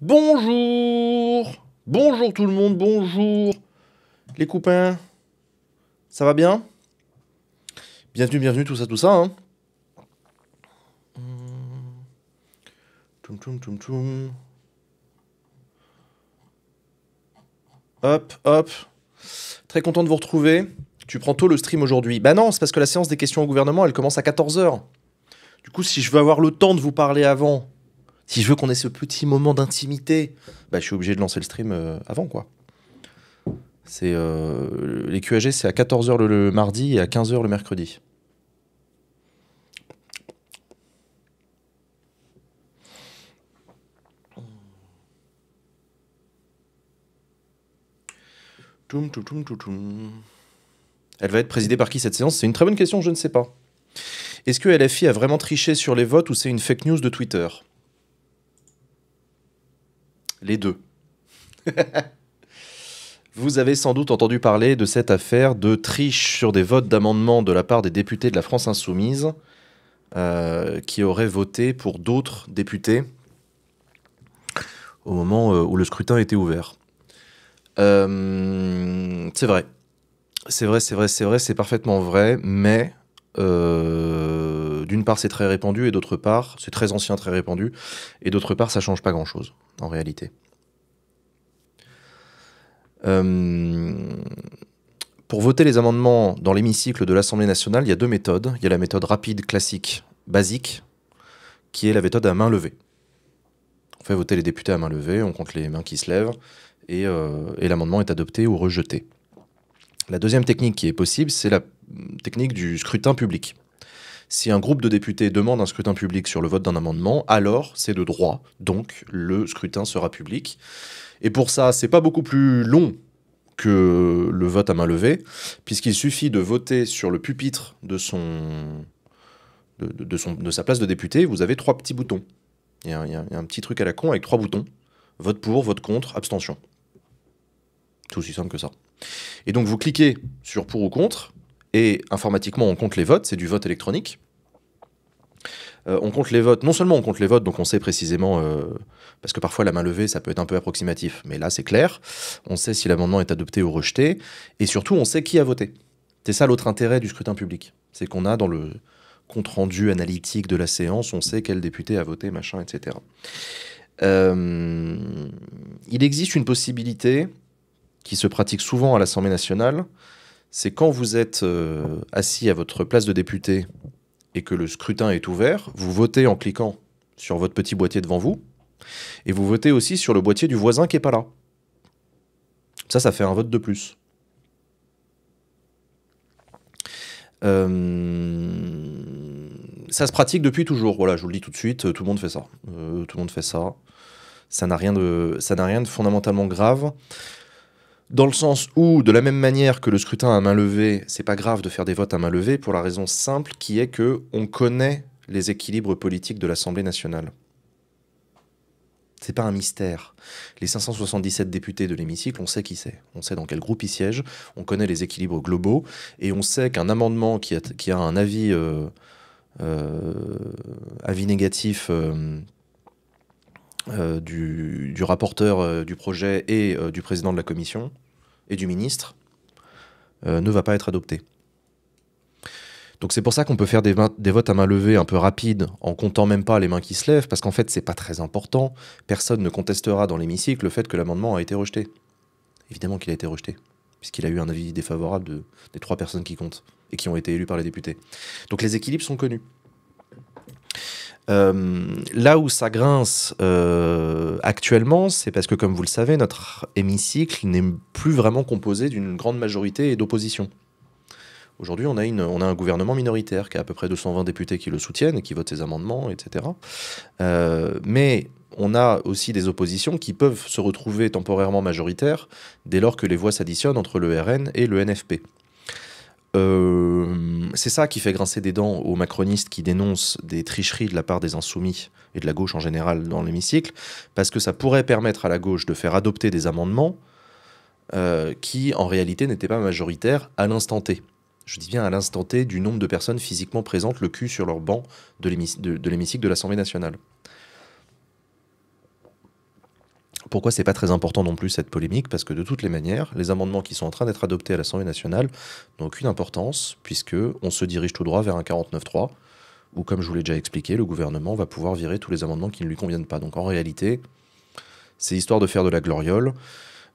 Bonjour Bonjour tout le monde, bonjour les copains. Ça va bien Bienvenue, bienvenue, tout ça, tout ça. Hein. Toum, Hop, hop. Très content de vous retrouver. Tu prends tôt le stream aujourd'hui. Bah non, c'est parce que la séance des questions au gouvernement, elle commence à 14h. Du coup, si je veux avoir le temps de vous parler avant si je veux qu'on ait ce petit moment d'intimité, bah, je suis obligé de lancer le stream euh, avant, quoi. C'est euh, les QAG, c'est à 14h le, mardi et à 15h le mercredi. Elle va être présidée par qui cette séance C'est une très bonne question, je ne sais pas. Est-ce que LFI a vraiment triché sur les votes ou c'est une fake news de Twitter les deux. Vous avez sans doute entendu parler de cette affaire de triche sur des votes d'amendement de la part des députés de la France insoumise euh, qui auraient voté pour d'autres députés au moment euh, où le scrutin était ouvert. Euh, c'est vrai. C'est vrai, c'est vrai, c'est vrai, c'est parfaitement vrai, mais d'une part c'est très répandu et d'autre part c'est très ancien, très répandu et d'autre part ça change pas grand chose en réalité. Euh, pour voter les amendements dans l'hémicycle de l'Assemblée nationale, il y a deux méthodes. Il y a la méthode rapide, classique, basique, qui est la méthode à main levée. On fait voter les députés à main levée, on compte les mains qui se lèvent, et euh, l'amendement est adopté ou rejeté. La deuxième technique qui est possible, c'est la technique du scrutin public. Si un groupe de députés demande un scrutin public sur le vote d'un amendement, alors c'est de droit, donc le scrutin sera public. Et pour ça, c'est pas beaucoup plus long que le vote à main levée, puisqu'il suffit de voter sur le pupitre de son de, sa place de député, vous avez trois petits boutons. Il y, a, il y a un petit truc à la con avec trois boutons. Vote pour, vote contre, abstention. Tout aussi simple que ça. Et donc vous cliquez sur pour ou contre, et informatiquement, on compte les votes, c'est du vote électronique. Euh, on compte les votes, non seulement on compte les votes, donc on sait précisément, euh, parce que parfois la main levée, ça peut être un peu approximatif, mais là c'est clair, on sait si l'amendement est adopté ou rejeté, et surtout on sait qui a voté. C'est ça l'autre intérêt du scrutin public, c'est qu'on a dans le compte-rendu analytique de la séance, on sait quel député a voté, machin, etc. Euh, il existe une possibilité qui se pratique souvent à l'Assemblée nationale, c'est quand vous êtes euh, assis à votre place de député et que le scrutin est ouvert, vous votez en cliquant sur votre petit boîtier devant vous, et vous votez aussi sur le boîtier du voisin qui n'est pas là. Ça, ça fait un vote de plus. Euh, ça se pratique depuis toujours. Voilà, je vous le dis tout de suite, tout le monde fait ça. Euh, tout le monde fait ça. Ça n'a rien ça n'a rien de fondamentalement grave dans le sens où, de la même manière que le scrutin à main levée, c'est pas grave de faire des votes à main levée pour la raison simple qui est que on connaît les équilibres politiques de l'Assemblée nationale. C'est pas un mystère. Les 577 députés de l'hémicycle, on sait qui c'est. On sait dans quel groupe ils siègent, on connaît les équilibres globaux, et on sait qu'un amendement qui a, un avis, euh, euh, avis négatif euh, euh, du, rapporteur euh, du projet et euh, du président de la commission et du ministre ne va pas être adopté. Donc c'est pour ça qu'on peut faire des, votes à main levée un peu rapides en comptant même pas les mains qui se lèvent parce qu'en fait c'est pas très important. Personne ne contestera dans l'hémicycle le fait que l'amendement a été rejeté. Évidemment qu'il a été rejeté puisqu'il a eu un avis défavorable de, des trois personnes qui comptent et qui ont été élues par les députés. Donc les équilibres sont connus. Euh, là où ça grince euh, actuellement, c'est parce que, comme vous le savez, notre hémicycle n'est plus vraiment composé d'une grande majorité et d'opposition. Aujourd'hui, on, a un gouvernement minoritaire qui a à peu près 220 députés qui le soutiennent, et qui votent ses amendements, etc. Euh, mais on a aussi des oppositions qui peuvent se retrouver temporairement majoritaires dès lors que les voix s'additionnent entre le RN et le NFP. Euh, c'est ça qui fait grincer des dents aux macronistes qui dénoncent des tricheries de la part des insoumis et de la gauche en général dans l'hémicycle, parce que ça pourrait permettre à la gauche de faire adopter des amendements euh, qui, en réalité, n'étaient pas majoritaires à l'instant T. Je dis bien à l'instant T du nombre de personnes physiquement présentes, le cul sur leur banc de l'hémicycle de l'Assemblée nationale. Pourquoi c'est pas très important non plus cette polémique Parce que de toutes les manières, les amendements qui sont en train d'être adoptés à l'Assemblée nationale n'ont aucune importance, puisqu'on se dirige tout droit vers un 49-3, où, comme je vous l'ai déjà expliqué, le gouvernement va pouvoir virer tous les amendements qui ne lui conviennent pas. Donc en réalité, c'est histoire de faire de la gloriole.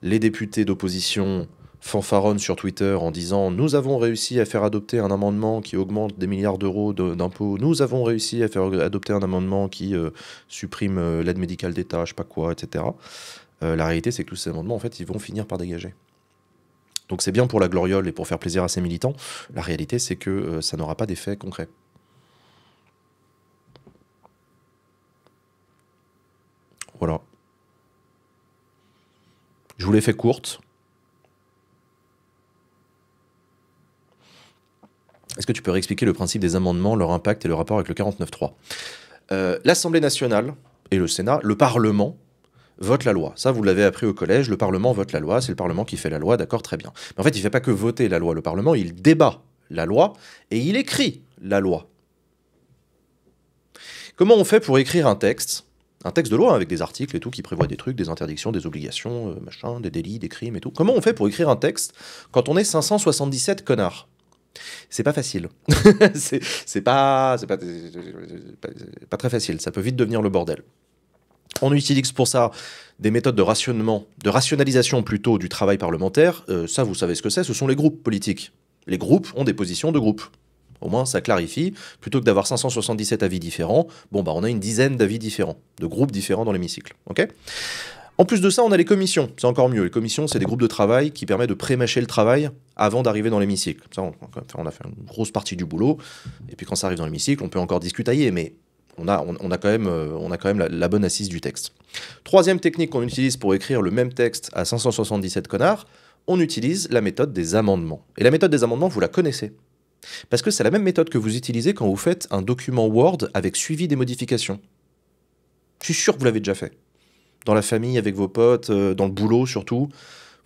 Les députés d'opposition fanfaronne sur Twitter en disant Nous avons réussi à faire adopter un amendement qui augmente des milliards d'euros d'impôts, nous avons réussi à faire adopter un amendement qui euh, supprime euh, l'aide médicale d'État, je sais pas quoi, etc. Euh, la réalité, c'est que tous ces amendements, en fait, ils vont finir par dégager. Donc c'est bien pour la gloriole et pour faire plaisir à ses militants. La réalité, c'est que ça n'aura pas d'effet concret. Voilà. Je vous l'ai fait courte. Est-ce que tu peux réexpliquer le principe des amendements, leur impact et le rapport avec le 49.3 euh, L'Assemblée nationale et le Sénat, le Parlement, vote la loi. Ça, vous l'avez appris au collège, le Parlement vote la loi, c'est le Parlement qui fait la loi, d'accord, très bien. Mais en fait, il ne fait pas que voter la loi, le Parlement, il débat la loi et il écrit la loi. Comment on fait pour écrire un texte un texte de loi avec des articles et tout qui prévoit des trucs, des interdictions, des obligations, euh, machin, des délits, des crimes et tout. Comment on fait pour écrire un texte quand on est 577 connards c'est pas facile. c'est pas, pas, très facile. Ça peut vite devenir le bordel. On utilise pour ça des méthodes de rationnement, de rationalisation plutôt du travail parlementaire. Euh, ça, vous savez ce que c'est, ce sont les groupes politiques. Les groupes ont des positions de groupe. Au moins, ça clarifie. Plutôt que d'avoir 577 avis différents, bon, bah, on a une dizaine d'avis différents, de groupes différents dans l'hémicycle. ok en plus de ça, on a les commissions. C'est encore mieux. Les commissions, c'est des groupes de travail qui permettent de pré le travail avant d'arriver dans l'hémicycle. on, a fait une grosse partie du boulot. Et puis quand ça arrive dans l'hémicycle, on peut encore discutailler, mais on a, euh, quand même, la, la bonne assise du texte. Troisième technique qu'on utilise pour écrire le même texte à 577 connards, on utilise la méthode des amendements. Et la méthode des amendements, vous la connaissez. Parce que c'est la même méthode que vous utilisez quand vous faites un document Word avec suivi des modifications. Je suis sûr que vous l'avez déjà fait dans la famille, avec vos potes, euh, dans le boulot surtout.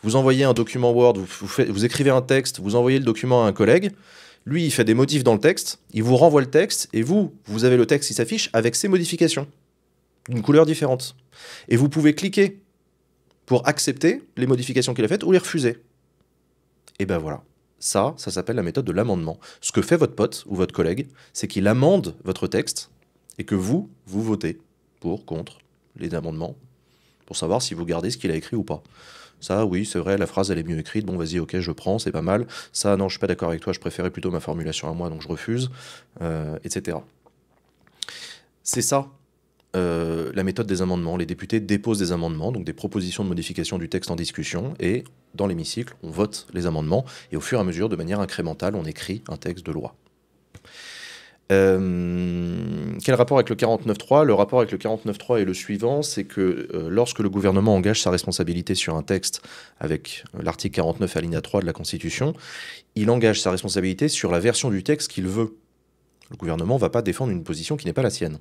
Vous envoyez un document Word, vous, écrivez un texte, vous envoyez le document à un collègue. Lui, il fait des motifs dans le texte, il vous renvoie le texte, et vous, vous avez le texte qui s'affiche avec ses modifications, d'une couleur différente. Et vous pouvez cliquer pour accepter les modifications qu'il a faites ou les refuser. Et ben voilà. Ça, ça s'appelle la méthode de l'amendement. Ce que fait votre pote ou votre collègue, c'est qu'il amende votre texte et que vous, vous votez pour, contre les amendements pour savoir si vous gardez ce qu'il a écrit ou pas. Ça, oui, c'est vrai, la phrase, elle est mieux écrite. Bon, vas-y, ok, je prends, c'est pas mal. Ça, non, je suis pas d'accord avec toi, je préférais plutôt ma formulation à moi, donc je refuse, euh, etc. C'est ça, euh, la méthode des amendements. Les députés déposent des amendements, donc des propositions de modification du texte en discussion, et dans l'hémicycle, on vote les amendements, et au fur et à mesure, de manière incrémentale, on écrit un texte de loi. Euh, quel rapport avec le 49.3 Le rapport avec le 49.3 est le suivant, c'est que euh, lorsque le gouvernement engage sa responsabilité sur un texte avec euh, l'article 49 alinéa 3 de la Constitution, il engage sa responsabilité sur la version du texte qu'il veut. Le gouvernement ne va pas défendre une position qui n'est pas la sienne.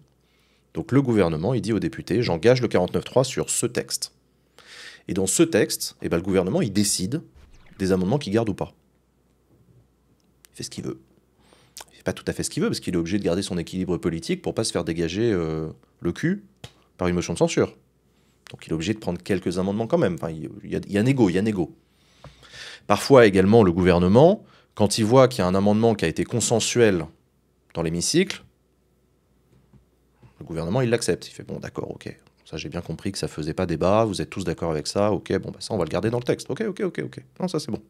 Donc le gouvernement, il dit aux députés, j'engage le 49.3 sur ce texte. Et dans ce texte, eh ben, le gouvernement, il décide des amendements qu'il garde ou pas. Il fait ce qu'il veut pas tout à fait ce qu'il veut, parce qu'il est obligé de garder son équilibre politique pour pas se faire dégager euh, le cul par une motion de censure. Donc il est obligé de prendre quelques amendements quand même. Enfin, il y, a, il un égo, il y a un égo. Parfois également, le gouvernement, quand il voit qu'il y a un amendement qui a été consensuel dans l'hémicycle, le gouvernement, il l'accepte. Il fait, bon, d'accord, ok. Ça, j'ai bien compris que ça faisait pas débat, vous êtes tous d'accord avec ça, ok, bon, bah, ça, on va le garder dans le texte. Ok, ok, ok, ok. Non, ça, c'est bon.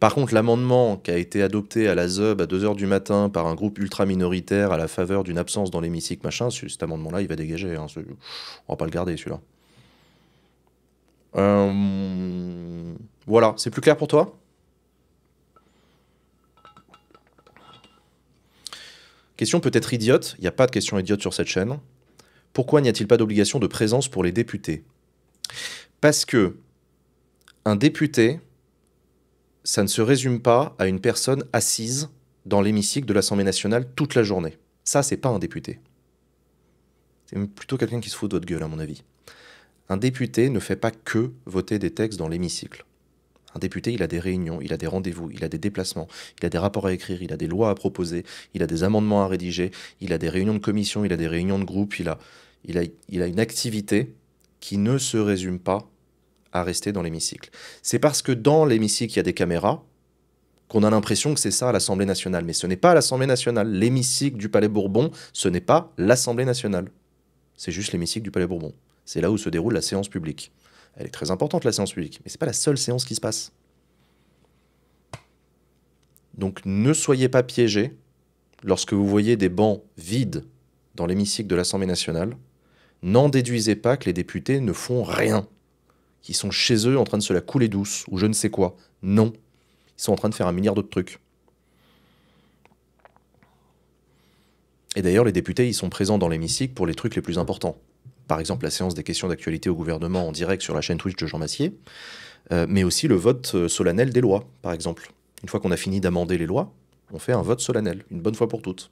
Par contre, l'amendement qui a été adopté à la ZEB à 2h du matin par un groupe ultra minoritaire à la faveur d'une absence dans l'hémicycle, machin, cet amendement-là, il va dégager. Hein, On va pas le garder, celui-là. Euh, voilà, c'est plus clair pour toi Question peut-être idiote, il n'y a pas de question idiote sur cette chaîne. Pourquoi n'y a-t-il pas d'obligation de présence pour les députés Parce que un député, ça ne se résume pas à une personne assise dans l'hémicycle de l'Assemblée nationale toute la journée. Ça, c'est pas un député. C'est plutôt quelqu'un qui se fout de votre gueule, à mon avis. Un député ne fait pas que voter des textes dans l'hémicycle. Un député, il a des réunions, il a des rendez-vous, il a des déplacements, il a des rapports à écrire, il a des lois à proposer, il a des amendements à rédiger, il a des réunions de commission, il a des réunions de groupe, il a, il a, il a une activité qui ne se résume pas à rester dans l'hémicycle. C'est parce que dans l'hémicycle, il y a des caméras qu'on a l'impression que c'est ça l'Assemblée nationale. Mais ce n'est pas l'Assemblée nationale. L'hémicycle du Palais Bourbon, ce n'est pas l'Assemblée nationale. C'est juste l'hémicycle du Palais Bourbon. C'est là où se déroule la séance publique. Elle est très importante, la séance publique, mais ce n'est pas la seule séance qui se passe. Donc ne soyez pas piégés lorsque vous voyez des bancs vides dans l'hémicycle de l'Assemblée nationale. N'en déduisez pas que les députés ne font rien qui sont chez eux en train de se la couler douce ou je ne sais quoi. Non. Ils sont en train de faire un milliard d'autres trucs. Et d'ailleurs, les députés, ils sont présents dans l'hémicycle pour les trucs les plus importants. Par exemple, la séance des questions d'actualité au gouvernement en direct sur la chaîne Twitch de Jean Massier, euh, mais aussi le vote euh, solennel des lois, par exemple. Une fois qu'on a fini d'amender les lois, on fait un vote solennel, une bonne fois pour toutes.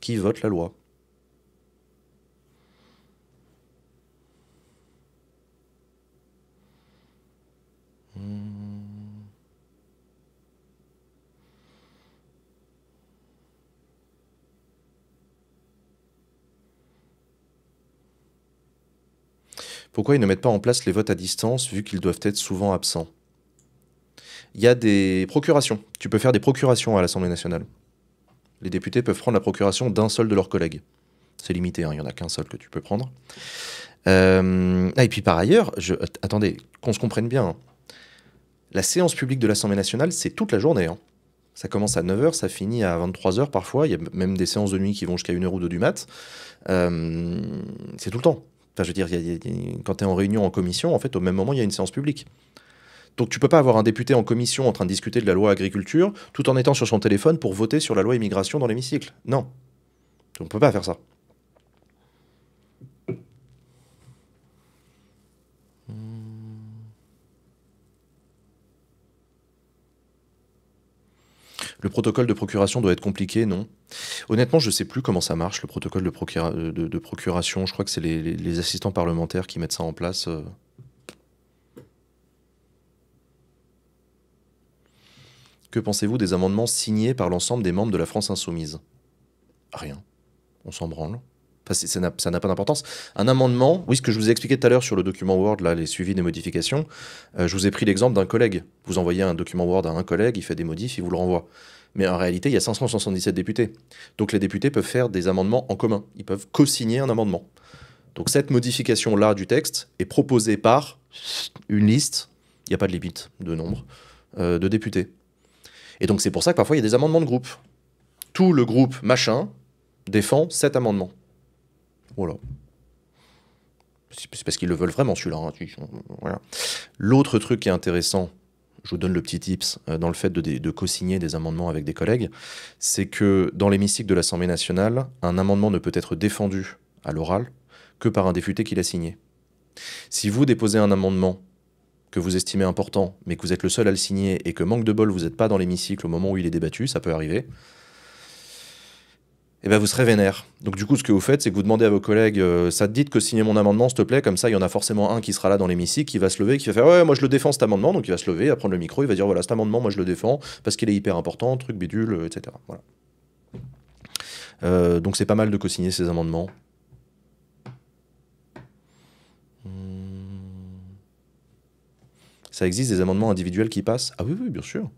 Qui vote la loi Pourquoi ils ne mettent pas en place les votes à distance vu qu'ils doivent être souvent absents Il y a des procurations. Tu peux faire des procurations à l'Assemblée nationale. Les députés peuvent prendre la procuration d'un seul de leurs collègues. C'est limité, hein, il n'y en a qu'un seul que tu peux prendre. Euh, ah, et puis par ailleurs, je, attendez, qu'on se comprenne bien. Hein. La séance publique de l'Assemblée nationale, c'est toute la journée. Hein. Ça commence à 9h, ça finit à 23h parfois. Il y a même des séances de nuit qui vont jusqu'à 1h ou 2 du mat. Euh, c'est tout le temps. Enfin, je veux dire, quand tu es en réunion en commission, en fait, au même moment, il y a une séance publique. Donc tu peux pas avoir un député en commission en train de discuter de la loi agriculture tout en étant sur son téléphone pour voter sur la loi immigration dans l'hémicycle. Non. On ne peut pas faire ça. Le protocole de procuration doit être compliqué, non Honnêtement, je ne sais plus comment ça marche, le protocole de, euh, procuration. Je crois que c'est les, assistants parlementaires qui mettent ça en place. Euh. Que pensez-vous des amendements signés par l'ensemble des membres de la France insoumise Rien. On s'en branle. Enfin, ça n'a pas d'importance. Un amendement, oui, ce que je vous ai expliqué tout à l'heure sur le document Word, là, les suivis des modifications, euh, je vous ai pris l'exemple d'un collègue. Vous envoyez un document Word à un collègue, il fait des modifs, il vous le renvoie mais en réalité, il y a 577 députés. Donc les députés peuvent faire des amendements en commun. Ils peuvent co-signer un amendement. Donc cette modification-là du texte est proposée par une liste, il n'y a pas de limite de nombre, euh, de députés. Et donc c'est pour ça que parfois il y a des amendements de groupe. Tout le groupe machin défend cet amendement. Voilà. C'est parce qu'ils le veulent vraiment celui-là. Hein, voilà. L'autre truc qui est intéressant, je vous donne le petit tips euh, dans le fait de, de co-signer des amendements avec des collègues, c'est que dans l'hémicycle de l'Assemblée nationale, un amendement ne peut être défendu à l'oral que par un député qui l'a signé. Si vous déposez un amendement que vous estimez important, mais que vous êtes le seul à le signer et que manque de bol, vous n'êtes pas dans l'hémicycle au moment où il est débattu, ça peut arriver, et eh ben vous serez vénère. Donc du coup, ce que vous faites, c'est que vous demandez à vos collègues, euh, ça te dit de que signer mon amendement, s'il te plaît, comme ça, il y en a forcément un qui sera là dans l'hémicycle, qui va se lever, qui va faire, ouais, moi je le défends cet amendement, donc il va se lever, il va prendre le micro, il va dire, voilà, cet amendement, moi je le défends, parce qu'il est hyper important, truc bidule, euh, etc. Voilà. Euh, donc c'est pas mal de co-signer ces amendements. Hmm. Ça existe des amendements individuels qui passent Ah oui, oui, bien sûr.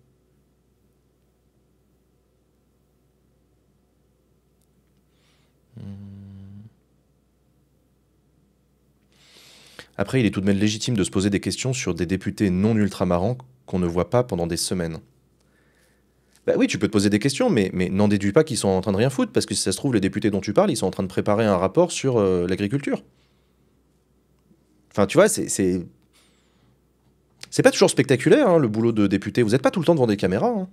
Après, il est tout de même légitime de se poser des questions sur des députés non ultramarins qu'on ne voit pas pendant des semaines. Bah oui, tu peux te poser des questions, mais, n'en déduis pas qu'ils sont en train de rien foutre, parce que si ça se trouve, les députés dont tu parles, ils sont en train de préparer un rapport sur euh, l'agriculture. Enfin, tu vois, c'est. C'est pas toujours spectaculaire, hein, le boulot de député. Vous n'êtes pas tout le temps devant des caméras. Hein.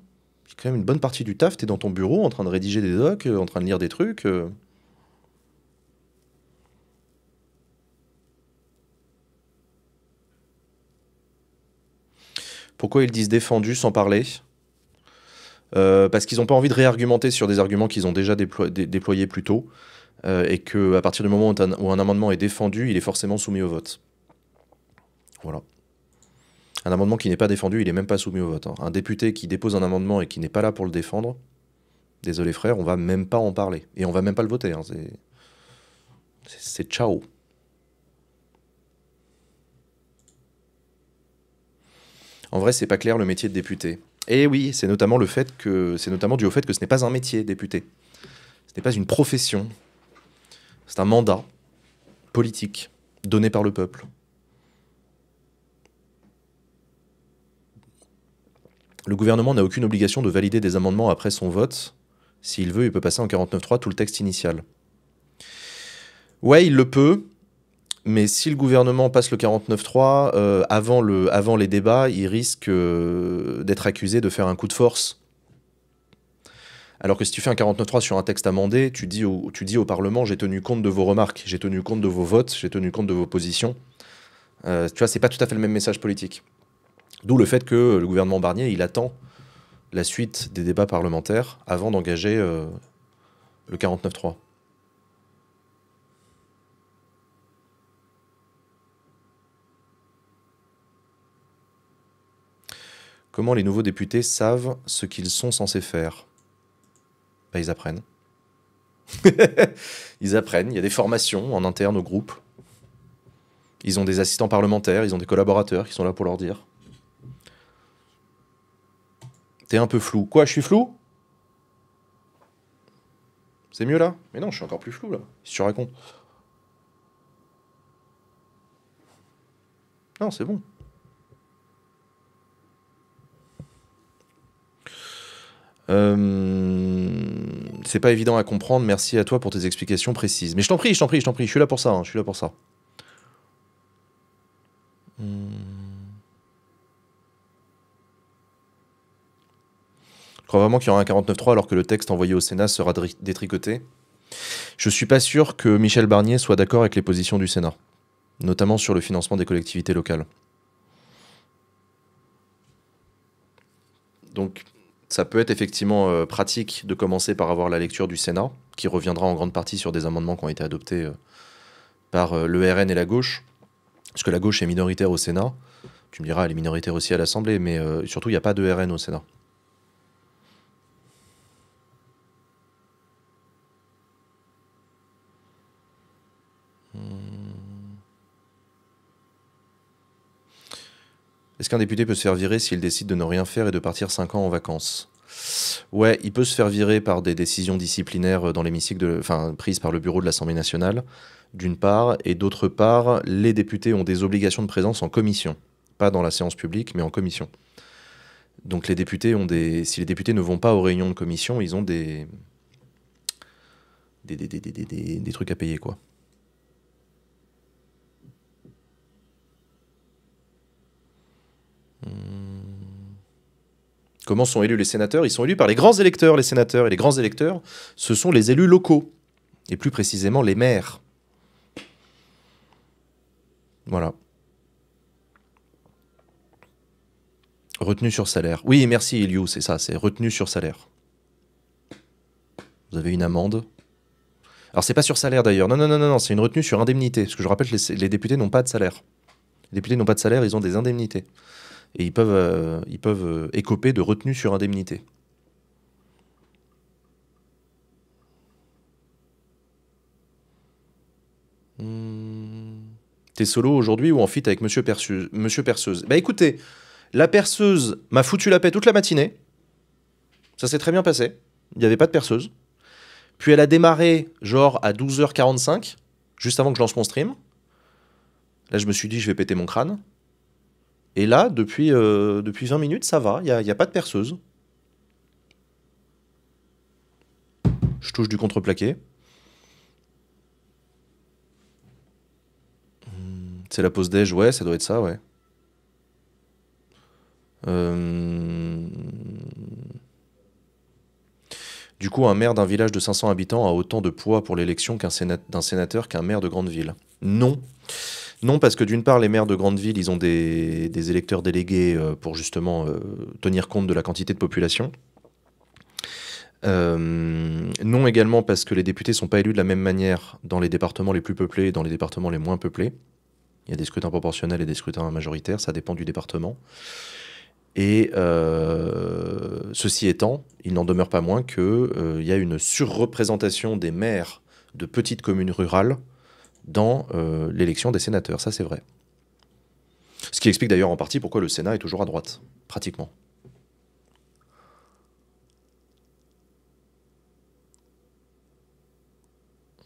quand même une bonne partie du taf, t'es dans ton bureau en train de rédiger des docs, euh, en train de lire des trucs. Euh. Pourquoi ils disent défendu sans parler euh, parce qu'ils n'ont pas envie de réargumenter sur des arguments qu'ils ont déjà déployés plus tôt, euh, et qu'à partir du moment où un, amendement est défendu, il est forcément soumis au vote. Voilà. Un amendement qui n'est pas défendu, il n'est même pas soumis au vote. Hein. Un député qui dépose un amendement et qui n'est pas là pour le défendre, désolé frère, on va même pas en parler. Et on va même pas le voter. Hein, c'est ciao. En vrai, c'est pas clair le métier de député. Et oui, c'est notamment le fait que c'est notamment dû au fait que ce n'est pas un métier, député. Ce n'est pas une profession. C'est un mandat politique donné par le peuple. Le gouvernement n'a aucune obligation de valider des amendements après son vote. S'il veut, il peut passer en 49.3 tout le texte initial. Ouais, il le peut, mais si le gouvernement passe le 49-3, euh, avant, le, avant les débats, il risque euh, d'être accusé de faire un coup de force. Alors que si tu fais un 49-3 sur un texte amendé, tu dis au, tu dis au Parlement j'ai tenu compte de vos remarques, j'ai tenu compte de vos votes, j'ai tenu compte de vos positions. Euh, tu vois, c'est pas tout à fait le même message politique. D'où le fait que le gouvernement Barnier, il attend la suite des débats parlementaires avant d'engager le 49-3. Comment les nouveaux députés savent ce qu'ils sont censés faire ben, Ils apprennent. ils apprennent, il y a des formations en interne au groupe. Ils ont des assistants parlementaires, ils ont des collaborateurs qui sont là pour leur dire. T'es un peu flou. Quoi, je suis flou C'est mieux là Mais non, je suis encore plus flou là. Si tu racontes. Non, c'est bon. Euh, c'est pas évident à comprendre. Merci à toi pour tes explications précises. Mais je t'en prie, je t'en prie, je t'en prie. Je suis là pour ça. Hein, je suis là pour ça. Hmm. Je crois vraiment qu'il y aura un 49.3 alors que le texte envoyé au Sénat sera détricoté. Je suis pas sûr que Michel Barnier soit d'accord avec les positions du Sénat, notamment sur le financement des collectivités locales. Donc, ça peut être effectivement euh, pratique de commencer par avoir la lecture du Sénat, qui reviendra en grande partie sur des amendements qui ont été adoptés euh, par euh, le RN et la gauche, parce que la gauche est minoritaire au Sénat. Tu me diras, elle est minoritaire aussi à l'Assemblée, mais surtout, il n'y a pas de RN au Sénat. Est-ce qu'un député peut se faire virer s'il décide de ne rien faire et de partir 5 ans en vacances Ouais, il peut se faire virer par des décisions disciplinaires dans l'hémicycle, enfin prises par le bureau de l'Assemblée nationale, d'une part, et d'autre part, les députés ont des obligations de présence en commission, pas dans la séance publique, mais en commission. Donc les députés ont des, si les députés ne vont pas aux réunions de commission, ils ont des, des, des trucs à payer quoi. Hmm. Comment sont élus les sénateurs Ils sont élus par les grands électeurs, les sénateurs. Et les grands électeurs, ce sont les élus locaux, et plus précisément les maires. Voilà. Retenue sur salaire. Oui, merci Eliou, c'est ça, c'est retenue sur salaire. Vous avez une amende. Alors c'est pas sur salaire d'ailleurs, non, non, non, non, c'est une retenue sur indemnité, parce que je rappelle que les, députés n'ont pas de salaire. Les députés n'ont pas de salaire, ils ont des indemnités et ils peuvent, euh, ils peuvent euh, écoper de retenue sur indemnité. Hmm. T'es solo aujourd'hui ou en fit avec Monsieur, Perceuse, Monsieur Perceuse Bah écoutez, la perceuse m'a foutu la paix toute la matinée. Ça s'est très bien passé. Il n'y avait pas de perceuse. Puis elle a démarré genre à 12h45, juste avant que je lance mon stream. Là, je me suis dit, je vais péter mon crâne. Et là, depuis, euh, depuis 20 minutes, ça va, il n'y a, a, pas de perceuse. Je touche du contreplaqué. Hmm, c'est la pose déj, ouais, ça doit être ça, ouais. Euh, du coup, un maire d'un village de 500 habitants a autant de poids pour l'élection qu'un d'un sénateur qu'un maire de grande ville. Non. Non, parce que d'une part, les maires de grandes villes, ils ont des, électeurs délégués euh, pour justement euh, tenir compte de la quantité de population. Euh, non également parce que les députés ne sont pas élus de la même manière dans les départements les plus peuplés et dans les départements les moins peuplés. Il y a des scrutins proportionnels et des scrutins majoritaires, ça dépend du département. Et ceci étant, il n'en demeure pas moins qu'il y a une surreprésentation des maires de petites communes rurales dans euh, l'élection des sénateurs, ça c'est vrai. Ce qui explique d'ailleurs en partie pourquoi le Sénat est toujours à droite, pratiquement.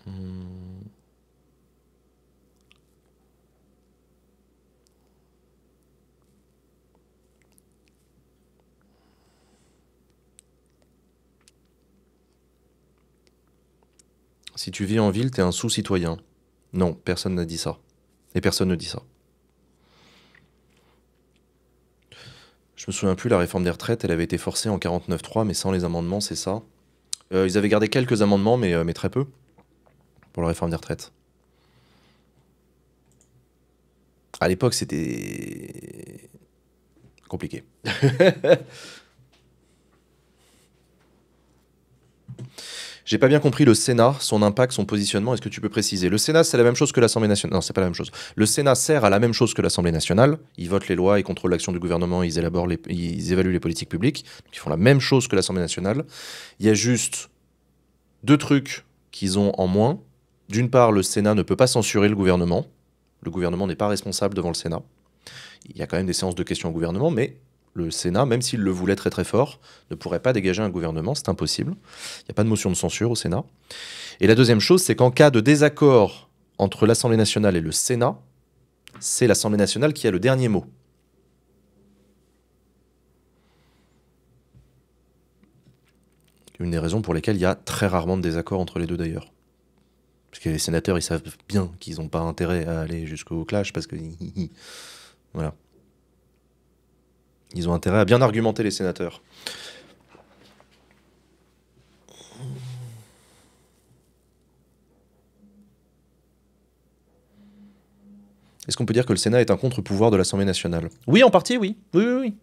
Hmm. Si tu vis en ville, tu es un sous-citoyen. Non, personne n'a dit ça. Et personne ne dit ça. Je me souviens plus, la réforme des retraites, elle avait été forcée en 49.3, mais sans les amendements, c'est ça. Euh, ils avaient gardé quelques amendements, mais, euh, mais très peu, pour la réforme des retraites. À l'époque, c'était compliqué. J'ai pas bien compris le Sénat, son impact, son positionnement. Est-ce que tu peux préciser Le Sénat, c'est la même chose que l'Assemblée nationale. Non, c'est pas la même chose. Le Sénat sert à la même chose que l'Assemblée nationale. Ils votent les lois, ils contrôlent l'action du gouvernement, ils élaborent, les... ils évaluent les politiques publiques. ils font la même chose que l'Assemblée nationale. Il y a juste deux trucs qu'ils ont en moins. D'une part, le Sénat ne peut pas censurer le gouvernement. Le gouvernement n'est pas responsable devant le Sénat. Il y a quand même des séances de questions au gouvernement, mais le Sénat, même s'il le voulait très très fort, ne pourrait pas dégager un gouvernement, c'est impossible. Il n'y a pas de motion de censure au Sénat. Et la deuxième chose, c'est qu'en cas de désaccord entre l'Assemblée nationale et le Sénat, c'est l'Assemblée nationale qui a le dernier mot. Une des raisons pour lesquelles il y a très rarement de désaccord entre les deux d'ailleurs. Parce que les sénateurs, ils savent bien qu'ils n'ont pas intérêt à aller jusqu'au clash, parce que... voilà. Ils ont intérêt à bien argumenter les sénateurs. Est-ce qu'on peut dire que le Sénat est un contre-pouvoir de l'Assemblée nationale Oui, en partie, oui. Oui,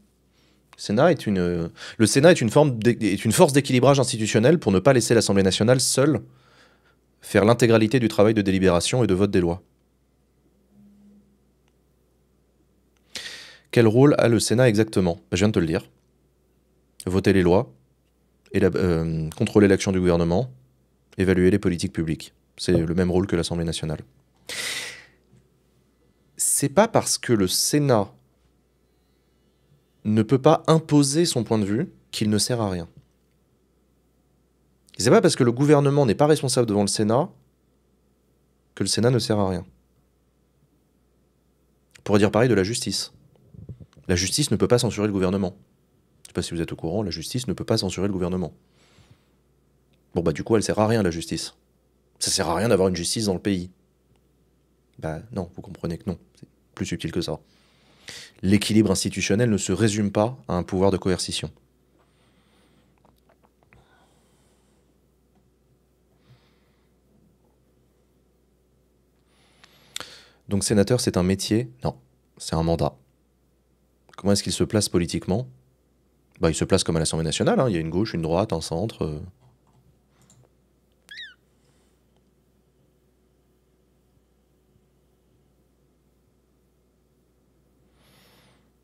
Le Sénat est une, euh, est une force d'équilibrage institutionnel pour ne pas laisser l'Assemblée nationale seule faire l'intégralité du travail de délibération et de vote des lois. Quel rôle a le Sénat exactement Je viens de te le dire. Voter les lois, euh, contrôler l'action du gouvernement, évaluer les politiques publiques. C'est le même rôle que l'Assemblée nationale. C'est pas parce que le Sénat ne peut pas imposer son point de vue qu'il ne sert à rien. C'est pas parce que le gouvernement n'est pas responsable devant le Sénat que le Sénat ne sert à rien. On pourrait dire pareil de la justice. La justice ne peut pas censurer le gouvernement. Je ne sais pas si vous êtes au courant, la justice ne peut pas censurer le gouvernement. Bon bah du coup elle sert à rien la justice. Ça sert à rien d'avoir une justice dans le pays. Bah non, vous comprenez que non, c'est plus subtil que ça. L'équilibre institutionnel ne se résume pas à un pouvoir de coercition. Donc sénateur, c'est un métier Non, c'est un mandat. Comment est-ce qu'il se place politiquement bah, Il se place comme à l'Assemblée nationale, hein. il y a une gauche, une droite, un centre. Euh.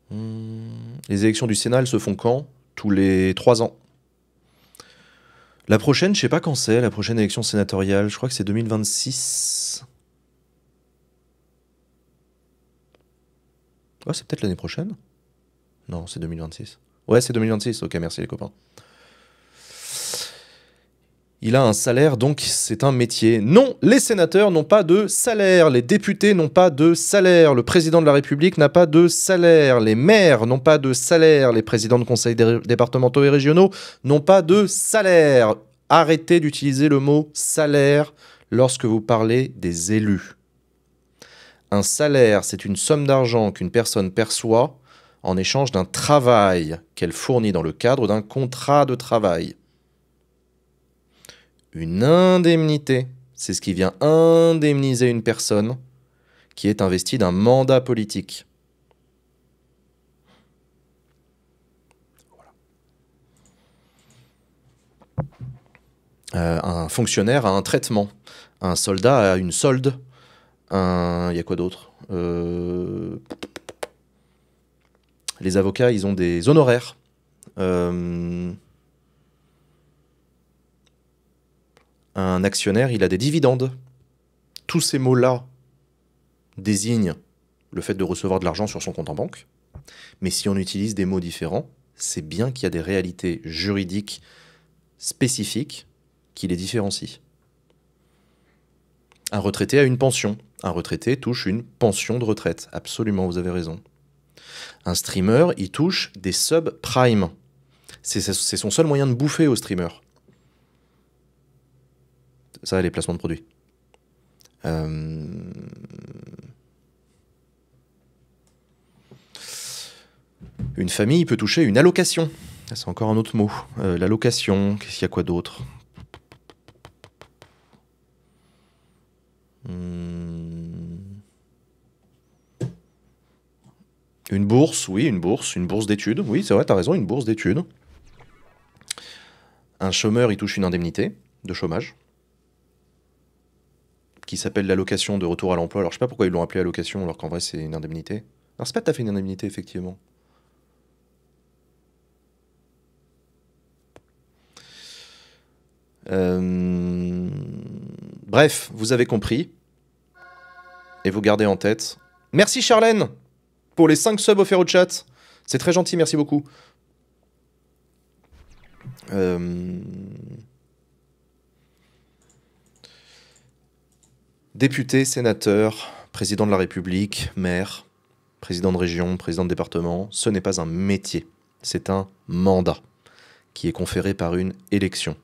Hmm. Les élections du Sénat, elles se font quand Tous les trois ans. La prochaine, je ne sais pas quand c'est, la prochaine élection sénatoriale, je crois que c'est 2026. Ah, c'est peut-être l'année prochaine. Non, c'est 2026. Ouais, c'est 2026. Ok, merci les copains. Il a un salaire, donc c'est un métier. Non, les sénateurs n'ont pas de salaire, les députés n'ont pas de salaire, le président de la République n'a pas de salaire, les maires n'ont pas de salaire, les présidents de conseils départementaux et régionaux n'ont pas de salaire. Arrêtez d'utiliser le mot salaire lorsque vous parlez des élus. Un salaire, c'est une somme d'argent qu'une personne perçoit en échange d'un travail qu'elle fournit dans le cadre d'un contrat de travail. Une indemnité, c'est ce qui vient indemniser une personne qui est investie d'un mandat politique. Euh, un fonctionnaire a un traitement, un soldat a une solde, il y a quoi d'autre euh, les avocats, ils ont des honoraires. Euh, un actionnaire, il a des dividendes. Tous ces mots-là désignent le fait de recevoir de l'argent sur son compte en banque. Mais si on utilise des mots différents, c'est bien qu'il y a des réalités juridiques spécifiques qui les différencient. Un retraité a une pension. Un retraité touche une pension de retraite. Absolument, vous avez raison. Un streamer, il touche des subs prime. C'est son seul moyen de bouffer au streamer. Ça, les placements de produits. Euh, une famille peut toucher une allocation. C'est encore un autre mot. Euh, l'allocation, qu'est-ce qu'il y a quoi d'autre hmm. Une bourse, oui, une bourse, une bourse d'études, oui, c'est vrai, t'as raison, une bourse d'études. Un chômeur, il touche une indemnité de chômage qui s'appelle l'allocation de retour à l'emploi. Alors je sais pas pourquoi ils l'ont appelé allocation alors qu'en vrai c'est une indemnité. Alors c'est pas tout à fait une indemnité effectivement. Euh, bref, vous avez compris. Et vous gardez en tête. Merci Charlène pour les 5 subs offerts au chat. C'est très gentil, merci beaucoup. Euh, député, sénateur, président de la République, maire, président de région, président de département, ce n'est pas un métier, c'est un mandat qui est conféré par une élection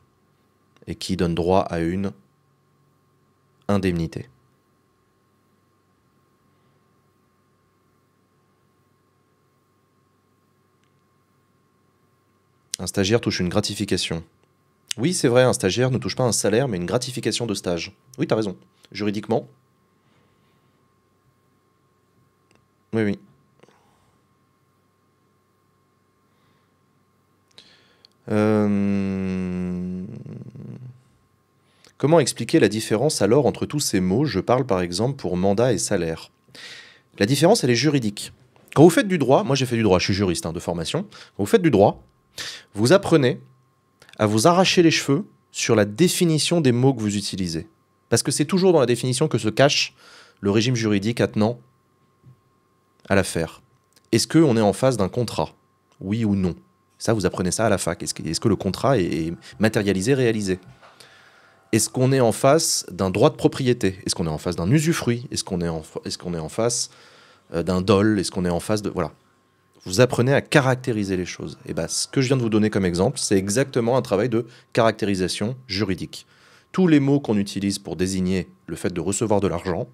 et qui donne droit à une indemnité. Un stagiaire touche une gratification. Oui, c'est vrai, un stagiaire ne touche pas un salaire, mais une gratification de stage. Oui, t'as raison. Juridiquement. Oui, oui. Euh, comment expliquer la différence alors entre tous ces mots Je parle par exemple pour mandat et salaire. La différence, elle est juridique. Quand vous faites du droit, moi j'ai fait du droit, je suis juriste hein, de formation, quand vous faites du droit, vous apprenez à vous arracher les cheveux sur la définition des mots que vous utilisez. Parce que c'est toujours dans la définition que se cache le régime juridique attenant à l'affaire. Est-ce qu'on est en face d'un contrat Oui ou non Ça, vous apprenez ça à la fac. Est-ce que, le contrat est, matérialisé, réalisé Est-ce qu'on est en face d'un droit de propriété Est-ce qu'on est en face d'un usufruit Est-ce qu'on est, est en face euh, d'un dol Est-ce qu'on est en face de... Voilà vous apprenez à caractériser les choses. Et eh bah, ben, ce que je viens de vous donner comme exemple, c'est exactement un travail de caractérisation juridique. Tous les mots qu'on utilise pour désigner le fait de recevoir de l'argent,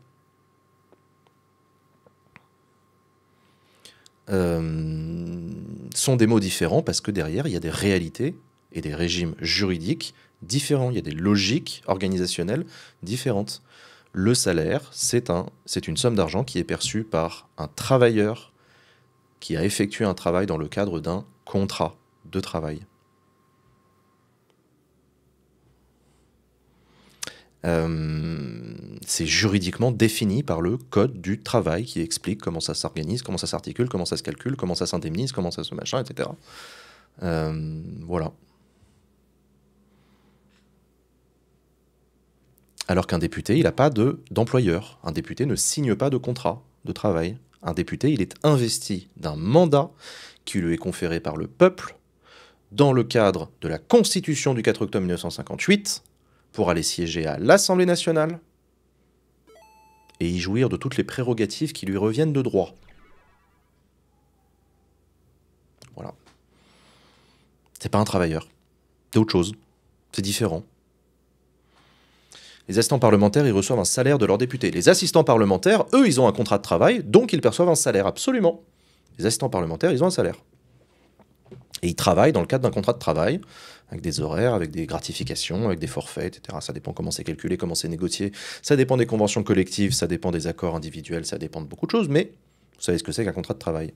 euh, sont des mots différents parce que derrière, il y a des réalités et des régimes juridiques différents, il y a des logiques organisationnelles différentes. Le salaire, c'est un, une somme d'argent qui est perçue par un travailleur qui a effectué un travail dans le cadre d'un contrat de travail. Euh, c'est juridiquement défini par le code du travail qui explique comment ça s'organise, comment ça s'articule, comment ça se calcule, comment ça s'indemnise, comment ça se machin, etc. Euh, voilà. Alors qu'un député, il n'a pas d'employeur. un député ne signe pas de contrat de travail un député, il est investi d'un mandat qui lui est conféré par le peuple dans le cadre de la Constitution du 4 octobre 1958 pour aller siéger à l'Assemblée nationale et y jouir de toutes les prérogatives qui lui reviennent de droit. Voilà. C'est pas un travailleur. C'est autre chose. C'est différent. Les assistants parlementaires, ils reçoivent un salaire de leurs députés. Les assistants parlementaires, eux, ils ont un contrat de travail, donc ils perçoivent un salaire, absolument. Les assistants parlementaires, ils ont un salaire. Et ils travaillent dans le cadre d'un contrat de travail, avec des horaires, avec des gratifications, avec des forfaits, etc. Ça dépend comment c'est calculé, comment c'est négocié, ça dépend des conventions collectives, ça dépend des accords individuels, ça dépend de beaucoup de choses, mais vous savez ce que c'est qu'un contrat de travail.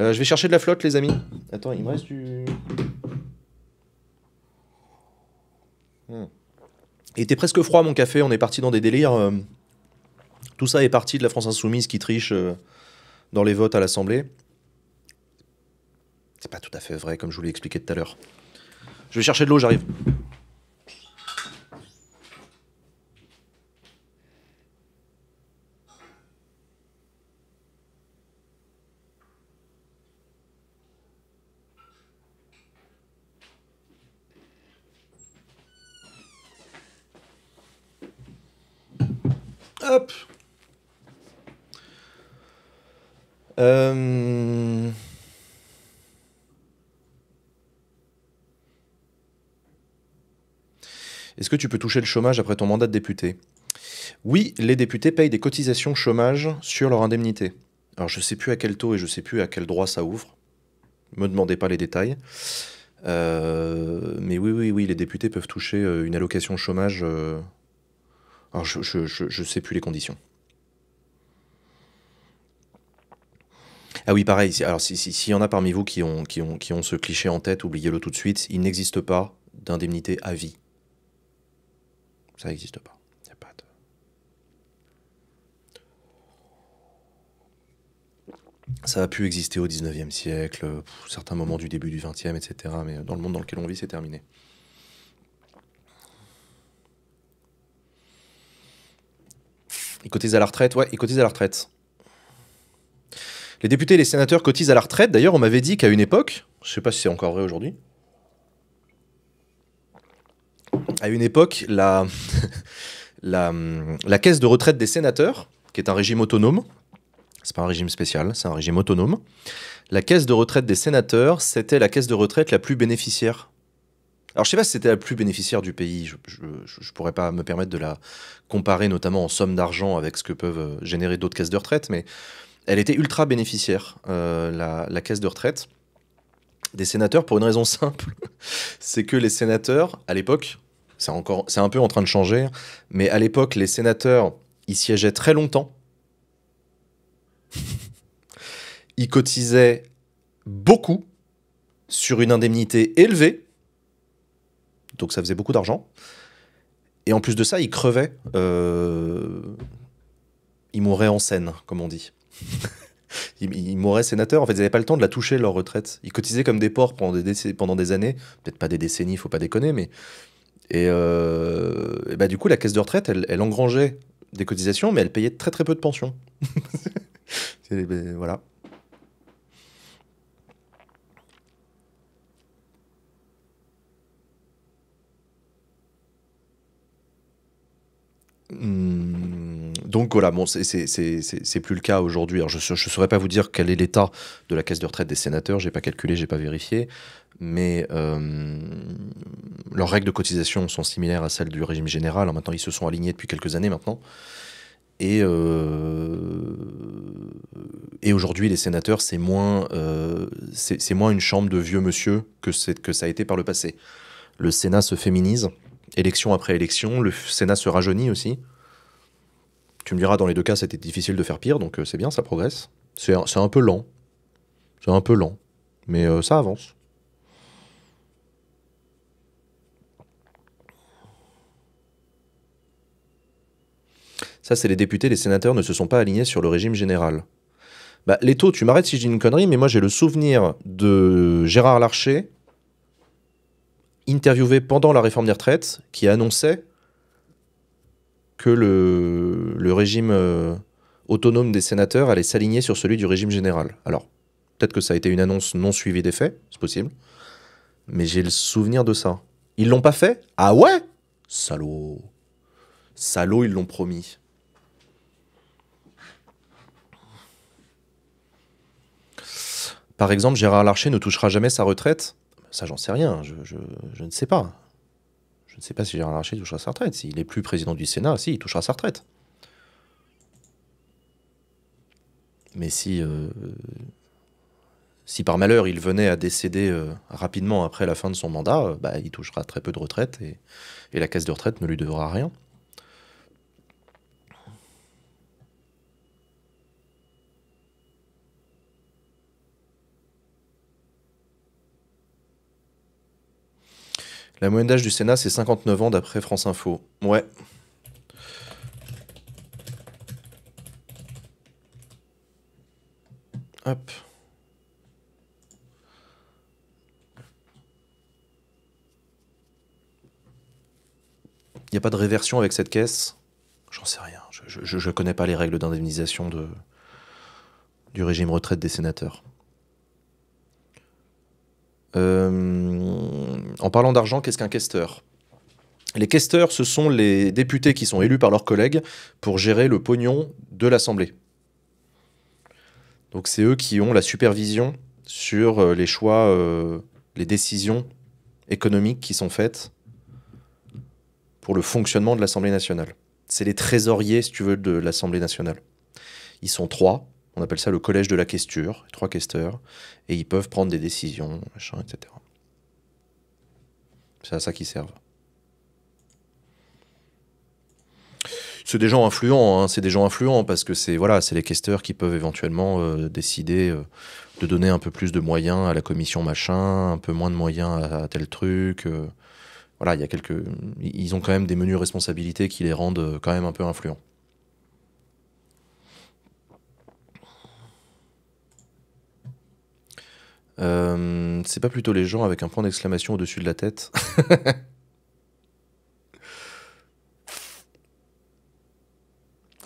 Euh, je vais chercher de la flotte, les amis. Attends, il me reste du... Hmm. Il était presque froid mon café, on est parti dans des délires. Euh. tout ça est parti de la France insoumise qui triche euh, dans les votes à l'Assemblée. C'est pas tout à fait vrai, comme je vous l'ai expliqué tout à l'heure. Je vais chercher de l'eau, j'arrive. Hop. Euh, est-ce que tu peux toucher le chômage après ton mandat de député Oui, les députés payent des cotisations chômage sur leur indemnité. Alors je ne sais plus à quel taux et je ne sais plus à quel droit ça ouvre. Me demandez pas les détails. Euh, mais oui, oui, oui, les députés peuvent toucher euh, une allocation chômage alors je ne je, sais plus les conditions. Ah oui, pareil, alors s'il si, y en a parmi vous qui ont, ont, qui ont ce cliché en tête, oubliez-le tout de suite, il n'existe pas d'indemnité à vie. Ça n'existe pas. Ça a pu exister au 19e siècle, certains moments du début du 20e, etc. Mais dans le monde dans lequel on vit, c'est terminé. Ils cotisent à la retraite, ouais, ils cotisent à la retraite. Les députés et les sénateurs cotisent à la retraite. D'ailleurs, on m'avait dit qu'à une époque, je sais pas si c'est encore vrai aujourd'hui, à une époque, la, la, caisse de retraite des sénateurs, qui est un régime autonome, c'est pas un régime spécial, c'est un régime autonome, la caisse de retraite des sénateurs, c'était la caisse de retraite la plus bénéficiaire alors, je ne sais pas si c'était la plus bénéficiaire du pays. Je, ne pourrais pas me permettre de la comparer, notamment en somme d'argent, avec ce que peuvent euh, générer d'autres caisses de retraite, mais elle était ultra bénéficiaire, euh, la, la, caisse de retraite des sénateurs, pour une raison simple. c'est que les sénateurs, à l'époque, c'est encore, c'est un peu en train de changer, mais à l'époque, les sénateurs, ils siégeaient très longtemps. ils cotisaient beaucoup sur une indemnité élevée donc ça faisait beaucoup d'argent. Et en plus de ça, il crevait. Ils euh, il en scène, comme on dit. ils, il mouraient sénateurs. En fait, ils n'avaient pas le temps de la toucher, leur retraite. Ils cotisaient comme des porcs pendant des, pendant des années. Peut-être pas des décennies, il faut pas déconner, mais. Euh, et, bah, du coup, la caisse de retraite, elle, elle, engrangeait des cotisations, mais elle payait très très peu de pensions. Ben, voilà. Hmm, donc voilà, bon, c'est plus le cas aujourd'hui. je ne saurais pas vous dire quel est l'état de la caisse de retraite des sénateurs, Je n'ai pas calculé, je n'ai pas vérifié, mais euh, leurs règles de cotisation sont similaires à celles du régime général. maintenant, ils se sont alignés depuis quelques années maintenant. Et, euh, aujourd'hui, les sénateurs, euh, c'est moins, une chambre de vieux monsieur que ça a été par le passé. Le Sénat se féminise élection après élection. Le Sénat se rajeunit aussi. Tu me diras, dans les deux cas, c'était difficile de faire pire, donc euh, c'est bien, ça progresse. C'est un, peu lent. C'est un peu lent. Mais euh, ça avance. Ça, c'est les députés, les sénateurs ne se sont pas alignés sur le régime général. Bah, les taux, tu m'arrêtes si je dis une connerie, mais moi j'ai le souvenir de Gérard Larcher interviewé pendant la réforme des retraites qui annonçait que le, régime euh, autonome des sénateurs allait s'aligner sur celui du régime général. Alors, peut-être que ça a été une annonce non suivie des faits, c'est possible, mais j'ai le souvenir de ça. Ils l'ont pas fait Ah ouais Salaud. Salaud, ils l'ont promis. Par exemple, Gérard Larcher ne touchera jamais sa retraite ça, j'en sais rien. Je, ne sais pas. Je ne sais pas si Gérard Larcher touchera sa retraite. S'il n'est plus président du Sénat, si, il touchera sa retraite. Mais si, euh, si par malheur il venait à décéder euh, rapidement après la fin de son mandat, euh, bah, il touchera très peu de retraite et, et la caisse de retraite ne lui devra rien. La moyenne d'âge du Sénat, c'est 59 ans d'après France Info. Ouais. Hop. Il n'y a pas de réversion avec cette caisse J'en sais rien. Je ne connais pas les règles d'indemnisation de, du régime retraite des sénateurs. Euh, en parlant d'argent, qu'est-ce qu'un questeur les questeurs, ce sont les députés qui sont élus par leurs collègues pour gérer le pognon de l'Assemblée. Donc c'est eux qui ont la supervision sur euh, les choix, euh, les décisions économiques qui sont faites pour le fonctionnement de l'Assemblée nationale. C'est les trésoriers, si tu veux, de l'Assemblée nationale. Ils sont trois, on appelle ça le collège de la questure, trois questeurs, et ils peuvent prendre des décisions, machin, etc. C'est à ça qu'ils servent. C'est des gens influents, hein. c'est des gens influents parce que c'est voilà, c'est les questeurs qui peuvent éventuellement euh, décider euh, de donner un peu plus de moyens à la commission machin, un peu moins de moyens à, tel truc. Euh. voilà, il y a quelques, ils ont quand même des menus responsabilités qui les rendent quand même un peu influents. Euh, c'est pas plutôt les gens avec un point d'exclamation au-dessus de la tête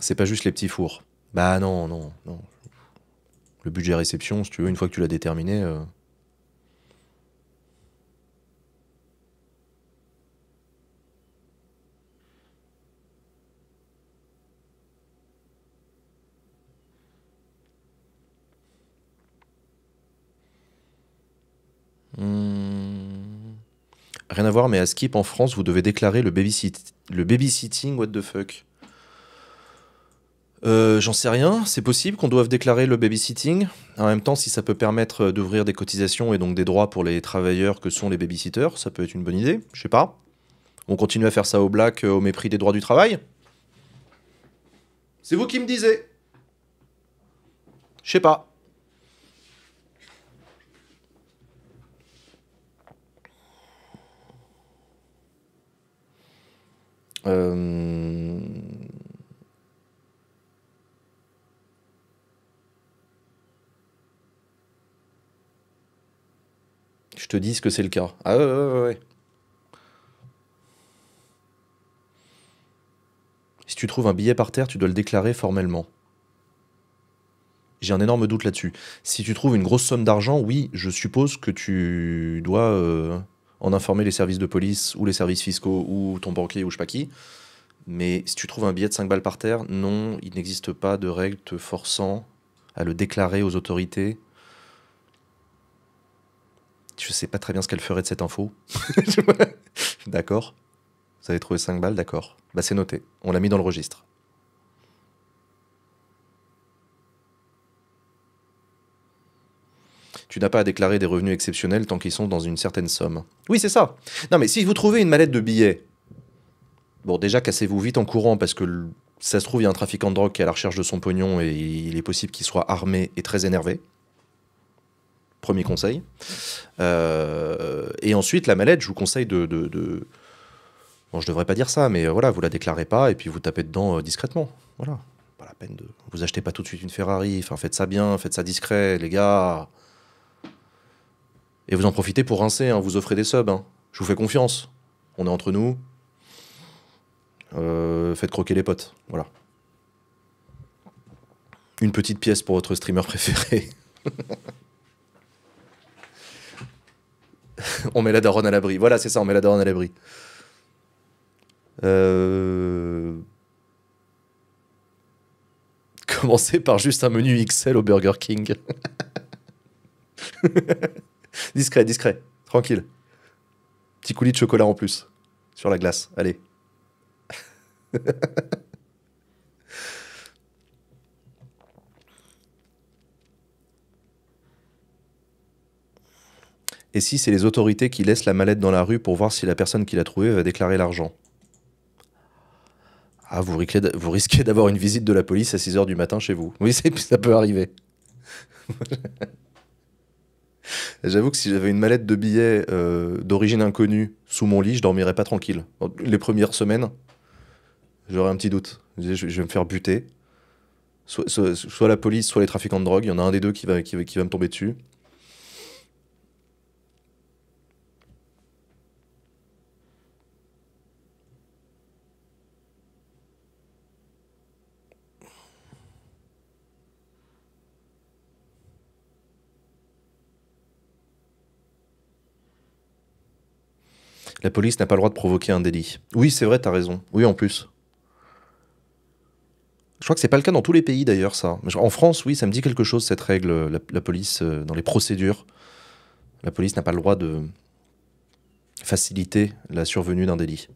C'est pas juste les petits fours. Bah non, non, non. Le budget réception, si tu veux, une fois que tu l'as déterminé, euh, Hmm. Rien à voir, mais à Skip en France, vous devez déclarer le, babysit le babysitting, what the fuck. Euh, j'en sais rien, c'est possible qu'on doive déclarer le babysitting. En même temps, si ça peut permettre euh, d'ouvrir des cotisations et donc des droits pour les travailleurs que sont les babysitters, ça peut être une bonne idée, je sais pas. On continue à faire ça au black euh, au mépris des droits du travail C'est vous qui me disiez Je sais pas. Euh, je te dis que c'est le cas. Ah ouais, ouais, ouais. Si tu trouves un billet par terre, tu dois le déclarer formellement. J'ai un énorme doute là-dessus. Si tu trouves une grosse somme d'argent, oui, je suppose que tu dois... Euh, en informer les services de police ou les services fiscaux ou ton banquier ou je sais pas qui. Mais si tu trouves un billet de 5 balles par terre, non, il n'existe pas de règle te forçant à le déclarer aux autorités. Je sais pas très bien ce qu'elle ferait de cette info. d'accord. Vous avez trouvé 5 balles, d'accord. Bah c'est noté. On l'a mis dans le registre. tu n'as pas à déclarer des revenus exceptionnels tant qu'ils sont dans une certaine somme. Oui, c'est ça. Non, mais si vous trouvez une mallette de billets, bon, déjà, cassez-vous vite en courant parce que ça se trouve, il y a un trafiquant de drogue qui est à la recherche de son pognon et il est possible qu'il soit armé et très énervé. Premier conseil. Euh, et ensuite, la mallette, je vous conseille de. Bon, je devrais pas dire ça, mais voilà, vous la déclarez pas et puis vous tapez dedans euh, discrètement. Voilà, pas la peine de. Vous achetez pas tout de suite une Ferrari. Enfin, faites ça bien, faites ça discret, les gars. Et vous en profitez pour rincer, hein, vous offrez des subs. Hein. Je vous fais confiance. On est entre nous. Euh, faites croquer les potes. Voilà. Une petite pièce pour votre streamer préféré. on met la daronne à l'abri. Voilà, c'est ça, on met la daronne à l'abri. Euh... Commencez par juste un menu XL au Burger King. discret, discret, tranquille. Petit coulis de chocolat en plus sur la glace. Allez. Et si c'est les autorités qui laissent la mallette dans la rue pour voir si la personne qui l'a trouvée va déclarer l'argent Ah, vous risquez d'avoir une visite de la police à 6h du matin chez vous. Oui, ça peut arriver. J'avoue que si j'avais une mallette de billets euh, d'origine inconnue sous mon lit, je dormirais pas tranquille. Les premières semaines, j'aurais un petit doute. Je, vais me faire buter. Soit, la police, soit les trafiquants de drogue. Il y en a un des deux qui, va, qui va me tomber dessus. La police n'a pas le droit de provoquer un délit. Oui, c'est vrai, t'as raison. Oui, en plus. Je crois que c'est pas le cas dans tous les pays d'ailleurs, ça. En France, oui, ça me dit quelque chose cette règle. Euh, la, police, euh, dans les procédures, la police n'a pas le droit de faciliter la survenue d'un délit.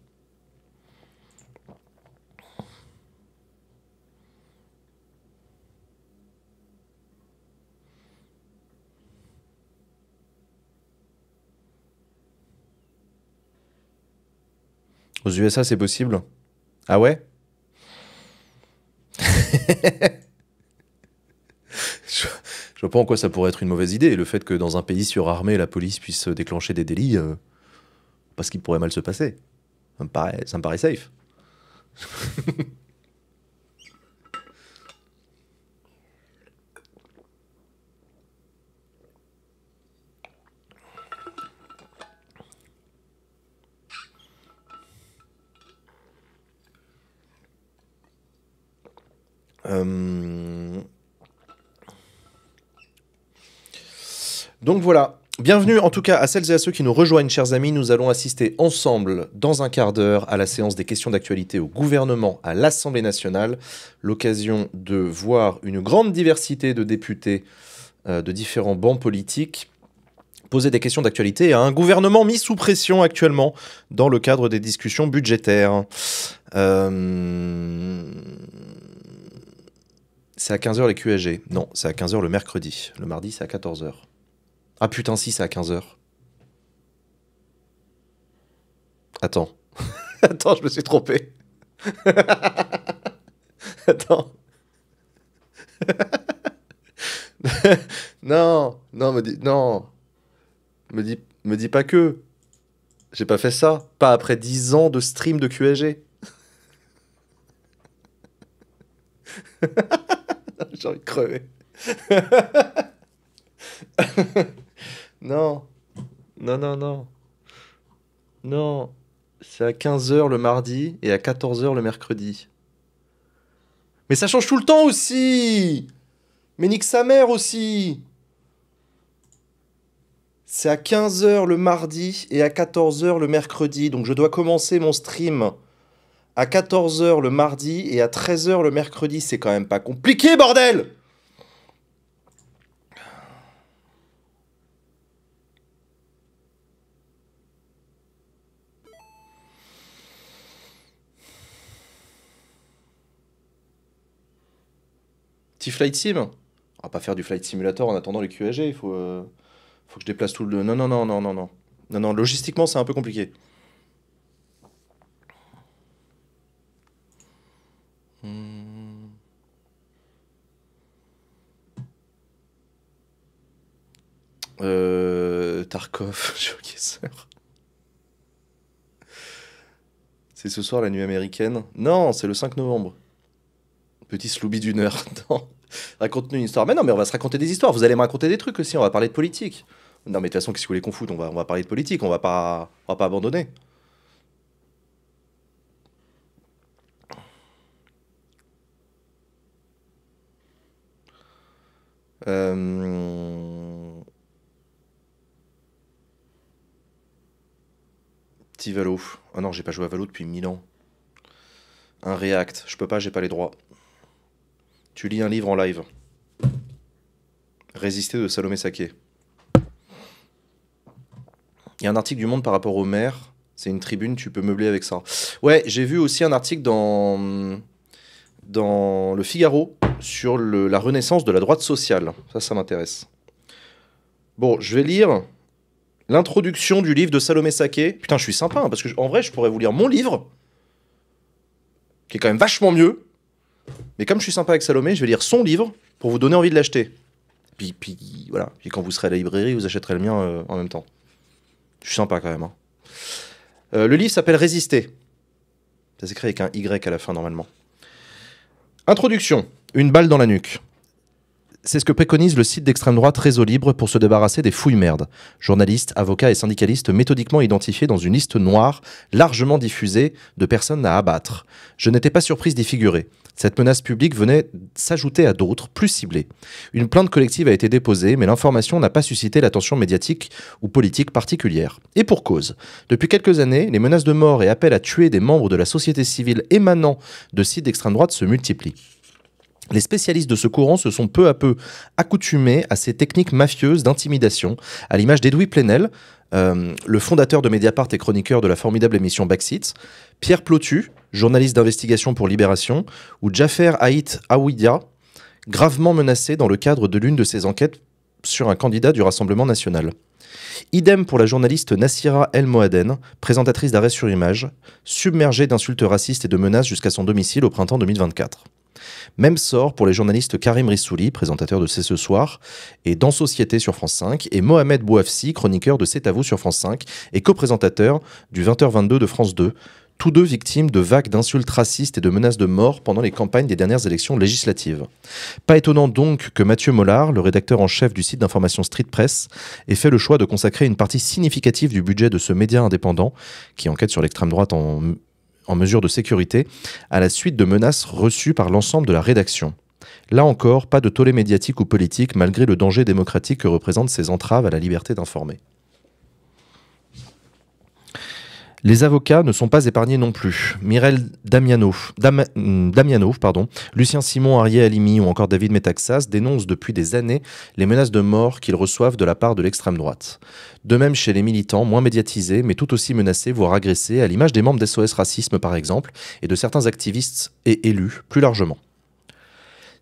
Aux USA, c'est possible Ah ouais je, vois pas en quoi ça pourrait être une mauvaise idée. Le fait que dans un pays surarmé, la police puisse déclencher des délits, euh, parce qu'il pourrait mal se passer. ça me paraît safe. Euh, donc voilà. Bienvenue en tout cas à celles et à ceux qui nous rejoignent, chers amis. Nous allons assister ensemble dans un quart d'heure à la séance des questions d'actualité au gouvernement à l'Assemblée nationale. L'occasion de voir une grande diversité de députés euh, de différents bancs politiques poser des questions d'actualité à un gouvernement mis sous pression actuellement dans le cadre des discussions budgétaires. Euh c'est à 15h les QAG. Non, c'est à 15h le mercredi. Le mardi, c'est à 14h. Ah putain, si, c'est à 15h. Attends. Attends, je me suis trompé. Attends. non, non, me dis, non. Me dis, me pas que. J'ai pas fait ça. Pas après 10 ans de stream de QAG. J'ai envie non. Non, non, non. Non. C'est à 15h le mardi et à 14h le mercredi. Mais ça change tout le temps aussi Mais nique sa mère aussi C'est à 15h le mardi et à 14h le mercredi, donc je dois commencer mon stream à 14h le mardi et à 13h le mercredi. C'est quand même pas compliqué, bordel Petit flight sim On va pas faire du flight simulator en attendant les QAG, il faut, euh, faut que je déplace tout le... Non, non, non, non, non, non. Non, non, logistiquement c'est un peu compliqué. Euh, Tarkov, sœur. C'est ce soir la nuit américaine Non, c'est le 5 novembre. Petit sloubi d'une heure. Raconte-nous une histoire. Mais non, mais on va se raconter des histoires. Vous allez me raconter des trucs aussi. On va parler de politique. Non, mais de toute façon, qu'est-ce que vous voulez qu'on foute on va, parler de politique. On va pas, on va pas abandonner. Euh... Valo. Ah non, j'ai pas joué à Valo depuis mille ans. Un React. Je peux pas, j'ai pas les droits. Tu lis un livre en live. Résister de Salomé Saké. Il y a un article du Monde par rapport au maire. C'est une tribune, tu peux meubler avec ça. Ouais, j'ai vu aussi un article dans, dans le Figaro sur la renaissance de la droite sociale. Ça, ça m'intéresse. Bon, je vais lire L'introduction du livre de Salomé Saké. Putain, je suis sympa, hein, parce que en vrai, je pourrais vous lire mon livre, qui est quand même vachement mieux. Mais comme je suis sympa avec Salomé, je vais lire son livre pour vous donner envie de l'acheter. Puis, puis voilà. Et quand vous serez à la librairie, vous achèterez le mien euh, en même temps. Je suis sympa quand même. Hein. Euh, le livre s'appelle Résister. Ça s'écrit avec un Y à la fin normalement. Introduction. Une balle dans la nuque. C'est ce que préconise le site d'extrême droite Réseau Libre pour se débarrasser des fouilles merdes. Journalistes, avocats et syndicalistes méthodiquement identifiés dans une liste noire, largement diffusée, de personnes à abattre. Je n'étais pas surprise d'y figurer. Cette menace publique venait s'ajouter à d'autres, plus ciblées. Une plainte collective a été déposée, mais l'information n'a pas suscité l'attention médiatique ou politique particulière. Et pour cause. Depuis quelques années, les menaces de mort et appels à tuer des membres de la société civile émanant de sites d'extrême droite se multiplient. Les spécialistes de ce courant se sont peu à peu accoutumés à ces techniques mafieuses d'intimidation, à l'image d'Edoui Plenel, euh, le fondateur de Mediapart et chroniqueur de la formidable émission Backseat, Pierre Plotu, journaliste d'investigation pour Libération, ou Jaffer Haït Aouidia, gravement menacé dans le cadre de l'une de ses enquêtes sur un candidat du Rassemblement national. Idem pour la journaliste Nassira El Moaden, présentatrice d'arrêt sur image, submergée d'insultes racistes et de menaces jusqu'à son domicile au printemps 2024. Même sort pour les journalistes Karim Rissouli, présentateur de C'est ce soir, et dans Société sur France 5, et Mohamed Bouafsi, chroniqueur de C'est à vous sur France 5, et coprésentateur du 20h22 de France 2, tous deux victimes de vagues d'insultes racistes et de menaces de mort pendant les campagnes des dernières élections législatives. Pas étonnant donc que Mathieu Mollard, le rédacteur en chef du site d'information Street Press, ait fait le choix de consacrer une partie significative du budget de ce média indépendant, qui enquête sur l'extrême droite en en mesure de sécurité à la suite de menaces reçues par l'ensemble de la rédaction. Là encore, pas de tollé médiatique ou politique malgré le danger démocratique que représentent ces entraves à la liberté d'informer. Les avocats ne sont pas épargnés non plus. Mirel Damiano, hmm, pardon, Lucien Simon, Arié Alimi ou encore David Metaxas dénoncent depuis des années les menaces de mort qu'ils reçoivent de la part de l'extrême droite. De même chez les militants, moins médiatisés, mais tout aussi menacés, voire agressés, à l'image des membres d'SOS Racisme par exemple, et de certains activistes et élus plus largement.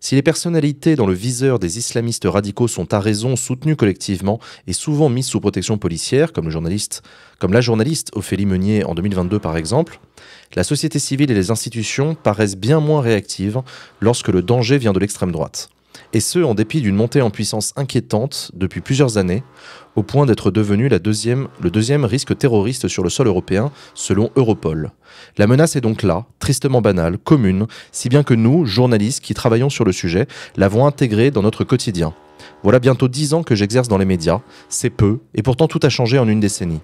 Si les personnalités dans le viseur des islamistes radicaux sont à raison soutenues collectivement et souvent mises sous protection policière, comme, le journaliste, comme la journaliste Ophélie Meunier en 2022 par exemple, la société civile et les institutions paraissent bien moins réactives lorsque le danger vient de l'extrême droite et ce en dépit d'une montée en puissance inquiétante depuis plusieurs années, au point d'être devenu le deuxième risque terroriste sur le sol européen, selon Europol. La menace est donc là, tristement banale, commune, si bien que nous, journalistes qui travaillons sur le sujet, l'avons intégrée dans notre quotidien. Voilà bientôt dix ans que j'exerce dans les médias, c'est peu, et pourtant tout a changé en une décennie.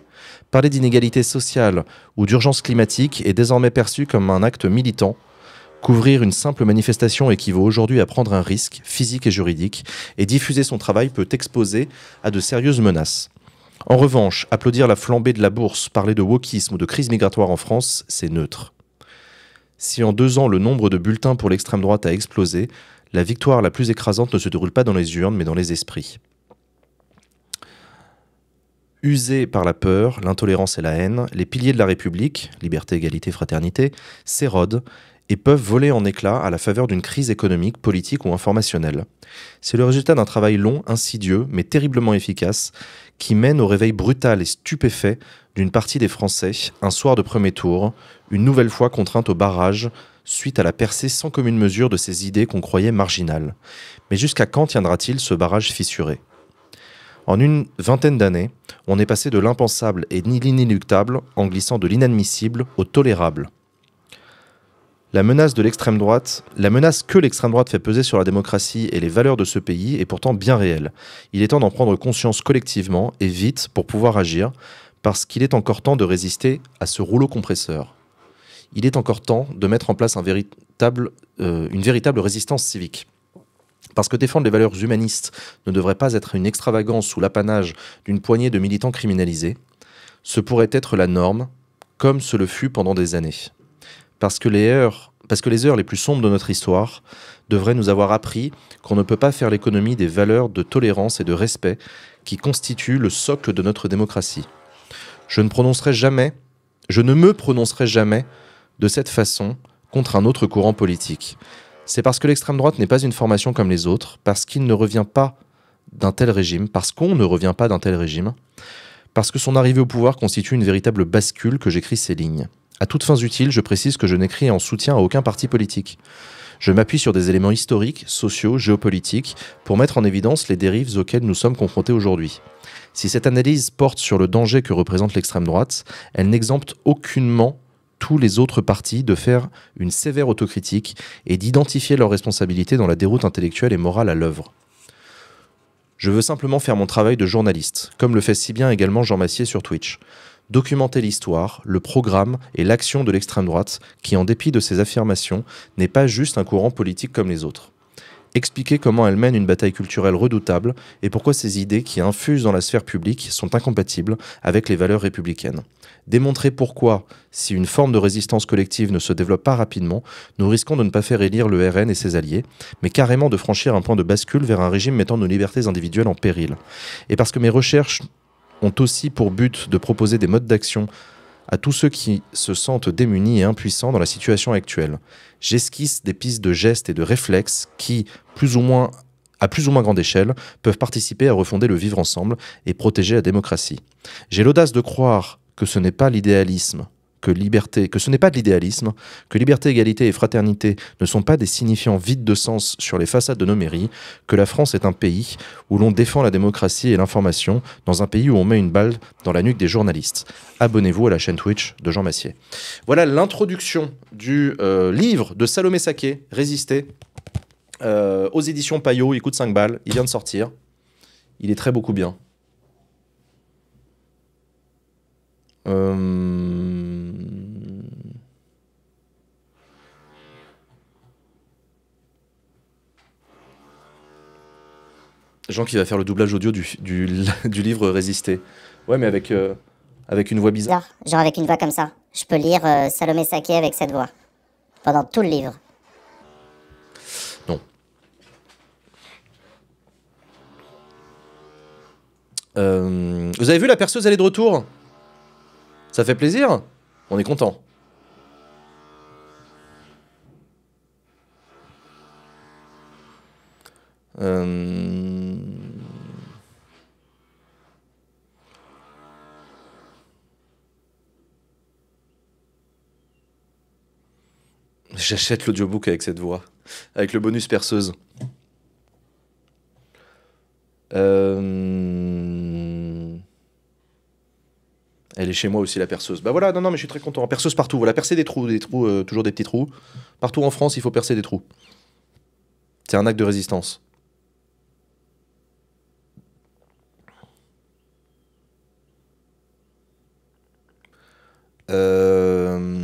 Parler d'inégalité sociale ou d'urgence climatique est désormais perçu comme un acte militant Couvrir une simple manifestation équivaut aujourd'hui à prendre un risque physique et juridique, et diffuser son travail peut exposer à de sérieuses menaces. En revanche, applaudir la flambée de la bourse, parler de wokisme ou de crise migratoire en France, c'est neutre. Si en deux ans le nombre de bulletins pour l'extrême droite a explosé, la victoire la plus écrasante ne se déroule pas dans les urnes, mais dans les esprits. Usés par la peur, l'intolérance et la haine, les piliers de la République, liberté, égalité, fraternité, s'érodent et peuvent voler en éclats à la faveur d'une crise économique, politique ou informationnelle. C'est le résultat d'un travail long, insidieux, mais terriblement efficace, qui mène au réveil brutal et stupéfait d'une partie des Français, un soir de premier tour, une nouvelle fois contrainte au barrage, suite à la percée sans commune mesure de ces idées qu'on croyait marginales. Mais jusqu'à quand tiendra-t-il ce barrage fissuré en une vingtaine d'années, on est passé de l'impensable et ni l'inéluctable en glissant de l'inadmissible au tolérable, la menace de l'extrême droite, la menace que l'extrême droite fait peser sur la démocratie et les valeurs de ce pays est pourtant bien réelle. Il est temps d'en prendre conscience collectivement et vite pour pouvoir agir, parce qu'il est encore temps de résister à ce rouleau compresseur. Il est encore temps de mettre en place euh, une véritable résistance civique. Parce que défendre les valeurs humanistes ne devrait pas être une extravagance ou l'apanage d'une poignée de militants criminalisés, ce pourrait être la norme, comme ce le fut pendant des années parce que les heures, parce que les heures les plus sombres de notre histoire devraient nous avoir appris qu'on ne peut pas faire l'économie des valeurs de tolérance et de respect qui constituent le socle de notre démocratie. Je ne prononcerai jamais, je ne me prononcerai jamais de cette façon contre un autre courant politique. C'est parce que l'extrême droite n'est pas une formation comme les autres, parce qu'il ne revient pas d'un tel régime, parce qu'on ne revient pas d'un tel régime, parce que son arrivée au pouvoir constitue une véritable bascule que j'écris ces lignes. À toutes fins utiles, je précise que je n'écris en soutien à aucun parti politique. Je m'appuie sur des éléments historiques, sociaux, géopolitiques, pour mettre en évidence les dérives auxquelles nous sommes confrontés aujourd'hui. Si cette analyse porte sur le danger que représente l'extrême droite, elle n'exempte aucunement tous les autres partis de faire une sévère autocritique et d'identifier leurs responsabilités dans la déroute intellectuelle et morale à l'œuvre. Je veux simplement faire mon travail de journaliste, comme le fait si bien également Jean Massier sur Twitch documenter l'histoire, le programme et l'action de l'extrême droite, qui, en dépit de ses affirmations, n'est pas juste un courant politique comme les autres. Expliquer comment elle mène une bataille culturelle redoutable et pourquoi ses idées qui infusent dans la sphère publique sont incompatibles avec les valeurs républicaines. Démontrer pourquoi, si une forme de résistance collective ne se développe pas rapidement, nous risquons de ne pas faire élire le RN et ses alliés, mais carrément de franchir un point de bascule vers un régime mettant nos libertés individuelles en péril. Et parce que mes recherches ont aussi pour but de proposer des modes d'action à tous ceux qui se sentent démunis et impuissants dans la situation actuelle. J'esquisse des pistes de gestes et de réflexes qui, plus ou moins à plus ou moins grande échelle, peuvent participer à refonder le vivre ensemble et protéger la démocratie. J'ai l'audace de croire que ce n'est pas l'idéalisme que liberté, que ce n'est pas de l'idéalisme, que liberté, égalité et fraternité ne sont pas des signifiants vides de sens sur les façades de nos mairies, que la France est un pays où l'on défend la démocratie et l'information, dans un pays où on met une balle dans la nuque des journalistes. Abonnez-vous à la chaîne Twitch de Jean Massier. Voilà l'introduction du euh, livre de Salomé Saquet, Résister, euh, aux éditions Payot. Il coûte 5 balles, il vient de sortir. Il est très beaucoup bien. Euh, Jean qui va faire le doublage audio du, livre Résister. Ouais, mais avec, euh, avec une voix bizarre. Genre, avec une voix comme ça. Je peux lire euh, Salomé Saké avec cette voix. Pendant tout le livre. Non. Euh, vous avez vu la perceuse, aller de retour Ça fait plaisir On est content. J'achète l'audiobook avec cette voix, avec le bonus perceuse. Euh, elle est chez moi aussi la perceuse. Bah voilà, non, non, mais je suis très content. Perceuse partout. Voilà, percer des trous, des trous, euh, toujours des petits trous. Partout en France, il faut percer des trous. C'est un acte de résistance. Euh...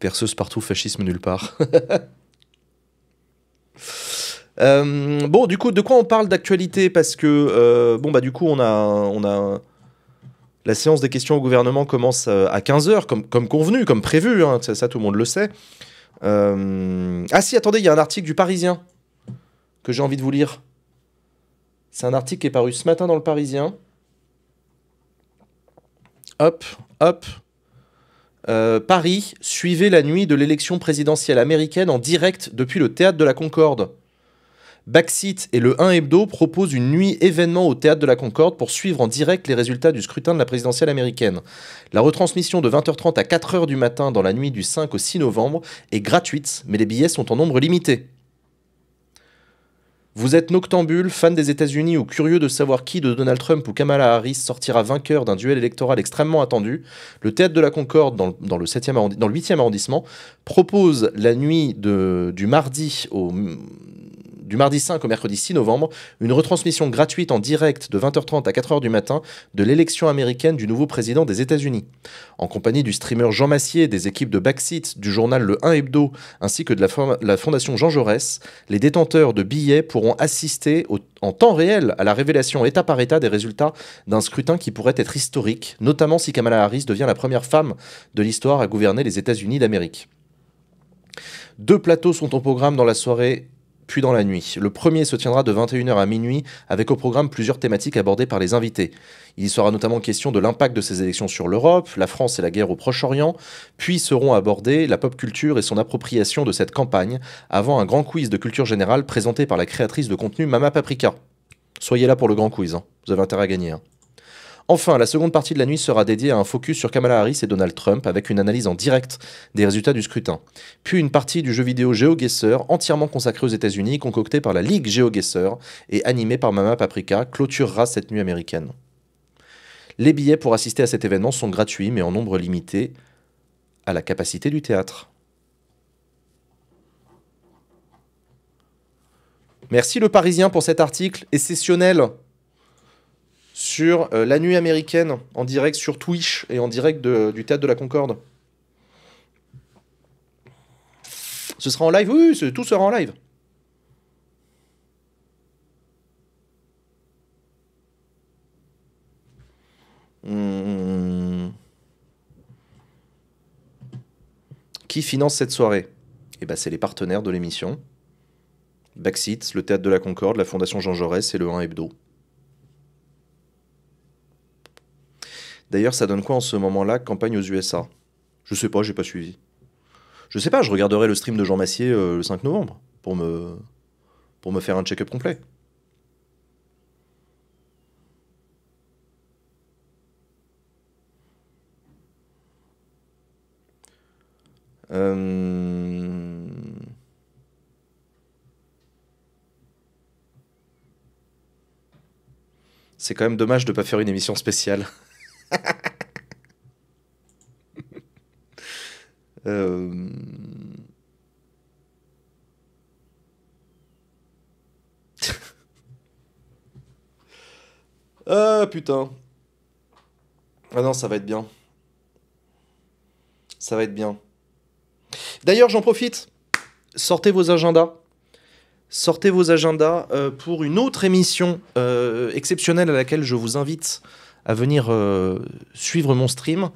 Perceuse partout, fascisme nulle part. Euh, bon, du coup, de quoi on parle d'actualité Parce que, euh, bon, bah, du coup, on a, on a. La séance des questions au gouvernement commence euh, à 15h, comme, convenu, comme prévu, hein. ça, tout le monde le sait. Ah, si, attendez, il y a un article du Parisien que j'ai envie de vous lire. C'est un article qui est paru ce matin dans le Parisien. Hop, hop. Euh, Paris suivait la nuit de l'élection présidentielle américaine en direct depuis le théâtre de la Concorde. Backseat et le 1 Hebdo proposent une nuit événement au théâtre de la Concorde pour suivre en direct les résultats du scrutin de la présidentielle américaine. La retransmission de 20h30 à 4h du matin dans la nuit du 5 au 6 novembre est gratuite, mais les billets sont en nombre limité. Vous êtes noctambule, fan des États-Unis ou curieux de savoir qui de Donald Trump ou Kamala Harris sortira vainqueur d'un duel électoral extrêmement attendu, le Théâtre de la Concorde, dans le, 8e arrondissement, propose la nuit du mardi au du mardi 5 au mercredi 6 novembre, une retransmission gratuite en direct de 20h30 à 4h du matin de l'élection américaine du nouveau président des États-Unis. En compagnie du streamer Jean Massier, des équipes de Backseat, du journal Le 1 Hebdo, ainsi que de la, fondation Jean Jaurès, les détenteurs de billets pourront assister en temps réel à la révélation état par état des résultats d'un scrutin qui pourrait être historique, notamment si Kamala Harris devient la première femme de l'histoire à gouverner les États-Unis d'Amérique. Deux plateaux sont au programme dans la soirée puis dans la nuit. Le premier se tiendra de 21h à minuit, avec au programme plusieurs thématiques abordées par les invités. Il sera notamment question de l'impact de ces élections sur l'Europe, la France et la guerre au Proche-Orient, puis seront abordées la pop culture et son appropriation de cette campagne, avant un grand quiz de culture générale présenté par la créatrice de contenu Mama Paprika. Soyez là pour le grand quiz, hein. vous avez intérêt à gagner. Hein. Enfin, la seconde partie de la nuit sera dédiée à un focus sur Kamala Harris et Donald Trump avec une analyse en direct des résultats du scrutin. Puis une partie du jeu vidéo GeoGuessr entièrement consacrée aux États-Unis, concoctée par la Ligue GeoGuessr et animée par Mama Paprika, clôturera cette nuit américaine. Les billets pour assister à cet événement sont gratuits mais en nombre limité à la capacité du théâtre. Merci le Parisien pour cet article exceptionnel sur euh, la nuit américaine en direct sur Twitch et en direct du théâtre de la Concorde. Ce sera en live Oui, tout sera en live. Hmm. Qui finance cette soirée Eh ben, c'est les partenaires de l'émission. Backseat, le Théâtre de la Concorde, la Fondation Jean Jaurès et le 1 Hebdo. D'ailleurs, ça donne quoi en ce moment-là, campagne aux USA Je sais pas, j'ai pas suivi. Je sais pas, je regarderai le stream de Jean Massier euh, le 5 novembre pour me, pour me faire un check-up complet. Euh, c'est quand même dommage de ne pas faire une émission spéciale. Euh, ah putain. Ah non, ça va être bien. Ça va être bien. D'ailleurs, j'en profite. Sortez vos agendas. Sortez vos agendas euh, pour une autre émission euh, exceptionnelle à laquelle je vous invite à venir euh, suivre mon stream.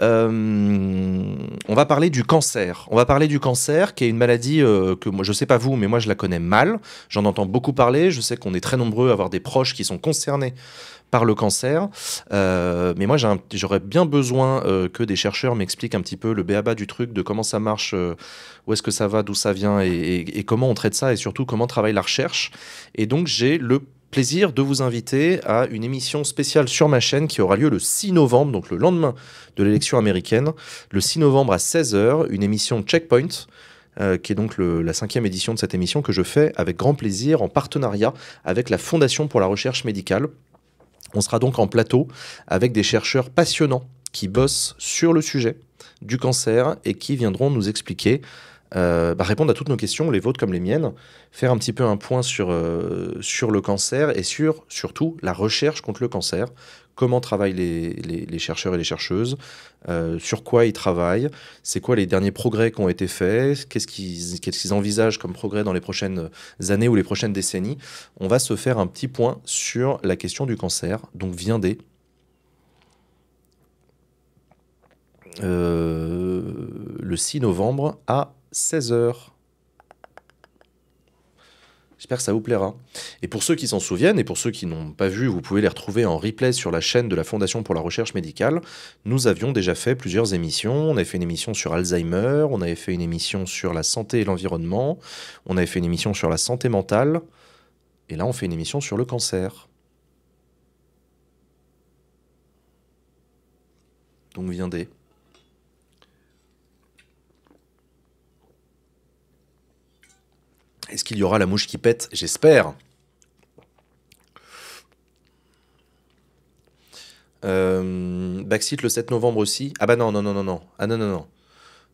Euh, on va parler du cancer. On va parler du cancer, qui est une maladie euh, que moi, je sais pas vous, mais moi je la connais mal. J'en entends beaucoup parler. Je sais qu'on est très nombreux à avoir des proches qui sont concernés par le cancer. mais moi, j'aurais bien besoin que des chercheurs m'expliquent un petit peu le béaba du truc, de comment ça marche, où est-ce que ça va, d'où ça vient, et, comment on traite ça, et surtout comment travaille la recherche. Et donc, j'ai le plaisir de vous inviter à une émission spéciale sur ma chaîne qui aura lieu le 6 novembre, donc le lendemain de l'élection américaine, le 6 novembre à 16h, une émission Checkpoint. Euh, qui est donc la cinquième édition de cette émission que je fais avec grand plaisir en partenariat avec la Fondation pour la recherche médicale. On sera donc en plateau avec des chercheurs passionnants qui bossent sur le sujet du cancer et qui viendront nous expliquer euh, bah, répondre à toutes nos questions, les vôtres comme les miennes, faire un petit peu un point sur, euh, sur le cancer et sur, surtout, la recherche contre le cancer, comment travaillent les, chercheurs et les chercheuses, euh, sur quoi ils travaillent, c'est quoi les derniers progrès qui ont été faits, qu'est-ce qu'ils envisagent comme progrès dans les prochaines années ou les prochaines décennies. On va se faire un petit point sur la question du cancer, donc viendez. Euh, le 6 novembre à 16h. J'espère que ça vous plaira. Et pour ceux qui s'en souviennent, et pour ceux qui n'ont pas vu, vous pouvez les retrouver en replay sur la chaîne de la Fondation pour la Recherche Médicale. Nous avions déjà fait plusieurs émissions. On avait fait une émission sur Alzheimer, on avait fait une émission sur la santé et l'environnement, on avait fait une émission sur la santé mentale, et là on fait une émission sur le cancer. Donc viendez. Est-ce qu'il y aura la mouche qui pète J'espère. Euh, le 7 novembre aussi. Ah bah non, non, non, non, non. Ah non, non, non.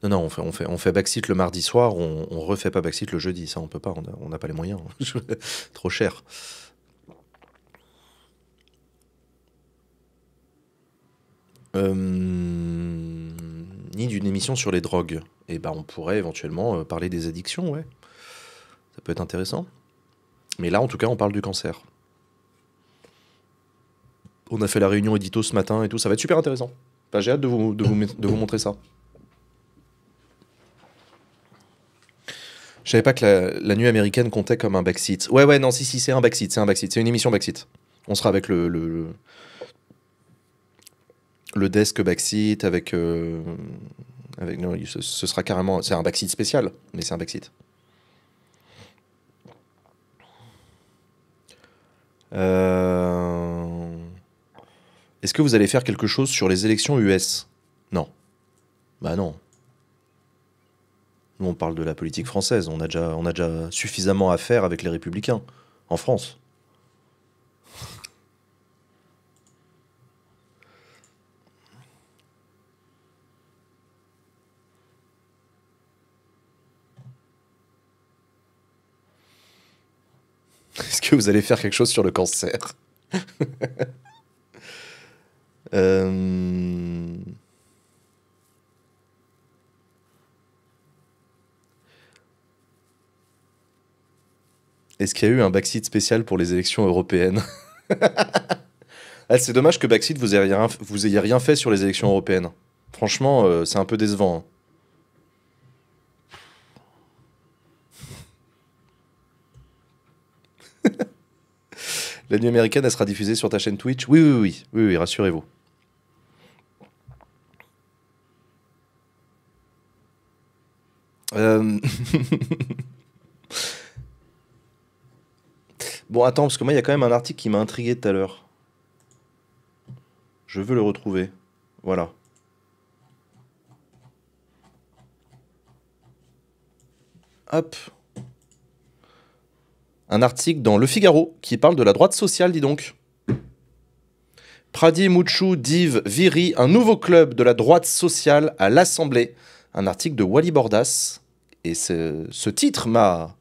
Non, non, on fait, on fait, on fait le mardi soir, on, refait pas backseat le jeudi. Ça, on peut pas, on n'a pas les moyens. Trop cher. Euh, ni d'une émission sur les drogues. Et eh ben, bah, on pourrait éventuellement euh, parler des addictions, ouais peut être intéressant. Mais là, en tout cas, on parle du cancer. On a fait la réunion édito ce matin et tout, ça va être super intéressant. J'ai hâte de vous, de, vous, montrer ça. Je savais pas que la, nuit américaine comptait comme un backseat. Ouais, ouais, non, si, si, c'est un backseat, c'est un backseat, c'est une émission backseat. On sera avec le, le, le, desk backseat, avec. Euh, avec ce, ce, sera carrément. C'est un backseat spécial, mais c'est un backseat. Euh, est-ce que vous allez faire quelque chose sur les élections US Non. Bah non. Nous, on parle de la politique française. On a déjà, on a déjà suffisamment à faire avec les républicains en France. Est-ce que vous allez faire quelque chose sur le cancer euh, Est-ce qu'il y a eu un backseat spécial pour les élections européennes ah, C'est dommage que backseat, vous ayez, rien, vous rien fait sur les élections européennes. Franchement, euh, c'est un peu décevant. Hein. la nuit américaine, elle sera diffusée sur ta chaîne Twitch Oui, oui, oui, oui, rassurez-vous. Euh, bon, attends, parce que moi, il y a quand même un article qui m'a intrigué tout à l'heure. Je veux le retrouver. Voilà. Hop un article dans Le Figaro qui parle de la droite sociale, dis donc. Pradi Mouchou, Div, Viri, un nouveau club de la droite sociale à l'Assemblée. Un article de Wally Bordas. Et ce, ce titre m'a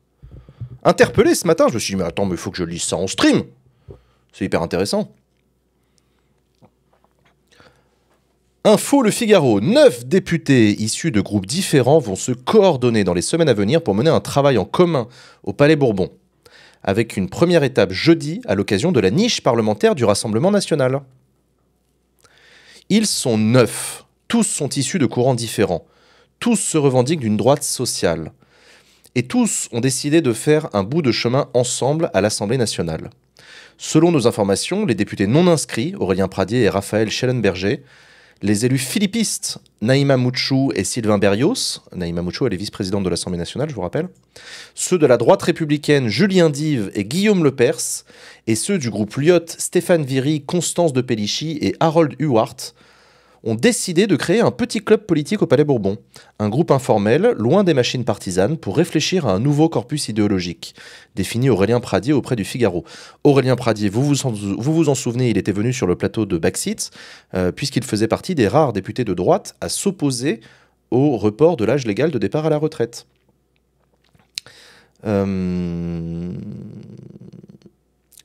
interpellé ce matin. Je me suis dit, mais attends, mais il faut que je lise ça en stream. C'est hyper intéressant. Info Le Figaro, neuf députés issus de groupes différents vont se coordonner dans les semaines à venir pour mener un travail en commun au Palais Bourbon avec une première étape jeudi à l'occasion de la niche parlementaire du Rassemblement national. Ils sont neuf, tous sont issus de courants différents, tous se revendiquent d'une droite sociale, et tous ont décidé de faire un bout de chemin ensemble à l'Assemblée nationale. Selon nos informations, les députés non inscrits, Aurélien Pradier et Raphaël Schellenberger, les élus philippistes Naïma Mouchou et Sylvain Berrios, Naïma Mouchou elle est vice-présidente de l'Assemblée nationale, je vous rappelle, ceux de la droite républicaine Julien Dive et Guillaume Lepers, et ceux du groupe Lyotte Stéphane Viry, Constance de Pellichy et Harold Huart, ont décidé de créer un petit club politique au Palais Bourbon, un groupe informel, loin des machines partisanes, pour réfléchir à un nouveau corpus idéologique, défini Aurélien Pradier auprès du Figaro. Aurélien Pradier, vous vous en, vous vous en souvenez, il était venu sur le plateau de Baxit, euh, puisqu'il faisait partie des rares députés de droite à s'opposer au report de l'âge légal de départ à la retraite. Euh,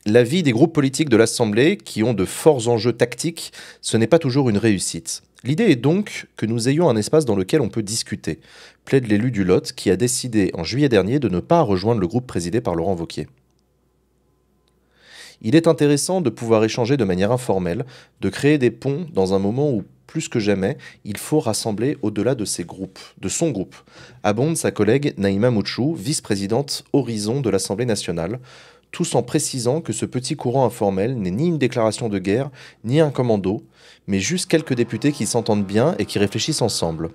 L'avis des groupes politiques de l'Assemblée, qui ont de forts enjeux tactiques, ce n'est pas toujours une réussite. L'idée est donc que nous ayons un espace dans lequel on peut discuter, plaide l'élu du Lot qui a décidé en juillet dernier de ne pas rejoindre le groupe présidé par Laurent Vauquier. Il est intéressant de pouvoir échanger de manière informelle, de créer des ponts dans un moment où, plus que jamais, il faut rassembler au-delà de ses groupes, de son groupe, abonde sa collègue Naïma Mouchou, vice-présidente Horizon de l'Assemblée nationale, tous en précisant que ce petit courant informel n'est ni une déclaration de guerre, ni un commando, mais juste quelques députés qui s'entendent bien et qui réfléchissent ensemble.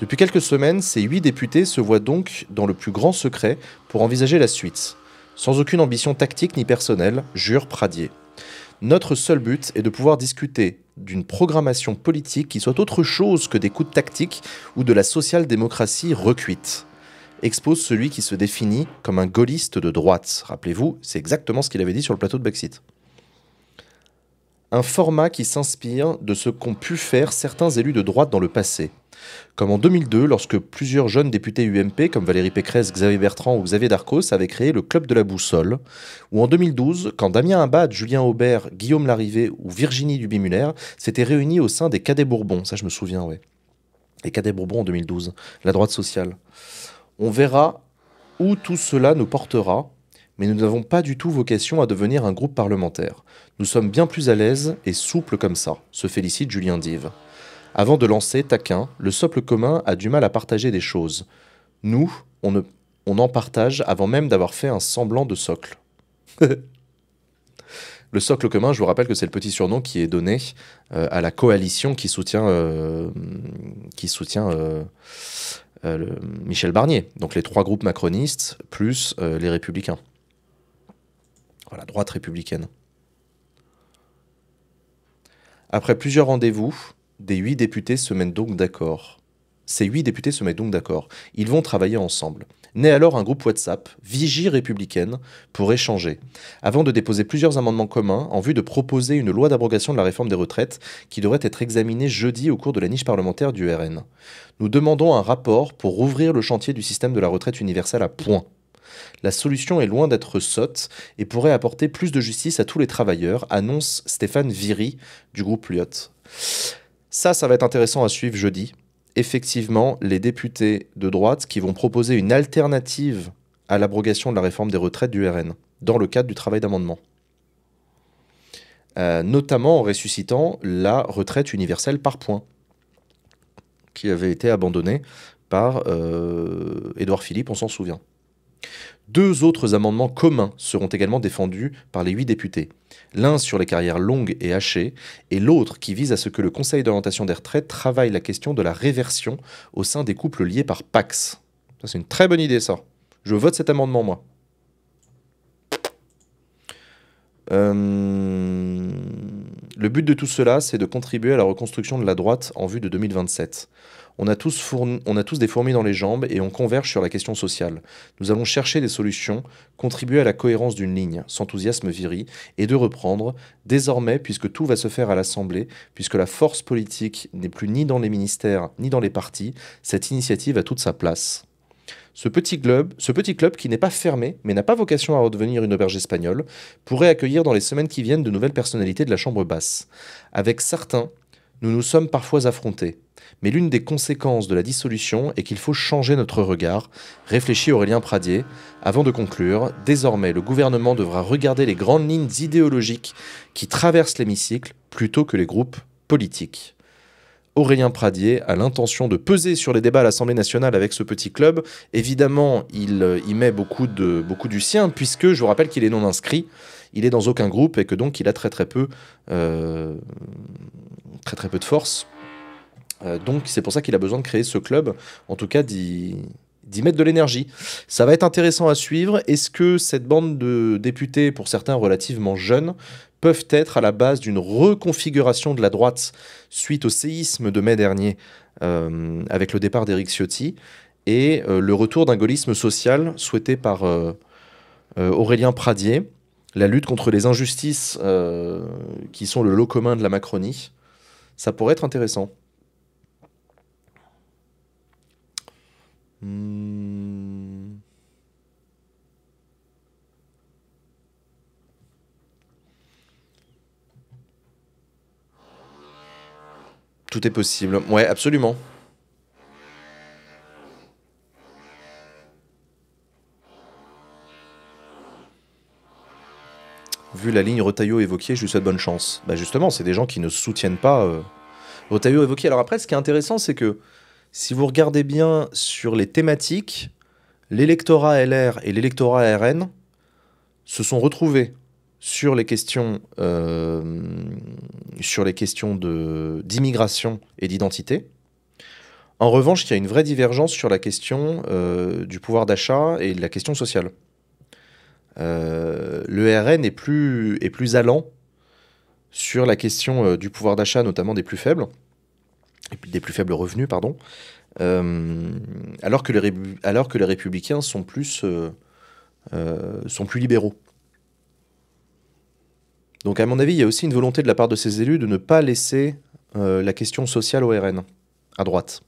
Depuis quelques semaines, ces huit députés se voient donc dans le plus grand secret pour envisager la suite. Sans aucune ambition tactique ni personnelle, jure Pradier. Notre seul but est de pouvoir discuter d'une programmation politique qui soit autre chose que des coups de tactique ou de la social-démocratie recuite expose celui qui se définit comme un gaulliste de droite. Rappelez-vous, c'est exactement ce qu'il avait dit sur le plateau de Brexit. Un format qui s'inspire de ce qu'ont pu faire certains élus de droite dans le passé. Comme en 2002, lorsque plusieurs jeunes députés UMP, comme Valérie Pécresse, Xavier Bertrand ou Xavier Darcos, avaient créé le Club de la Boussole, ou en 2012, quand Damien Abad, Julien Aubert, Guillaume Larrivé ou Virginie Dubimuller s'étaient réunis au sein des Cadets Bourbons, ça je me souviens, ouais. Les Cadets Bourbons en 2012, la droite sociale. On verra où tout cela nous portera, mais nous n'avons pas du tout vocation à devenir un groupe parlementaire. Nous sommes bien plus à l'aise et souples comme ça, se félicite Julien Dive. Avant de lancer, taquin, le socle commun a du mal à partager des choses. Nous, on, en partage avant même d'avoir fait un semblant de socle. le socle commun, je vous rappelle que c'est le petit surnom qui est donné euh, à la coalition qui soutient, euh, qui soutient euh, euh, Michel Barnier. Donc les trois groupes macronistes plus euh, les républicains. Voilà, droite républicaine. Après plusieurs rendez-vous, des huit députés se mettent donc d'accord. Ces huit députés se mettent donc d'accord. Ils vont travailler ensemble. Naît alors un groupe WhatsApp, Vigie républicaine, pour échanger, avant de déposer plusieurs amendements communs en vue de proposer une loi d'abrogation de la réforme des retraites qui devrait être examinée jeudi au cours de la niche parlementaire du RN. Nous demandons un rapport pour rouvrir le chantier du système de la retraite universelle à point. La solution est loin d'être sotte et pourrait apporter plus de justice à tous les travailleurs, annonce Stéphane Viry du groupe Lyot. Ça, ça va être intéressant à suivre jeudi effectivement les députés de droite qui vont proposer une alternative à l'abrogation de la réforme des retraites du RN, dans le cadre du travail d'amendement. Euh, notamment en ressuscitant la retraite universelle par points, qui avait été abandonnée par euh, Édouard Philippe, on s'en souvient. Deux autres amendements communs seront également défendus par les huit députés, l'un sur les carrières longues et hachées, et l'autre qui vise à ce que le Conseil d'orientation des retraites travaille la question de la réversion au sein des couples liés par Pax. Ça, c'est une très bonne idée, ça. Je vote cet amendement, moi. Euh, le but de tout cela, c'est de contribuer à la reconstruction de la droite en vue de 2027. On a, tous des fourmis dans les jambes et on converge sur la question sociale. Nous allons chercher des solutions, contribuer à la cohérence d'une ligne, s'enthousiasme Viry, et de reprendre, désormais, puisque tout va se faire à l'Assemblée, puisque la force politique n'est plus ni dans les ministères ni dans les partis, cette initiative a toute sa place. Ce petit club, ce petit club qui n'est pas fermé, mais n'a pas vocation à redevenir une auberge espagnole, pourrait accueillir dans les semaines qui viennent de nouvelles personnalités de la Chambre basse. Avec certains, nous nous sommes parfois affrontés. Mais l'une des conséquences de la dissolution est qu'il faut changer notre regard, réfléchit Aurélien Pradier. Avant de conclure, désormais le gouvernement devra regarder les grandes lignes idéologiques qui traversent l'hémicycle plutôt que les groupes politiques. Aurélien Pradier a l'intention de peser sur les débats à l'Assemblée nationale avec ce petit club. Évidemment, il y euh, met beaucoup, de, beaucoup du sien, puisque je vous rappelle qu'il est non inscrit, il est dans aucun groupe et que donc il a très très peu, euh, très, très peu de force. Euh, donc c'est pour ça qu'il a besoin de créer ce club, en tout cas d'y mettre de l'énergie. Ça va être intéressant à suivre. Est-ce que cette bande de députés, pour certains relativement jeunes, peuvent être à la base d'une reconfiguration de la droite suite au séisme de mai dernier euh, avec le départ d'Éric Ciotti et euh, le retour d'un gaullisme social souhaité par euh, Aurélien Pradier, la lutte contre les injustices qui sont le lot commun de la Macronie. Ça pourrait être intéressant. Hmm. Tout est possible. Ouais, absolument. Vu la ligne Rotaillot évoquée, je lui souhaite bonne chance. Bah justement, c'est des gens qui ne soutiennent pas euh, Rotaillot évoqué. Alors après, ce qui est intéressant, c'est que si vous regardez bien sur les thématiques, l'électorat LR et l'électorat RN se sont retrouvés sur les questions, euh, sur les questions de, d'immigration et d'identité. En revanche, il y a une vraie divergence sur la question euh, du pouvoir d'achat et de la question sociale. Euh, le RN est plus, est plus allant sur la question du pouvoir d'achat, notamment des plus faibles, des plus faibles revenus, pardon, alors, que les, alors que les républicains sont plus, sont plus libéraux. Donc à mon avis, il y a aussi une volonté de la part de ces élus de ne pas laisser euh, la question sociale au RN, à droite.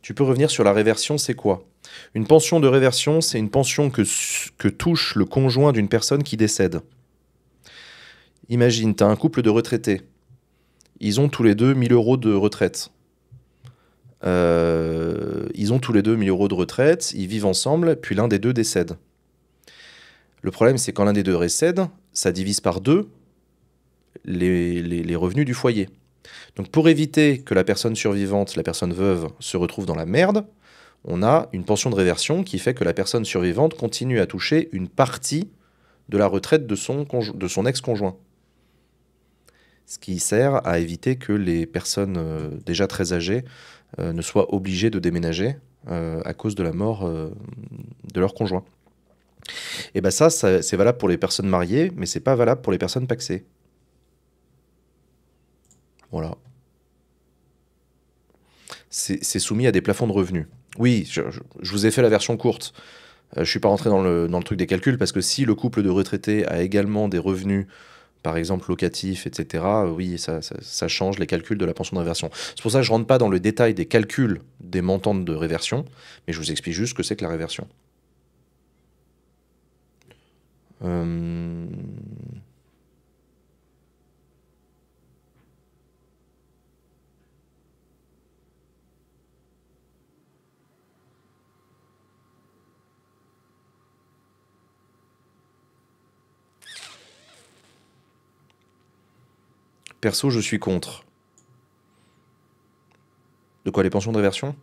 Tu peux revenir sur la réversion, c'est quoi Une pension de réversion, c'est une pension que, que touche le conjoint d'une personne qui décède. Imagine, tu as un couple de retraités. Ils ont tous les deux 1000 euros de retraite. Euh, ils ont tous les deux 1000 euros de retraite, ils vivent ensemble, puis l'un des deux décède. Le problème, c'est quand l'un des deux décède, ça divise par deux les, revenus du foyer. Donc pour éviter que la personne survivante, la personne veuve, se retrouve dans la merde, on a une pension de réversion qui fait que la personne survivante continue à toucher une partie de la retraite de son, de son ex-conjoint. Ce qui sert à éviter que les personnes euh, déjà très âgées euh, ne soient obligés de déménager euh, à cause de la mort euh, de leur conjoint. Et bien ça, c'est valable pour les personnes mariées, mais c'est pas valable pour les personnes paxées. Voilà. C'est soumis à des plafonds de revenus. Oui, je, vous ai fait la version courte. je ne suis pas rentré dans le, dans le, truc des calculs parce que si le couple de retraités a également des revenus par exemple locatif, etc., euh, oui, ça, change les calculs de la pension de réversion. C'est pour ça que je ne rentre pas dans le détail des calculs des montants de réversion, mais je vous explique juste ce que c'est que la réversion. Euh... Perso, je suis contre. De quoi les pensions de réversion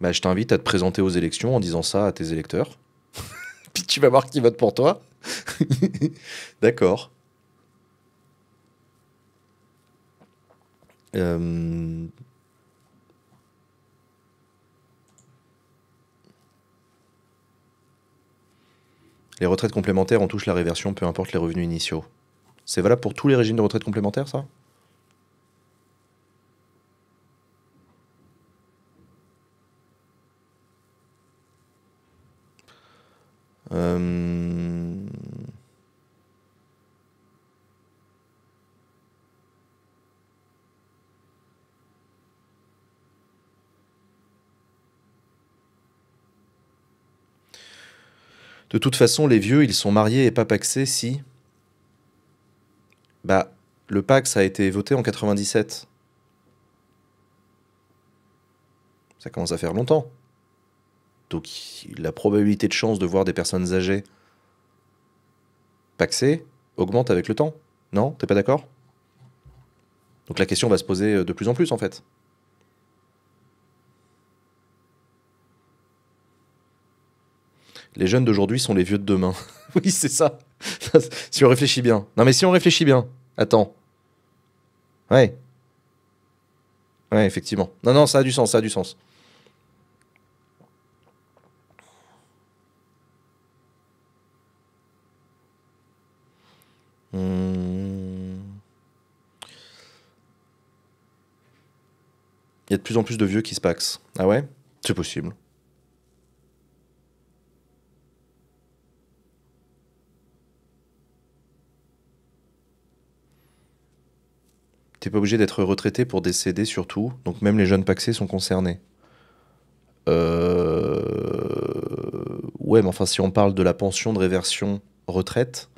bah, Je t'invite à te présenter aux élections en disant ça à tes électeurs. Puis tu vas voir qui vote pour toi. D'accord. Euh, Les retraites complémentaires, on touche la réversion, peu importe les revenus initiaux. C'est valable pour tous les régimes de retraite complémentaire, ça euh... De toute façon, les vieux, ils sont mariés et pas paxés si. Bah, le Pax a été voté en 97. Ça commence à faire longtemps. Donc, la probabilité de chance de voir des personnes âgées paxées augmente avec le temps. Non T'es pas d'accord Donc, la question va se poser de plus en plus, en fait. les jeunes d'aujourd'hui sont les vieux de demain. oui, c'est ça. si on réfléchit bien. Non, mais si on réfléchit bien, attends. Ouais. Ouais, effectivement. Non, non, ça a du sens, ça a du sens. Hmm. Il y a de plus en plus de vieux qui se paxent. Ah ouais C'est possible. t'es pas obligé d'être retraité pour décéder surtout. Donc même les jeunes paxés sont concernés. Euh, ouais, mais enfin, si on parle de la pension de réversion retraite,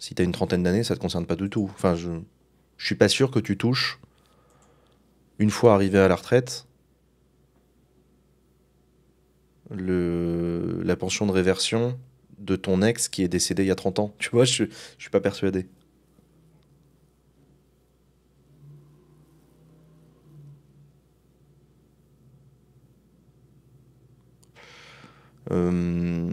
si t'as une trentaine d'années, ça te concerne pas du tout. Enfin, je... suis pas sûr que tu touches, une fois arrivé à la retraite, le... la pension de réversion de ton ex qui est décédé il y a 30 ans. Tu vois, je, je suis pas persuadé. Euh,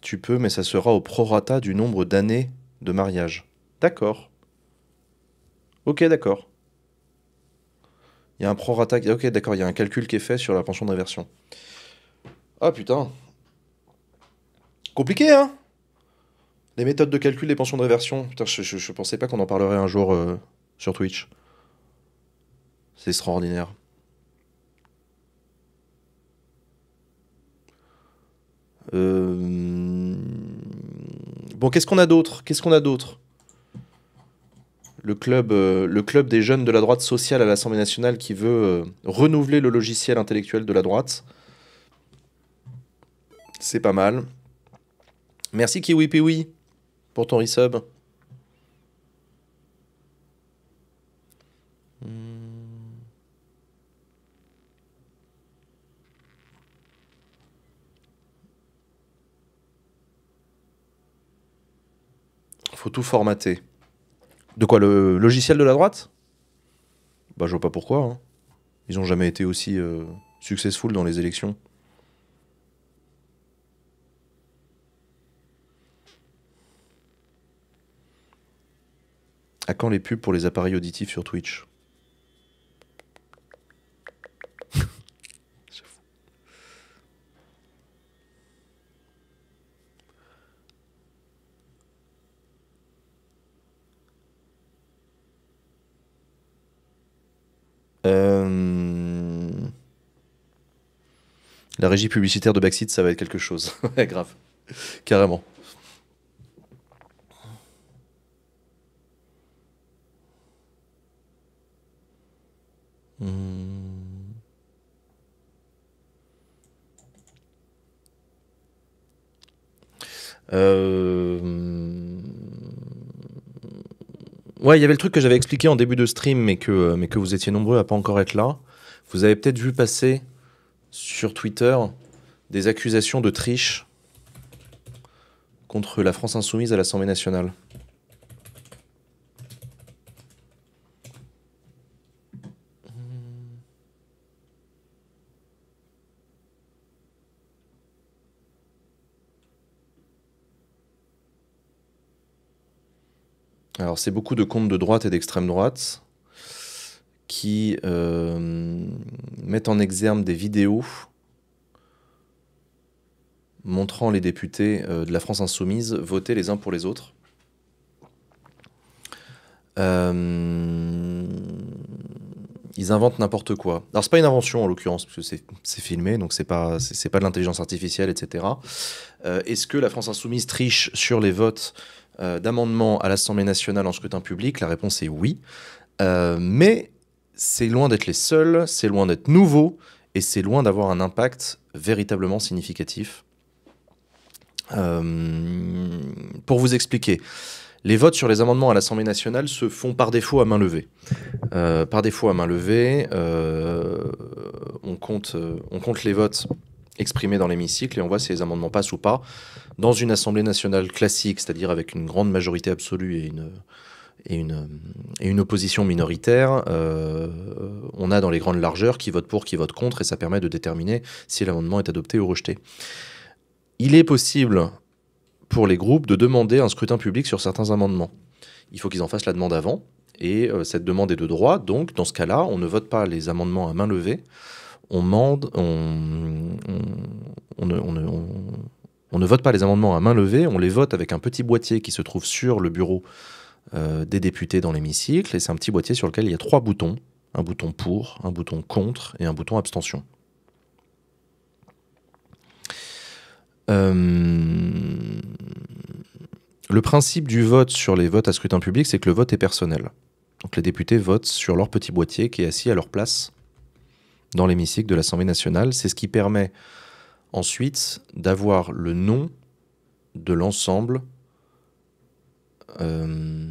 tu peux, mais ça sera au prorata du nombre d'années de mariage. D'accord. Ok, d'accord. Il y a un prorata. Ok, d'accord, il y a un calcul qui est fait sur la pension d'inversion. Ah putain. Compliqué, hein les méthodes de calcul des pensions de réversion. Putain, je, pensais pas qu'on en parlerait un jour euh, sur Twitch. C'est extraordinaire. Euh, bon, qu'est-ce qu'on a d'autre Qu'est-ce qu'on a d'autre le club, euh, le club des jeunes de la droite sociale à l'Assemblée nationale qui veut renouveler le logiciel intellectuel de la droite. C'est pas mal. Merci Kiwi Piwi pour ton e Faut tout formater. De quoi le logiciel de la droite Bah je vois pas pourquoi. Hein. Ils ont jamais été aussi euh, successful dans les élections. À quand les pubs pour les appareils auditifs sur Twitch euh, La régie publicitaire de Backseat, ça va être quelque chose. Grave. Carrément. Hmm. Euh, ouais, il y avait le truc que j'avais expliqué en début de stream, mais que, euh, mais que vous étiez nombreux à pas encore être là. Vous avez peut-être vu passer sur Twitter des accusations de triche contre la France insoumise à l'Assemblée nationale. c'est beaucoup de comptes de droite et d'extrême droite qui euh, mettent en exergue des vidéos montrant les députés euh, de la France insoumise voter les uns pour les autres. Euh, ils inventent n'importe quoi. Alors c'est pas une invention en l'occurrence parce que c'est filmé, donc c'est pas c'est pas de l'intelligence artificielle, etc. Est-ce que la France insoumise triche sur les votes euh, d'amendements à l'Assemblée nationale en scrutin public La réponse est oui. Euh, mais c'est loin d'être les seuls, c'est loin d'être nouveau, et c'est loin d'avoir un impact véritablement significatif. Euh, pour vous expliquer, les votes sur les amendements à l'Assemblée nationale se font par défaut à main levée. par défaut à main levée, on, on compte les votes exprimés dans l'hémicycle et on voit si les amendements passent ou pas dans une Assemblée nationale classique, c'est-à-dire avec une grande majorité absolue et une, opposition minoritaire, euh, on a dans les grandes largeurs qui vote pour, qui vote contre, et ça permet de déterminer si l'amendement est adopté ou rejeté. Il est possible pour les groupes de demander un scrutin public sur certains amendements. Il faut qu'ils en fassent la demande avant, et euh, cette demande est de droit, donc dans ce cas-là, on ne vote pas les amendements à main levée, on mande, on ne vote pas les amendements à main levée, on les vote avec un petit boîtier qui se trouve sur le bureau euh, des députés dans l'hémicycle, et c'est un petit boîtier sur lequel il y a trois boutons, un bouton pour, un bouton contre et un bouton abstention. Euh, le principe du vote sur les votes à scrutin public, c'est que le vote est personnel. Donc les députés votent sur leur petit boîtier qui est assis à leur place dans l'hémicycle de l'Assemblée nationale. C'est ce qui permet ensuite d'avoir le nom de l'ensemble euh,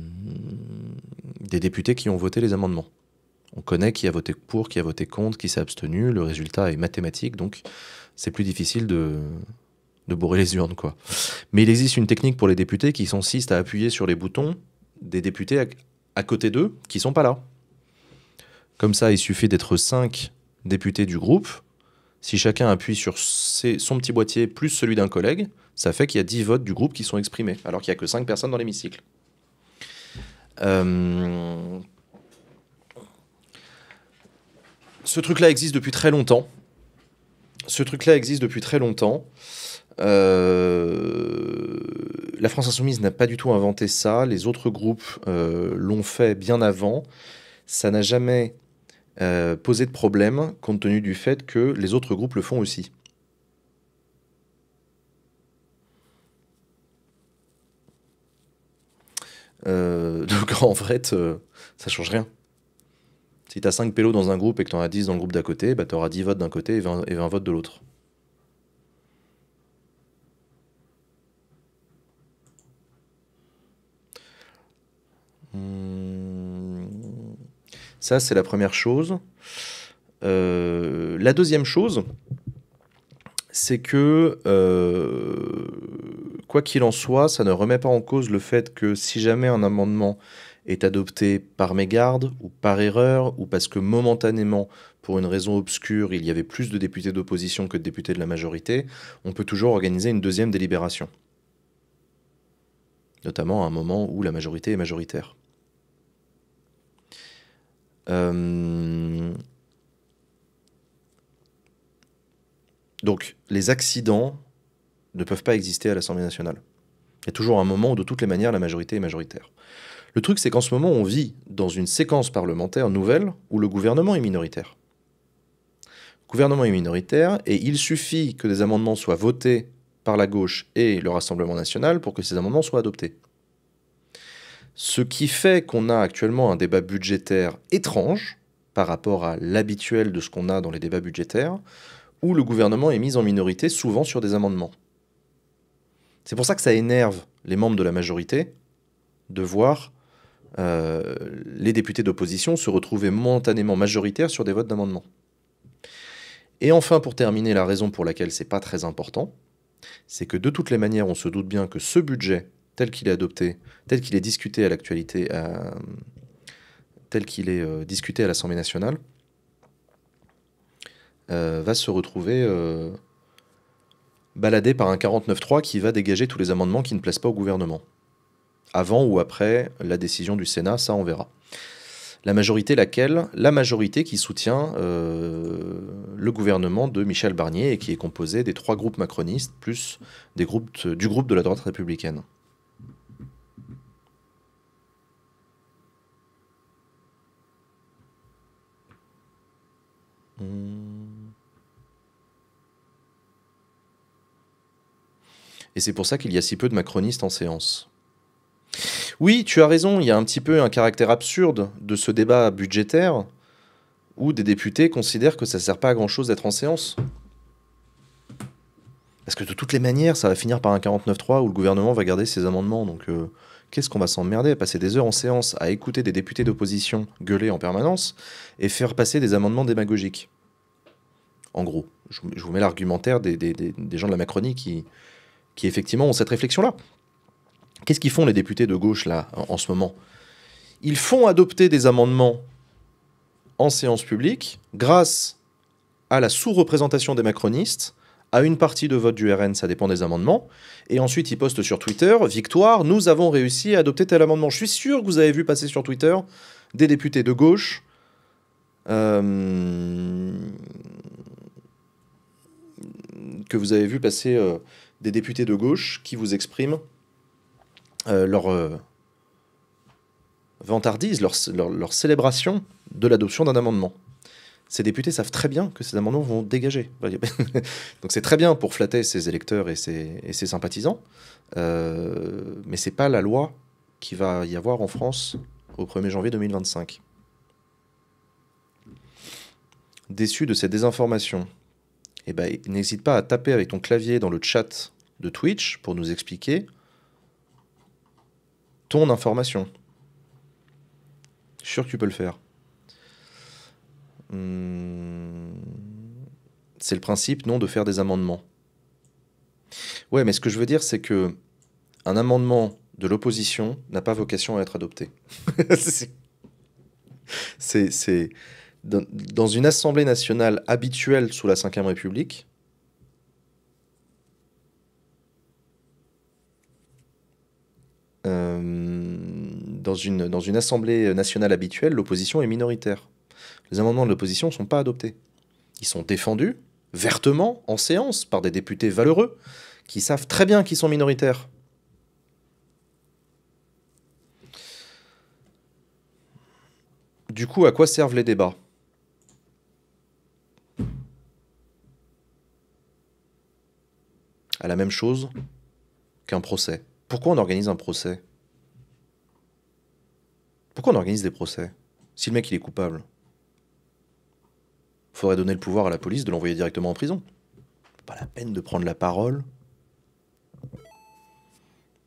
des députés qui ont voté les amendements. On connaît qui a voté pour, qui a voté contre, qui s'est abstenu, le résultat est mathématique, donc c'est plus difficile de, de bourrer les urnes. Quoi. Mais il existe une technique pour les députés qui consiste à appuyer sur les boutons des députés à, côté d'eux qui sont pas là. Comme ça, il suffit d'être 5 députés du groupe. Si chacun appuie sur c'est son petit boîtier plus celui d'un collègue, ça fait qu'il y a 10 votes du groupe qui sont exprimés, alors qu'il n'y a que 5 personnes dans l'hémicycle. Euh, ce truc-là existe depuis très longtemps. Ce truc-là existe depuis très longtemps. Euh, la France Insoumise n'a pas du tout inventé ça. Les autres groupes euh, l'ont fait bien avant. Ça n'a jamais posé de problème compte tenu du fait que les autres groupes le font aussi. Euh, donc en vrai, euh, ça change rien. Si tu as 5 pélos dans un groupe et que tu en as 10 dans le groupe d'à côté, bah, tu auras 10 votes d'un côté et 20, votes de l'autre. Hmm. Ça, c'est la première chose. Euh, la deuxième chose, c'est que Quoi qu'il en soit, ça ne remet pas en cause le fait que si jamais un amendement est adopté par mégarde ou par erreur ou parce que momentanément, pour une raison obscure, il y avait plus de députés d'opposition que de députés de la majorité, on peut toujours organiser une deuxième délibération. Notamment à un moment où la majorité est majoritaire. Euh, donc, les accidents ne peuvent pas exister à l'Assemblée nationale. Il y a toujours un moment où, de toutes les manières, la majorité est majoritaire. Le truc, c'est qu'en ce moment, on vit dans une séquence parlementaire nouvelle où le gouvernement est minoritaire. Le gouvernement est minoritaire et il suffit que des amendements soient votés par la gauche et le Rassemblement national pour que ces amendements soient adoptés. Ce qui fait qu'on a actuellement un débat budgétaire étrange par rapport à l'habituel de ce qu'on a dans les débats budgétaires, où le gouvernement est mis en minorité souvent sur des amendements. C'est pour ça que ça énerve les membres de la majorité de voir euh, les députés d'opposition se retrouver momentanément majoritaires sur des votes d'amendement. Et enfin, pour terminer, la raison pour laquelle c'est pas très important, c'est que de toutes les manières, on se doute bien que ce budget, tel qu'il est adopté, tel qu'il est discuté à l'actualité, euh, tel qu'il est euh, discuté à l'Assemblée nationale, va se retrouver baladé par un 49-3 qui va dégager tous les amendements qui ne plaisent pas au gouvernement. Avant ou après la décision du Sénat, ça on verra. La majorité laquelle La majorité qui soutient euh, le gouvernement de Michel Barnier et qui est composée des trois groupes macronistes plus des groupes, du groupe de la droite républicaine. Hmm. et c'est pour ça qu'il y a si peu de macronistes en séance. Oui, tu as raison, il y a un petit peu un caractère absurde de ce débat budgétaire où des députés considèrent que ça ne sert pas à grand-chose d'être en séance. Parce que de toutes les manières, ça va finir par un 49-3 où le gouvernement va garder ses amendements. Donc euh, qu'est-ce qu'on va s'emmerder à passer des heures en séance à écouter des députés d'opposition gueuler en permanence et faire passer des amendements démagogiques En gros, je vous mets l'argumentaire des gens de la Macronie qui, qui effectivement ont cette réflexion-là. Qu'est-ce qu'ils font les députés de gauche là en, ce moment Ils font adopter des amendements en séance publique grâce à la sous-représentation des macronistes, à une partie de vote du RN, ça dépend des amendements, et ensuite ils postent sur Twitter Victoire, nous avons réussi à adopter tel amendement. Je suis sûr que vous avez vu passer sur Twitter des députés de gauche. Euh, que vous avez vu passer euh, des députés de gauche qui vous expriment euh, leur euh, vantardise, leur, célébration de l'adoption d'un amendement. Ces députés savent très bien que ces amendements vont dégager. Donc c'est très bien pour flatter ses électeurs et ses, sympathisants, euh, mais c'est pas la loi qui va y avoir en France au 1er janvier 2025. Déçu de cette désinformation, eh ben, n'hésite pas à taper avec ton clavier dans le chat de Twitch pour nous expliquer ton information. sûr que tu peux le faire. Hmm. C'est le principe, non, de faire des amendements. Ouais, mais ce que je veux dire, c'est que un amendement de l'opposition n'a pas vocation à être adopté. c'est dans une assemblée nationale habituelle sous la Ve République, Euh, dans, une, dans une assemblée nationale habituelle, l'opposition est minoritaire. Les amendements de l'opposition ne sont pas adoptés. Ils sont défendus, vertement, en séance, par des députés valeureux, qui savent très bien qu'ils sont minoritaires. Du coup, à quoi servent les débats À la même chose qu'un procès pourquoi on organise un procès Pourquoi on organise des procès Si le mec il est coupable, faudrait donner le pouvoir à la police de l'envoyer directement en prison. Pas la peine de prendre la parole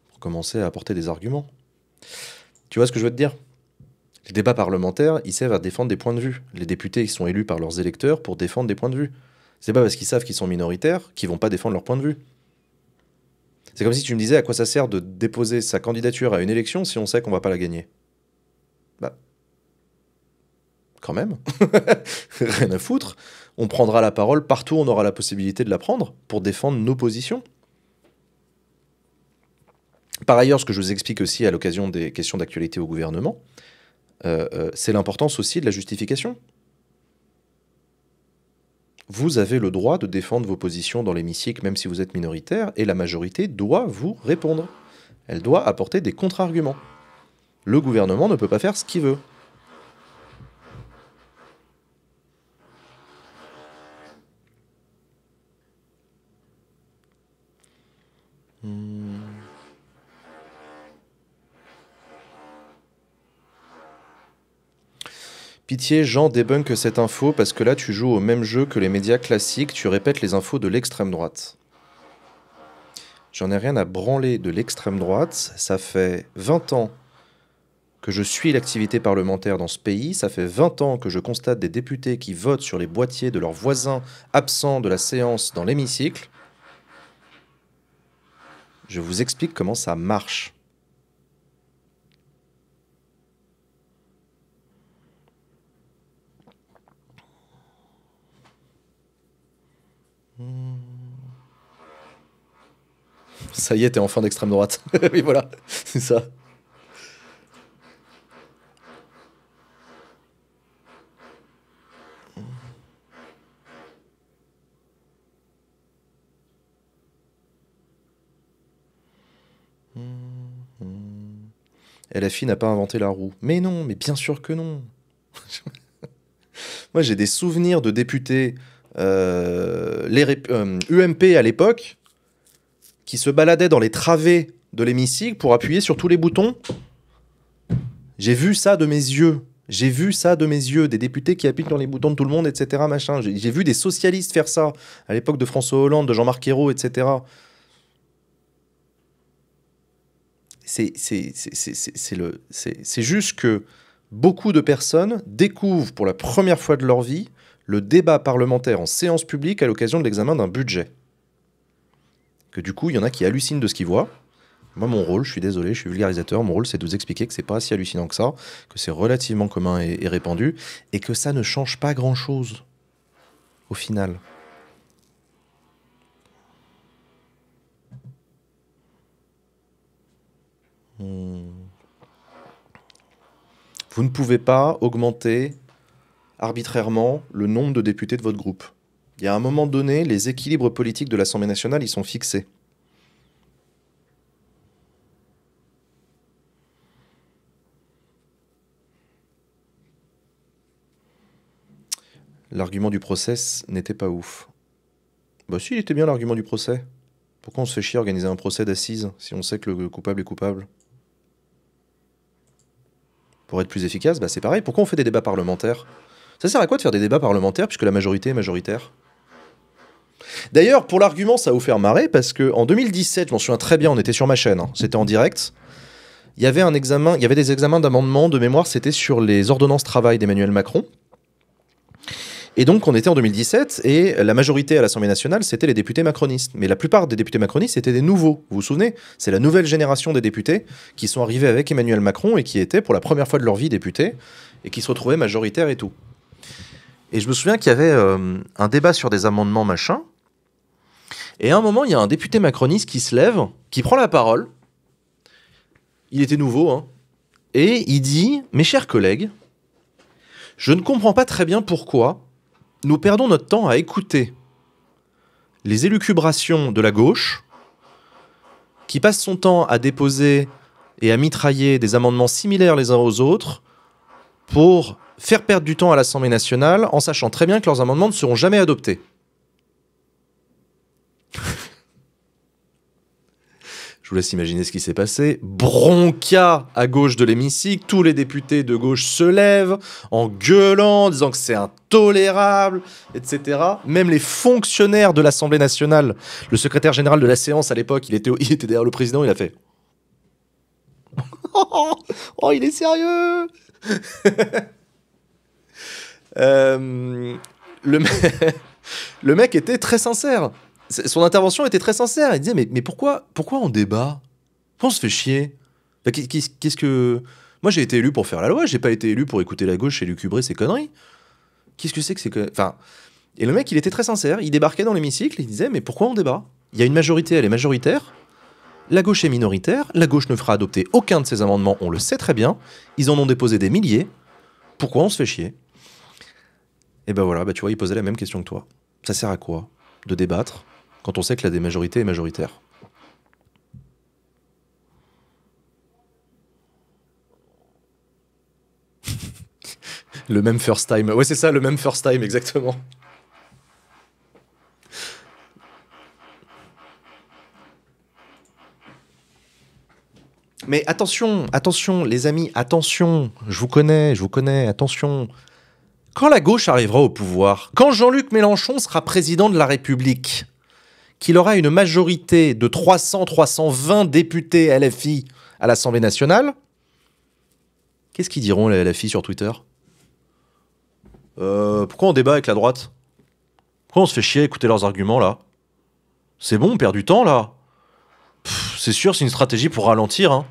pour commencer à apporter des arguments. Tu vois ce que je veux te dire Les débats parlementaires, ils servent à défendre des points de vue. Les députés, ils sont élus par leurs électeurs pour défendre des points de vue. C'est pas parce qu'ils savent qu'ils sont minoritaires qu'ils vont pas défendre leur point de vue. C'est comme si tu me disais à quoi ça sert de déposer sa candidature à une élection si on sait qu'on va pas la gagner. Bah. Quand même. Rien à foutre. On prendra la parole partout où on aura la possibilité de la prendre pour défendre nos positions. Par ailleurs, ce que je vous explique aussi à l'occasion des questions d'actualité au gouvernement, euh, euh, c'est l'importance aussi de la justification vous avez le droit de défendre vos positions dans l'hémicycle, même si vous êtes minoritaire, et la majorité doit vous répondre. Elle doit apporter des contre-arguments. Le gouvernement ne peut pas faire ce qu'il veut. Pitié, Jean débunk cette info parce que là tu joues au même jeu que les médias classiques, tu répètes les infos de l'extrême droite. J'en ai rien à branler de l'extrême droite, ça fait 20 ans que je suis l'activité parlementaire dans ce pays, ça fait 20 ans que je constate des députés qui votent sur les boîtiers de leurs voisins absents de la séance dans l'hémicycle. Je vous explique comment ça marche. ça y est, t'es enfin d'extrême droite. oui, voilà, c'est ça. LFI n'a pas inventé la roue. Mais non, mais bien sûr que non. Moi, j'ai des souvenirs de députés UMP euh, euh, à l'époque qui se baladait dans les travées de l'hémicycle pour appuyer sur tous les boutons. J'ai vu ça de mes yeux. J'ai vu ça de mes yeux, des députés qui appuient dans les boutons de tout le monde, etc. Machin. J'ai vu des socialistes faire ça à l'époque de François Hollande, de Jean-Marc Ayrault, etc. C'est juste que beaucoup de personnes découvrent pour la première fois de leur vie le débat parlementaire en séance publique à l'occasion de l'examen d'un budget du coup, il y en a qui hallucinent de ce qu'ils voient. Moi, mon rôle, je suis désolé, je suis vulgarisateur, mon rôle, c'est de vous expliquer que c'est pas si hallucinant que ça, que c'est relativement commun et, répandu, et que ça ne change pas grand-chose au final. Hmm. Vous ne pouvez pas augmenter arbitrairement le nombre de députés de votre groupe. Il y a un moment donné, les équilibres politiques de l'Assemblée nationale, ils sont fixés. L'argument du procès n'était pas ouf. Bah si, il était bien l'argument du procès. Pourquoi on se fait chier à organiser un procès d'assises si on sait que le coupable est coupable Pour être plus efficace, bah c'est pareil. Pourquoi on fait des débats parlementaires Ça sert à quoi de faire des débats parlementaires puisque la majorité est majoritaire D'ailleurs, pour l'argument, ça va vous faire marrer parce que en 2017, je m'en souviens très bien, on était sur ma chaîne, hein. c'était en direct. Il y avait un examen, il y avait des examens d'amendement de mémoire, c'était sur les ordonnances travail d'Emmanuel Macron. Et donc, on était en 2017 et la majorité à l'Assemblée nationale, c'était les députés macronistes. Mais la plupart des députés macronistes étaient des nouveaux. Vous vous souvenez C'est la nouvelle génération des députés qui sont arrivés avec Emmanuel Macron et qui étaient pour la première fois de leur vie députés et qui se retrouvaient majoritaires et tout. Et je me souviens qu'il y avait euh, un débat sur des amendements, machin. Et à un moment, il y a un député macroniste qui se lève, qui prend la parole. Il était nouveau, hein. Et il dit Mes chers collègues, je ne comprends pas très bien pourquoi nous perdons notre temps à écouter les élucubrations de la gauche, qui passe son temps à déposer et à mitrailler des amendements similaires les uns aux autres pour faire perdre du temps à l'Assemblée nationale en sachant très bien que leurs amendements ne seront jamais adoptés. Je vous laisse imaginer ce qui s'est passé. Bronca à gauche de l'hémicycle, tous les députés de gauche se lèvent en gueulant, disant que c'est intolérable, etc. Même les fonctionnaires de l'Assemblée nationale, le secrétaire général de la séance à l'époque, il était, il était derrière le président, il a fait oh, il est sérieux euh, le, mec était très sincère. Son intervention était très sincère. Il disait Mais, pourquoi, pourquoi on débat Pourquoi on se fait chier Qu'est-ce que. Moi, j'ai été élu pour faire la loi, j'ai pas été élu pour écouter la gauche et lucubrer ses conneries. Qu'est-ce que c'est que ces conneries Enfin. Et le mec, il était très sincère. Il débarquait dans l'hémicycle, il disait Mais pourquoi on débat Il y a une majorité, elle est majoritaire. La gauche est minoritaire. La gauche ne fera adopter aucun de ces amendements, on le sait très bien. Ils en ont déposé des milliers. Pourquoi on se fait chier et ben voilà, bah, tu vois, il posait la même question que toi. Ça sert à quoi de débattre quand on sait que la démajorité est majoritaire Le même first time. Ouais, c'est ça, le même first time, exactement. Mais attention, attention, les amis, attention, je vous connais, je vous connais, attention. Quand la gauche arrivera au pouvoir, quand Jean-Luc Mélenchon sera président de la République, qu'il aura une majorité de 300-320 députés LFI à l'Assemblée nationale, qu'est-ce qu'ils diront les LFI sur Twitter euh, Pourquoi on débat avec la droite Pourquoi on se fait chier à écouter leurs arguments là C'est bon, on perd du temps là C'est sûr, c'est une stratégie pour ralentir. Hein.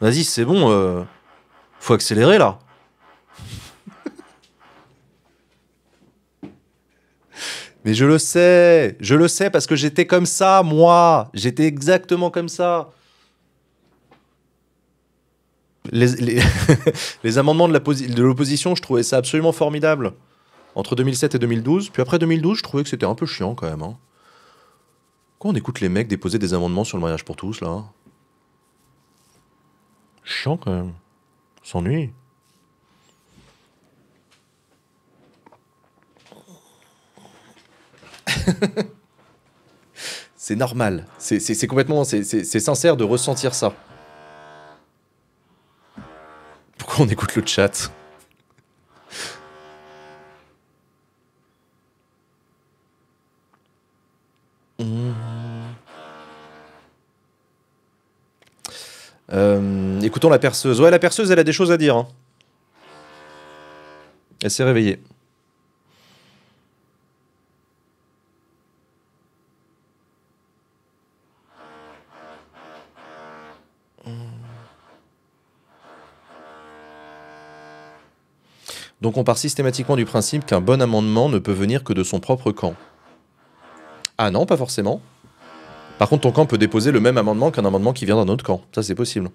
Vas-y, c'est bon, euh, faut accélérer là. Mais je le sais, je le sais parce que j'étais comme ça, moi. J'étais exactement comme ça. Les, amendements de l'opposition, je trouvais ça absolument formidable. Entre 2007 et 2012. Puis après 2012, je trouvais que c'était un peu chiant quand même. Hein. Quand on écoute les mecs déposer des amendements sur le mariage pour tous, là. Hein chiant quand même. S'ennuie. c'est normal. C'est complètement. C'est sincère de ressentir ça. Pourquoi on écoute le chat hmm. euh, écoutons la perceuse. Ouais, la perceuse, elle a des choses à dire. Hein. Elle s'est réveillée. Donc on part systématiquement du principe qu'un bon amendement ne peut venir que de son propre camp. Ah non, pas forcément. Par contre, ton camp peut déposer le même amendement qu'un amendement qui vient d'un autre camp. Ça, c'est possible.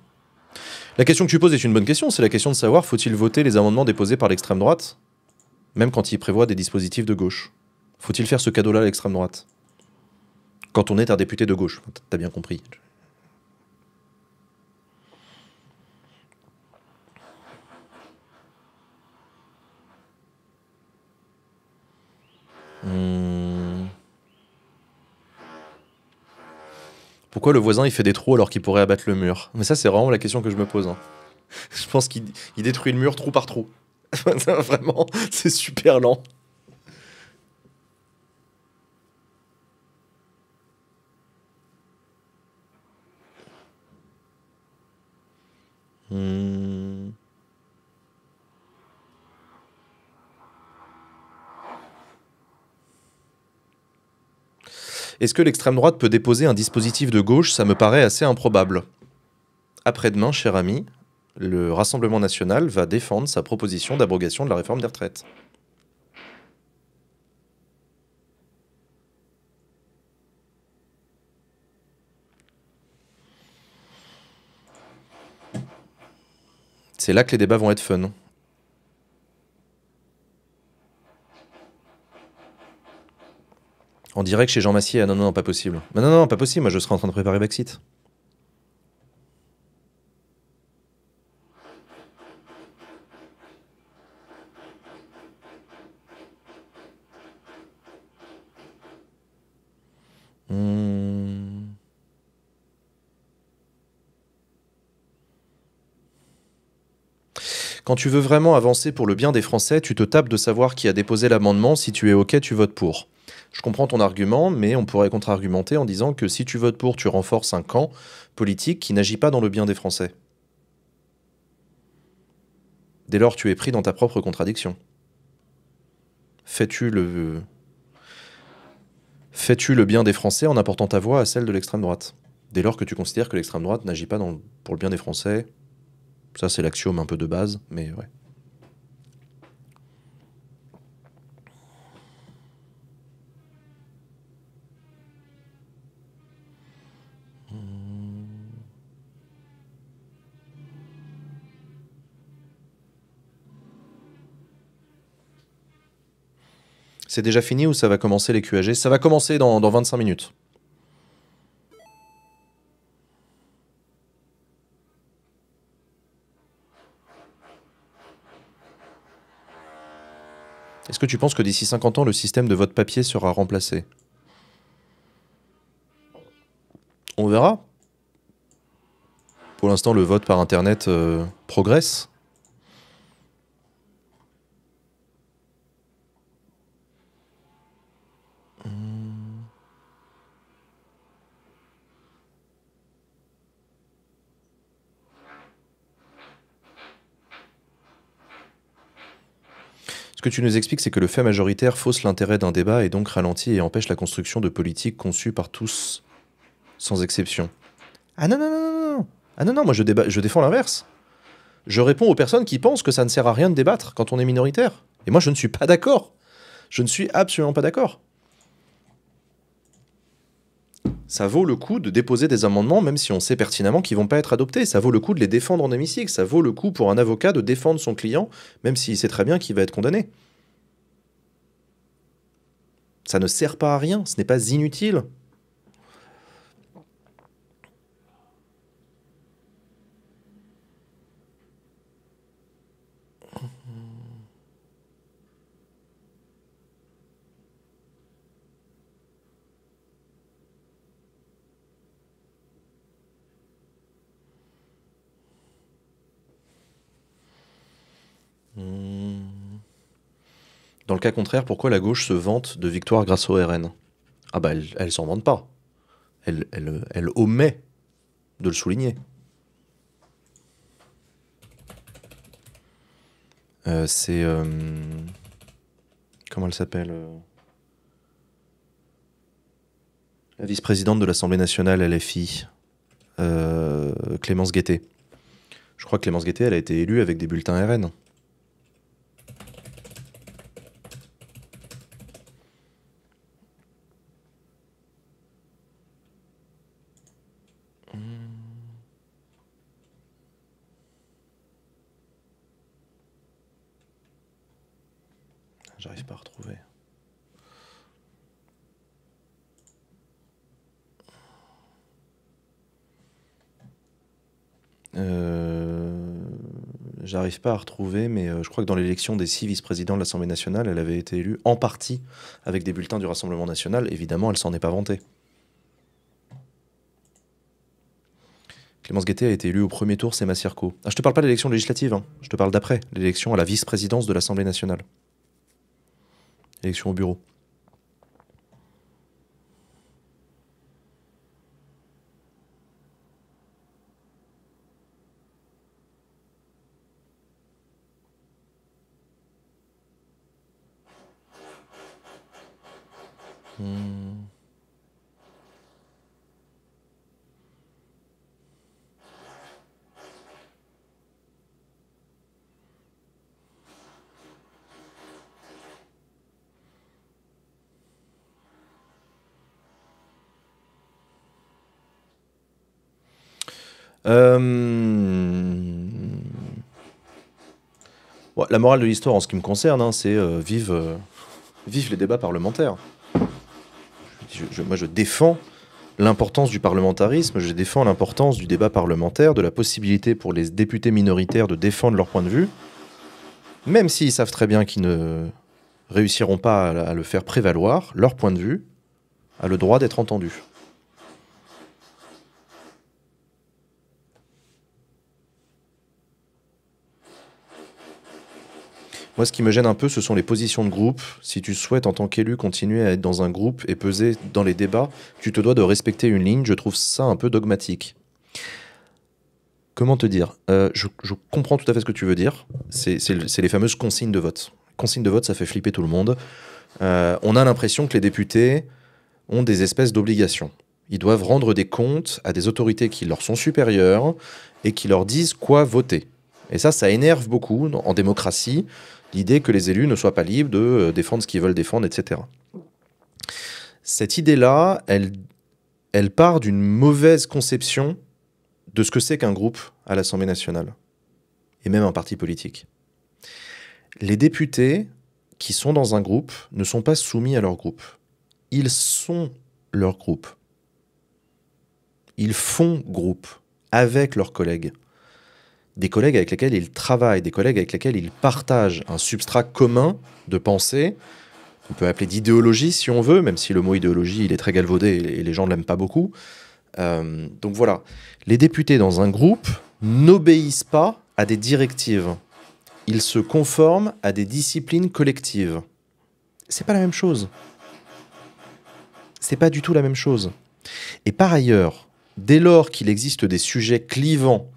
La question que tu poses est une bonne question. C'est la question de savoir faut-il voter les amendements déposés par l'extrême droite, même quand il prévoit des dispositifs de gauche Faut-il faire ce cadeau-là à l'extrême droite Quand on est un député de gauche, t'as bien compris. Hmm. Pourquoi le voisin il fait des trous alors qu'il pourrait abattre le mur Mais ça c'est vraiment la question que je me pose. Hein. Je pense qu'il détruit le mur trou par trou. Vraiment, c'est super lent. Hmm. Est-ce que l'extrême droite peut déposer un dispositif de gauche Ça me paraît assez improbable. Après-demain, cher ami, le Rassemblement national va défendre sa proposition d'abrogation de la réforme des retraites. C'est là que les débats vont être fun. On dirait que chez Jean Massier. Ah non, non, pas possible. Non, non, non, pas possible. Moi, je serai en train de préparer Brexit. Hmm. Quand tu veux vraiment avancer pour le bien des Français, tu te tapes de savoir qui a déposé l'amendement. Si tu es OK, tu votes pour. Je comprends ton argument, mais on pourrait contre-argumenter en disant que si tu votes pour, tu renforces un camp politique qui n'agit pas dans le bien des Français. Dès lors, tu es pris dans ta propre contradiction. Fais-tu le... Fais-tu le bien des Français en apportant ta voix à celle de l'extrême droite Dès lors que tu considères que l'extrême droite n'agit pas dans... pour le bien des Français, ça c'est l'axiome un peu de base, mais ouais. C'est déjà fini ou ça va commencer les QAG Ça va commencer dans, dans 25 minutes. Est-ce que tu penses que d'ici 50 ans, le système de vote papier sera remplacé On verra. Pour l'instant, le vote par Internet euh, progresse. « Ce que tu nous expliques, c'est que le fait majoritaire fausse l'intérêt d'un débat et donc ralentit et empêche la construction de politiques conçues par tous, sans exception. Ah non, non, non, non, Ah non, non, moi je, je défends l'inverse. Je réponds aux personnes qui pensent que ça ne sert à rien de débattre quand on est minoritaire. Et moi je ne suis pas d'accord. Je ne suis absolument pas d'accord ça vaut le coup de déposer des amendements, même si on sait pertinemment qu'ils vont pas être adoptés. Ça vaut le coup de les défendre en hémicycle. Ça vaut le coup pour un avocat de défendre son client, même s'il sait très bien qu'il va être condamné. Ça ne sert pas à rien, ce n'est pas inutile. Dans le cas contraire, pourquoi la gauche se vante de victoire grâce au RN Ah bah elle, elle s'en vante pas. Elle, omet de le souligner. Euh, c'est... Euh, comment elle s'appelle euh, La vice-présidente de l'Assemblée nationale LFI, euh, Clémence Guettet. Je crois que Clémence Guettet, elle a été élue avec des bulletins RN. j'arrive pas à retrouver, mais euh, je crois que dans l'élection des six vice-présidents de l'Assemblée nationale, elle avait été élue en partie avec des bulletins du Rassemblement national. Évidemment, elle s'en est pas vantée. Clémence Guettet a été élue au premier tour, c'est Massirco. Ah, je te parle pas de l'élection législative, hein. je te parle d'après, l'élection à la vice-présidence de l'Assemblée nationale. Élection au bureau. Euh, la morale de l'histoire en ce qui me concerne, hein, c'est euh, vive, euh, vive, les débats parlementaires. Je, moi, je défends l'importance du parlementarisme, je défends l'importance du débat parlementaire, de la possibilité pour les députés minoritaires de défendre leur point de vue, même s'ils savent très bien qu'ils ne réussiront pas à le faire prévaloir, leur point de vue a le droit d'être entendu. Moi, ce qui me gêne un peu, ce sont les positions de groupe. Si tu souhaites, en tant qu'élu, continuer à être dans un groupe et peser dans les débats, tu te dois de respecter une ligne. Je trouve ça un peu dogmatique. Comment te dire euh, je, comprends tout à fait ce que tu veux dire. C'est les fameuses consignes de vote. Consignes de vote, ça fait flipper tout le monde. Euh, on a l'impression que les députés ont des espèces d'obligations. Ils doivent rendre des comptes à des autorités qui leur sont supérieures et qui leur disent quoi voter. Et ça, ça énerve beaucoup en démocratie l'idée que les élus ne soient pas libres de euh, défendre ce qu'ils veulent défendre, etc. Cette idée-là, elle, elle part d'une mauvaise conception de ce que c'est qu'un groupe à l'Assemblée nationale, et même un parti politique. Les députés qui sont dans un groupe ne sont pas soumis à leur groupe. Ils sont leur groupe. Ils font groupe avec leurs collègues des collègues avec lesquels il travaille, des collègues avec lesquels il partage un substrat commun de pensée, qu'on peut appeler d'idéologie si on veut, même si le mot idéologie, il est très galvaudé et les gens ne l'aiment pas beaucoup. Euh, donc voilà, les députés dans un groupe n'obéissent pas à des directives. Ils se conforment à des disciplines collectives. C'est pas la même chose. C'est pas du tout la même chose. Et par ailleurs, dès lors qu'il existe des sujets clivants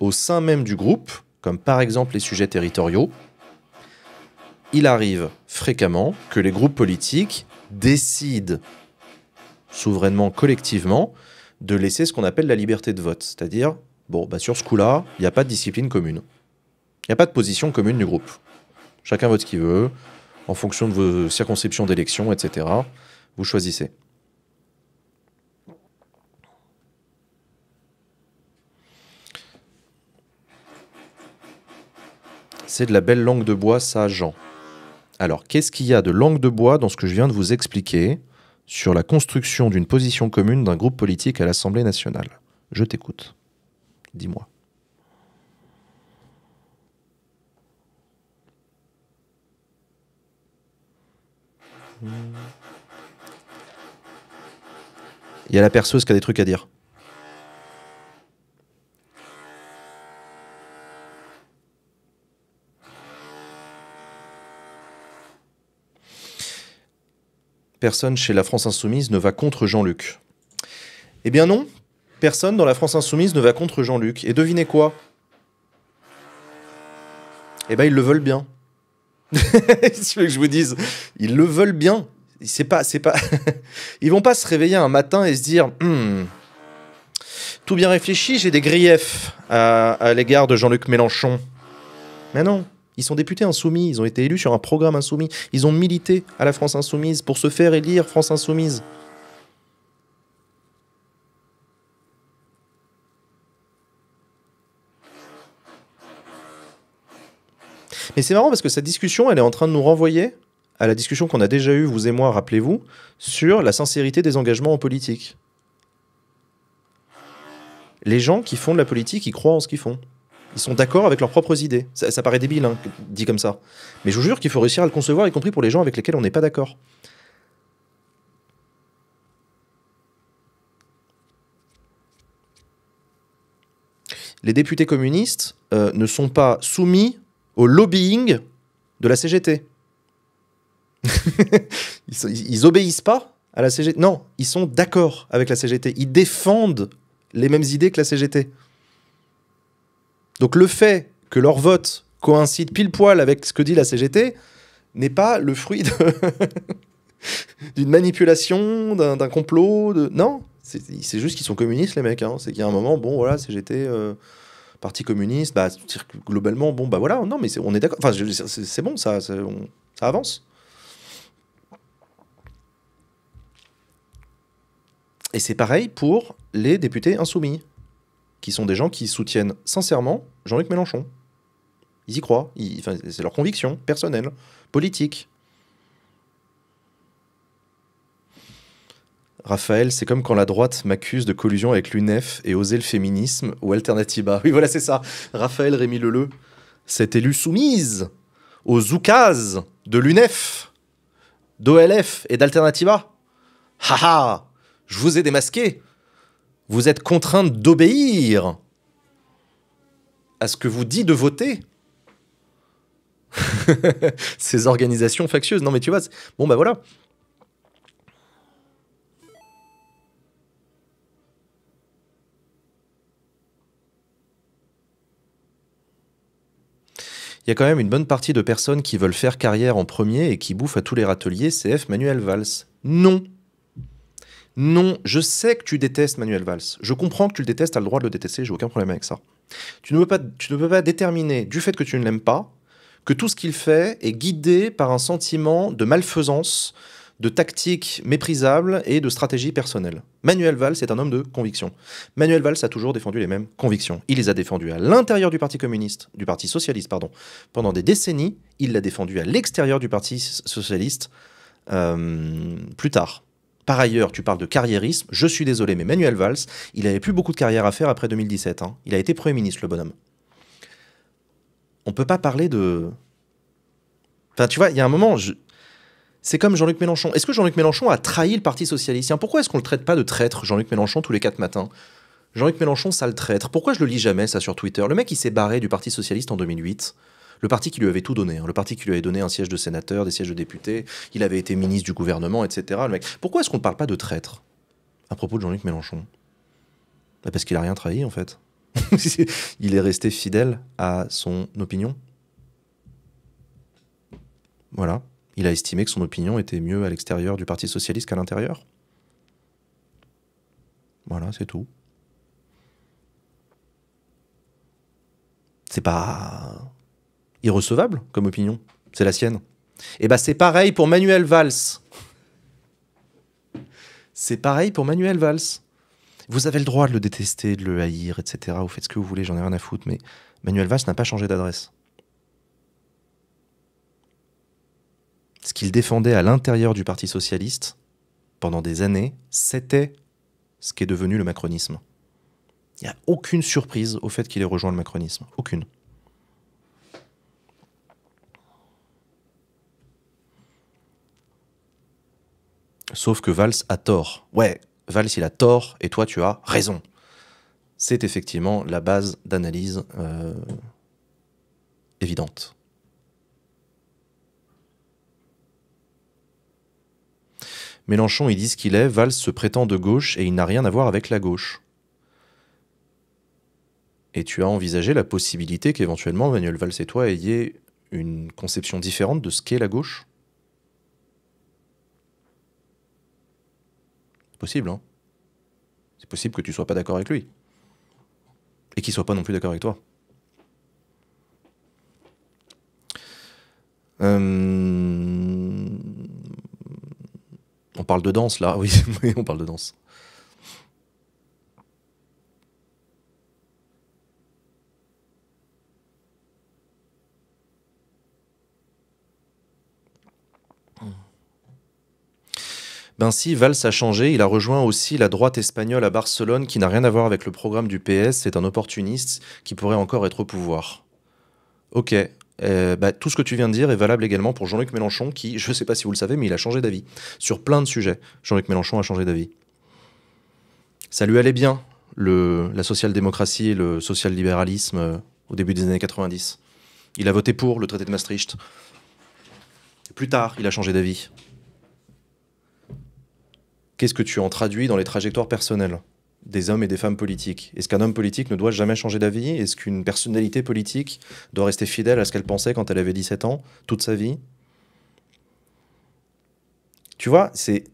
au sein même du groupe, comme par exemple les sujets territoriaux, il arrive fréquemment que les groupes politiques décident souverainement, collectivement, de laisser ce qu'on appelle la liberté de vote. C'est-à-dire, bon, bah, sur ce coup-là, il n'y a pas de discipline commune. Il n'y a pas de position commune du groupe. Chacun vote ce qu'il veut, en fonction de vos circonscriptions d'élection, etc. Vous choisissez. C'est de la belle langue de bois, ça, Jean. Alors, qu'est-ce qu'il y a de langue de bois dans ce que je viens de vous expliquer sur la construction d'une position commune d'un groupe politique à l'Assemblée nationale Je t'écoute. Dis-moi. Il y a la perceuse qui a des trucs à dire. personne chez la France Insoumise ne va contre Jean-Luc. Eh bien non, personne dans la France Insoumise ne va contre Jean-Luc. Et devinez quoi Eh bien ils le veulent bien. si que je vous dise, ils le veulent bien. C'est pas, c'est pas. ils vont pas se réveiller un matin et se dire. Hmm, tout bien réfléchi, j'ai des griefs à l'égard de Jean-Luc Mélenchon. Mais non, ils sont députés insoumis, ils ont été élus sur un programme insoumis, ils ont milité à la France insoumise pour se faire élire France insoumise. Mais c'est marrant parce que cette discussion, elle est en train de nous renvoyer à la discussion qu'on a déjà eue, vous et moi, rappelez-vous, sur la sincérité des engagements en politique. Les gens qui font de la politique, ils croient en ce qu'ils font. Ils sont d'accord avec leurs propres idées. Ça, paraît débile, hein, dit comme ça. Mais je vous jure qu'il faut réussir à le concevoir, y compris pour les gens avec lesquels on n'est pas d'accord. Les députés communistes euh, ne sont pas soumis au lobbying de la CGT. ils, ils obéissent pas à la CGT. Non, ils sont d'accord avec la CGT. Ils défendent les mêmes idées que la CGT. Donc le fait que leur vote coïncide pile poil avec ce que dit la CGT n'est pas le fruit d'une manipulation, d'un complot. Non, c'est juste qu'ils sont communistes, les mecs. Hein. C'est qu'il y a un moment, bon, voilà, CGT, euh, Parti communiste, bah, globalement, bon, bah voilà, non, mais on est d'accord. Enfin, c'est bon, ça, ça avance. Et c'est pareil pour les députés insoumis qui sont des gens qui soutiennent sincèrement Jean-Luc Mélenchon. Ils y croient, c'est leur conviction personnelle, politique. Raphaël, c'est comme quand la droite m'accuse de collusion avec l'UNEF et oser le féminisme ou Alternativa. Oui, voilà, c'est ça. Raphaël Rémi Leleu, cette élue soumise aux zoukases de l'UNEF, d'OLF et d'Alternativa. Haha, je vous ai démasqué vous êtes contraint d'obéir à ce que vous dit de voter ces organisations factieuses. Non mais tu vois, bon ben voilà. Il y a quand même une bonne partie de personnes qui veulent faire carrière en premier et qui bouffent à tous les râteliers CF Manuel Valls. Non, non, je sais que tu détestes Manuel Valls. Je comprends que tu le détestes, tu as le droit de le détester, j'ai aucun problème avec ça. Tu ne, peux pas, déterminer, du fait que tu ne l'aimes pas, que tout ce qu'il fait est guidé par un sentiment de malfaisance, de tactique méprisable et de stratégie personnelle. Manuel Valls est un homme de conviction. Manuel Valls a toujours défendu les mêmes convictions. Il les a défendues à l'intérieur du Parti communiste, du Parti socialiste, pardon, pendant des décennies. Il l'a défendu à l'extérieur du Parti socialiste euh, plus tard. Par ailleurs, tu parles de carriérisme. Je suis désolé, mais Manuel Valls, il n'avait plus beaucoup de carrière à faire après 2017. Hein. Il a été Premier ministre, le bonhomme. On ne peut pas parler de. Enfin, tu vois, il y a un moment, c'est comme Jean-Luc Mélenchon. Est-ce que Jean-Luc Mélenchon a trahi le Parti Socialiste Pourquoi est-ce qu'on ne le traite pas de traître, Jean-Luc Mélenchon, tous les quatre matins Jean-Luc Mélenchon, sale traître. Pourquoi je le lis jamais, ça, sur Twitter Le mec, il s'est barré du Parti Socialiste en 2008 le parti qui lui avait tout donné, hein. le parti qui lui avait donné un siège de sénateur, des sièges de député, il avait été ministre du gouvernement, etc. Le Pourquoi est-ce qu'on ne parle pas de traître à propos de Jean-Luc Mélenchon bah, Parce qu'il n'a rien trahi en fait. il est resté fidèle à son opinion. Voilà. Il a estimé que son opinion était mieux à l'extérieur du Parti socialiste qu'à l'intérieur. Voilà, c'est tout. C'est pas irrecevable comme opinion. C'est la sienne. Et eh bah ben, c'est pareil pour Manuel Valls. C'est pareil pour Manuel Valls. Vous avez le droit de le détester, de le haïr, etc. Vous faites ce que vous voulez, j'en ai rien à foutre, mais Manuel Valls n'a pas changé d'adresse. Ce qu'il défendait à l'intérieur du Parti socialiste pendant des années, c'était ce qui est devenu le macronisme. Il n'y a aucune surprise au fait qu'il ait rejoint le macronisme. Aucune. sauf que Valls a tort. Ouais, Valls il a tort et toi tu as raison. C'est effectivement la base d'analyse euh, évidente. Mélenchon, ils disent qu'il est, Valls se prétend de gauche et il n'a rien à voir avec la gauche. Et tu as envisagé la possibilité qu'éventuellement Manuel Valls et toi ayez une conception différente de ce qu'est la gauche C'est possible, hein. C'est possible que tu sois pas d'accord avec lui. Et qu'il soit pas non plus d'accord avec toi. Euh, on parle de danse là, oui, on parle de danse. Ben si, Valls a changé, il a rejoint aussi la droite espagnole à Barcelone qui n'a rien à voir avec le programme du PS, c'est un opportuniste qui pourrait encore être au pouvoir. Ok, euh, bah, tout ce que tu viens de dire est valable également pour Jean-Luc Mélenchon qui, je ne sais pas si vous le savez, mais il a changé d'avis. Sur plein de sujets, Jean-Luc Mélenchon a changé d'avis. Ça lui allait bien, la social-démocratie, et le social-libéralisme euh, au début des années 90. Il a voté pour le traité de Maastricht. Plus tard, il a changé d'avis qu'est-ce que tu en traduis dans les trajectoires personnelles des hommes et des femmes politiques Est-ce qu'un homme politique ne doit jamais changer d'avis Est-ce qu'une personnalité politique doit rester fidèle à ce qu'elle pensait quand elle avait 17 ans, toute sa vie Tu vois, c'est...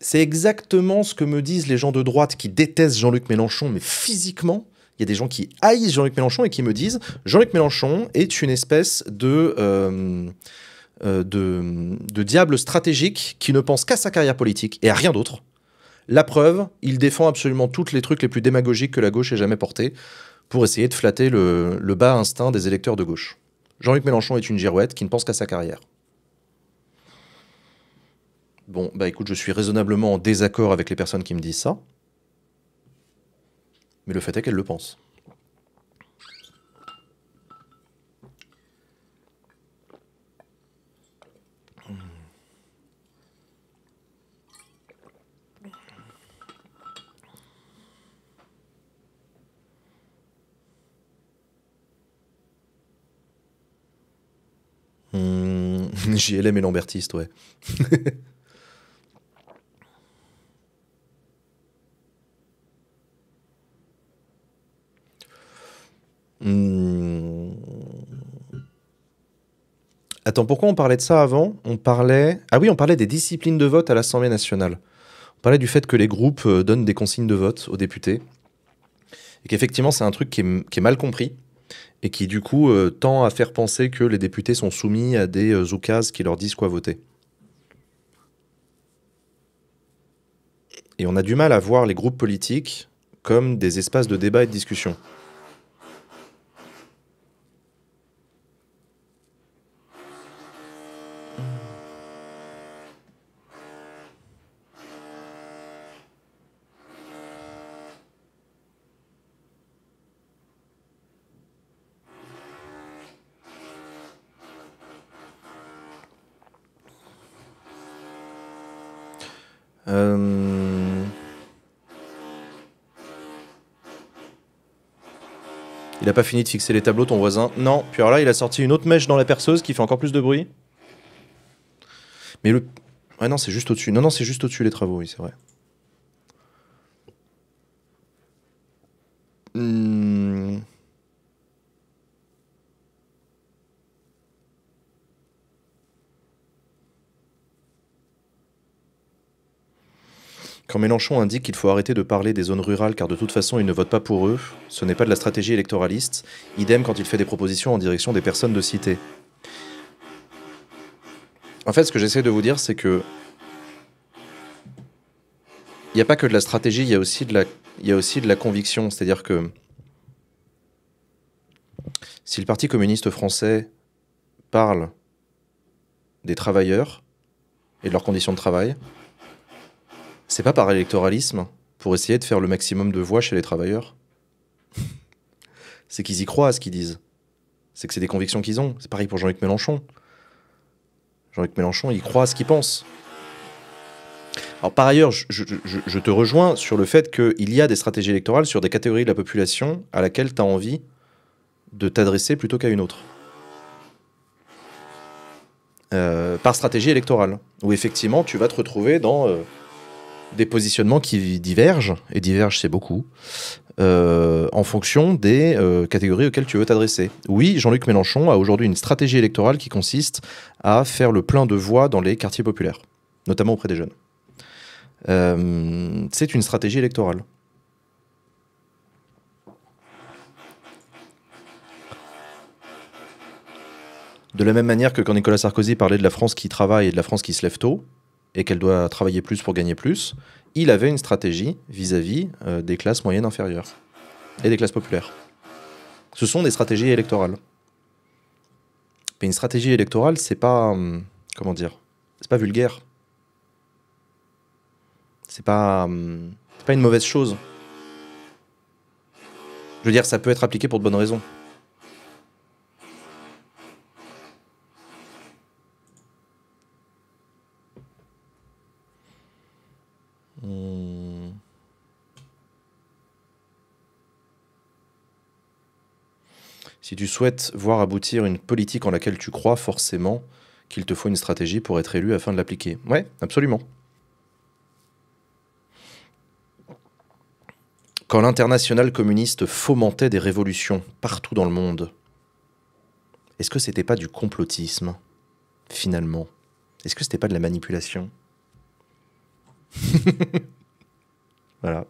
C'est exactement ce que me disent les gens de droite qui détestent Jean-Luc Mélenchon, mais physiquement, il y a des gens qui haïssent Jean-Luc Mélenchon et qui me disent Jean-Luc Mélenchon est une espèce de... Euh, euh, de, diable stratégique qui ne pense qu'à sa carrière politique et à rien d'autre. La preuve, il défend absolument tous les trucs les plus démagogiques que la gauche ait jamais portés pour essayer de flatter le, le bas instinct des électeurs de gauche. Jean-Luc Mélenchon est une girouette qui ne pense qu'à sa carrière. Bon, bah écoute, je suis raisonnablement en désaccord avec les personnes qui me disent ça, mais le fait est qu'elles le pensent. Mmh. JLM et Lambertiste, ouais. Mmh. Attends, pourquoi on parlait de ça avant On parlait. Ah oui, on parlait des disciplines de vote à l'Assemblée nationale. On parlait du fait que les groupes euh, donnent des consignes de vote aux députés. Et qu'effectivement, c'est un truc qui est mal compris et qui du coup euh, tend à faire penser que les députés sont soumis à des euh, qui leur disent quoi voter. Et on a du mal à voir les groupes politiques comme des espaces de débat et de discussion. pas fini de fixer les tableaux, ton voisin. Non. Puis alors là, il a sorti une autre mèche dans la perceuse qui fait encore plus de bruit. Mais le. Ah non, c'est juste au-dessus. Non, non, c'est juste au-dessus les travaux, oui, c'est vrai. Hmm. Quand Mélenchon indique qu'il faut arrêter de parler des zones rurales car de toute façon ils ne votent pas pour eux, ce n'est pas de la stratégie électoraliste, idem quand il fait des propositions en direction des personnes de cité. En fait, ce que j'essaie de vous dire, c'est que il n'y a pas que de la stratégie, il y a aussi de la, il y a aussi de la conviction. C'est-à-dire que si le Parti communiste français parle des travailleurs et de leurs conditions de travail, c'est pas par électoralisme pour essayer de faire le maximum de voix chez les travailleurs C'est qu'ils y croient à ce qu'ils disent. C'est que c'est des convictions qu'ils ont. C'est pareil pour Jean-Luc Mélenchon. Jean-Luc Mélenchon, il croit à ce qu'il pense. Alors par ailleurs, je, te rejoins sur le fait qu'il y a des stratégies électorales sur des catégories de la population à laquelle tu as envie de t'adresser plutôt qu'à une autre. Euh, par stratégie électorale, où effectivement tu vas te retrouver dans... Euh, des positionnements qui divergent, et divergent c'est beaucoup, euh, en fonction des euh, catégories auxquelles tu veux t'adresser. Oui, Jean-Luc Mélenchon a aujourd'hui une stratégie électorale qui consiste à faire le plein de voix dans les quartiers populaires, notamment auprès des jeunes. Euh, c'est une stratégie électorale. De la même manière que quand Nicolas Sarkozy parlait de la France qui travaille et de la France qui se lève tôt, et qu'elle doit travailler plus pour gagner plus, il avait une stratégie vis-à-vis euh, des classes moyennes inférieures et des classes populaires. Ce sont des stratégies électorales. Mais une stratégie électorale, c'est pas hum, comment dire, c'est pas vulgaire. C'est pas hum, pas une mauvaise chose. Je veux dire, ça peut être appliqué pour de bonnes raisons. Hmm. Si tu souhaites voir aboutir une politique en laquelle tu crois, forcément qu'il te faut une stratégie pour être élu afin de l'appliquer. Oui, absolument. Quand l'international communiste fomentait des révolutions partout dans le monde, est-ce que c'était pas du complotisme, finalement Est-ce que c'était pas de la manipulation voilà.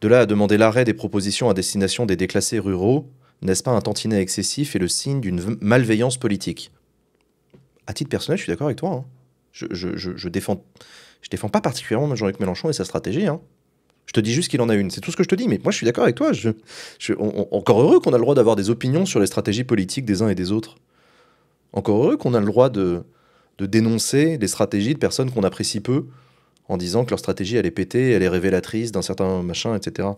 De là à demander l'arrêt des propositions à destination des déclassés ruraux, n'est-ce pas un tantinet excessif et le signe d'une malveillance politique À titre personnel, je suis d'accord avec toi. Hein. Je, défends, je défends pas particulièrement Jean-Luc Mélenchon et sa stratégie. Hein. Je te dis juste qu'il en a une. C'est tout ce que je te dis. Mais moi, je suis d'accord avec toi. Je, je encore heureux qu'on a le droit d'avoir des opinions sur les stratégies politiques des uns et des autres. Encore heureux qu'on a le droit de, de dénoncer les stratégies de personnes qu'on apprécie peu en disant que leur stratégie, elle est pétée, elle est révélatrice d'un certain machin, etc.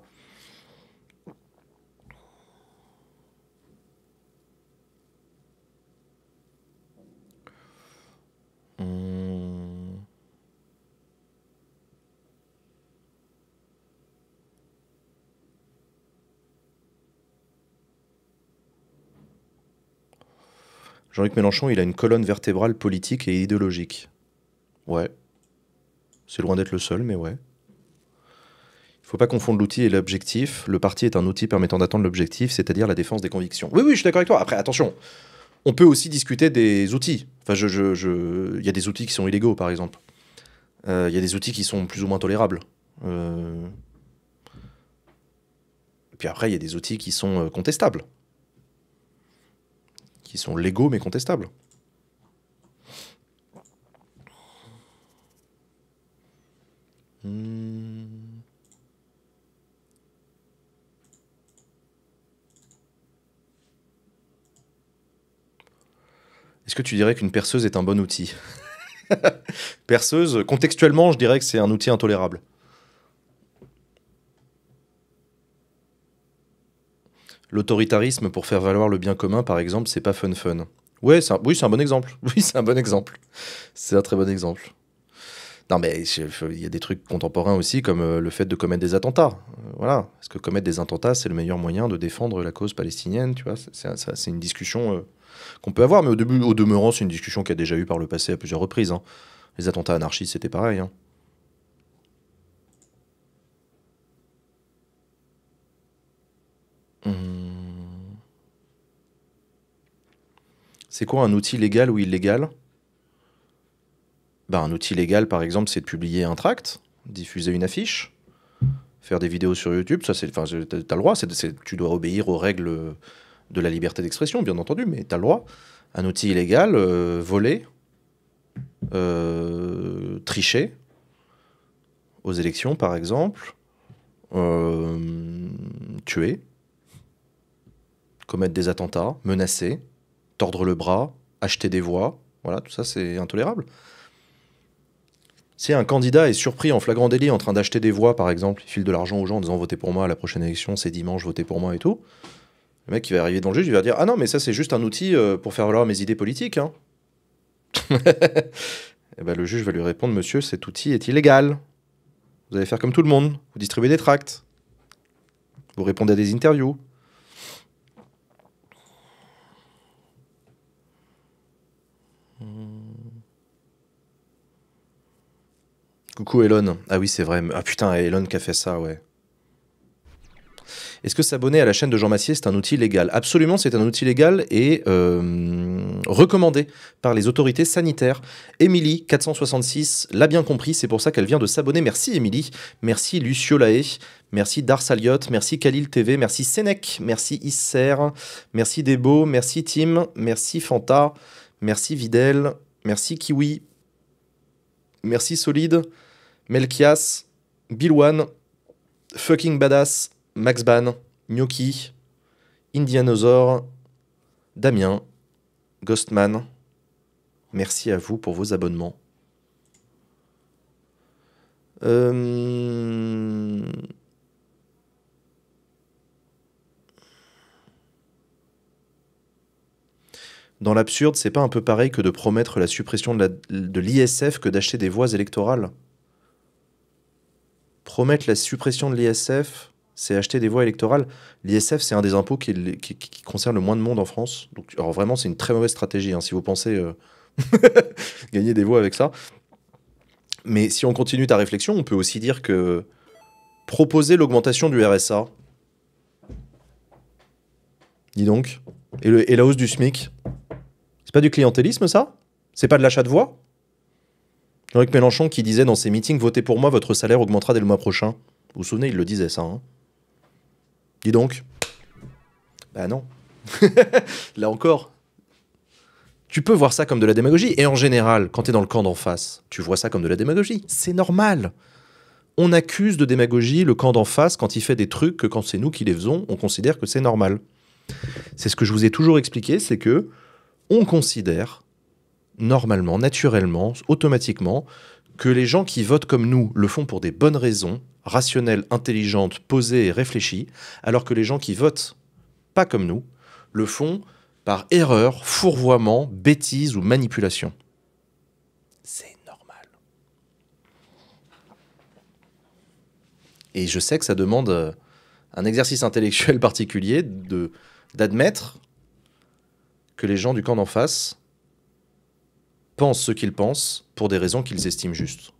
Jean-Luc Mélenchon, il a une colonne vertébrale politique et idéologique. Ouais. C'est loin d'être le seul, mais ouais. Il ne faut pas confondre l'outil et l'objectif. Le parti est un outil permettant d'atteindre l'objectif, c'est-à-dire la défense des convictions. Oui, oui, je suis d'accord avec toi. Après, attention, on peut aussi discuter des outils. Enfin, il y a des outils qui sont illégaux, par exemple. Euh, il y a des outils qui sont plus ou moins tolérables. Et euh, puis après, il y a des outils qui sont euh, contestables qui sont légaux mais contestables. Hmm. Est-ce que tu dirais qu'une perceuse est un bon outil Perceuse, contextuellement, je dirais que c'est un outil intolérable. L'autoritarisme pour faire valoir le bien commun, par exemple, c'est pas fun fun. Ouais, oui, c'est un bon exemple. Oui, c'est un bon exemple. C'est un très bon exemple. Non, mais il y a des trucs contemporains aussi, comme euh, le fait de commettre des attentats. Euh, voilà. Est-ce que commettre des attentats, c'est le meilleur moyen de défendre la cause palestinienne, tu vois. C'est une discussion euh, qu'on peut avoir, mais au, début, demeurant, c'est une discussion qu'il y a déjà eu par le passé à plusieurs reprises. Hein. Les attentats anarchistes, c'était pareil. Hein. Mmh. C'est quoi un outil légal ou illégal ben, Un outil légal, par exemple, c'est de publier un tract, diffuser une affiche, faire des vidéos sur YouTube. Ça, c'est, le droit. C'est, tu dois obéir aux règles de la liberté d'expression, bien entendu, mais as le droit. Un outil illégal, euh, voler, euh, tricher aux élections, par exemple, euh, tuer, commettre des attentats, menacer tordre le bras, acheter des voix. Voilà, tout ça, c'est intolérable. Si un candidat est surpris en flagrant délit en train d'acheter des voix, par exemple, il file de l'argent aux gens en disant votez pour moi à la prochaine élection, c'est dimanche, votez pour moi et tout. Le mec qui va arriver dans le juge, il va dire ah non, mais ça, c'est juste un outil euh, pour faire valoir mes idées politiques. et hein. eh ben, le juge va lui répondre monsieur, cet outil est illégal. Vous allez faire comme tout le monde, vous distribuez des tracts, vous répondez à des interviews, Coucou Elon. Ah oui, c'est vrai. Ah putain, Elon qui a fait ça, ouais. Est-ce que s'abonner à la chaîne de Jean Massier, c'est un outil légal Absolument, c'est un outil légal et euh, recommandé par les autorités sanitaires. Émilie, 466, l'a bien compris, c'est pour ça qu'elle vient de s'abonner. Merci Émilie, merci Lucio Lae, merci Darsaliot, merci Khalil TV, merci Sénèque, merci Isser, merci Debo, merci Tim, merci Fanta, merci Videl, merci Kiwi, merci Solide. Melchias, Bilwan, Fucking Badass, Max Ban, Gnocchi, Indianosaur, Damien, Ghostman. Merci à vous pour vos abonnements. Euh, dans l'absurde, c'est pas un peu pareil que de promettre la suppression de l'ISF que d'acheter des voix électorales promettre la suppression de l'ISF, c'est acheter des voix électorales. L'ISF, c'est un des impôts qui, qui, concerne le moins de monde en France. Donc, alors vraiment, c'est une très mauvaise stratégie, hein, si vous pensez euh, gagner des voix avec ça. Mais si on continue ta réflexion, on peut aussi dire que proposer l'augmentation du RSA, dis donc, et la hausse du SMIC, c'est pas du clientélisme, ça C'est pas de l'achat de voix jean Mélenchon qui disait dans ses meetings Votez pour moi, votre salaire augmentera dès le mois prochain. Vous vous souvenez, il le disait ça. Hein. Dis donc. Bah non. Là encore. Tu peux voir ça comme de la démagogie. Et en général, quand tu es dans le camp d'en face, tu vois ça comme de la démagogie. C'est normal. On accuse de démagogie le camp d'en face quand il fait des trucs que quand c'est nous qui les faisons, on considère que c'est normal. C'est ce que je vous ai toujours expliqué, c'est que on considère normalement, naturellement, automatiquement, que les gens qui votent comme nous le font pour des bonnes raisons, rationnelles, intelligentes, posées et réfléchies, alors que les gens qui votent pas comme nous le font par erreur, fourvoiement, bêtise ou manipulation. C'est normal. Et je sais que ça demande euh, un exercice intellectuel particulier d'admettre que les gens du camp d'en face pensent ce qu'ils pensent pour des raisons qu'ils estiment justes.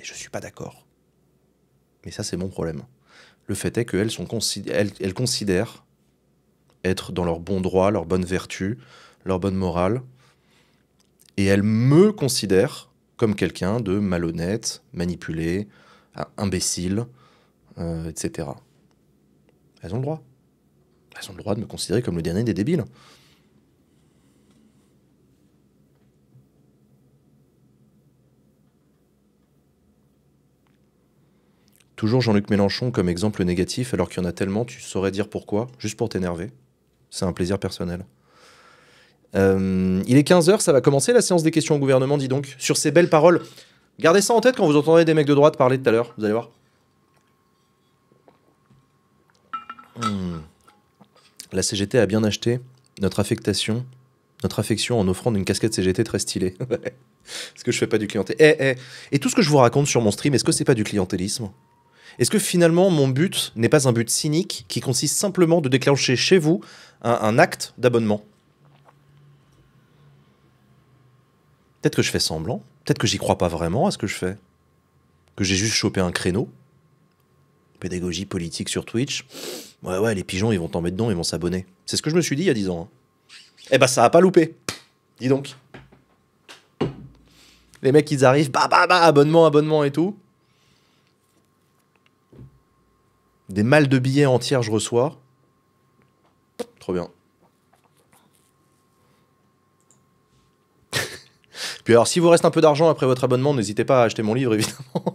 Et je ne suis pas d'accord. Mais ça, c'est mon problème. Le fait est qu'elles elles, considèrent être dans leur bon droit, leur bonne vertu, leur bonne morale. Et elles me considèrent comme quelqu'un de malhonnête, manipulé, euh, imbécile, euh, etc. Elles ont le droit. Elles ont le droit de me considérer comme le dernier des débiles. Toujours Jean-Luc Mélenchon comme exemple négatif, alors qu'il y en a tellement, tu saurais dire pourquoi, juste pour t'énerver. C'est un plaisir personnel. Euh, il est 15h, ça va commencer la séance des questions au gouvernement, dis donc. Sur ces belles paroles, gardez ça en tête quand vous entendrez des mecs de droite parler tout à l'heure, vous allez voir. Hmm. La CGT a bien acheté notre affectation, notre affection en offrant une casquette CGT très stylée. est-ce que je fais pas du clientèle eh, eh. Et tout ce que je vous raconte sur mon stream, est-ce que c'est pas du clientélisme est-ce que finalement mon but n'est pas un but cynique qui consiste simplement de déclencher chez vous un, acte d'abonnement Peut-être que je fais semblant, peut-être que j'y crois pas vraiment à ce que je fais, que j'ai juste chopé un créneau. Pédagogie politique sur Twitch. Ouais, ouais, les pigeons, ils vont tomber dedans, ils vont s'abonner. C'est ce que je me suis dit il y a 10 ans. Hein. Eh ben, ça a pas loupé. Dis donc. Les mecs, ils arrivent, bah, bah, bah, abonnement, abonnement et tout. Des malles de billets entières, je reçois. Trop bien. Puis alors, si vous reste un peu d'argent après votre abonnement, n'hésitez pas à acheter mon livre, évidemment.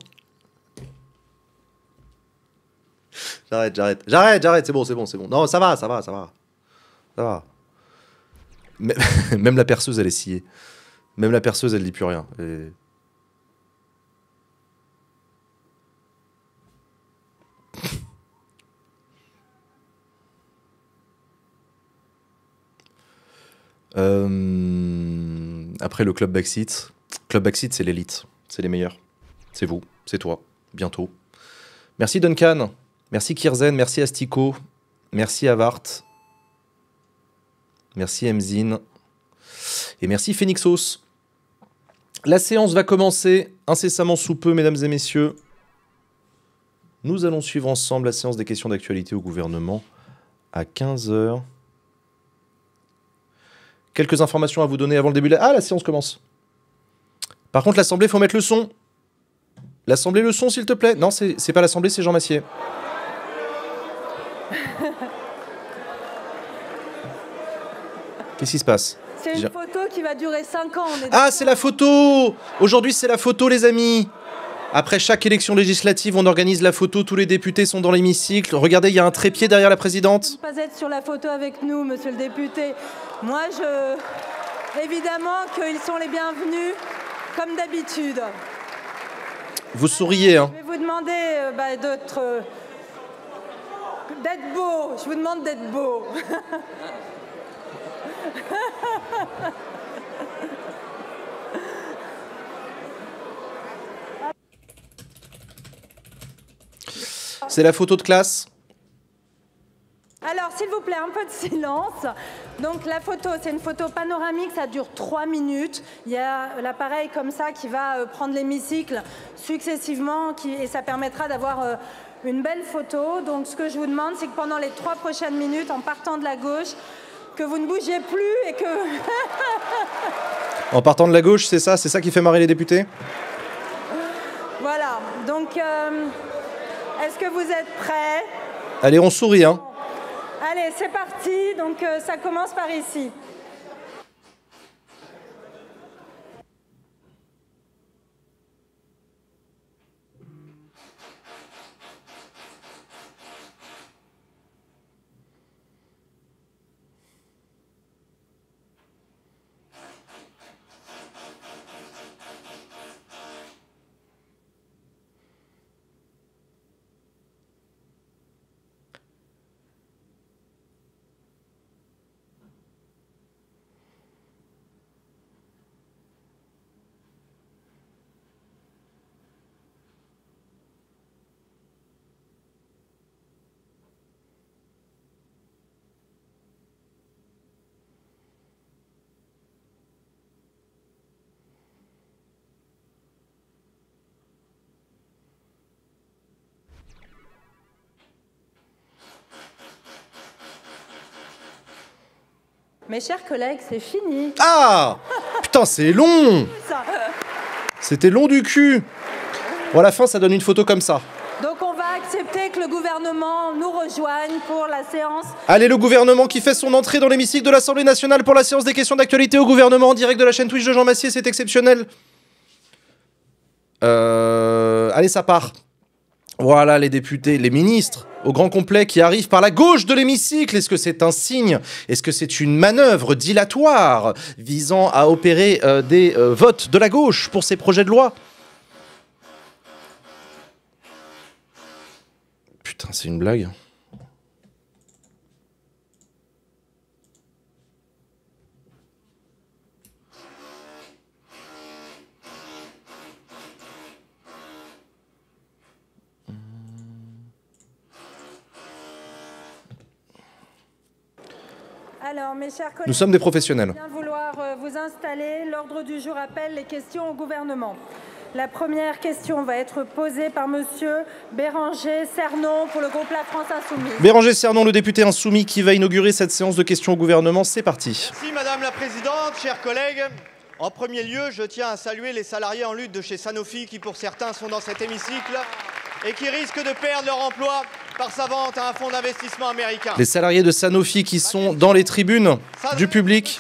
j'arrête, j'arrête. J'arrête, j'arrête, c'est bon, c'est bon, c'est bon. Non, ça va, ça va, ça va. Ça va. même la perceuse, elle est sciée. Même la perceuse, elle ne dit plus rien. Et... Euh, après, le club backseat. Club backseat, c'est l'élite. C'est les meilleurs. C'est vous. C'est toi. Bientôt. Merci Duncan. Merci Kirzen. Merci Astico. Merci Avart. Merci Emzin. Et merci Phoenixos. La séance va commencer incessamment sous peu, mesdames et messieurs. Nous allons suivre ensemble la séance des questions d'actualité au gouvernement à 15h. Quelques informations à vous donner avant le début de la... Ah, la séance commence. Par contre, l'Assemblée, faut mettre le son. L'Assemblée, le son, s'il te plaît. Non, c'est pas l'Assemblée, c'est Jean Massier. Qu'est-ce qui se passe C'est une photo qui va durer 5 ans. ah, c'est la photo Aujourd'hui, c'est la photo, les amis après chaque élection législative, on organise la photo, tous les députés sont dans l'hémicycle. Regardez, il y a un trépied derrière la présidente. ne Pas être sur la photo avec nous, monsieur le député. Moi, je. Évidemment qu'ils sont les bienvenus, comme d'habitude. Vous souriez, hein Je vais vous demander euh, bah, d'être. Euh, d'être beau. Je vous demande d'être beau. C'est la photo de classe alors, s'il vous plaît, un peu de silence. Donc, la photo, c'est une photo panoramique, ça dure trois minutes. Il y a l'appareil comme ça qui va euh, prendre l'hémicycle successivement et ça permettra d'avoir euh, une belle photo. Donc, ce que je vous demande, c'est que pendant les trois prochaines minutes, en partant de la gauche, que vous ne bougiez plus et que... en partant de la gauche, c'est ça C'est ça qui fait marrer les députés Voilà. Donc... Euh, est-ce que vous êtes prêts Allez, on sourit. Hein. Allez, c'est parti. Donc, euh, ça commence par ici. Mes chers collègues, c'est fini. Ah Putain, c'est long C'était long du cul Bon, à la fin, ça donne une photo comme ça. Donc on va accepter que le gouvernement nous rejoigne pour la séance. Allez, le gouvernement qui fait son entrée dans l'hémicycle de l'Assemblée nationale pour la séance des questions d'actualité au gouvernement en direct de la chaîne Twitch de Jean Massier, c'est exceptionnel. Euh... Allez, ça part. Voilà les députés, les ministres au grand complet qui arrive par la gauche de l'hémicycle. Est-ce que c'est un signe Est-ce que c'est une manœuvre dilatoire visant à opérer euh, des euh, votes de la gauche pour ces projets de loi Putain, c'est une blague. Alors, mes chers collègues, Nous sommes des professionnels. Bien vouloir euh, vous installer. L'ordre du jour appelle les questions au gouvernement. La première question va être posée par Monsieur Béranger Cernon pour le groupe La France Insoumise. Béranger Cernon, le député insoumis qui va inaugurer cette séance de questions au gouvernement. C'est parti. Merci Madame la Présidente, chers collègues. En premier lieu, je tiens à saluer les salariés en lutte de chez Sanofi qui, pour certains, sont dans cet hémicycle et qui risquent de perdre leur emploi par sa vente à un fonds d'investissement américain. Les salariés de Sanofi qui sont dans les tribunes du public.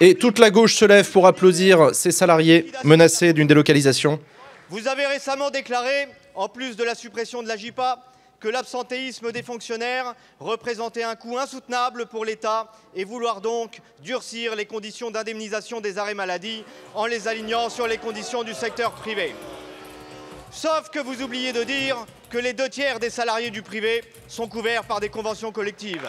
Et toute la gauche se lève pour applaudir ces salariés menacés d'une délocalisation. Vous avez récemment déclaré, en plus de la suppression de la JIPA, que l'absentéisme des fonctionnaires représentait un coût insoutenable pour l'État et vouloir donc durcir les conditions d'indemnisation des arrêts maladie en les alignant sur les conditions du secteur privé. Sauf que vous oubliez de dire que les deux tiers des salariés du privé sont couverts par des conventions collectives.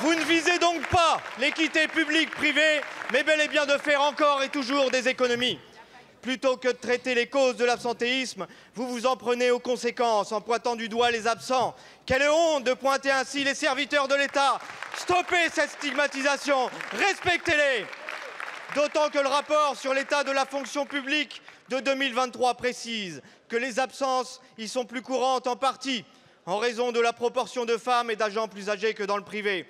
Vous ne visez donc pas l'équité publique-privée, mais bel et bien de faire encore et toujours des économies. Plutôt que de traiter les causes de l'absentéisme, vous vous en prenez aux conséquences en pointant du doigt les absents. Quelle honte de pointer ainsi les serviteurs de l'État. Stoppez cette stigmatisation, respectez-les. D'autant que le rapport sur l'état de la fonction publique de 2023 précise que les absences y sont plus courantes en partie en raison de la proportion de femmes et d'agents plus âgés que dans le privé.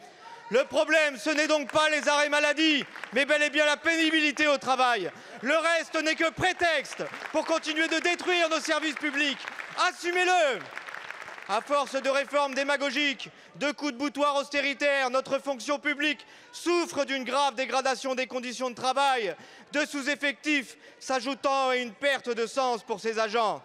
Le problème, ce n'est donc pas les arrêts maladie, mais bel et bien la pénibilité au travail. Le reste n'est que prétexte pour continuer de détruire nos services publics. Assumez-le à force de réformes démagogiques, de coups de boutoir austéritaires, notre fonction publique souffre d'une grave dégradation des conditions de travail, de sous-effectifs, s'ajoutant à une perte de sens pour ses agents.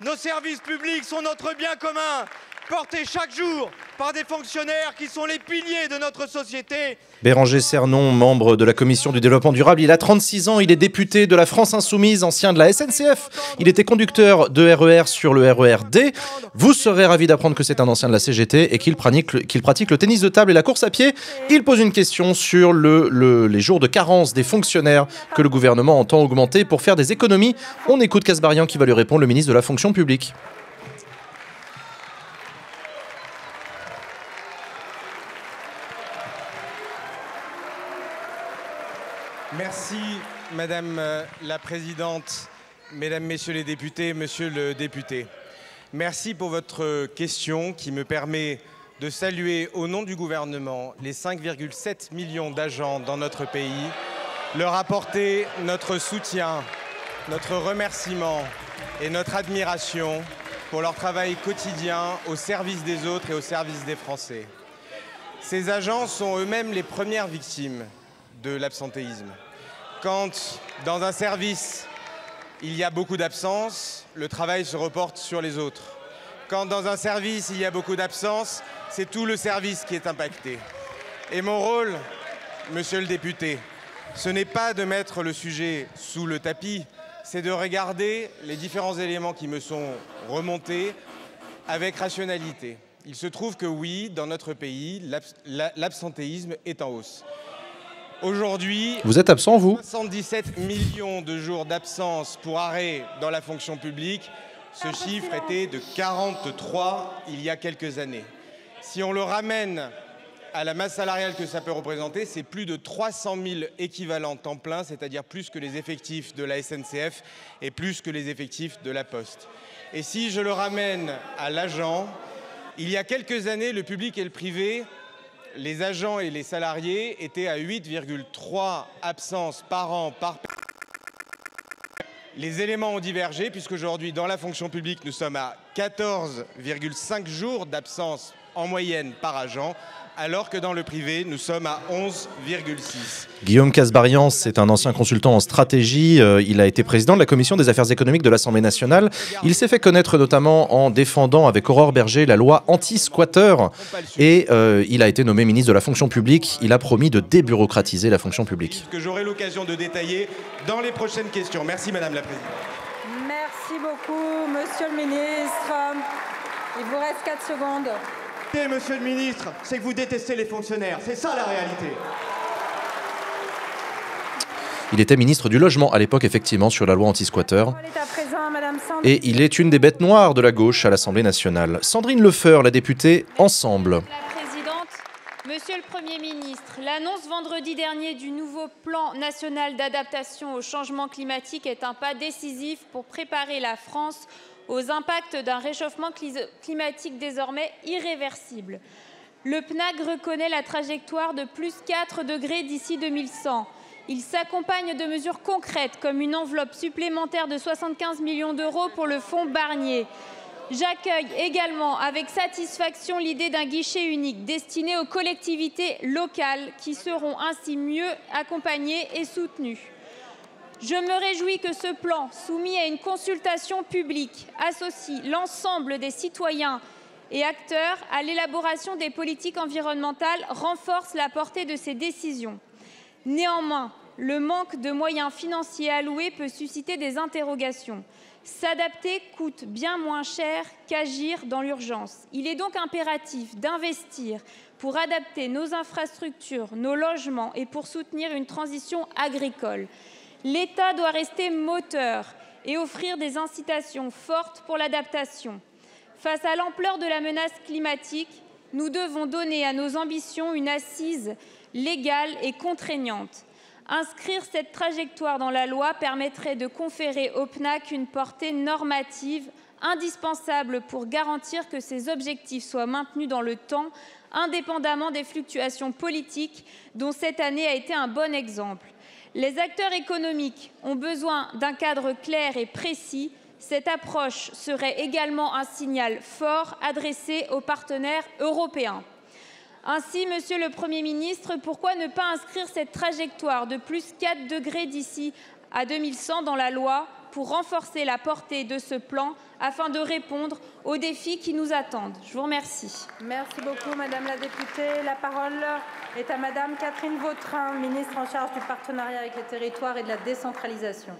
Nos services publics sont notre bien commun porté chaque jour par des fonctionnaires qui sont les piliers de notre société. Béranger Cernon, membre de la commission du développement durable, il a 36 ans, il est député de la France Insoumise, ancien de la SNCF. Il était conducteur de RER e sur le RERD. Vous serez ravi d'apprendre que c'est un ancien de la CGT et qu'il pratique, le tennis de table et la course à pied. Il pose une question sur les jours de carence des fonctionnaires que le gouvernement entend augmenter pour faire des économies. On écoute Kasbarian qui va lui répondre, le ministre de la fonction publique. Madame euh, la Présidente, Mesdames, Messieurs les députés, Monsieur le député, merci pour votre question qui me permet de saluer au nom du gouvernement les 5,7 millions d'agents dans notre pays, leur apporter notre soutien, notre remerciement et notre admiration pour leur travail quotidien au service des autres et au service des Français. Ces agents sont eux-mêmes les premières victimes de l'absentéisme. Quand dans un service, il y a beaucoup d'absence, le travail se reporte sur les autres. Quand dans un service, il y a beaucoup d'absence, c'est tout le service qui est impacté. Et mon rôle, monsieur le député, ce n'est pas de mettre le sujet sous le tapis, c'est de regarder les différents éléments qui me sont remontés avec rationalité. Il se trouve que oui, dans notre pays, l'absentéisme est en hausse. Aujourd'hui, vous êtes absent, vous 77 millions de jours d'absence pour arrêt dans la fonction publique. Ce ah, chiffre était de 43 il y a quelques années. Si on le ramène à la masse salariale que ça peut représenter, c'est plus de 300 000 équivalents temps plein, c'est-à-dire plus que les effectifs de la SNCF et plus que les effectifs de la Poste. Et si je le ramène à l'agent, il y a quelques années, le public et le privé les agents et les salariés étaient à 8,3 absences par an par les éléments ont divergé puisqu'aujourd'hui dans la fonction publique nous sommes à 14,5 jours d'absence en moyenne par agent, alors que dans le privé, nous sommes à 11,6. Guillaume Casbarian, c'est un ancien consultant en stratégie. Euh, il a été président de la commission des affaires économiques de l'Assemblée nationale. Il s'est fait connaître notamment en défendant avec Aurore Berger la loi anti-squatter et euh, il a été nommé ministre de la fonction publique. Il a promis de débureaucratiser la fonction publique. Que j'aurai l'occasion de détailler dans les prochaines questions. Merci Madame la Présidente. Merci beaucoup Monsieur le Ministre. Il vous reste 4 secondes monsieur le ministre, c'est que vous détestez les fonctionnaires. C'est ça la réalité. Il était ministre du Logement à l'époque, effectivement, sur la loi anti squatteur Et il est une des bêtes noires de la gauche à l'Assemblée nationale. Sandrine Lefeur, la députée, ensemble. Monsieur le Premier ministre, l'annonce vendredi dernier du nouveau plan national d'adaptation au changement climatique est un pas décisif pour préparer la France aux impacts d'un réchauffement climatique désormais irréversible. Le PNAG reconnaît la trajectoire de plus 4 degrés d'ici 2100. Il s'accompagne de mesures concrètes comme une enveloppe supplémentaire de 75 millions d'euros pour le fonds Barnier. J'accueille également avec satisfaction l'idée d'un guichet unique destiné aux collectivités locales qui seront ainsi mieux accompagnées et soutenues. Je me réjouis que ce plan, soumis à une consultation publique, associe l'ensemble des citoyens et acteurs à l'élaboration des politiques environnementales, renforce la portée de ces décisions. Néanmoins, le manque de moyens financiers alloués peut susciter des interrogations. S'adapter coûte bien moins cher qu'agir dans l'urgence. Il est donc impératif d'investir pour adapter nos infrastructures, nos logements et pour soutenir une transition agricole. L'État doit rester moteur et offrir des incitations fortes pour l'adaptation. Face à l'ampleur de la menace climatique, nous devons donner à nos ambitions une assise légale et contraignante. Inscrire cette trajectoire dans la loi permettrait de conférer au PNAC une portée normative indispensable pour garantir que ces objectifs soient maintenus dans le temps, indépendamment des fluctuations politiques dont cette année a été un bon exemple. Les acteurs économiques ont besoin d'un cadre clair et précis. Cette approche serait également un signal fort adressé aux partenaires européens. Ainsi, Monsieur le Premier ministre, pourquoi ne pas inscrire cette trajectoire de plus 4 degrés d'ici à 2100 dans la loi pour renforcer la portée de ce plan afin de répondre aux défis qui nous attendent. Je vous remercie. Merci beaucoup, Madame la députée. La parole est à Madame Catherine Vautrin, ministre en charge du partenariat avec les territoires et de la décentralisation.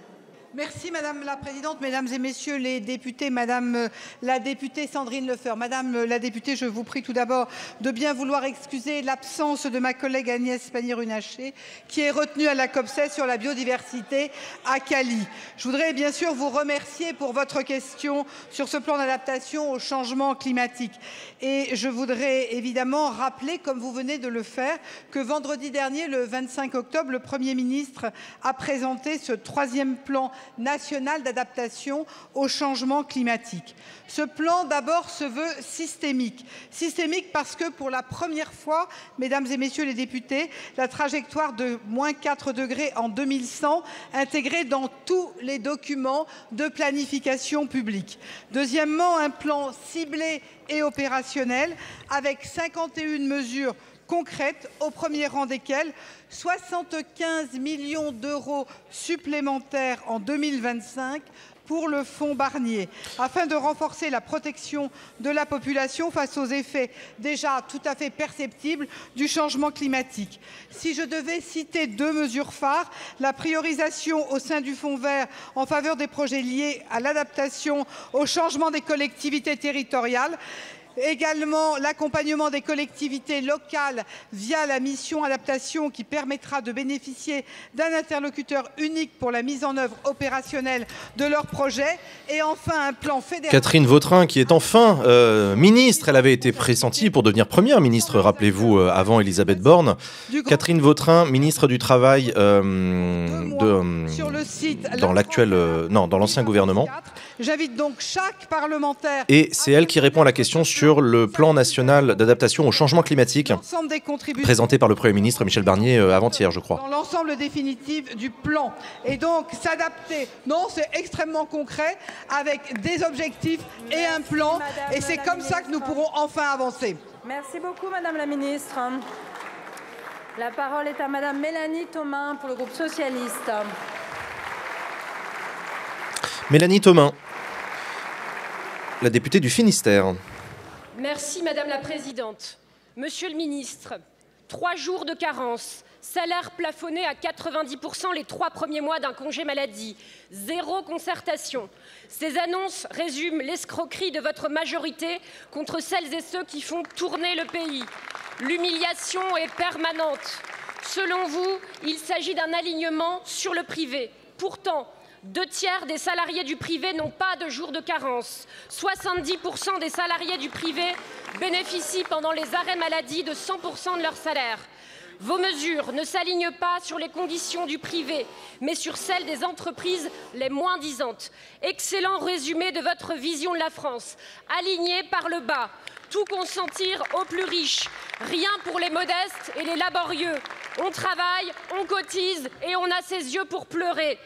Merci Madame la Présidente, Mesdames et Messieurs les députés, Madame euh, la députée Sandrine Lefeur. Madame euh, la députée, je vous prie tout d'abord de bien vouloir excuser l'absence de ma collègue Agnès Pannier-Runacher, qui est retenue à la COP16 sur la biodiversité à Cali. Je voudrais bien sûr vous remercier pour votre question sur ce plan d'adaptation au changement climatique. Et je voudrais évidemment rappeler, comme vous venez de le faire, que vendredi dernier, le 25 octobre, le Premier ministre a présenté ce troisième plan national d'adaptation au changement climatique. Ce plan, d'abord, se veut systémique. Systémique parce que, pour la première fois, mesdames et messieurs les députés, la trajectoire de moins 4 degrés en 2100 intégrée dans tous les documents de planification publique. Deuxièmement, un plan ciblé et opérationnel avec 51 mesures concrètes, au premier rang desquelles 75 millions d'euros supplémentaires en 2025 pour le fonds Barnier, afin de renforcer la protection de la population face aux effets déjà tout à fait perceptibles du changement climatique. Si je devais citer deux mesures phares, la priorisation au sein du fonds vert en faveur des projets liés à l'adaptation au changement des collectivités territoriales également l'accompagnement des collectivités locales via la mission adaptation qui permettra de bénéficier d'un interlocuteur unique pour la mise en œuvre opérationnelle de leurs projets et enfin un plan fédéral. Catherine Vautrin qui est enfin euh, ministre, elle avait été pressentie pour devenir première ministre, rappelez-vous, euh, avant Elisabeth Borne. Catherine Vautrin, ministre du Travail euh, dans l'actuel, non, dans l'ancien gouvernement. J'invite donc chaque parlementaire. Et c'est elle qui répond à la question sur le plan national d'adaptation au changement climatique présenté par le Premier ministre Michel Barnier euh, avant-hier, je crois. Dans l'ensemble définitif du plan. Et donc s'adapter, non, c'est extrêmement concret avec des objectifs et un plan. Et c'est comme ça que nous pourrons enfin avancer. Merci beaucoup, Madame la Ministre. La parole est à Madame Mélanie Thomas pour le groupe socialiste. Mélanie Thomas. La députée du Finistère. Merci Madame la Présidente. Monsieur le Ministre, trois jours de carence, salaire plafonné à 90% les trois premiers mois d'un congé maladie, zéro concertation. Ces annonces résument l'escroquerie de votre majorité contre celles et ceux qui font tourner le pays. L'humiliation est permanente. Selon vous, il s'agit d'un alignement sur le privé. Pourtant, deux tiers des salariés du privé n'ont pas de jours de carence. 70% des salariés du privé bénéficient pendant les arrêts maladie de 100% de leur salaire. Vos mesures ne s'alignent pas sur les conditions du privé, mais sur celles des entreprises les moins disantes. Excellent résumé de votre vision de la France, alignée par le bas, tout consentir aux plus riches, rien pour les modestes et les laborieux. On travaille, on cotise et on a ses yeux pour pleurer.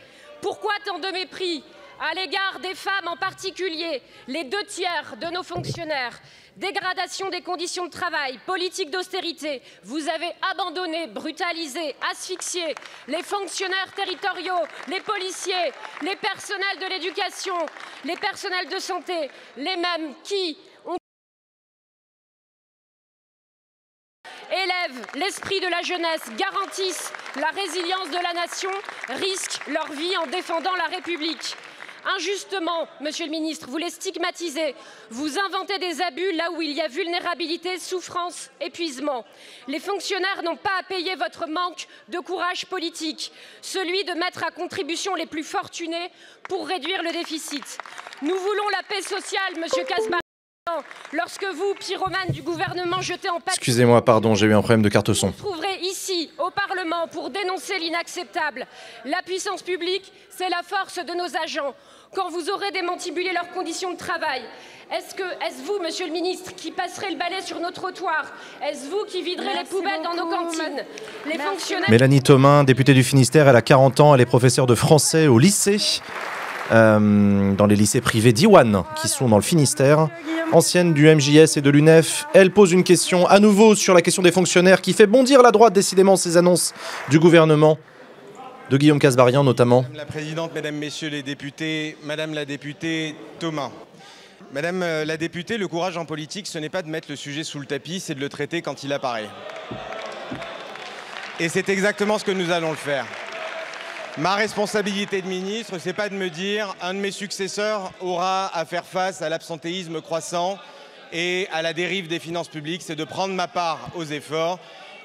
Pourquoi tant de mépris à l'égard des femmes en particulier, les deux tiers de nos fonctionnaires, dégradation des conditions de travail, politique d'austérité, vous avez abandonné, brutalisé, asphyxié les fonctionnaires territoriaux, les policiers, les personnels de l'éducation, les personnels de santé, les mêmes qui, élèvent l'esprit de la jeunesse, garantissent la résilience de la nation, risquent leur vie en défendant la République. Injustement, Monsieur le Ministre, vous les stigmatisez, vous inventez des abus là où il y a vulnérabilité, souffrance, épuisement. Les fonctionnaires n'ont pas à payer votre manque de courage politique, celui de mettre à contribution les plus fortunés pour réduire le déficit. Nous voulons la paix sociale, Monsieur Caspar. Lorsque vous, pyromane du gouvernement, jetez en pâte... Excusez-moi, pardon, j'ai eu un problème de carte son. Vous trouverez ici, au Parlement, pour dénoncer l'inacceptable. La puissance publique, c'est la force de nos agents. Quand vous aurez démantibulé leurs conditions de travail, est-ce que, est-ce vous, monsieur le ministre, qui passerez le balai sur nos trottoirs Est-ce vous qui viderez les poubelles dans nos cantines Les fonctionnaires... Mélanie Thomas, députée du Finistère, elle a 40 ans, elle est professeure de français au lycée. Euh, dans les lycées privés d'Iwan, qui sont dans le Finistère. Ancienne du MJS et de l'UNEF, elle pose une question à nouveau sur la question des fonctionnaires qui fait bondir la droite décidément ces annonces du gouvernement de Guillaume Casbarian notamment. Madame la Présidente, Mesdames, Messieurs les députés, Madame la députée Thomas. Madame euh, la députée, le courage en politique, ce n'est pas de mettre le sujet sous le tapis, c'est de le traiter quand il apparaît. Et c'est exactement ce que nous allons le faire. Ma responsabilité de ministre, c'est pas de me dire un de mes successeurs aura à faire face à l'absentéisme croissant et à la dérive des finances publiques, c'est de prendre ma part aux efforts.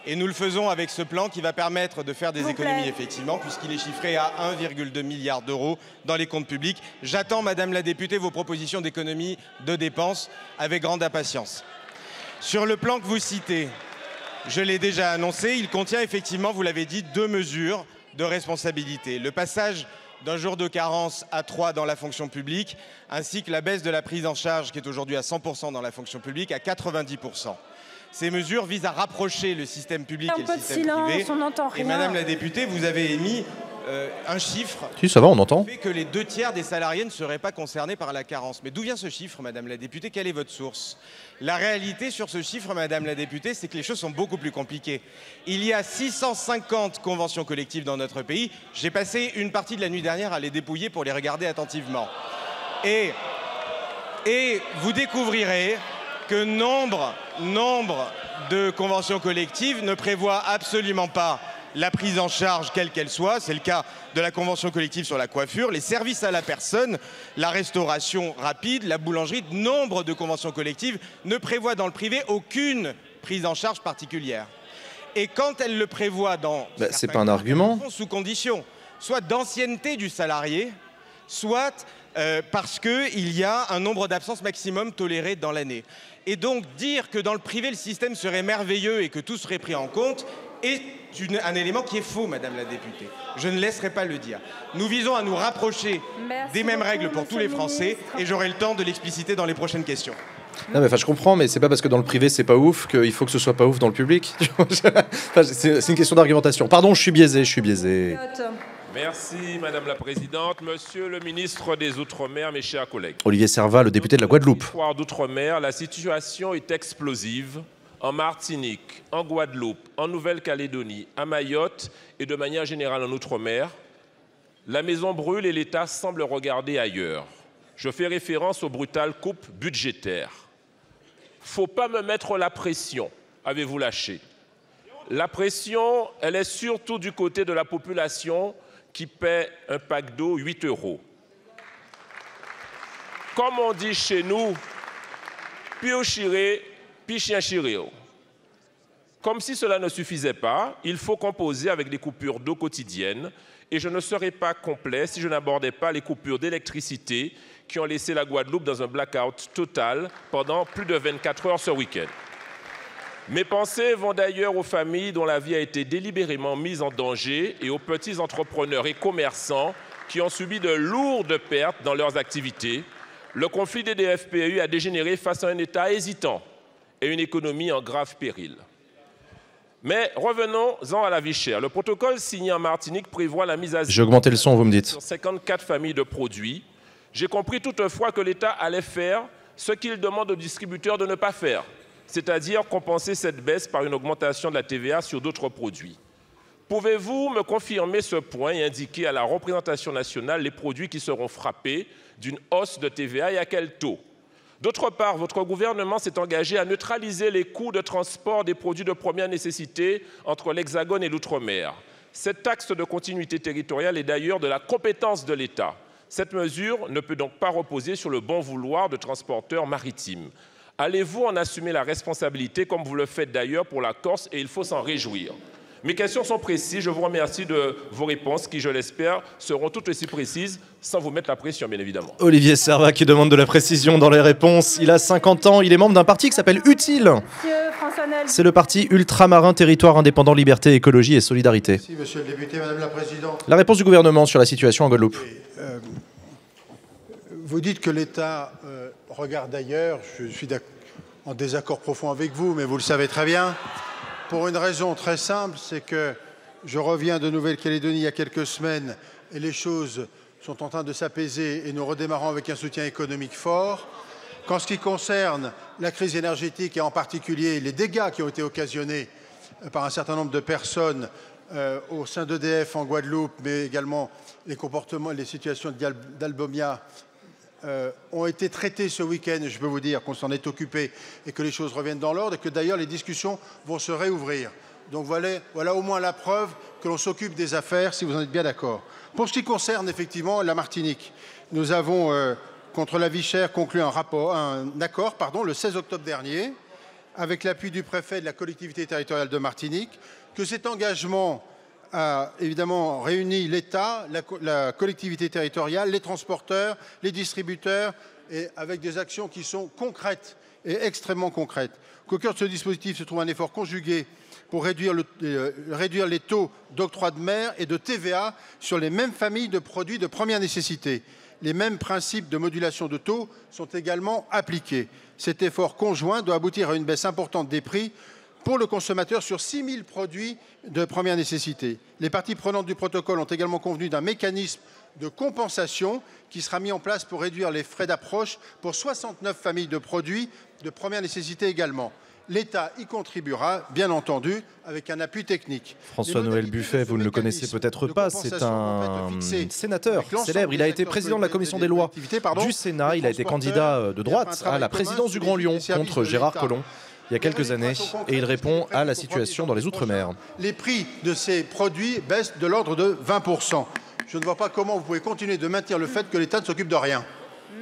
Et nous le faisons avec ce plan qui va permettre de faire des économies, effectivement, puisqu'il est chiffré à 1,2 milliard d'euros dans les comptes publics. J'attends, Madame la députée, vos propositions d'économies de dépenses avec grande impatience. Sur le plan que vous citez, je l'ai déjà annoncé, il contient effectivement, vous l'avez dit, deux mesures de responsabilité. Le passage d'un jour de carence à trois dans la fonction publique, ainsi que la baisse de la prise en charge qui est aujourd'hui à 100% dans la fonction publique à 90%. Ces mesures visent à rapprocher le système public et le système silence, privé. Madame la députée, vous avez émis euh, un chiffre. Tu on entend. Fait que les deux tiers des salariés ne seraient pas concernés par la carence. Mais d'où vient ce chiffre, Madame la députée Quelle est votre source La réalité sur ce chiffre, Madame la députée, c'est que les choses sont beaucoup plus compliquées. Il y a 650 conventions collectives dans notre pays. J'ai passé une partie de la nuit dernière à les dépouiller pour les regarder attentivement. Et, et vous découvrirez que nombre, nombre de conventions collectives ne prévoient absolument pas la prise en charge, quelle qu'elle soit. C'est le cas de la convention collective sur la coiffure, les services à la personne, la restauration rapide, la boulangerie. Nombre de conventions collectives ne prévoient dans le privé aucune prise en charge particulière. Et quand bah, elles le prévoient dans... c'est pas un argument. Sous condition, soit d'ancienneté du salarié, soit euh, parce qu'il y a un nombre d'absences maximum toléré dans l'année. Et donc dire que dans le privé, le système serait merveilleux et que tout serait pris en compte est c'est un élément qui est faux, Madame la députée. Je ne laisserai pas le dire. Nous visons à nous rapprocher des mêmes règles pour tous les Français et j'aurai le temps de l'expliciter dans les prochaines questions. Non mais enfin je comprends mais c'est pas parce que dans le privé c'est pas ouf qu'il faut que ce soit pas ouf dans le public. c'est une question d'argumentation. Pardon, je suis biaisé, je suis biaisé. Merci Madame la Présidente, Monsieur le Ministre des Outre-mer, mes chers collègues. Olivier Servat, le député de la Guadeloupe. d'outre-mer, la situation est explosive en Martinique, en Guadeloupe, en Nouvelle-Calédonie, à Mayotte et de manière générale en Outre-mer, la maison brûle et l'État semble regarder ailleurs. Je fais référence aux brutales coupes budgétaires. Faut pas me mettre la pression, avez-vous lâché. La pression, elle est surtout du côté de la population qui paie un pack d'eau 8 euros. Comme on dit chez nous, piochirer puis Chirio, Comme si cela ne suffisait pas, il faut composer avec des coupures d'eau quotidiennes et je ne serais pas complet si je n'abordais pas les coupures d'électricité qui ont laissé la Guadeloupe dans un blackout total pendant plus de 24 heures ce week-end. Mes pensées vont d'ailleurs aux familles dont la vie a été délibérément mise en danger et aux petits entrepreneurs et commerçants qui ont subi de lourdes pertes dans leurs activités. Le conflit des DFPU e a dégénéré face à un État hésitant et une économie en grave péril. Mais revenons-en à la vie chère. Le protocole signé en Martinique prévoit la mise à J'ai augmenté le son, vous me dites. Sur 54 familles de produits. J'ai compris toutefois que l'État allait faire ce qu'il demande aux distributeurs de ne pas faire, c'est-à-dire compenser cette baisse par une augmentation de la TVA sur d'autres produits. Pouvez-vous me confirmer ce point et indiquer à la représentation nationale les produits qui seront frappés d'une hausse de TVA et à quel taux D'autre part, votre gouvernement s'est engagé à neutraliser les coûts de transport des produits de première nécessité entre l'Hexagone et l'Outre-mer. Cette taxe de continuité territoriale est d'ailleurs de la compétence de l'État. Cette mesure ne peut donc pas reposer sur le bon vouloir de transporteurs maritimes. Allez-vous en assumer la responsabilité, comme vous le faites d'ailleurs pour la Corse, et il faut s'en réjouir mes questions sont précises. Je vous remercie de vos réponses qui, je l'espère, seront toutes aussi précises sans vous mettre la pression, bien évidemment. Olivier Servat qui demande de la précision dans les réponses. Il a 50 ans, il est membre d'un parti qui s'appelle Utile. C'est le parti ultramarin territoire indépendant liberté, écologie et solidarité. Merci, monsieur le député, madame la présidente. La réponse du gouvernement sur la situation en Guadeloupe. Euh, vous dites que l'État euh, regarde ailleurs. Je suis en désaccord profond avec vous, mais vous le savez très bien. Pour une raison très simple, c'est que je reviens de Nouvelle-Calédonie il y a quelques semaines et les choses sont en train de s'apaiser et nous redémarrons avec un soutien économique fort. Qu'en ce qui concerne la crise énergétique et en particulier les dégâts qui ont été occasionnés euh, par un certain nombre de personnes euh, au sein d'EDF en Guadeloupe, mais également les comportements, et les situations d'Albomia euh, ont été traités ce week-end. Je peux vous dire qu'on s'en est occupé et que les choses reviennent dans l'ordre et que d'ailleurs les discussions vont se réouvrir. Donc voilà, au moins la preuve que l'on s'occupe des affaires, si vous en êtes bien d'accord. Pour ce qui concerne effectivement la Martinique, nous avons, euh, contre la vie chère, conclu un, un accord pardon, le 16 octobre dernier avec l'appui du préfet de la collectivité territoriale de Martinique, que cet engagement a évidemment réuni l'État, la, collectivité territoriale, les transporteurs, les distributeurs, et avec des actions qui sont concrètes et extrêmement concrètes. Qu'au cœur de ce dispositif se trouve un effort conjugué pour réduire, euh, réduire les taux d'octroi de mer et de TVA sur les mêmes familles de produits de première nécessité. Les mêmes principes de modulation de taux sont également appliqués. Cet effort conjoint doit aboutir à une baisse importante des prix pour le consommateur sur 6 000 produits de première nécessité. Les parties prenantes du protocole ont également convenu d'un mécanisme de compensation qui sera mis en place pour réduire les frais d'approche pour 69 familles de produits de première nécessité également. L'État y contribuera, bien entendu, avec un appui technique. François-Noël Buffet, vous ne le connaissez peut-être pas, c'est un sénateur célèbre. Il a été président de la commission des, lois du Sénat. Il a été candidat euh, de droite à la présidence du Grand Lyon contre Gérard Collomb il y a quelques années et il répond à la situation dans les Outre-mer. Les prix de ces produits baissent de l'ordre de 20%. Je ne vois pas comment vous pouvez continuer de maintenir le fait que l'État ne s'occupe de rien.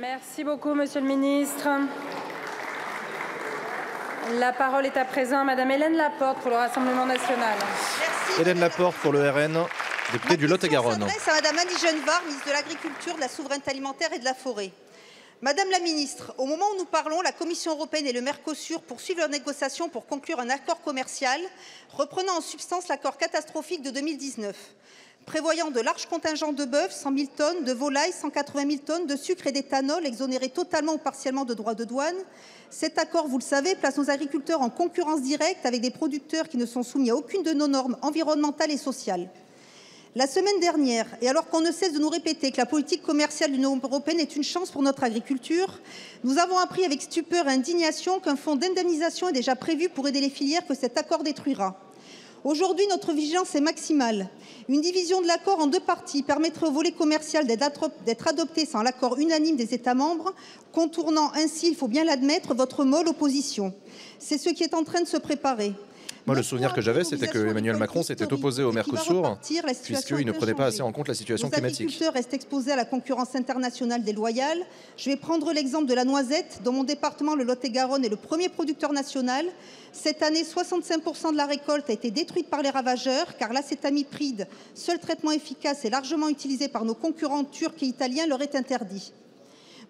Merci beaucoup, Monsieur le Ministre. La parole est à présent à Madame Hélène Laporte pour le Rassemblement national. Hélène Laporte pour le RN, députée du Lot-et-Garonne. Madame ministre de l'Agriculture, de la Souveraineté alimentaire et de la Forêt. Madame la ministre, au moment où nous parlons, la Commission européenne et le Mercosur poursuivent leurs négociations pour conclure un accord commercial reprenant en substance l'accord catastrophique de 2019, prévoyant de larges contingents de bœuf, 100 000 tonnes, de volailles, 180 000 tonnes, de sucre et d'éthanol exonérés totalement ou partiellement de droits de douane. Cet accord, vous le savez, place nos agriculteurs en concurrence directe avec des producteurs qui ne sont soumis à aucune de nos normes environnementales et sociales. La semaine dernière, et alors qu'on ne cesse de nous répéter que la politique commerciale de l'Union européenne est une chance pour notre agriculture, nous avons appris avec stupeur et indignation qu'un fonds d'indemnisation est déjà prévu pour aider les filières que cet accord détruira. Aujourd'hui, notre vigilance est maximale. Une division de l'accord en deux parties permettrait au volet commercial d'être adopté sans l'accord unanime des États membres, contournant ainsi, il faut bien l'admettre, votre molle opposition. C'est ce qui est en train de se préparer. Moi, le souvenir que j'avais, c'était que Emmanuel Macron s'était opposé au Mercosur, puisqu'il ne prenait pas assez en compte la situation climatique. Les agriculteurs restent exposés à la concurrence internationale déloyale. Je vais prendre l'exemple de la noisette, dont mon département, le Lot-et-Garonne, est le premier producteur national. Cette année, 65% de la récolte a été détruite par les ravageurs, car l'acétamipride, seul traitement efficace et largement utilisé par nos concurrents turcs et italiens, leur est interdit.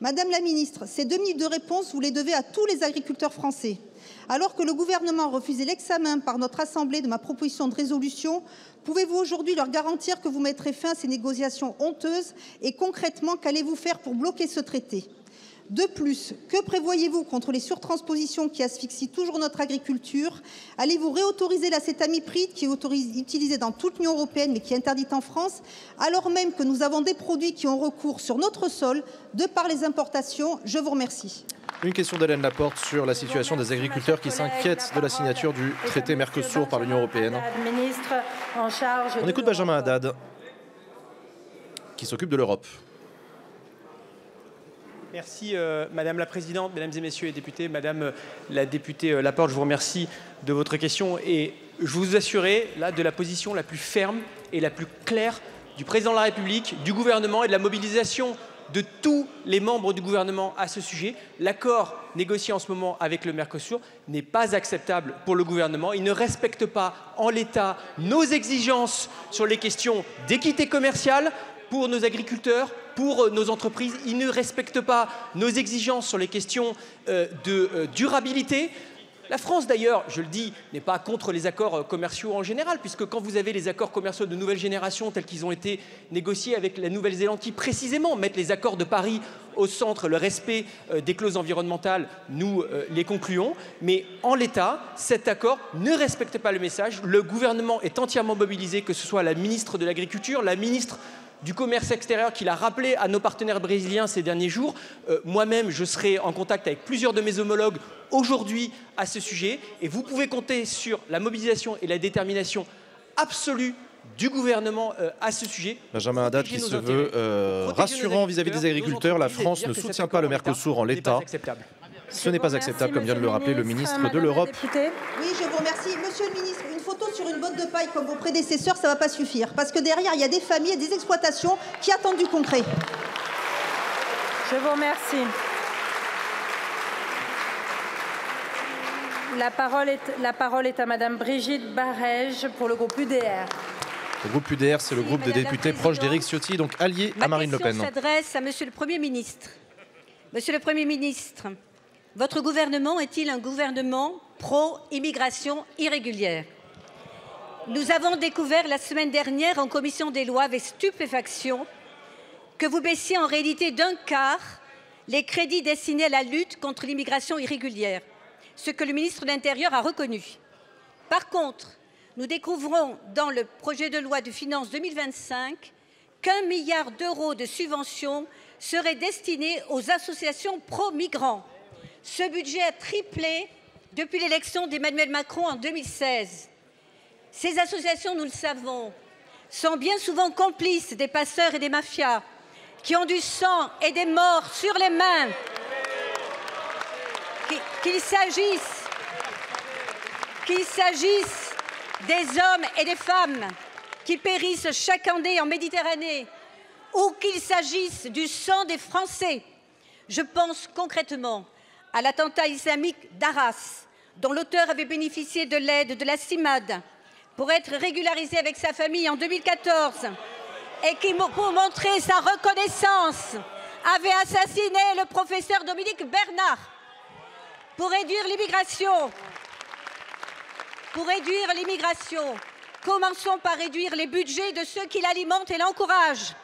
Madame la ministre, ces deux minutes de réponse, vous les devez à tous les agriculteurs français. Alors que le gouvernement refusé l'examen par notre assemblée de ma proposition de résolution, pouvez-vous aujourd'hui leur garantir que vous mettrez fin à ces négociations honteuses et concrètement qu'allez-vous faire pour bloquer ce traité de plus, que prévoyez-vous contre les surtranspositions qui asphyxient toujours notre agriculture Allez-vous réautoriser l'acétamipride qui est utilisée utilisé dans toute l'Union européenne mais qui est interdite en France, alors même que nous avons des produits qui ont recours sur notre sol de par les importations Je vous remercie. Une question d'Hélène Laporte sur la situation des agriculteurs qui s'inquiètent de la signature du traité Mercosur par l'Union européenne. On écoute Benjamin Haddad qui s'occupe de l'Europe. Merci euh, Madame la Présidente, Mesdames et Messieurs les députés. Madame la députée euh, Laporte, je vous remercie de votre question et je vous assurerai là de la position la plus ferme et la plus claire du Président de la République, du gouvernement et de la mobilisation de tous les membres du gouvernement à ce sujet. L'accord négocié en ce moment avec le Mercosur n'est pas acceptable pour le gouvernement. Il ne respecte pas en l'état nos exigences sur les questions d'équité commerciale, pour nos agriculteurs, pour euh, nos entreprises. Ils ne respectent pas nos exigences sur les questions euh, de euh, durabilité. La France, d'ailleurs, je le dis, n'est pas contre les accords commerciaux en général, puisque quand vous avez les accords commerciaux de nouvelle génération tels qu'ils ont été négociés avec la Nouvelle-Zélande, qui précisément mettent les accords de Paris au centre, le respect des clauses environnementales, nous les concluons. Mais en l'état, cet accord ne respecte pas le message. Le gouvernement est entièrement mobilisé, que ce soit la ministre de l'Agriculture, la ministre du commerce extérieur qu'il a rappelé à nos partenaires brésiliens ces derniers jours. Euh, moi-même, je serai en contact avec plusieurs de mes homologues aujourd'hui à ce sujet. Et vous pouvez compter sur la mobilisation et la détermination absolue du gouvernement euh, à ce sujet. Benjamin Haddad qui se veut euh, rassurant vis-à-vis des agriculteurs, la France ne soutient pas le Mercosur en l'état. Ce n'est pas acceptable, comme vient de le rappeler le ministre de l'Europe. Oui, je vous remercie. Monsieur le ministre, sur une botte de paille comme vos prédécesseurs, ça ne va pas suffire. Parce que derrière, il y a des familles et des exploitations qui attendent du concret. Je vous remercie. La parole est, la parole est à Madame Brigitte Barège pour le groupe UDR. Le groupe UDR, c'est le groupe de des députés proches d'Éric Ciotti, donc allié à Marine Le Pen. Ma question s'adresse à Monsieur le Premier ministre. Monsieur le Premier ministre, votre gouvernement est-il un gouvernement pro-immigration irrégulière nous avons découvert la semaine dernière en commission des lois avec stupéfaction que vous baissiez en réalité d'un quart les crédits destinés à la lutte contre l'immigration irrégulière, ce que le ministre de l'Intérieur a reconnu. Par contre, nous découvrons dans le projet de loi de finances 2025 qu'un milliard d'euros de subventions seraient destinés aux associations pro-migrants. Ce budget a triplé depuis l'élection d'Emmanuel Macron en 2016. Ces associations, nous le savons, sont bien souvent complices des passeurs et des mafias qui ont du sang et des morts sur les mains. Qu'il s'agisse qu'il s'agisse des hommes et des femmes qui périssent chaque année en Méditerranée ou qu'il s'agisse du sang des Français. Je pense concrètement à l'attentat islamique d'Arras, dont l'auteur avait bénéficié de l'aide de la CIMAD, pour être régularisé avec sa famille en 2014 et qui, pour montrer sa reconnaissance, avait assassiné le professeur Dominique Bernard pour réduire l'immigration. Pour réduire l'immigration, commençons par réduire les budgets de ceux qui l'alimentent et l'encouragent.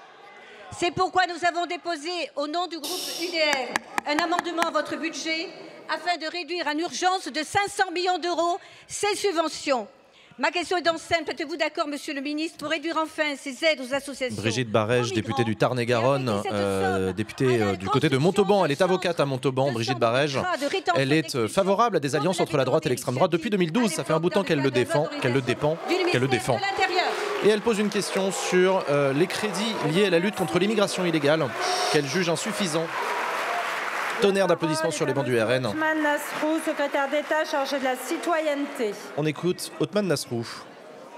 C'est pourquoi nous avons déposé, au nom du groupe UDR, un amendement à votre budget afin de réduire en urgence de 500 millions d'euros ces subventions. Ma question est donc simple. Êtes-vous d'accord, monsieur le ministre, pour réduire enfin ces aides aux associations Brigitte Barège, députée du Tarn-et-Garonne, euh, députée euh, du côté de Montauban. Elle est avocate à Montauban, Brigitte Barège. Elle est euh, favorable à des alliances entre la droite et l'extrême droite depuis 2012. Ça fait un bout de temps qu'elle le défend, qu'elle le qu'elle le défend. Et elle pose une question sur les crédits liés à la lutte contre l'immigration illégale qu'elle juge insuffisants tonnerre d'applaudissements sur les bancs du RN. Othman Nasrou, secrétaire d'État chargé de la citoyenneté. On écoute Othman Nasrou.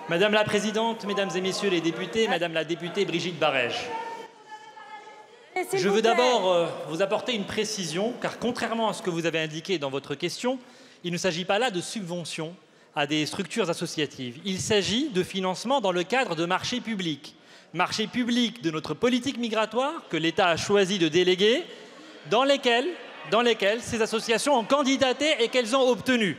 Madame la Présidente, Mesdames et Messieurs les députés, Madame la députée Brigitte Barège. Je veux d'abord euh, vous apporter une précision, car contrairement à ce que vous avez indiqué dans votre question, il ne s'agit pas là de subventions à des structures associatives. Il s'agit de financement dans le cadre de marchés publics. Marchés publics de notre politique migratoire que l'État a choisi de déléguer dans lesquelles, dans lesquelles ces associations ont candidaté et qu'elles ont obtenu.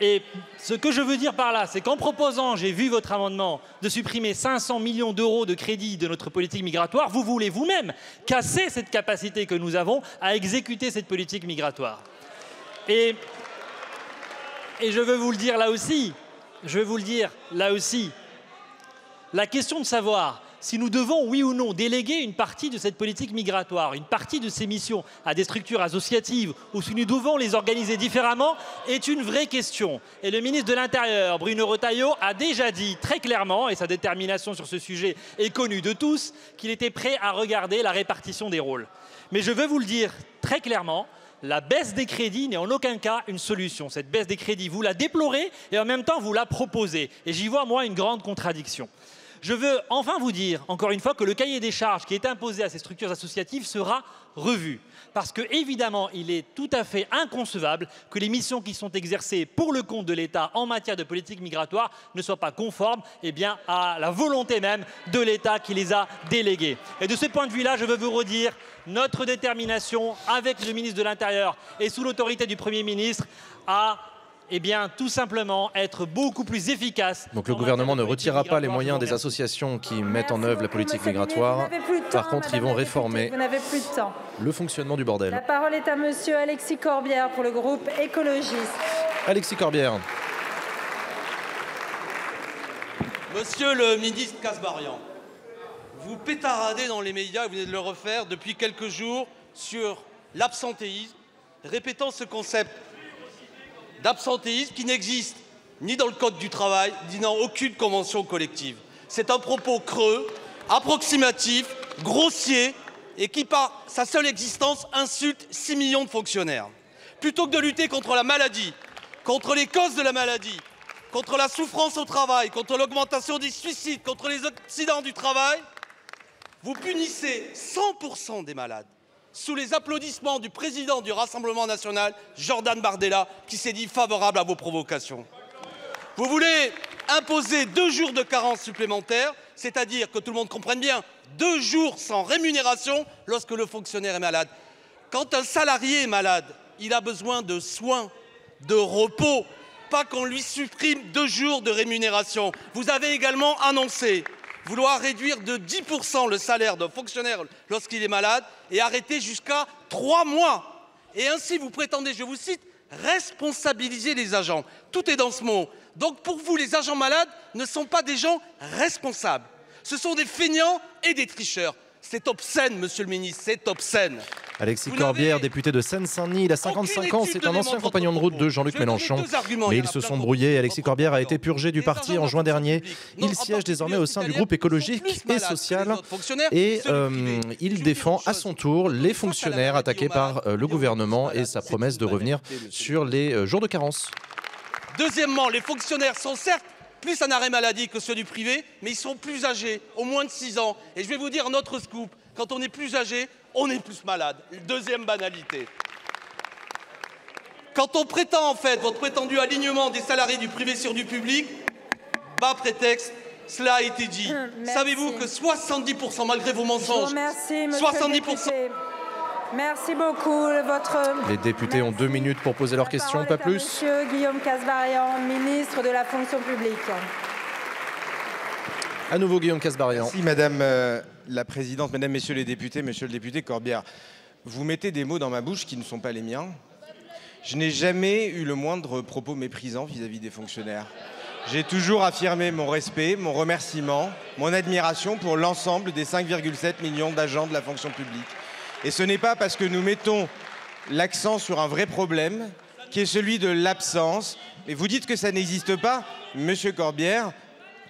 Et ce que je veux dire par là, c'est qu'en proposant, j'ai vu votre amendement, de supprimer 500 millions d'euros de crédit de notre politique migratoire, vous voulez vous-même casser cette capacité que nous avons à exécuter cette politique migratoire. Et, et je veux vous le dire là aussi, je veux vous le dire là aussi, la question de savoir si nous devons, oui ou non, déléguer une partie de cette politique migratoire, une partie de ces missions à des structures associatives, ou si nous devons les organiser différemment, est une vraie question. Et le ministre de l'Intérieur, Bruno Retailleau, a déjà dit très clairement, et sa détermination sur ce sujet est connue de tous, qu'il était prêt à regarder la répartition des rôles. Mais je veux vous le dire très clairement, la baisse des crédits n'est en aucun cas une solution. Cette baisse des crédits, vous la déplorez et en même temps vous la proposez. Et j'y vois, moi, une grande contradiction. Je veux enfin vous dire, encore une fois, que le cahier des charges qui est imposé à ces structures associatives sera revu. Parce que, évidemment, il est tout à fait inconcevable que les missions qui sont exercées pour le compte de l'État en matière de politique migratoire ne soient pas conformes eh bien, à la volonté même de l'État qui les a déléguées. Et de ce point de vue-là, je veux vous redire notre détermination avec le ministre de l'Intérieur et sous l'autorité du Premier ministre à eh bien, tout simplement être beaucoup plus efficace. Donc le gouvernement ne retirera pas les moyens des associations qui mettent en œuvre la politique migratoire. Par contre, ils vont réformer le fonctionnement du bordel. La parole est à monsieur Alexis Corbière pour le groupe écologiste. Alexis Corbière. Monsieur le ministre Casbarian, vous pétaradez dans les médias, vous venez de le refaire depuis quelques jours, sur l'absentéisme, répétant ce concept d'absentéisme qui n'existe ni dans le Code du travail, ni dans aucune convention collective. C'est un propos creux, approximatif, grossier, et qui, par sa seule existence, insulte 6 millions de fonctionnaires. Plutôt que de lutter contre la maladie, contre les causes de la maladie, contre la souffrance au travail, contre l'augmentation des suicides, contre les accidents du travail, vous punissez 100% des malades sous les applaudissements du président du Rassemblement national, Jordan Bardella, qui s'est dit favorable à vos provocations. Vous voulez imposer deux jours de carence supplémentaires, c'est-à-dire que tout le monde comprenne bien, deux jours sans rémunération lorsque le fonctionnaire est malade. Quand un salarié est malade, il a besoin de soins, de repos, pas qu'on lui supprime deux jours de rémunération. Vous avez également annoncé vouloir réduire de 10% le salaire d'un fonctionnaire lorsqu'il est malade et arrêter jusqu'à 3 mois. Et ainsi, vous prétendez, je vous cite, responsabiliser les agents. Tout est dans ce mot. Donc pour vous, les agents malades ne sont pas des gens responsables. Ce sont des feignants et des tricheurs. C'est obscène, monsieur le ministre, c'est obscène. Alexis Corbière, député de Seine-Saint-Denis, il a 55 ans, c'est un ancien compagnon de route de Jean-Luc Mélenchon. Mais ils se sont brouillés. Alexis Corbière a été purgé du parti en juin dernier. Il siège désormais au sein du groupe écologique et social et euh, il défend à son tour les fonctionnaires attaqués par euh, le gouvernement et sa promesse de revenir sur les euh, jours de carence. Deuxièmement, les fonctionnaires sont certes plus un arrêt maladie que ceux du privé, mais ils sont plus âgés, au moins de 6 ans. Et je vais vous dire notre scoop, quand on est plus âgé, on est plus malade. Deuxième banalité. Quand on prétend en fait votre prétendu alignement des salariés du privé sur du public, bas prétexte, cela a été dit. Euh, Savez-vous que 70%, malgré vos mensonges, merci, 70%... Merci beaucoup. Votre... Les députés ont deux minutes pour poser leurs questions, pas plus. Monsieur Guillaume Casbarian, ministre de la fonction publique. À nouveau Guillaume Casbarian. Merci Madame euh, la Présidente, Mesdames, Messieurs les députés, Monsieur le député Corbière. Vous mettez des mots dans ma bouche qui ne sont pas les miens. Je n'ai jamais eu le moindre propos méprisant vis à -vis des fonctionnaires. J'ai toujours affirmé mon respect, mon remerciement, mon admiration pour l'ensemble des 5,7 millions d'agents de la fonction publique. Et ce n'est pas parce que nous mettons l'accent sur un vrai problème, qui est celui de l'absence. Et vous dites que ça n'existe pas, Monsieur Corbière,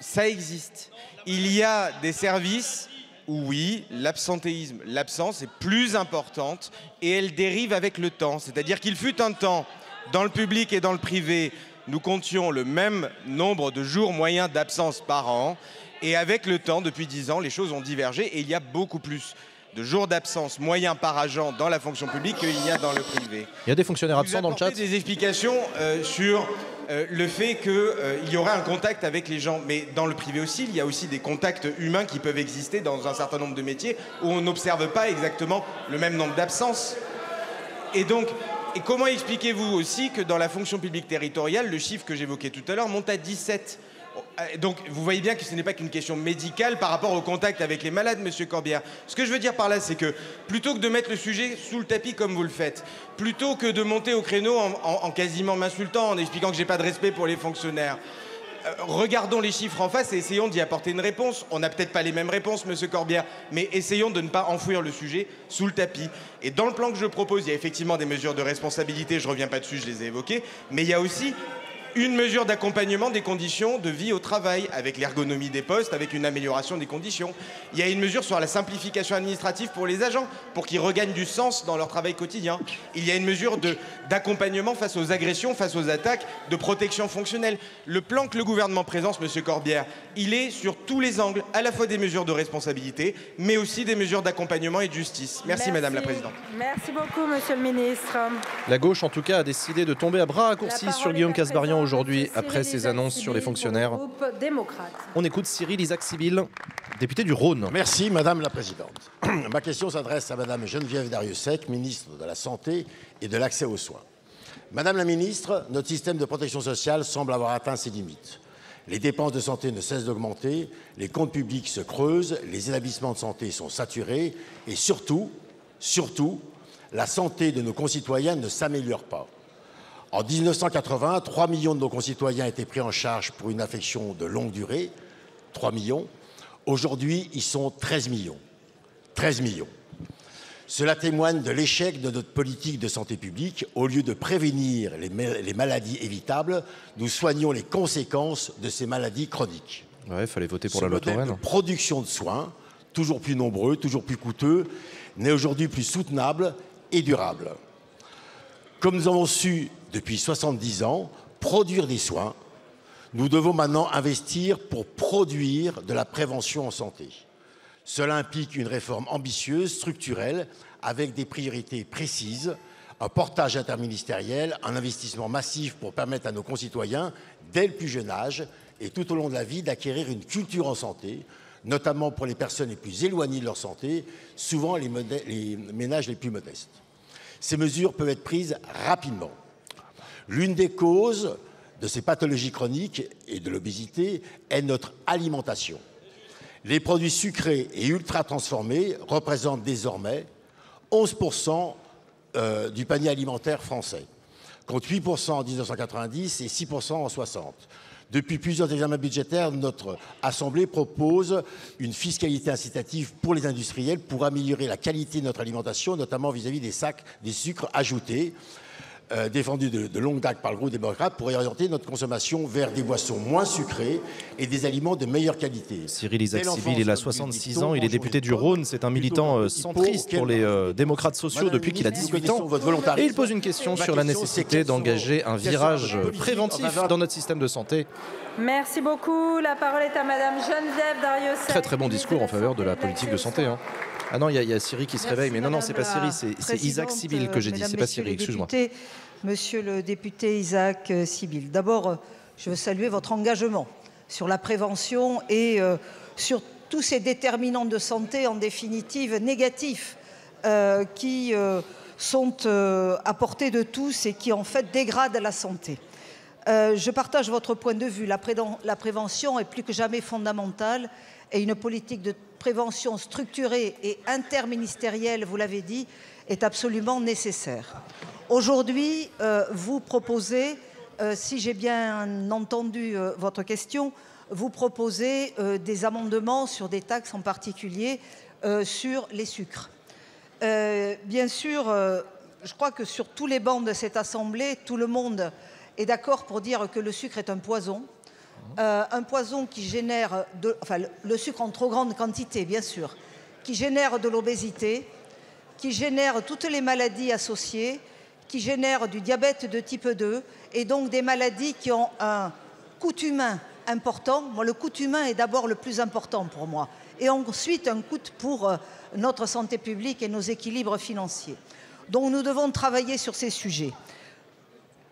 ça existe. Il y a des services où oui, l'absentéisme, l'absence est plus importante et elle dérive avec le temps. C'est-à-dire qu'il fut un temps, dans le public et dans le privé, nous comptions le même nombre de jours moyens d'absence par an. Et avec le temps, depuis dix ans, les choses ont divergé et il y a beaucoup plus de jours d'absence moyen par agent dans la fonction publique qu'il y a dans le privé. Il y a des fonctionnaires absents dans le chat. des explications euh, sur euh, le fait qu'il euh, y aurait un contact avec les gens. Mais dans le privé aussi, il y a aussi des contacts humains qui peuvent exister dans un certain nombre de métiers où on n'observe pas exactement le même nombre d'absences. Et donc, comment expliquez-vous aussi que dans la fonction publique territoriale, le chiffre que j'évoquais tout à l'heure monte à 17 ah, donc, vous voyez bien que ce n'est pas qu'une question médicale par rapport au contact avec les malades, Monsieur Corbière. Ce que je veux dire par là, c'est que plutôt que de mettre le sujet sous le tapis comme vous le faites, plutôt que de monter au créneau en, quasiment m'insultant, en expliquant que j'ai pas de respect pour les fonctionnaires, euh, regardons les chiffres en face et essayons d'y apporter une réponse. On n'a peut-être pas les mêmes réponses, Monsieur Corbière, mais essayons de ne pas enfouir le sujet sous le tapis. Et dans le plan que je propose, il y a effectivement des mesures de responsabilité, je ne reviens pas dessus, je les ai évoquées, mais il y a aussi une mesure d'accompagnement des conditions de vie au travail, avec l'ergonomie des postes, avec une amélioration des conditions. Il y a une mesure sur la simplification administrative pour les agents, pour qu'ils regagnent du sens dans leur travail quotidien. Il y a une mesure d'accompagnement face aux agressions, face aux attaques, de protection fonctionnelle. Le plan que le gouvernement présente, Monsieur Corbière, il est sur tous les angles, à la fois des mesures de responsabilité, mais aussi des mesures d'accompagnement et de justice. Merci, Merci, Madame la Présidente. Merci beaucoup, Monsieur le Ministre. La gauche, en tout cas, a décidé de tomber à bras raccourcis sur Guillaume Casbarian aujourd'hui après ces annonces sur les fonctionnaires. On écoute Cyril Isaac Sibyl, député du Rhône. Merci Madame la Présidente. Ma question s'adresse à Madame Geneviève Dariussec, ministre de la Santé et de l'accès aux soins. Madame la ministre, notre système de protection sociale semble avoir atteint ses limites. Les dépenses de santé ne cessent d'augmenter, les comptes publics se creusent, les établissements de santé sont saturés et surtout, surtout, la santé de nos concitoyens ne s'améliore pas. En 1980, 3 millions de nos concitoyens étaient pris en charge pour une infection de longue durée, 3 millions. Aujourd'hui, ils sont 13 millions. 13 millions. Cela témoigne de l'échec de notre politique de santé publique. Au lieu de prévenir les, maladies évitables, nous soignons les conséquences de ces maladies chroniques. fallait voter pour la loi de production de soins, toujours plus nombreux, toujours plus coûteux, n'est aujourd'hui plus soutenable et durable. Comme nous avons su depuis 70 ans, produire des soins. Nous devons maintenant investir pour produire de la prévention en santé. Cela implique une réforme ambitieuse, structurelle, avec des priorités précises, un portage interministériel, un investissement massif pour permettre à nos concitoyens, dès le plus jeune âge et tout au long de la vie, d'acquérir une culture en santé, notamment pour les personnes les plus éloignées de leur santé, souvent les, les ménages les plus modestes. Ces mesures peuvent être prises rapidement. L'une des causes de ces pathologies chroniques et de l'obésité est notre alimentation. Les produits sucrés et ultra transformés représentent désormais 11% euh, du panier alimentaire français, contre 8% en 1990 et 6% en 60. Depuis plusieurs examens budgétaires, notre Assemblée propose une fiscalité incitative pour les industriels pour améliorer la qualité de notre alimentation, notamment vis-à-vis des sacs des sucres ajoutés. Euh, défendu de, longue date par le groupe démocrate pour orienter notre consommation vers des boissons moins sucrées et des aliments de meilleure qualité. Cyril Isaac-Civil, il a 66 ans, il est député du Rhône, c'est un militant centriste euh, pour les euh, démocrates sociaux depuis qu'il a 18 ans. Et il pose une question sur la nécessité d'engager un virage préventif dans notre système de santé. Merci beaucoup. La parole est à Madame Geneviève Darius. Très très bon discours en faveur de la politique de santé. Ah non, il y, a Siri qui se réveille, mais non, non, c'est pas Siri, c'est Isaac Sibyl que j'ai dit, c'est pas Siri, excuse-moi. Monsieur le député Isaac euh, Sibyl, d'abord, je veux saluer votre engagement sur la prévention et euh, sur tous ces déterminants de santé, en définitive négatifs, euh, qui sont à portée de tous et qui, en fait, dégradent la santé. je partage votre point de vue. la prévention est plus que jamais fondamentale et une politique de prévention structurée et interministérielle, vous l'avez dit, est absolument nécessaire. Aujourd'hui, euh, vous proposez, euh, si j'ai bien entendu euh, votre question, vous proposez des amendements sur des taxes en particulier sur les sucres. bien sûr, je crois que sur tous les bancs de cette Assemblée, tout le monde est d'accord pour dire que le sucre est un poison, euh, un poison qui génère, de, enfin le sucre en trop grande quantité bien sûr, qui génère de l'obésité, qui génère toutes les maladies associées, qui génère du diabète de type 2 et donc des maladies qui ont un coût humain important. Moi, le coût humain est d'abord le plus important pour moi et ensuite un coût pour euh, notre santé publique et nos équilibres financiers. Donc nous devons travailler sur ces sujets.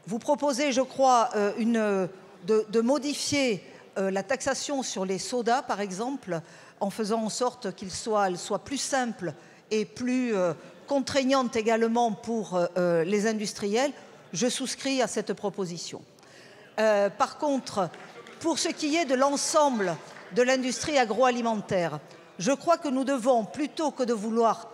Vous proposez, je crois, euh, une de, modifier euh, la taxation sur les sodas, par exemple, en faisant en sorte qu'elle soit, plus simple et plus euh, contraignante également pour euh, les industriels, je souscris à cette proposition. par contre, pour ce qui est de l'ensemble de l'industrie agroalimentaire, je crois que nous devons, plutôt que de vouloir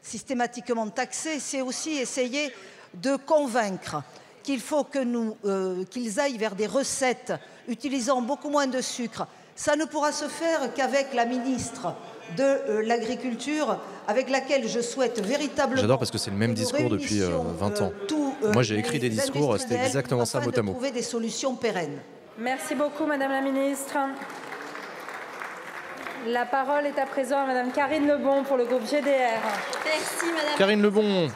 systématiquement taxer, c'est aussi essayer de convaincre qu'il faut que nous, euh, qu'ils aillent vers des recettes utilisant beaucoup moins de sucre. Ça ne pourra se faire qu'avec la ministre de euh, l'Agriculture, avec laquelle je souhaite véritablement. J'adore parce que c'est le même discours depuis 20 euh, ans. Moi, j'ai écrit des discours, c'était exactement ça, mot à Trouver des solutions pérennes. Merci beaucoup, Madame la Ministre. La parole est à présent à Madame Karine Lebon pour le groupe GDR. Merci, Madame. Karine Lebon.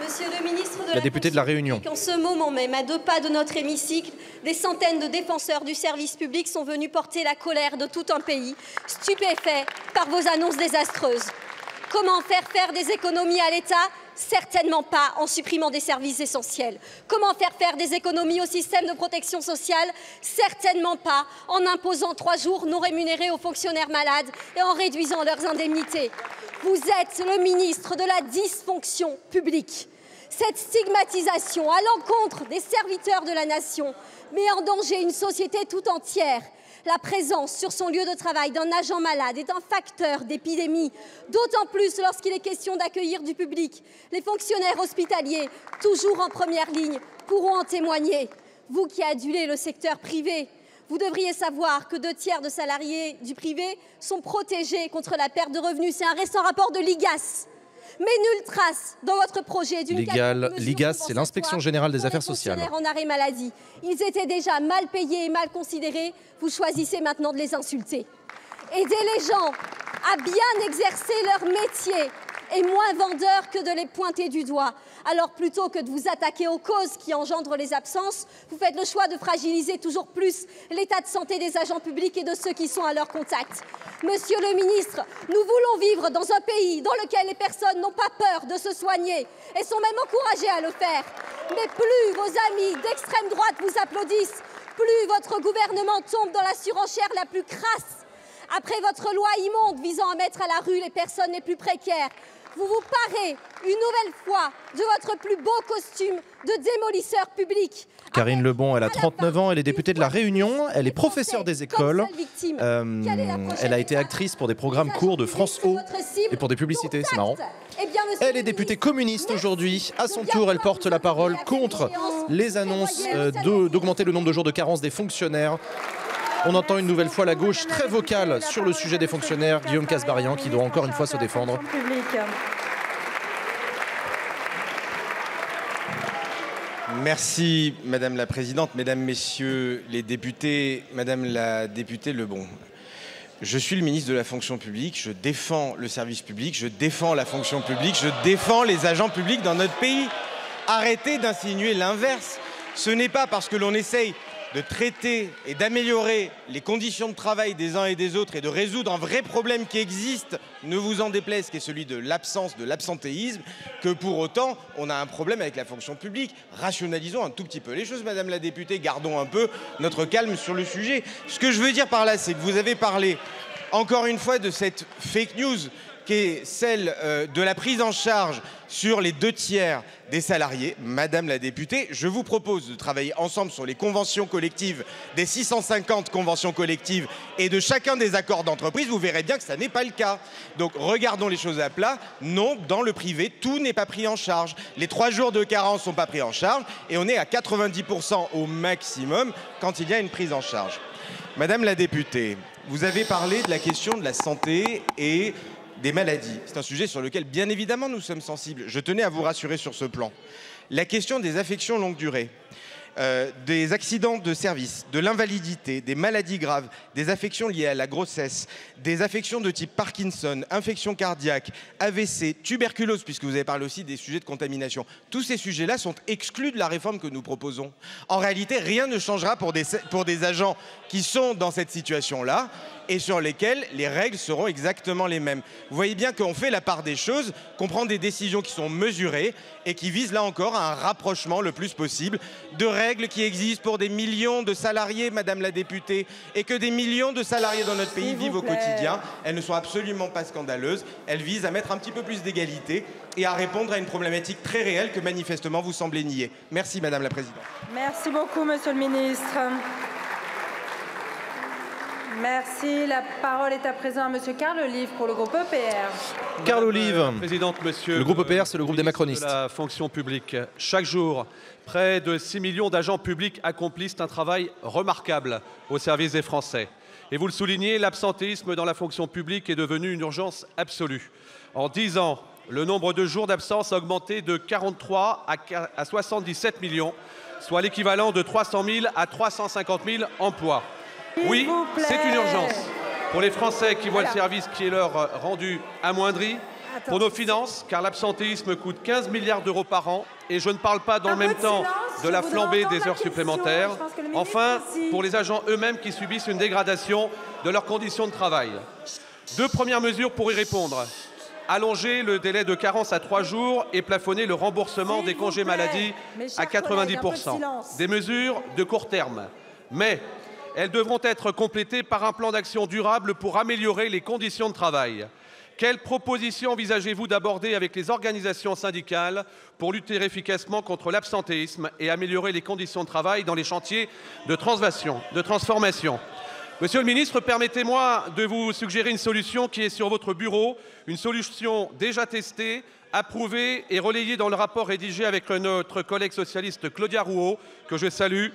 Monsieur le ministre de la, de la Réunion. En ce moment même, à deux pas de notre hémicycle, des centaines de défenseurs du service public sont venus porter la colère de tout un pays, stupéfait par vos annonces désastreuses. Comment faire faire des économies à l'État Certainement pas en supprimant des services essentiels. Comment faire faire des économies au système de protection sociale Certainement pas en imposant trois jours non rémunérés aux fonctionnaires malades et en réduisant leurs indemnités. Vous êtes le ministre de la dysfonction publique. Cette stigmatisation à l'encontre des serviteurs de la nation met en danger une société tout entière la présence sur son lieu de travail d'un agent malade est un facteur d'épidémie, d'autant plus lorsqu'il est question d'accueillir du public. Les fonctionnaires hospitaliers, toujours en première ligne, pourront en témoigner. Vous qui adulez le secteur privé, vous devriez savoir que deux tiers de salariés du privé sont protégés contre la perte de revenus. C'est un récent rapport de l'IGAS mais nulle trace dans votre projet d'une L'IGAS, c'est l'inspection générale des affaires sociales. En arrêt maladie. Ils étaient déjà mal payés et mal considérés. Vous choisissez maintenant de les insulter. Aidez les gens à bien exercer leur métier et moins vendeur que de les pointer du doigt. Alors plutôt que de vous attaquer aux causes qui engendrent les absences, vous faites le choix de fragiliser toujours plus l'état de santé des agents publics et de ceux qui sont à leur contact. Monsieur le ministre, nous voulons vivre dans un pays dans lequel les personnes n'ont pas peur de se soigner et sont même encouragées à le faire. Mais plus vos amis d'extrême droite vous applaudissent, plus votre gouvernement tombe dans la surenchère la plus crasse. Après votre loi immonde visant à mettre à la rue les personnes les plus précaires, vous vous parez une nouvelle fois de votre plus beau costume de démolisseur public. Karine Lebon, elle a 39 ans, elle est députée de La Réunion, elle est professeure des écoles. Euh, elle a été actrice pour des programmes courts de France O et pour des publicités, c'est marrant. Eh elle est députée communiste aujourd'hui. À son tour, elle porte la parole contre les annonces euh, d'augmenter le nombre de jours de carence des fonctionnaires. On entend une nouvelle fois la gauche très vocale sur le sujet des fonctionnaires, Guillaume Casbarian, qui doit encore une fois se défendre. Merci, Madame la Présidente, Mesdames, Messieurs les députés, Madame la députée Lebon. Je suis le ministre de la fonction publique, je défends le service public, je défends la fonction publique, je défends les agents publics dans notre pays. Arrêtez d'insinuer l'inverse. Ce n'est pas parce que l'on essaye de traiter et d'améliorer les conditions de travail des uns et des autres et de résoudre un vrai problème qui existe, ne vous en déplaise, qui est celui de l'absence, de l'absentéisme, que pour autant, on a un problème avec la fonction publique. Rationalisons un tout petit peu les choses, Madame la députée, gardons un peu notre calme sur le sujet. Ce que je veux dire par là, c'est que vous avez parlé, encore une fois, de cette fake news qui est celle euh, de la prise en charge sur les deux tiers des salariés. Madame la députée, je vous propose de travailler ensemble sur les conventions collectives des 650 conventions collectives et de chacun des accords d'entreprise. Vous verrez bien que ça n'est pas le cas. Donc regardons les choses à plat. Non, dans le privé, tout n'est pas pris en charge. Les trois jours de carence ne sont pas pris en charge et on est à 90% au maximum quand il y a une prise en charge. Madame la députée, vous avez parlé de la question de la santé et des maladies. C'est un sujet sur lequel, bien évidemment, nous sommes sensibles. Je tenais à vous rassurer sur ce plan. La question des affections longue durée, euh, des accidents de service, de l'invalidité, des maladies graves, des affections liées à la grossesse, des affections de type Parkinson, infections cardiaques, AVC, tuberculose, puisque vous avez parlé aussi des sujets de contamination. Tous ces sujets-là sont exclus de la réforme que nous proposons. En réalité, rien ne changera pour des agents qui sont dans cette situation-là et sur lesquelles les règles seront exactement les mêmes. Vous voyez bien qu'on fait la part des choses, qu'on prend des décisions qui sont mesurées et qui visent là encore à un rapprochement le plus possible de règles qui existent pour des millions de salariés, Madame la députée, et que des millions de salariés dans notre pays vivent au quotidien. Elles ne sont absolument pas scandaleuses. Elles visent à mettre un petit peu plus d'égalité et à répondre à une problématique très réelle que manifestement vous semblez nier. Merci Madame la Présidente. Merci beaucoup Monsieur le Ministre. Merci. La parole est à présent à Monsieur Carl Olive pour le groupe EPR. Carl Olive, Le groupe EPR, c'est le groupe des macronistes. la fonction publique. Chaque jour, près de 6 millions d'agents publics accomplissent un travail remarquable au service des Français. Et vous le soulignez, l'absentéisme dans la fonction publique est devenu une urgence absolue. En 10 ans, le nombre de jours d'absence a augmenté de 43 à 77 millions, soit l'équivalent de 300 000 à 350 000 emplois. Oui, c'est une urgence. Pour les Français qui voient le service qui est leur euh, rendu amoindri, pour nos finances, car l'absentéisme coûte 15 milliards d'euros par an, et je ne parle pas dans le même temps de la flambée des heures supplémentaires. Enfin, pour les agents eux-mêmes qui subissent une dégradation de leurs conditions de travail. Deux premières mesures pour y répondre. Allonger le délai de carence à trois jours et plafonner le remboursement des congés maladie à 90%. Des mesures de court terme. Mais elles devront être complétées par un plan d'action durable pour améliorer les conditions de travail. Quelles propositions envisagez-vous d'aborder avec les organisations syndicales pour lutter efficacement contre l'absentéisme et améliorer les conditions de travail dans les chantiers de, transformation Monsieur le ministre, permettez-moi de vous suggérer une solution qui est sur votre bureau, une solution déjà testée, approuvée et relayée dans le rapport rédigé avec notre collègue socialiste Claudia Rouault, que je salue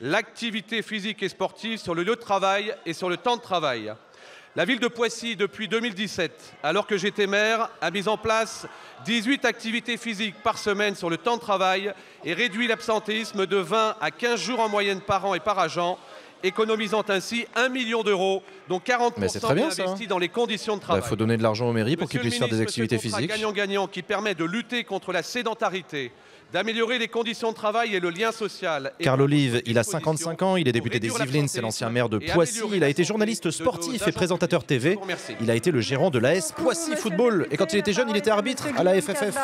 l'activité physique et sportive sur le lieu de travail et sur le temps de travail. La ville de Poissy, depuis 2017, alors que j'étais maire, a mis en place 18 activités physiques par semaine sur le temps de travail et réduit l'absentéisme de 20 à 15 jours en moyenne par an et par agent, économisant ainsi 1 million d'euros, dont 40% hein. investis dans les conditions de bah, travail. Il faut donner de l'argent aux mairies pour qu'ils puissent faire des activités physiques. gagnant-gagnant qui permet de lutter contre la sédentarité, d'améliorer les conditions de travail et le lien social. Carl Olive, il a 55 ans, il est député des Yvelines, c'est l'ancien maire de Poissy, il a été journaliste sportif et présentateur TV, il a été le gérant de l'AS Poissy Football, et quand il était jeune, il était arbitre à la FFF.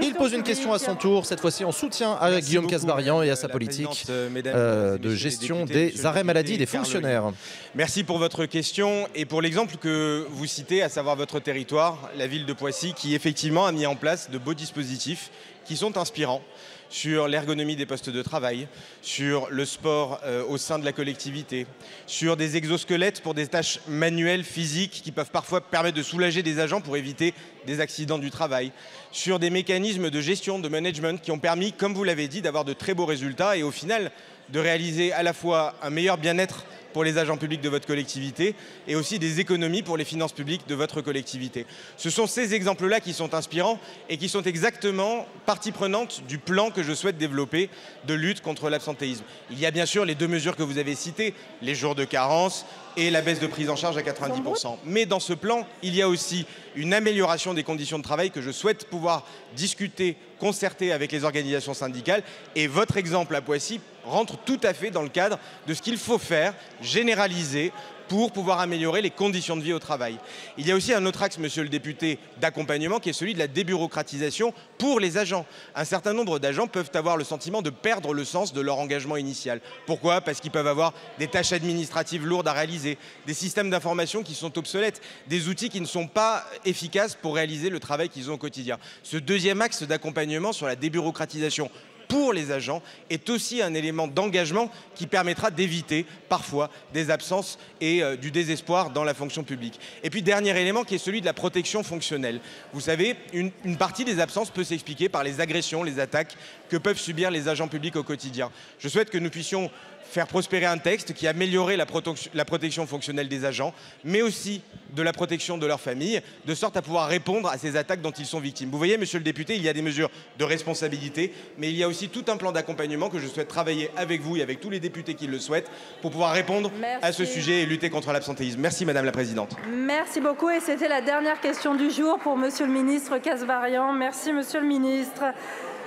Il pose une question à son tour, cette fois-ci en soutien à Guillaume Casbarian et à euh, sa politique euh, euh, de gestion des arrêts maladie des fonctionnaires. Merci pour votre question et pour l'exemple que vous citez, à savoir votre territoire, la ville de Poissy, qui effectivement a mis en place de beaux dispositifs qui sont inspirants sur l'ergonomie des postes de travail, sur le sport euh, au sein de la collectivité, sur des exosquelettes pour des tâches manuelles, physiques, qui peuvent parfois permettre de soulager des agents pour éviter des accidents du travail, sur des mécanismes de gestion, de management qui ont permis, comme vous l'avez dit, d'avoir de très beaux résultats et au final de réaliser à la fois un meilleur bien-être pour les agents publics de votre collectivité et aussi des économies pour les finances publiques de votre collectivité. Ce sont ces exemples-là qui sont inspirants et qui sont exactement partie prenante du plan que je souhaite développer de lutte contre l'absentéisme. Il y a bien sûr les deux mesures que vous avez citées, les jours de carence, et la baisse de prise en charge à 90%. Mais dans ce plan, il y a aussi une amélioration des conditions de travail que je souhaite pouvoir discuter, concerter avec les organisations syndicales. Et votre exemple à Poissy rentre tout à fait dans le cadre de ce qu'il faut faire, généraliser, pour pouvoir améliorer les conditions de vie au travail. Il y a aussi un autre axe, monsieur le député, d'accompagnement qui est celui de la débureaucratisation pour les agents. Un certain nombre d'agents peuvent avoir le sentiment de perdre le sens de leur engagement initial. Pourquoi Parce qu'ils peuvent avoir des tâches administratives lourdes à réaliser, des systèmes d'information qui sont obsolètes, des outils qui ne sont pas efficaces pour réaliser le travail qu'ils ont au quotidien. Ce deuxième axe d'accompagnement sur la débureaucratisation pour les agents est aussi un élément d'engagement qui permettra d'éviter parfois des absences et euh, du désespoir dans la fonction publique. Et puis dernier élément qui est celui de la protection fonctionnelle. Vous savez, une partie des absences peut s'expliquer par les agressions, les attaques que peuvent subir les agents publics au quotidien. Je souhaite que nous puissions faire prospérer un texte qui améliorait la, protection, fonctionnelle des agents, mais aussi de la protection de leur famille, de sorte à pouvoir répondre à ces attaques dont ils sont victimes. Vous voyez, monsieur le député, il y a des mesures de responsabilité, mais il y a aussi tout un plan d'accompagnement que je souhaite travailler avec vous et avec tous les députés qui le souhaitent pour pouvoir répondre à ce sujet et lutter contre l'absentéisme. Merci, madame la présidente. Merci beaucoup. Et c'était la dernière question du jour pour monsieur le ministre Casvarian. Merci, monsieur le ministre.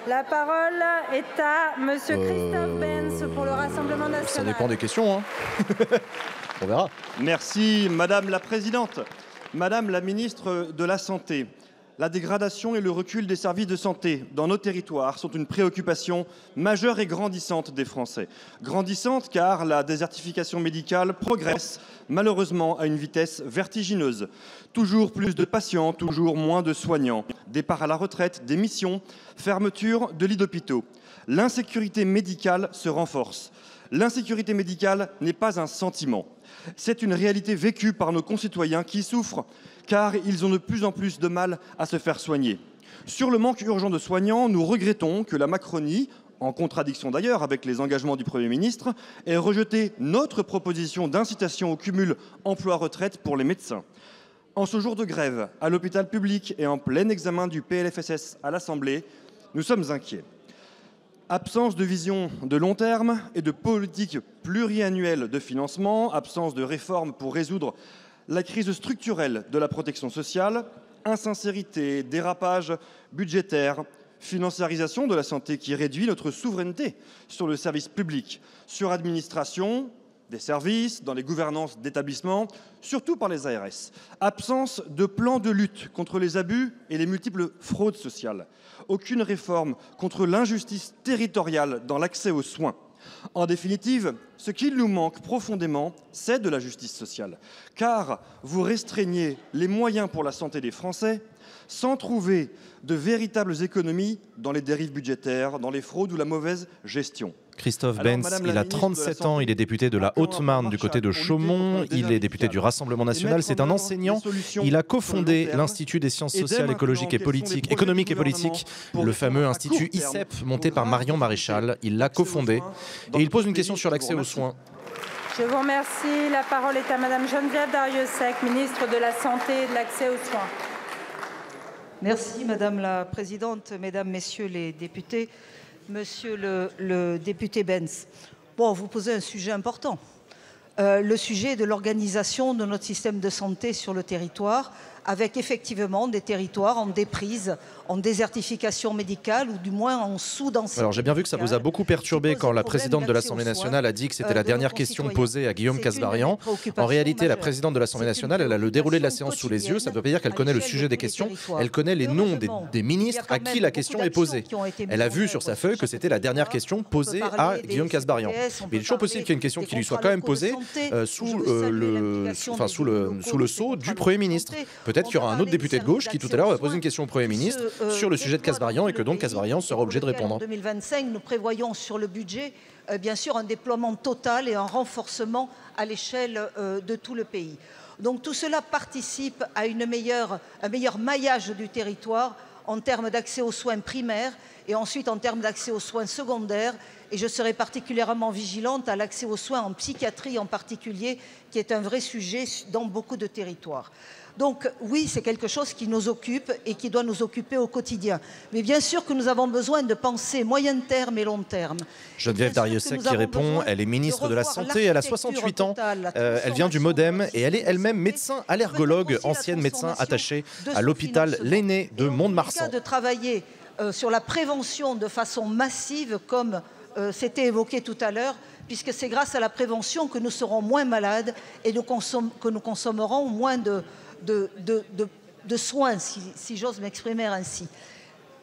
La parole est à Monsieur euh, Christophe Benz pour le Rassemblement national. Ça dépend des questions. Hein. On verra. Merci, Madame la Présidente. Madame la Ministre de la Santé, la dégradation et le recul des services de santé dans nos territoires sont une préoccupation majeure et grandissante des Français. Grandissante car la désertification médicale progresse malheureusement à une vitesse vertigineuse. Toujours plus de patients, toujours moins de soignants départ à la retraite, démission, fermeture de lits d'hôpitaux. L'insécurité médicale se renforce. L'insécurité médicale n'est pas un sentiment. C'est une réalité vécue par nos concitoyens qui souffrent, car ils ont de plus en plus de mal à se faire soigner. Sur le manque urgent de soignants, nous regrettons que la Macronie, en contradiction d'ailleurs avec les engagements du Premier ministre, ait rejeté notre proposition d'incitation au cumul emploi-retraite pour les médecins. En ce jour de grève, à l'hôpital public et en plein examen du PLFSS à l'Assemblée, nous sommes inquiets. Absence de vision de long terme et de politique pluriannuelle de financement, absence de réforme pour résoudre la crise structurelle de la protection sociale, insincérité, dérapage budgétaire, financiarisation de la santé qui réduit notre souveraineté sur le service public, sur l'administration des services, dans les gouvernances d'établissements, surtout par les ARS. Absence de plan de lutte contre les abus et les multiples fraudes sociales. Aucune réforme contre l'injustice territoriale dans l'accès aux soins. En définitive, ce qu'il nous manque profondément, c'est de la justice sociale. Car vous restreignez les moyens pour la santé des Français sans trouver de véritables économies dans les dérives budgétaires, dans les fraudes ou la mauvaise gestion. Christophe Benz, il a 37 ans, il est député de la Haute-Marne du côté de Chaumont, il est député du Rassemblement national, c'est un enseignant, il a cofondé l'Institut des sciences sociales, écologiques et politiques, économiques et politiques, le fameux institut ICEP monté par Marion Maréchal, il l'a cofondé et il pose une question sur l'accès aux soins. Je vous remercie. La parole est à Madame Geneviève Dariussec, ministre de la Santé et de l'accès aux soins. Merci Madame la Présidente, Mesdames, Messieurs les députés, Monsieur le, député Benz. vous posez un sujet important. Euh, le sujet de l'organisation de notre système de santé sur le territoire, avec effectivement des territoires en déprise, en désertification médicale ou du moins en sous-densité. Alors j'ai bien vu que ça vous a beaucoup perturbé quand la présidente de l'Assemblée nationale a dit que c'était euh, la dernière question posée à Guillaume Casbarian. En réalité, la présidente de l'Assemblée nationale, elle a le déroulé de la séance sous les yeux. Ça ne veut pas dire qu'elle connaît le sujet des questions. Elle connaît les noms des, ministres à qui la question est posée. Elle a vu sur sa feuille que c'était la dernière question posée à Guillaume Casbarian. Mais il est toujours possible qu'il y ait une question qui lui soit quand même posée euh, euh, sous, le, sous, le, sous le sceau du Premier ministre. Peut-être qu'il y aura un autre député de gauche qui tout à l'heure va poser une question au Premier ministre euh, sur le sujet de Casbarian et que donc Casbarian sera obligé de répondre. En 2025, nous prévoyons sur le budget, euh, bien sûr, un déploiement total et un renforcement à l'échelle euh, de tout le pays. Donc tout cela participe à une meilleure, un meilleur maillage du territoire en termes d'accès aux soins primaires et ensuite en termes d'accès aux soins secondaires. Et je serai particulièrement vigilante à l'accès aux soins en psychiatrie en particulier, qui est un vrai sujet dans beaucoup de territoires. Donc oui, c'est quelque chose qui nous occupe et qui doit nous occuper au quotidien. Mais bien sûr que nous avons besoin de penser moyen terme et long terme. Geneviève Dariussec qui répond, elle est ministre de, la Santé, elle a 68 ans, euh, elle vient du Modem et elle est elle-même médecin allergologue, ancienne médecin attachée à l'hôpital L'aîné de Mont-de-Marsan. de travailler euh, sur la prévention de façon massive comme euh, c'était évoqué tout à l'heure, puisque c'est grâce à la prévention que nous serons moins malades et nous que nous consommerons moins de, de, soins, si, j'ose m'exprimer ainsi.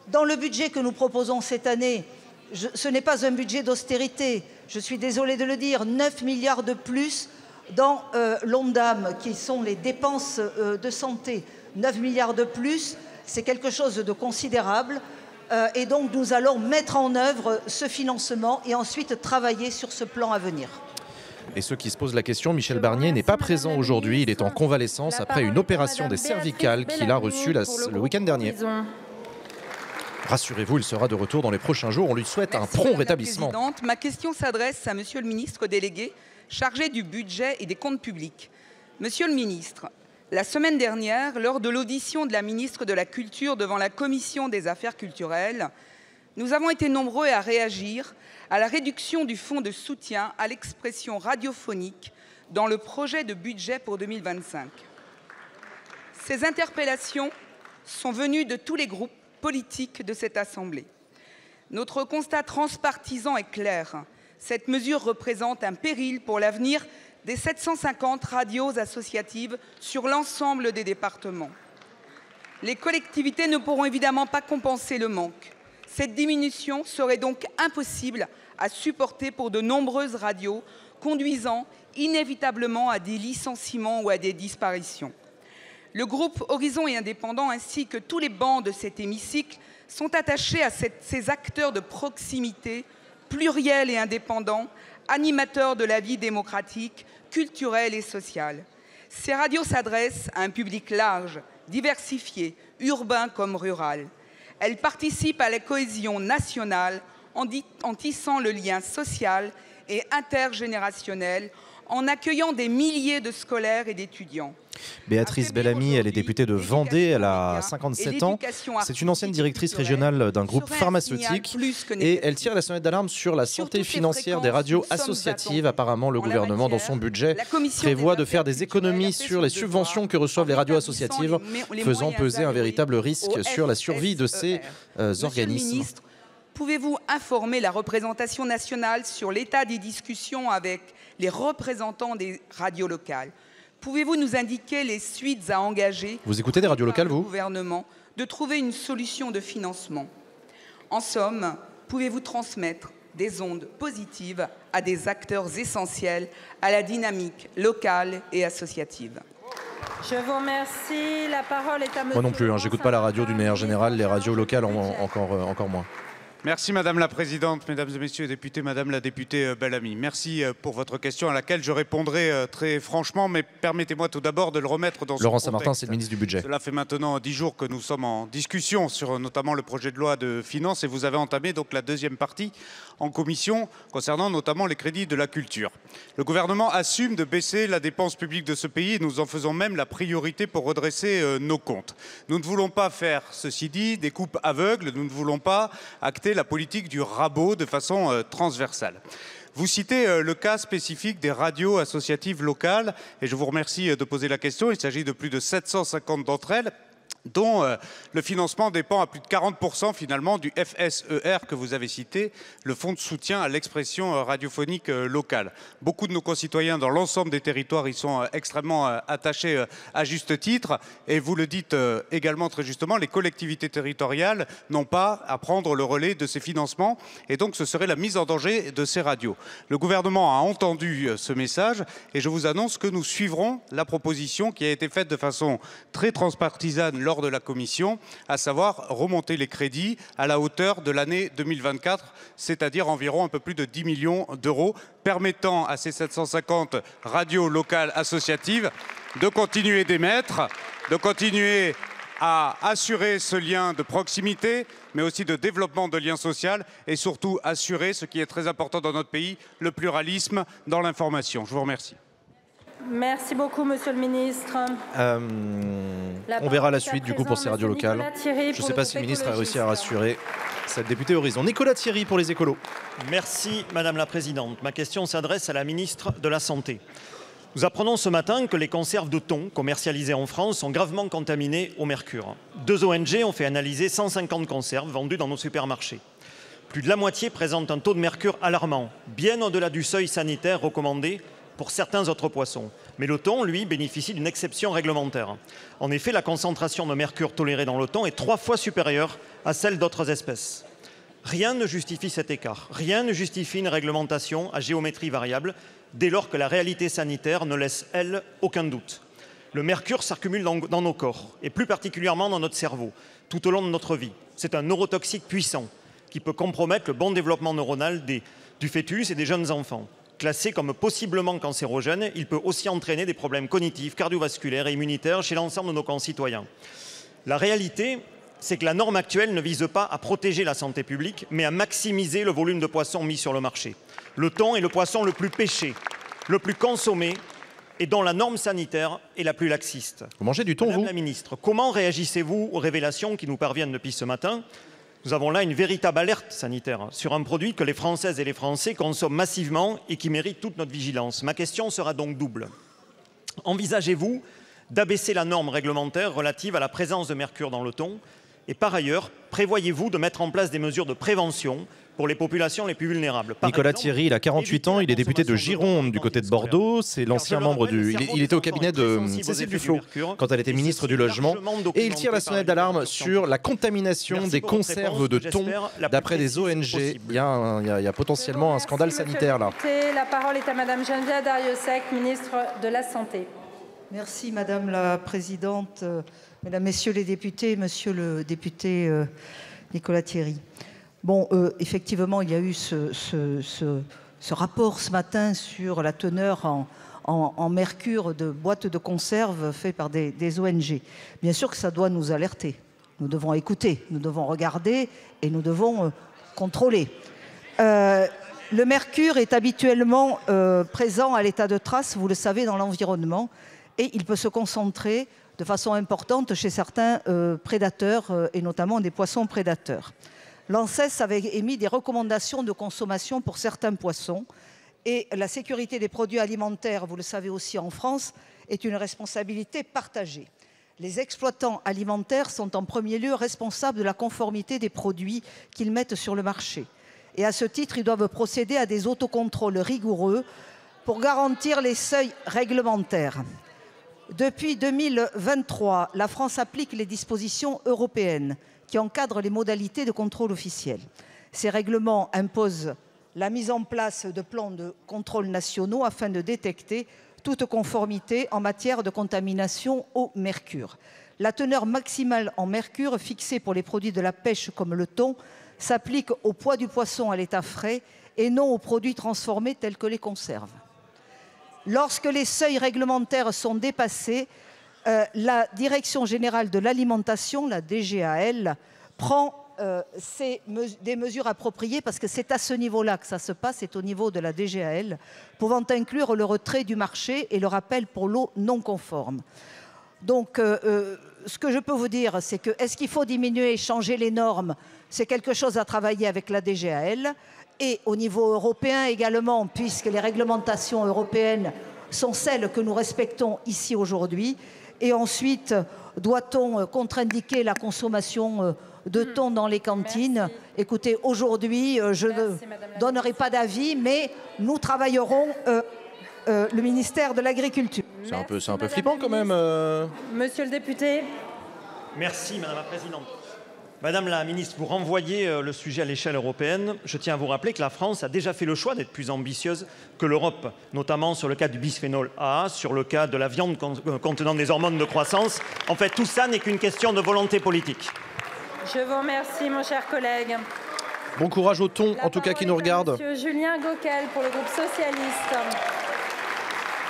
Dans le budget que nous proposons cette année, ce n'est pas un budget d'austérité, je suis désolée de le dire, 9 milliards de plus dans euh, l'ONDAM, qui sont les dépenses euh, de santé. 9 milliards de plus, c'est quelque chose de considérable. Euh, et donc, nous allons mettre en œuvre ce financement et ensuite travailler sur ce plan à venir. Et ceux qui se posent la question, Michel Barnier n'est pas présent aujourd'hui. Il est en convalescence après une opération des cervicales qu'il a reçue le week-end dernier. Rassurez-vous, il sera de retour dans les prochains jours. On lui souhaite un prompt rétablissement. Ma question s'adresse à Monsieur le ministre délégué chargé du budget et des comptes publics. Monsieur le ministre, la semaine dernière, lors de l'audition de la ministre de la Culture devant la Commission des Affaires culturelles, nous avons été nombreux à réagir à la réduction du fonds de soutien à l'expression radiophonique dans le projet de budget pour 2025. Ces interpellations sont venues de tous les groupes politiques de cette Assemblée. Notre constat transpartisan est clair. Cette mesure représente un péril pour l'avenir des 750 radios associatives sur l'ensemble des départements. Les collectivités ne pourront évidemment pas compenser le manque. Cette diminution serait donc impossible à supporter pour de nombreuses radios, conduisant inévitablement à des licenciements ou à des disparitions. Le groupe Horizon et Indépendant ainsi que tous les bancs de cet hémicycle, sont attachés à ces acteurs de proximité, pluriels et indépendants, animateurs de la vie démocratique, culturelle et sociale. Ces radios s'adressent à un public large, diversifié, urbain comme rural. Elle participe à la cohésion nationale en, tissant le lien social et intergénérationnel, en accueillant des milliers de scolaires et d'étudiants. Béatrice Bellamy, elle est députée de Vendée, elle a 57 ans. C'est une ancienne directrice régionale d'un groupe pharmaceutique et elle tire la sonnette d'alarme sur la santé financière des radios associatives. Apparemment, le gouvernement, dans son budget, prévoit de faire des économies sur les subventions que reçoivent les radios associatives, faisant peser un véritable risque sur la e survie de ces euh, organismes pouvez-vous informer la représentation nationale sur l'état des discussions avec les représentants des radios locales Pouvez-vous nous indiquer les suites à engager Vous écoutez des radios locales, vous gouvernement de trouver une solution de financement. En somme, pouvez-vous transmettre des ondes positives à des acteurs essentiels à la dynamique locale et associative je vous remercie. La parole est à Moi non plus, hein, j'écoute pas la radio du maire général, les radios locales encore, euh, encore moins. Merci Madame la Présidente, Mesdames et Messieurs les députés, Madame la députée euh, Bellamy. Merci euh, pour votre question à laquelle je répondrai euh, très franchement, mais permettez-moi tout d'abord de le remettre dans Laurent Saint-Martin, c'est le ministre du Budget. Cela fait maintenant dix jours que nous sommes en discussion sur notamment le projet de loi de finances et vous avez entamé donc la deuxième partie en commission concernant notamment les crédits de la culture. Le gouvernement assume de baisser la dépense publique de ce pays et nous en faisons même la priorité pour redresser euh, nos comptes. Nous ne voulons pas faire, ceci dit, des coupes aveugles, nous ne voulons pas acter la politique du rabot de façon euh, transversale. Vous citez euh, le cas spécifique des radios associatives locales et je vous remercie de poser la question. Il s'agit de plus de 750 d'entre elles dont euh, le financement dépend à plus de 40% finalement du FSER que vous avez cité, le Fonds de soutien à l'expression euh, radiophonique euh, locale. Beaucoup de nos concitoyens dans l'ensemble des territoires y sont extrêmement attachés à juste titre et vous le dites également très justement, les collectivités territoriales n'ont pas à prendre le relais de ces financements et donc ce serait la mise en danger de ces radios. Le gouvernement a entendu ce message et je vous annonce que nous suivrons la proposition qui a été faite de façon très transpartisane de la Commission, à savoir remonter les crédits à la hauteur de l'année 2024, c'est-à-dire environ un peu plus de 10 millions d'euros, permettant à ces 750 radios locales associatives de continuer d'émettre, de continuer à assurer ce lien de proximité, mais aussi de développement de liens sociaux et surtout assurer ce qui est très important dans notre pays, le pluralisme dans l'information. Je vous remercie. Merci beaucoup, Monsieur le Ministre. Euh, on verra la suite, du coup, pour ces radios locales. Je ne sais pas si le ministre a réussi à rassurer cette députée Horizon. Nicolas Thierry pour les écolos. Merci, Madame la Présidente. Ma question s'adresse à la ministre de la Santé. Nous apprenons ce matin que les conserves de thon commercialisées en France sont gravement contaminées au mercure. Deux ONG ont fait analyser 150 conserves vendues dans nos supermarchés. Plus de la moitié présente un taux de mercure alarmant, bien au-delà du seuil sanitaire recommandé pour certains autres poissons. Mais le lui, bénéficie d'une exception réglementaire. En effet, la concentration de mercure tolérée dans le est trois fois supérieure à celle d'autres espèces. Rien ne justifie cet écart, rien ne justifie une réglementation à géométrie variable, dès lors que la réalité sanitaire ne laisse, elle, aucun doute. Le mercure s'accumule dans, nos corps, et plus particulièrement dans notre cerveau, tout au long de notre vie. C'est un neurotoxique puissant qui peut compromettre le bon développement neuronal du fœtus et des jeunes enfants. Classé comme possiblement cancérogène, il peut aussi entraîner des problèmes cognitifs, cardiovasculaires et immunitaires chez l'ensemble de nos concitoyens. La réalité, c'est que la norme actuelle ne vise pas à protéger la santé publique, mais à maximiser le volume de poissons mis sur le marché. Le thon est le poisson le plus pêché, le plus consommé et dont la norme sanitaire est la plus laxiste. Vous mangez du thon, Madame la ministre, comment réagissez-vous aux révélations qui nous parviennent depuis ce matin nous avons là une véritable alerte sanitaire sur un produit que les Françaises et les Français consomment massivement et qui mérite toute notre vigilance. Ma question sera donc double. Envisagez-vous d'abaisser la norme réglementaire relative à la présence de mercure dans le thon et par ailleurs, prévoyez-vous de mettre en place des mesures de prévention pour les populations les plus vulnérables. Nicolas Thierry, il a 48 ans, il est député de Gironde du côté de Bordeaux, c'est l'ancien membre du... Il, était au cabinet de Cécile Duflot quand elle était ministre du Logement, et il tire la sonnette d'alarme sur la contamination des conserves de thon d'après des ONG. Il y, a potentiellement un scandale sanitaire là. La parole est à Madame Geneviève Dariussec, ministre de la Santé. Merci Madame la Présidente, euh, Mesdames, Messieurs les députés, Monsieur le député euh, Nicolas Thierry. Bon, euh, effectivement, il y a eu ce, rapport ce matin sur la teneur en, mercure de boîtes de conserve fait par des, ONG. Bien sûr que ça doit nous alerter. Nous devons écouter, nous devons regarder et nous devons euh, contrôler. Euh, le mercure est habituellement présent à l'état de trace, vous le savez, dans l'environnement, et il peut se concentrer de façon importante chez certains prédateurs, et notamment des poissons prédateurs. L'ANSES avait émis des recommandations de consommation pour certains poissons. Et la sécurité des produits alimentaires, vous le savez aussi en France, est une responsabilité partagée. Les exploitants alimentaires sont en premier lieu responsables de la conformité des produits qu'ils mettent sur le marché. Et à ce titre, ils doivent procéder à des autocontrôles rigoureux pour garantir les seuils réglementaires. Depuis 2023, la France applique les dispositions européennes qui encadrent les modalités de contrôle officiel. Ces règlements imposent la mise en place de plans de contrôle nationaux afin de détecter toute conformité en matière de contamination au mercure. La teneur maximale en mercure fixée pour les produits de la pêche comme le thon s'applique au poids du poisson à l'état frais et non aux produits transformés tels que les conserves. Lorsque les seuils réglementaires sont dépassés, euh, la Direction générale de l'alimentation, la DGAL, prend euh, des mesures appropriées parce que c'est à ce niveau-là que ça se passe, c'est au niveau de la DGAL, pouvant inclure le retrait du marché et le rappel pour l'eau non conforme. Donc, euh, ce que je peux vous dire, c'est que est-ce qu'il faut diminuer, changer les normes C'est quelque chose à travailler avec la DGAL et au niveau européen également, puisque les réglementations européennes sont celles que nous respectons ici aujourd'hui. Et ensuite, doit-on euh, contre-indiquer la consommation euh, de hmm. thon dans les cantines Écoutez, aujourd'hui, euh, je ne donnerai pas d'avis, mais nous travaillerons le ministère de l'Agriculture. C'est un peu, un peu flippant quand même. Monsieur le député. Merci, Madame la Présidente. Madame la ministre, vous renvoyez euh, le sujet à l'échelle européenne. Je tiens à vous rappeler que la France a déjà fait le choix d'être plus ambitieuse que l'Europe, notamment sur le cas du bisphénol A, sur le cas de la viande euh, contenant des hormones de croissance. En fait, tout ça n'est qu'une question de volonté politique. Je vous remercie, mon cher collègue. Bon courage au ton, en tout cas, qui nous regarde. Monsieur Julien Goquel pour le groupe socialiste.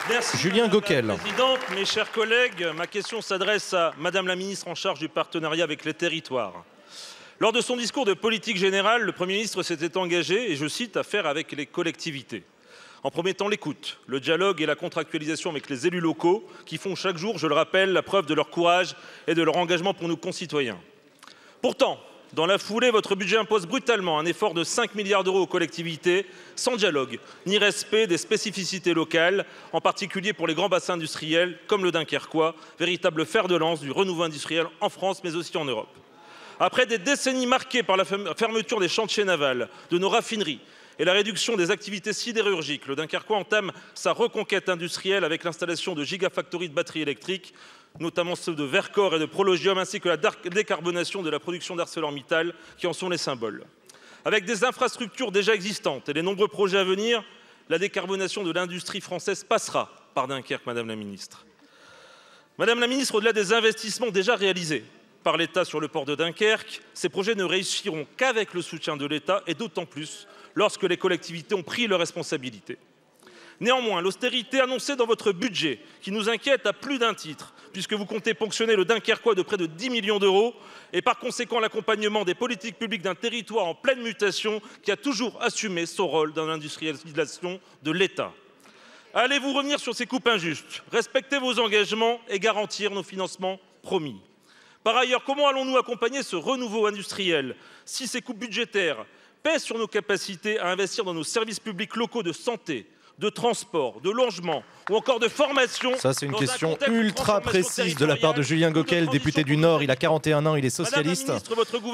Merci Julien Madame la Présidente, mes chers collègues, ma question s'adresse à Madame la Ministre en charge du partenariat avec les territoires. Lors de son discours de politique générale, le Premier ministre s'était engagé, et je cite, à faire avec les collectivités. En promettant l'écoute, le dialogue et la contractualisation avec les élus locaux, qui font chaque jour, je le rappelle, la preuve de leur courage et de leur engagement pour nos concitoyens. Pourtant, dans la foulée, votre budget impose brutalement un effort de 5 milliards d'euros aux collectivités, sans dialogue ni respect des spécificités locales, en particulier pour les grands bassins industriels comme le Dunkerquois, véritable fer de lance du renouveau industriel en France mais aussi en Europe. Après des décennies marquées par la fermeture des chantiers navals, de nos raffineries et la réduction des activités sidérurgiques, le Dunkerquois entame sa reconquête industrielle avec l'installation de gigafactories de batteries électriques, notamment ceux de Vercors et de Prologium, ainsi que la décarbonation de la production d'ArcelorMittal, qui en sont les symboles. Avec des infrastructures déjà existantes et les nombreux projets à venir, la décarbonation de l'industrie française passera par Dunkerque, Madame la Ministre. Madame la Ministre, au-delà des investissements déjà réalisés, par l'État sur le port de Dunkerque, ces projets ne réussiront qu'avec le soutien de l'État et d'autant plus lorsque les collectivités ont pris leurs responsabilités. Néanmoins, l'austérité annoncée dans votre budget, qui nous inquiète à plus d'un titre, puisque vous comptez ponctionner le Dunkerquois de près de 10 millions d'euros, et par conséquent l'accompagnement des politiques publiques d'un territoire en pleine mutation qui a toujours assumé son rôle dans l'industrialisation de l'État. Allez-vous revenir sur ces coupes injustes, respecter vos engagements et garantir nos financements promis par ailleurs, comment allons-nous accompagner ce renouveau industriel si ces coupes budgétaires pèsent sur nos capacités à investir dans nos services publics locaux de santé, de transport, de logement ou encore de formation. Ça, c'est une question ultra précise de la part de Julien Gauquel, député du Nord. Il a 41 ans, il est socialiste.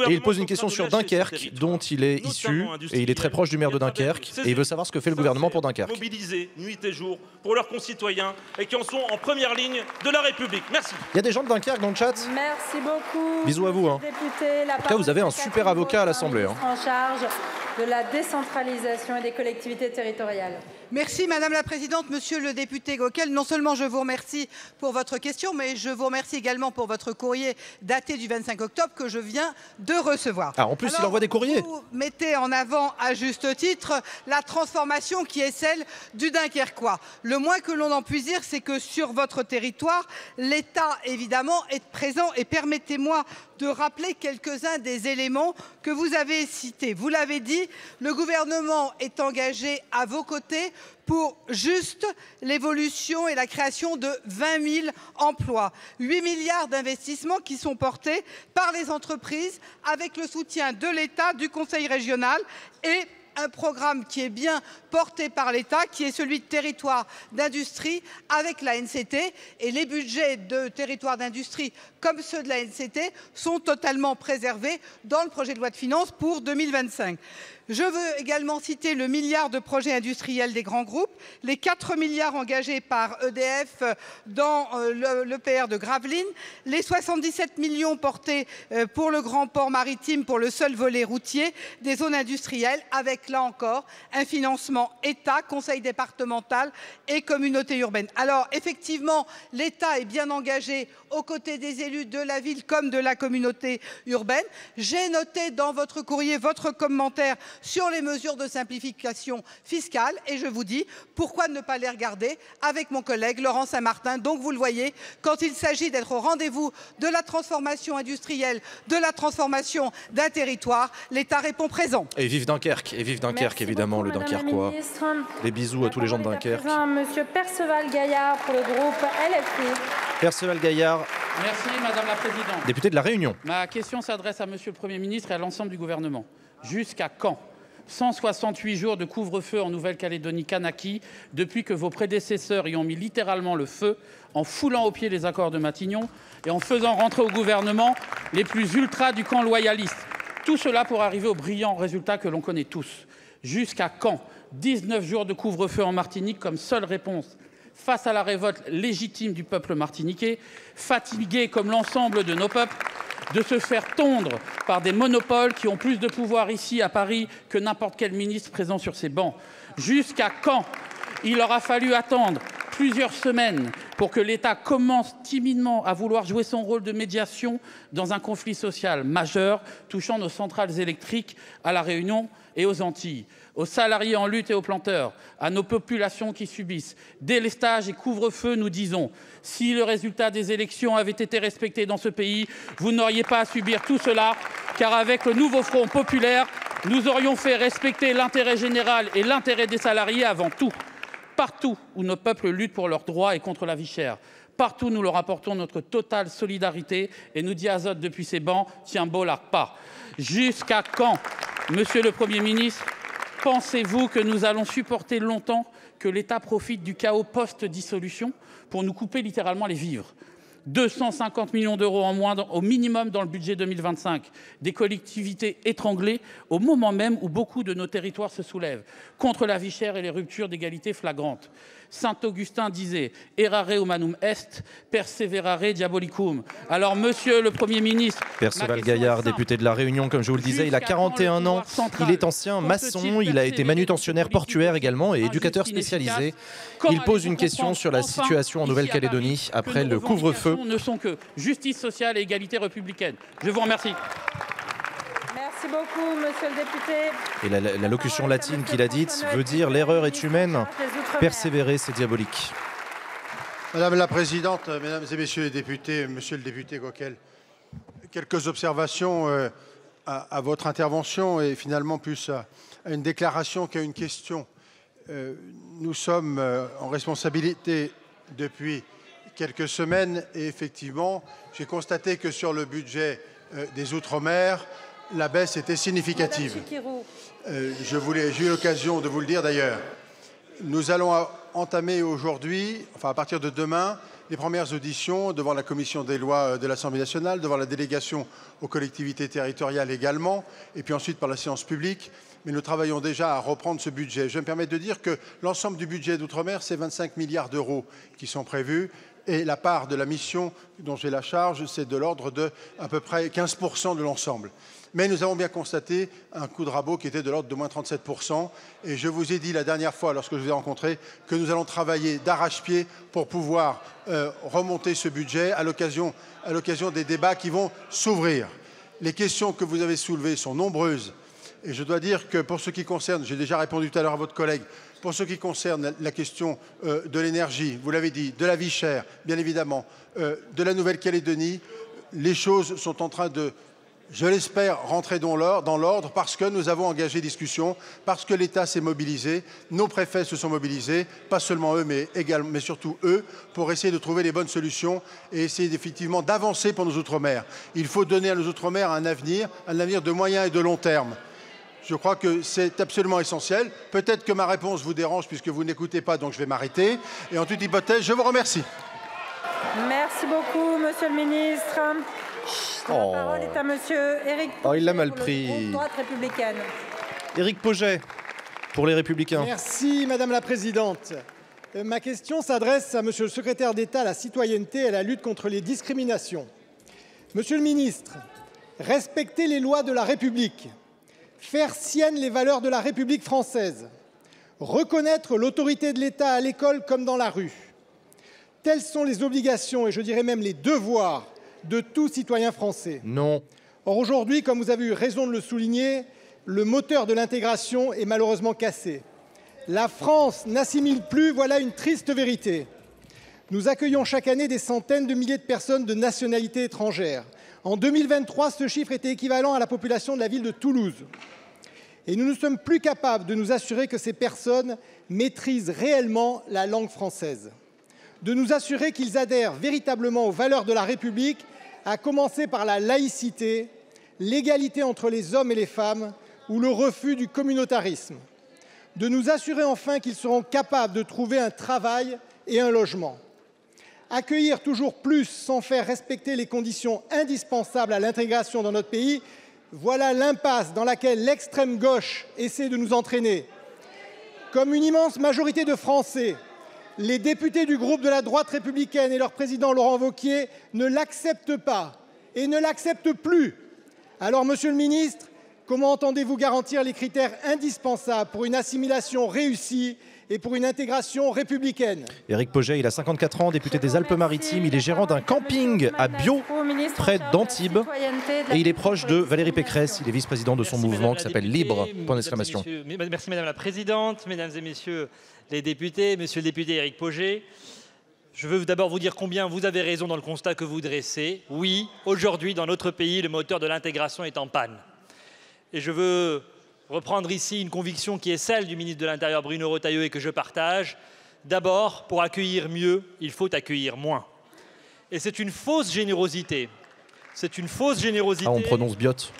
et il pose une question sur Dunkerque, dont il est issu, et il est très proche du maire de Dunkerque, et il veut savoir ce que fait le gouvernement pour Dunkerque. mobiliser nuit et jour pour leurs concitoyens et qui en sont en première ligne de la République. Merci. Il y a des gens de Dunkerque dans le chat Merci beaucoup. Bisous à vous. Hein. en tout cas, vous avez un super avocat à l'Assemblée. Hein. En charge de la décentralisation et des collectivités territoriales. Merci. Merci Madame la Présidente, Monsieur le député Gauquel. Non seulement je vous remercie pour votre question, mais je vous remercie également pour votre courrier daté du 25 octobre que je viens de recevoir. Ah, en plus, il envoie des courriers. Vous mettez en avant, à juste titre, la transformation qui est celle du Dunkerquois. Le moins que l'on en puisse dire, c'est que sur votre territoire, l'État, évidemment, est présent. Et permettez-moi de rappeler quelques-uns des éléments que vous avez cités. Vous l'avez dit, le gouvernement est engagé à vos côtés pour juste l'évolution et la création de 20 000 emplois. 8 milliards d'investissements qui sont portés par les entreprises avec le soutien de l'État, du Conseil régional et un programme qui est bien porté par l'État, qui est celui de territoire d'industrie avec la NCT. Et les budgets de territoire d'industrie comme ceux de la NCT, sont totalement préservés dans le projet de loi de finances pour 2025. Je veux également citer le milliard de projets industriels des grands groupes, les 4 milliards engagés par EDF dans euh, l'EPR de Gravelines, les 77 millions portés euh, pour le grand port maritime pour le seul volet routier des zones industrielles, avec là encore un financement État, conseil départemental et communauté urbaine. Alors effectivement, l'État est bien engagé aux côtés des élus de la ville comme de la communauté urbaine. J'ai noté dans votre courrier votre commentaire sur les mesures de simplification fiscale et je vous dis pourquoi ne pas les regarder avec mon collègue Laurent Saint-Martin. Donc vous le voyez, quand il s'agit d'être au rendez-vous de la transformation industrielle, de la transformation d'un territoire, l'État répond présent. Et vive Dunkerque, et vive Dunkerque évidemment, le Dunkerquois. Les bisous à tous les gens de Dunkerque. Monsieur Perceval Gaillard pour le groupe LFI. Perceval Gaillard. Merci. Madame la Présidente. Député de La Réunion. Ma question s'adresse à Monsieur le Premier ministre et à l'ensemble du gouvernement. Jusqu'à quand 168 jours de couvre-feu en Nouvelle-Calédonie, Kanaki, depuis que vos prédécesseurs y ont mis littéralement le feu en foulant aux pieds les accords de Matignon et en faisant rentrer au gouvernement les plus ultras du camp loyaliste. Tout cela pour arriver au brillant résultat que l'on connaît tous. Jusqu'à quand 19 jours de couvre-feu en Martinique comme seule réponse face à la révolte légitime du peuple martiniquais, fatigué comme l'ensemble de nos peuples de se faire tondre par des monopoles qui ont plus de pouvoir ici à Paris que n'importe quel ministre présent sur ces bancs. Jusqu'à quand il aura fallu attendre plusieurs semaines pour que l'État commence timidement à vouloir jouer son rôle de médiation dans un conflit social majeur touchant nos centrales électriques à La Réunion et aux Antilles aux salariés en lutte et aux planteurs, à nos populations qui subissent. Délestage et couvre-feu, nous disons. Si le résultat des élections avait été respecté dans ce pays, vous n'auriez pas à subir tout cela, car avec le nouveau Front populaire, nous aurions fait respecter l'intérêt général et l'intérêt des salariés avant tout. Partout où nos peuples luttent pour leurs droits et contre la vie chère, partout nous leur apportons notre totale solidarité et nous dit Azote depuis ses bancs, tiens beau pas. Jusqu'à quand, monsieur le Premier ministre, Pensez-vous que nous allons supporter longtemps que l'État profite du chaos post-dissolution pour nous couper littéralement les vivres 250 millions d'euros en moins au minimum dans le budget 2025, des collectivités étranglées au moment même où beaucoup de nos territoires se soulèvent contre la vie chère et les ruptures d'égalité flagrantes. Saint Augustin disait Errare humanum est, perseverare diabolicum. Alors, monsieur le Premier ministre. Perceval Gaillard, député de La Réunion, comme je vous le disais, il a 41 ans. il est ancien maçon, il a été manutentionnaire portuaire également et éducateur spécialisé. Il pose une question sur la situation en Nouvelle-Calédonie après le couvre-feu. ne sont que justice sociale et égalité républicaine. Je vous remercie beaucoup, monsieur le député. Et la, locution ah, latine qu'il a dite veut dire l'erreur est humaine, persévérer c'est diabolique. Madame la Présidente, euh, Mesdames et Messieurs les députés, euh, Monsieur le député Coquel, quelques observations euh, à, votre intervention et finalement plus à, une déclaration qu'à une question. nous sommes en responsabilité depuis quelques semaines et effectivement, j'ai constaté que sur le budget des Outre-mer, la baisse était significative. Euh, j'ai eu l'occasion de vous le dire d'ailleurs. Nous allons entamer aujourd'hui, enfin à partir de demain, les premières auditions devant la commission des lois euh, de l'Assemblée nationale, devant la délégation aux collectivités territoriales également, et puis ensuite par la séance publique. Mais nous travaillons déjà à reprendre ce budget. Je me permets de dire que l'ensemble du budget d'outre-mer, c'est 25 milliards d'euros qui sont prévus et la part de la mission dont j'ai la charge, c'est de l'ordre de à peu près 15% de l'ensemble mais nous avons bien constaté un coup de rabot qui était de l'ordre de moins 37%. Et je vous ai dit la dernière fois, lorsque je vous ai rencontré, que nous allons travailler d'arrache-pied pour pouvoir euh, remonter ce budget à l'occasion des débats qui vont s'ouvrir. Les questions que vous avez soulevées sont nombreuses. Et je dois dire que pour ce qui concerne, j'ai déjà répondu tout à l'heure à votre collègue, pour ce qui concerne la question euh, de l'énergie, vous l'avez dit, de la vie chère, bien évidemment, euh, de la Nouvelle-Calédonie, les choses sont en train de je l'espère, rentrer dans l'ordre parce que nous avons engagé discussion, parce que l'État s'est mobilisé, nos préfets se sont mobilisés, pas seulement eux, mais, également, mais surtout eux, pour essayer de trouver les bonnes solutions et essayer effectivement d'avancer pour nos Outre-mer. Il faut donner à nos Outre-mer un avenir, un avenir de moyen et de long terme. Je crois que c'est absolument essentiel. Peut-être que ma réponse vous dérange puisque vous n'écoutez pas, donc je vais m'arrêter. Et en toute hypothèse, je vous remercie. Merci beaucoup, Monsieur le Ministre. Oh. La parole est à oh. monsieur Éric Poget oh, il l'a pris. Droite républicaine. Éric Poget, pour les Républicains. Merci, Madame la Présidente. Euh, ma question s'adresse à monsieur le secrétaire d'État à la citoyenneté et à la lutte contre les discriminations. Monsieur le ministre, respecter les lois de la République, faire sienne les valeurs de la République française, reconnaître l'autorité de l'État à l'école comme dans la rue. Telles sont les obligations et je dirais même les devoirs de tout citoyen français. Non. Or aujourd'hui, comme vous avez eu raison de le souligner, le moteur de l'intégration est malheureusement cassé. La France n'assimile plus, voilà une triste vérité. Nous accueillons chaque année des centaines de milliers de personnes de nationalité étrangère. En 2023, ce chiffre était équivalent à la population de la ville de Toulouse. Et nous ne sommes plus capables de nous assurer que ces personnes maîtrisent réellement la langue française, de nous assurer qu'ils adhèrent véritablement aux valeurs de la République à commencer par la laïcité, l'égalité entre les hommes et les femmes ou le refus du communautarisme, de nous assurer enfin qu'ils seront capables de trouver un travail et un logement. Accueillir toujours plus sans faire respecter les conditions indispensables à l'intégration dans notre pays, voilà l'impasse dans laquelle l'extrême gauche essaie de nous entraîner. Comme une immense majorité de Français, les députés du groupe de la droite républicaine et leur président Laurent Vauquier ne l'acceptent pas et ne l'acceptent plus. Alors, Monsieur le ministre, comment entendez-vous garantir les critères indispensables pour une assimilation réussie et pour une intégration républicaine. Éric Poget, il a 54 ans, député des Alpes-Maritimes. Il est gérant d'un camping à Bio, près d'Antibes. Et il est proche de Valérie Pécresse. Il est vice-président de son mouvement qui s'appelle Libre. Merci Madame la Présidente, Mesdames et Messieurs les députés, monsieur le député Éric Poget, Je veux d'abord vous dire combien vous avez raison dans le constat que vous dressez. Oui, aujourd'hui, dans notre pays, le moteur de l'intégration est en panne. Et je veux reprendre ici une conviction qui est celle du ministre de l'Intérieur Bruno Retailleau et que je partage. D'abord, pour accueillir mieux, il faut accueillir moins. Et c'est une fausse générosité. C'est une fausse générosité. Ah, on prononce biote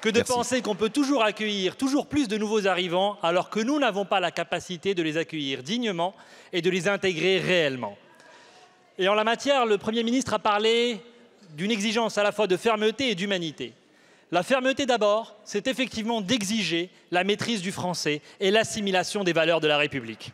que de penser qu'on peut toujours accueillir toujours plus de nouveaux arrivants alors que nous n'avons pas la capacité de les accueillir dignement et de les intégrer réellement. Et en la matière, le Premier ministre a parlé d'une exigence à la fois de fermeté et d'humanité. La fermeté d'abord, c'est effectivement d'exiger la maîtrise du français et l'assimilation des valeurs de la République.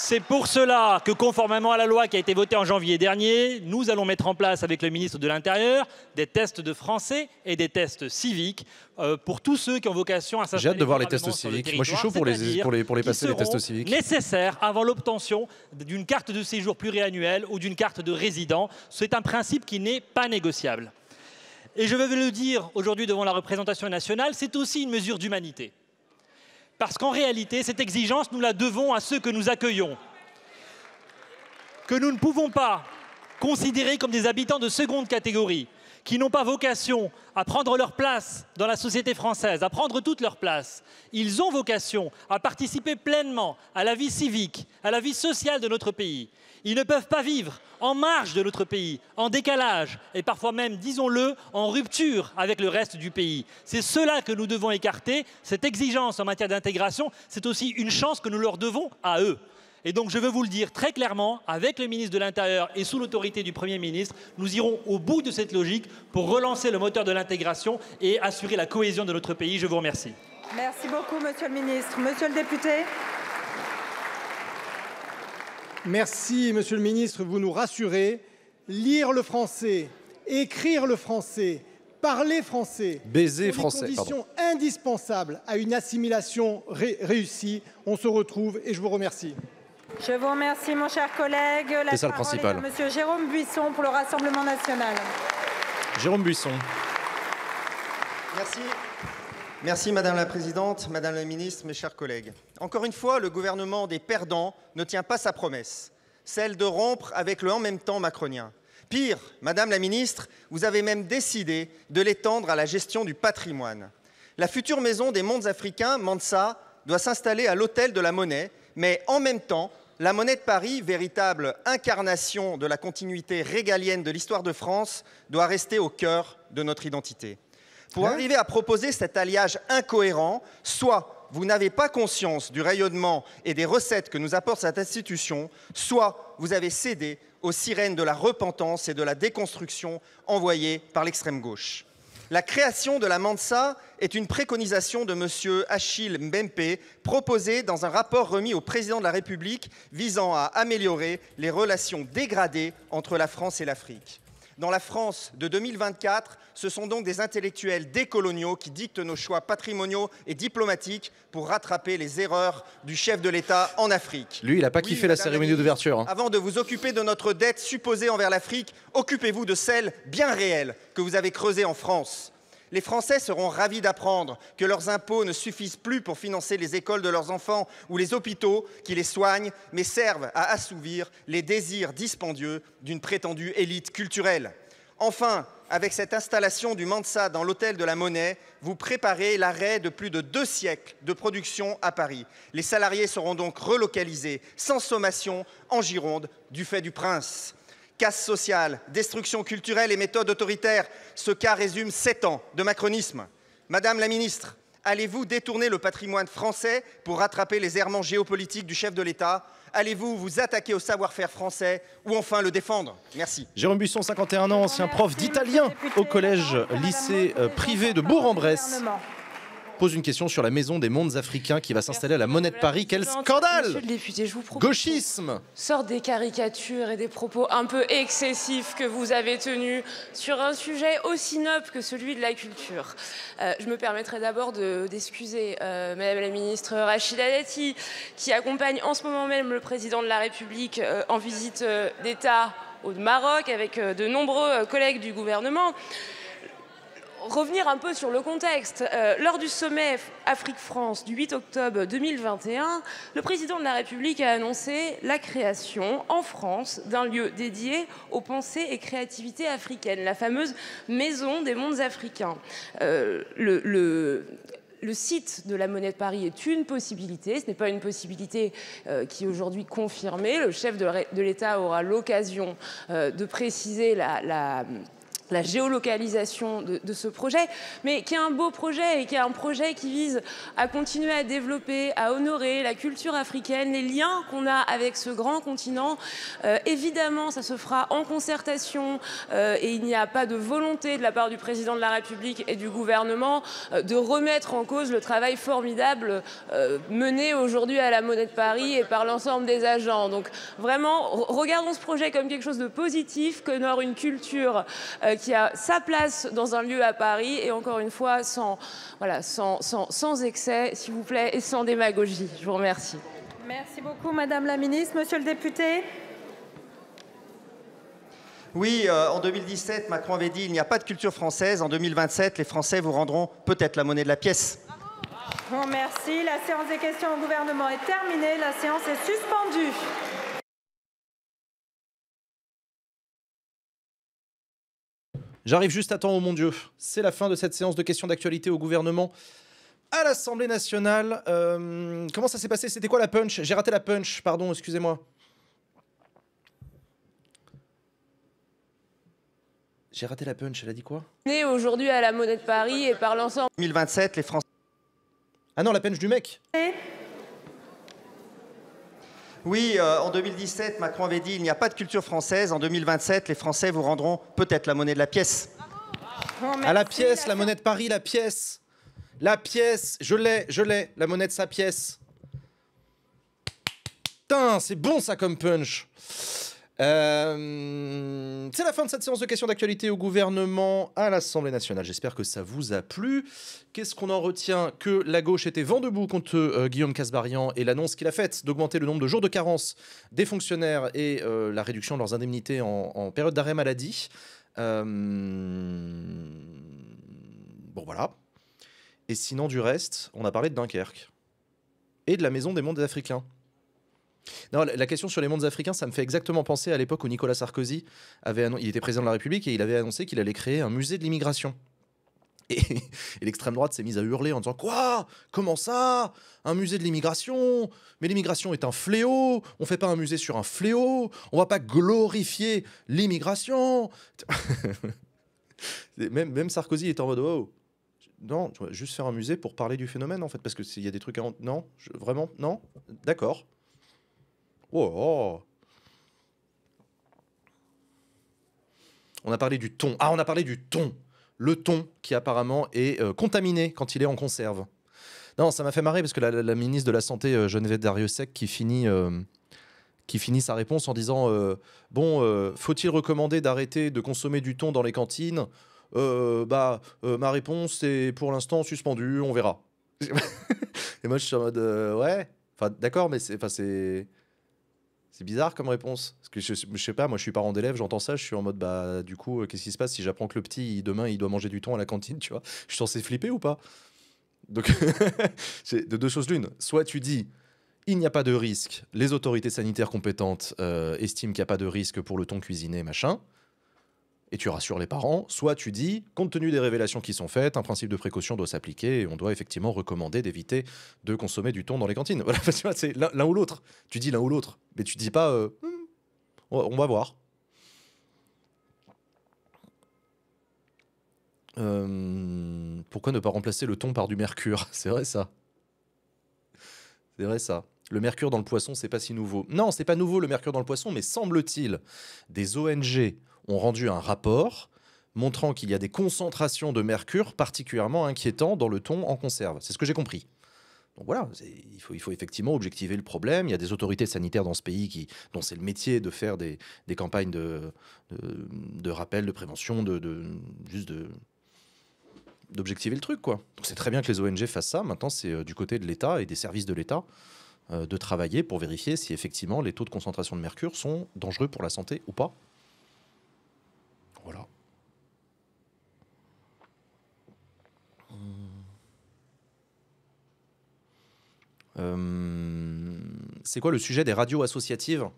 C'est pour cela que, conformément à la loi qui a été votée en janvier dernier, nous allons mettre en place avec le ministre de l'Intérieur des tests de français et des tests civiques euh, pour tous ceux qui ont vocation à s'installer. J'ai hâte de voir les tests civiques. Moi, je suis chaud pour les, les, passer, les tests civiques. Nécessaires avant l'obtention d'une carte de séjour pluriannuelle ou d'une carte de résident. C'est un principe qui n'est pas négociable. Et je veux le dire aujourd'hui devant la représentation nationale, c'est aussi une mesure d'humanité. Parce qu'en réalité, cette exigence, nous la devons à ceux que nous accueillons, que nous ne pouvons pas considérer comme des habitants de seconde catégorie, qui n'ont pas vocation à prendre leur place dans la société française, à prendre toute leur place. Ils ont vocation à participer pleinement à la vie civique, à la vie sociale de notre pays. Ils ne peuvent pas vivre en marge de notre pays, en décalage et parfois même, disons-le, en rupture avec le reste du pays. C'est cela que nous devons écarter. Cette exigence en matière d'intégration, c'est aussi une chance que nous leur devons à eux. Et donc je veux vous le dire très clairement, avec le ministre de l'Intérieur et sous l'autorité du Premier ministre, nous irons au bout de cette logique pour relancer le moteur de l'intégration et assurer la cohésion de notre pays. Je vous remercie. Merci beaucoup, Monsieur le ministre. Monsieur le député. Merci, Monsieur le Ministre, vous nous rassurez. Lire le français, écrire le français, parler français, baiser français, Condition à une assimilation réussie. On se retrouve et je vous remercie. Je vous remercie, mon cher collègue. La parole est à Monsieur Jérôme Buisson pour le Rassemblement national. Jérôme Buisson. Merci. Merci Madame la Présidente, Madame la Ministre, mes chers collègues. Encore une fois, le gouvernement des perdants ne tient pas sa promesse, celle de rompre avec le en même temps macronien. Pire, Madame la Ministre, vous avez même décidé de l'étendre à la gestion du patrimoine. La future maison des mondes africains, Mansa, doit s'installer à l'hôtel de la Monnaie, mais en même temps, la Monnaie de Paris, véritable incarnation de la continuité régalienne de l'histoire de France, doit rester au cœur de notre identité pour hein? arriver à proposer cet alliage incohérent, soit vous n'avez pas conscience du rayonnement et des recettes que nous apporte cette institution, soit vous avez cédé aux sirènes de la repentance et de la déconstruction envoyées par l'extrême gauche. La création de la Mansa est une préconisation de M. Achille Mbempe, proposée dans un rapport remis au président de la République visant à améliorer les relations dégradées entre la France et l'Afrique. Dans la France de 2024, ce sont donc des intellectuels décoloniaux qui dictent nos choix patrimoniaux et diplomatiques pour rattraper les erreurs du chef de l'État en Afrique. Lui, il n'a pas kiffé la cérémonie d'ouverture. Hein. Avant de vous occuper de notre dette supposée envers l'Afrique, occupez-vous de celle bien réelle que vous avez creusée en France. Les Français seront ravis d'apprendre que leurs impôts ne suffisent plus pour financer les écoles de leurs enfants ou les hôpitaux qui les soignent, mais servent à assouvir les désirs dispendieux d'une prétendue élite culturelle. Enfin, avec cette installation du Mansa dans l'hôtel de la Monnaie, vous préparez l'arrêt de plus de deux siècles de production à Paris. Les salariés seront donc relocalisés sans sommation en Gironde du fait du prince casse sociale, destruction culturelle et méthodes autoritaires. Ce cas résume sept ans de macronisme. Madame la ministre, allez-vous détourner le patrimoine français pour rattraper les errements géopolitiques du chef de l'État Allez-vous vous attaquer au savoir-faire français ou enfin le défendre Merci. Jérôme Busson, 51 ans, ancien prof d'italien au collège lycée euh, privé de Bourg-en-Bresse pose une question sur la maison des mondes africains qui va s'installer à la Monnaie de Paris. Quel scandale député, je vous Gauchisme Sort des caricatures et des propos un peu excessifs que vous avez tenus sur un sujet aussi noble que celui de la culture. Euh, je me permettrai d'abord d'excuser euh, Madame la ministre Rachida Dati qui accompagne en ce moment même le président de la République euh, en visite d'État au Maroc avec de nombreux collègues du gouvernement revenir un peu sur le contexte, euh, lors du sommet Afrique-France du 8 octobre 2021, le président de la République a annoncé la création en France d'un lieu dédié aux pensées et créativités africaines, la fameuse Maison des mondes africains. Euh, le, site de la Monnaie de Paris est une possibilité. Ce n'est pas une possibilité euh, qui est aujourd'hui confirmée. Le chef de l'État aura l'occasion de préciser la la géolocalisation de, ce projet, mais qui est un beau projet et qui est un projet qui vise à continuer à développer, à honorer la culture africaine, les liens qu'on a avec ce grand continent. Euh, évidemment, ça se fera en concertation euh, et il n'y a pas de volonté de la part du président de la République et du gouvernement euh, de remettre en cause le travail formidable mené aujourd'hui à la Monnaie de Paris et par l'ensemble des agents. Donc vraiment, regardons ce projet comme quelque chose de positif, qu'honore une culture qui a sa place dans un lieu à Paris et encore une fois sans, voilà, sans, excès, s'il vous plaît, et sans démagogie. Je vous remercie. Merci beaucoup, Madame la Ministre. Monsieur le député. Oui, euh, en 2017, Macron avait dit il n'y a pas de culture française. En 2027, les Français vous rendront peut-être la monnaie de la pièce. Bon, merci. La séance des questions au gouvernement est terminée. La séance est suspendue. J'arrive juste à temps, oh mon Dieu. C'est la fin de cette séance de questions d'actualité au gouvernement à l'Assemblée nationale. Euh, comment ça s'est passé C'était quoi la punch J'ai raté la punch, pardon, excusez-moi. J'ai raté la punch, elle a dit quoi Né aujourd'hui à la Monnaie de Paris et par l'ensemble. 2027, les Français. Ah non, la punch du mec oui, euh, en 2017, Macron avait dit il n'y a pas de culture française. En 2027, les Français vous rendront peut-être la monnaie de la pièce. à la pièce, la monnaie de Paris, la pièce. La pièce, je l'ai, je l'ai, la monnaie de sa pièce. Putain, c'est bon ça comme punch. Euh, c'est la fin de cette séance de questions d'actualité au gouvernement à l'Assemblée nationale. J'espère que ça vous a plu. Qu'est-ce qu'on en retient Que la gauche était vent debout contre euh, Guillaume Casbarian et l'annonce qu'il a faite d'augmenter le nombre de jours de carence des fonctionnaires et euh, la réduction de leurs indemnités en, en période d'arrêt maladie. Bon voilà. Et sinon du reste, on a parlé de Dunkerque et de la maison des mondes africains. Non, la question sur les mondes africains, ça me fait exactement penser à l'époque où Nicolas Sarkozy il était président de la République et il avait annoncé qu'il allait créer un musée de l'immigration. Et, l'extrême droite s'est mise à hurler en disant Quoi Comment ça Un musée de l'immigration Mais l'immigration est un fléau On ne fait pas un musée sur un fléau On va pas glorifier l'immigration même, Sarkozy est en mode Oh Non, juste faire un musée pour parler du phénomène en fait, parce qu'il y a des trucs à. Non Vraiment Non D'accord. Oh, oh. On a parlé du thon. Ah, on a parlé du thon. Le thon qui apparemment est euh, contaminé quand il est en conserve. Non, ça m'a fait marrer parce que la, ministre de la Santé, euh, Geneviève Dariussec, qui finit, euh, qui finit sa réponse en disant Bon, faut-il recommander d'arrêter de consommer du thon dans les cantines Bah, ma réponse est pour l'instant suspendue, on verra. Et moi, je suis en mode Ouais, d'accord, mais c'est. C'est bizarre comme réponse. que je, je sais pas, moi je suis parent d'élève, j'entends ça, je suis en mode bah du coup, euh, qu'est-ce qui se passe si j'apprends que le petit demain il doit manger du thon à la cantine, tu vois Je suis censé flipper ou pas Donc c'est de deux choses l'une. Soit tu dis il n'y a pas de risque, les autorités sanitaires compétentes euh, estiment qu'il n'y a pas de risque pour le thon cuisiné, machin et tu rassures les parents, soit tu dis, compte tenu des révélations qui sont faites, un principe de précaution doit s'appliquer et on doit effectivement recommander d'éviter de consommer du thon dans les cantines. Voilà, c'est l'un ou l'autre. Tu dis l'un ou l'autre, mais tu dis pas, euh, hmm, on va voir. Euh, pourquoi ne pas remplacer le thon par du mercure C'est vrai ça. C'est vrai ça. Le mercure dans le poisson, c'est pas si nouveau. Non, c'est pas nouveau le mercure dans le poisson, mais semble-t-il, des ONG ont rendu un rapport montrant qu'il y a des concentrations de mercure particulièrement inquiétantes dans le thon en conserve. C'est ce que j'ai compris. Donc voilà, il faut, il faut, effectivement objectiver le problème. Il y a des autorités sanitaires dans ce pays qui, dont c'est le métier de faire des, campagnes de, de, rappel, de prévention, de, de juste d'objectiver le truc. quoi. Donc c'est très bien que les ONG fassent ça. Maintenant, c'est euh, du côté de l'État et des services de l'État euh, de travailler pour vérifier si effectivement les taux de concentration de mercure sont dangereux pour la santé ou pas. Voilà. Euh, c'est quoi le sujet des radios associatives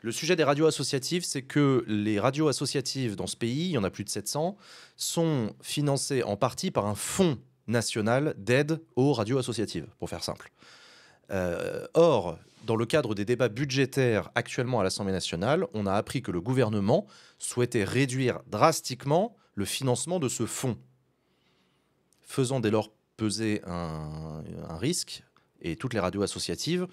Le sujet des radios associatives, c'est que les radios associatives dans ce pays, il y en a plus de 700, sont financées en partie par un fonds national d'aide aux radios associatives, pour faire simple. Euh, or, dans le cadre des débats budgétaires actuellement à l'Assemblée nationale, on a appris que le gouvernement souhaitait réduire drastiquement le financement de ce fonds, faisant dès lors peser un, risque, et toutes les radios associatives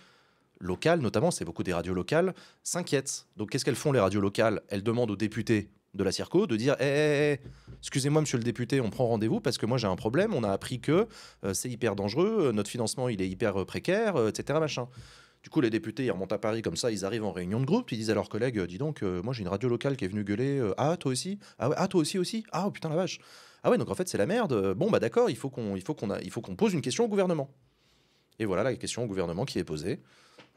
locales, notamment, c'est beaucoup des radios locales, s'inquiètent. Donc qu'est-ce qu'elles font les radios locales Elles demandent aux députés de la Circo de dire eh, eh, eh, excusez-moi monsieur le député, on prend rendez-vous parce que moi j'ai un problème, on a appris que euh, c'est hyper dangereux, euh, notre financement il est hyper euh, précaire, etc. Machin. Du coup, les députés, ils remontent à Paris comme ça, ils arrivent en réunion de groupe, ils disent à leurs collègues, euh, dis donc, euh, moi j'ai une radio locale qui est venue gueuler, euh, ah toi aussi, ah, ah, toi aussi aussi, ah oh, putain la vache, ah ouais donc en fait c'est la merde, bon bah d'accord, il faut qu'on, pose une question au gouvernement. Et voilà la question au gouvernement qui est posée.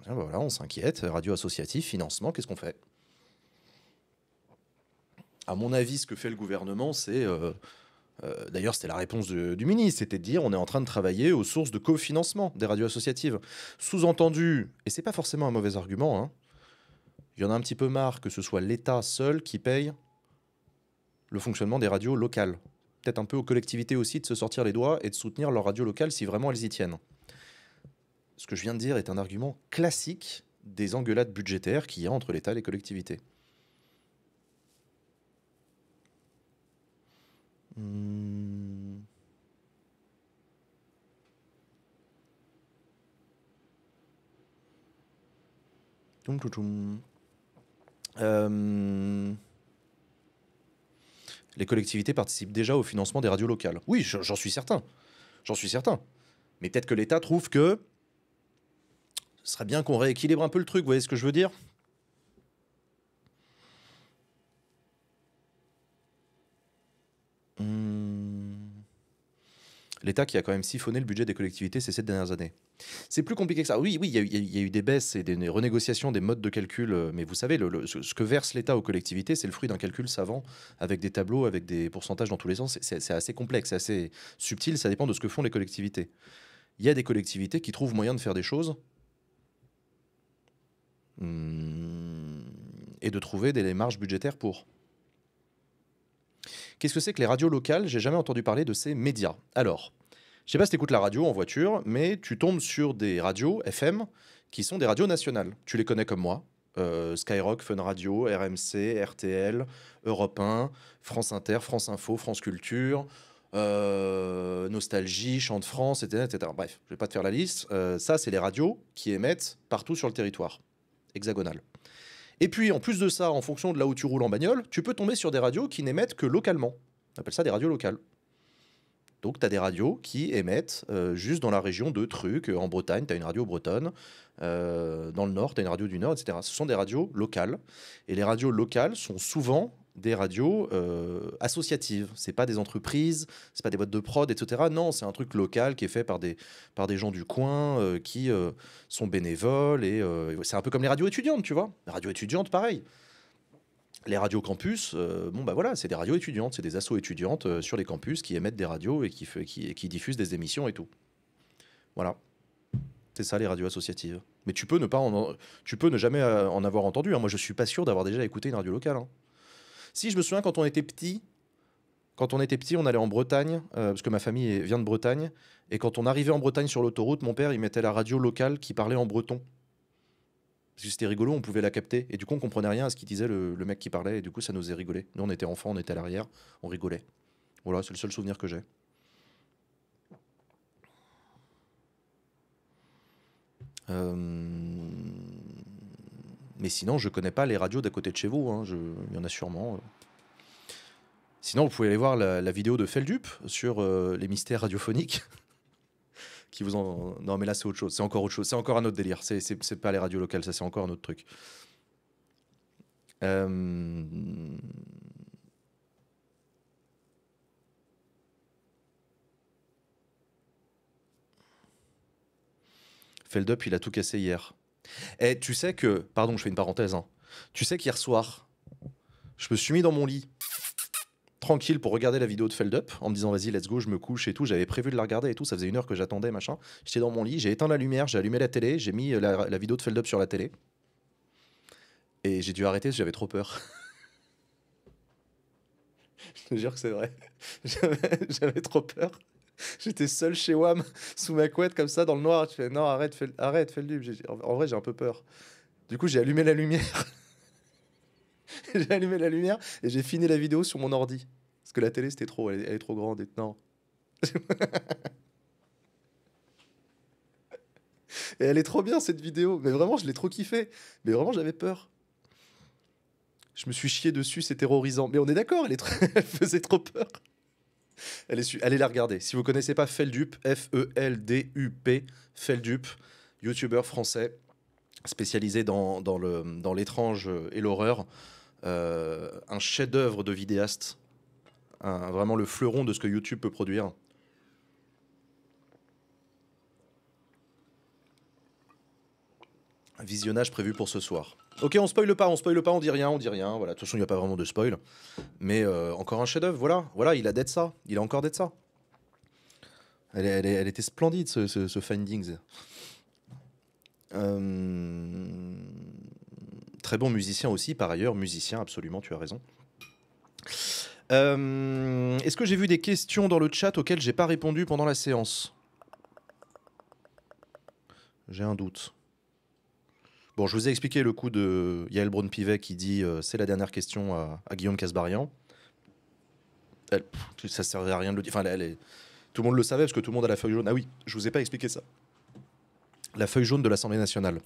Ah, bah, voilà, on s'inquiète, radio associative, financement, qu'est-ce qu'on fait À mon avis, ce que fait le gouvernement, c'est euh, d'ailleurs, c'était la réponse du ministre, c'était de dire on est en train de travailler aux sources de cofinancement des radios associatives. Sous-entendu, et c'est pas forcément un mauvais argument, hein, il y en a un petit peu marre que ce soit l'État seul qui paye le fonctionnement des radios locales. Peut-être un peu aux collectivités aussi de se sortir les doigts et de soutenir leurs radios locales si vraiment elles y tiennent. Ce que je viens de dire est un argument classique des engueulades budgétaires qu'il y a entre l'État et les collectivités. Hmm. Euh, les collectivités participent déjà au financement des radios locales. Oui, j'en suis certain. J'en suis certain. Mais peut-être que l'État trouve que ce serait bien qu'on rééquilibre un peu le truc, vous voyez ce que je veux dire Hmm. L'État qui a quand même siphonné le budget des collectivités ces dernières années. C'est plus compliqué que ça. Oui, oui, il y, a eu des baisses et des, renégociations des modes de calcul, euh, mais vous savez, ce que verse l'État aux collectivités, c'est le fruit d'un calcul savant, avec des tableaux, avec des pourcentages dans tous les sens. C'est assez complexe, c'est assez subtil, ça dépend de ce que font les collectivités. Il y a des collectivités qui trouvent moyen de faire des choses hmm, et de trouver des marges budgétaires pour. Qu'est-ce que c'est que les radios locales J'ai jamais entendu parler de ces médias. Alors, je sais pas si tu écoutes la radio en voiture, mais tu tombes sur des radios FM qui sont des radios nationales. Tu les connais comme moi. Euh, Skyrock, Fun Radio, RMC, RTL, Europe 1, France Inter, France Info, France Culture, euh, Nostalgie, Chant de France, etc., Bref, je ne vais pas te faire la liste. Euh, ça, c'est les radios qui émettent partout sur le territoire hexagonal. Et puis, en plus de ça, en fonction de là où tu roules en bagnole, tu peux tomber sur des radios qui n'émettent que localement. On appelle ça des radios locales. Donc, tu as des radios qui émettent euh, juste dans la région de trucs. Euh, en Bretagne, tu as une radio bretonne. Euh, dans le Nord, tu as une radio du Nord, etc. Ce sont des radios locales. Et les radios locales sont souvent des radios euh, associatives. C'est pas des entreprises, c'est pas des boîtes de prod, etc. Non, c'est un truc local qui est fait par des, par des gens du coin euh, qui euh, sont bénévoles. Et c'est un peu comme les radios étudiantes, tu vois. Les radios étudiantes, pareil. Les radios campus, bon bah voilà, c'est des radios étudiantes, c'est des assos étudiantes sur les campus qui émettent des radios et qui, qui, diffusent des émissions et tout. Voilà. C'est ça les radios associatives. Mais tu peux ne pas tu peux ne jamais en avoir entendu. Hein. Moi, je suis pas sûr d'avoir déjà écouté une radio locale. Hein. Si je me souviens quand on était petit, quand on était petit, on allait en Bretagne, euh, parce que ma famille vient de Bretagne. Et quand on arrivait en Bretagne sur l'autoroute, mon père, il mettait la radio locale qui parlait en breton. Parce que c'était rigolo, on pouvait la capter. Et du coup, on comprenait rien à ce qu'il disait le, mec qui parlait. Et du coup, ça nous faisait rigoler. Nous, on était enfants, on était à l'arrière, on rigolait. Voilà, c'est le seul souvenir que j'ai. Euh... Mais sinon, je connais pas les radios d'à côté de chez vous. Hein. Je... Il y en a sûrement. Euh. Sinon, vous pouvez aller voir la, vidéo de Feldup sur euh, les mystères radiophoniques. qui vous en... Non, mais là, c'est autre chose. C'est encore autre chose. C'est encore un autre délire. C'est pas les radios locales, ça, c'est encore un autre truc. Euh. Feldup, il a tout cassé hier. Et eh, tu sais que, pardon, je fais une parenthèse, hein. tu sais qu'hier soir, je me suis mis dans mon lit tranquille pour regarder la vidéo de Feldup en me disant vas-y let's go je me couche et tout j'avais prévu de la regarder et tout ça faisait une heure que j'attendais machin j'étais dans mon lit j'ai éteint la lumière j'ai allumé la télé j'ai mis euh, la, vidéo de Feldup sur la télé et j'ai dû arrêter j'avais trop peur je te jure que c'est vrai j'avais trop peur J'étais seul chez Wam, sous ma couette, comme ça, dans le noir. Tu fais non, arrête, fais, arrête, fais le dub. En vrai, j'ai un peu peur. Du coup, j'ai allumé la lumière. j'ai allumé la lumière et j'ai fini la vidéo sur mon ordi. Parce que la télé, c'était trop, elle, est trop grande. Et... Non. et elle est trop bien, cette vidéo. Mais vraiment, je l'ai trop kiffée. Mais vraiment, j'avais peur. Je me suis chié dessus, c'est terrorisant. Mais on est d'accord, elle faisait trop peur. Allez la regarder. Si vous connaissez pas Feldup, F-E-L-D-U-P, Feldup, youtubeur français spécialisé dans, dans l'étrange et l'horreur. Euh, un chef-d'œuvre de vidéaste, vraiment le fleuron de ce que YouTube peut produire. Visionnage prévu pour ce soir. Ok, on spoile pas, on spoile pas, on dit rien, on dit rien. Voilà, de toute façon, il n'y a pas vraiment de spoil. Mais euh, encore un chef-d'œuvre, voilà, voilà, il a d'être ça. Il a encore d'être ça. Elle, elle, était splendide, ce, ce, Findings. Euh, très bon musicien aussi, par ailleurs, musicien, absolument, tu as raison. Euh, est-ce que j'ai vu des questions dans le chat auxquelles j'ai pas répondu pendant la séance J'ai un doute. Bon, je vous ai expliqué le coup de Yael Braun-Pivet qui dit euh, c'est la dernière question à, Guillaume Casbarian. Ça ne ça servait à rien de le dire. Tout le monde le savait parce que tout le monde a la feuille jaune. Ah oui, je vous ai pas expliqué ça. La feuille jaune de l'Assemblée nationale.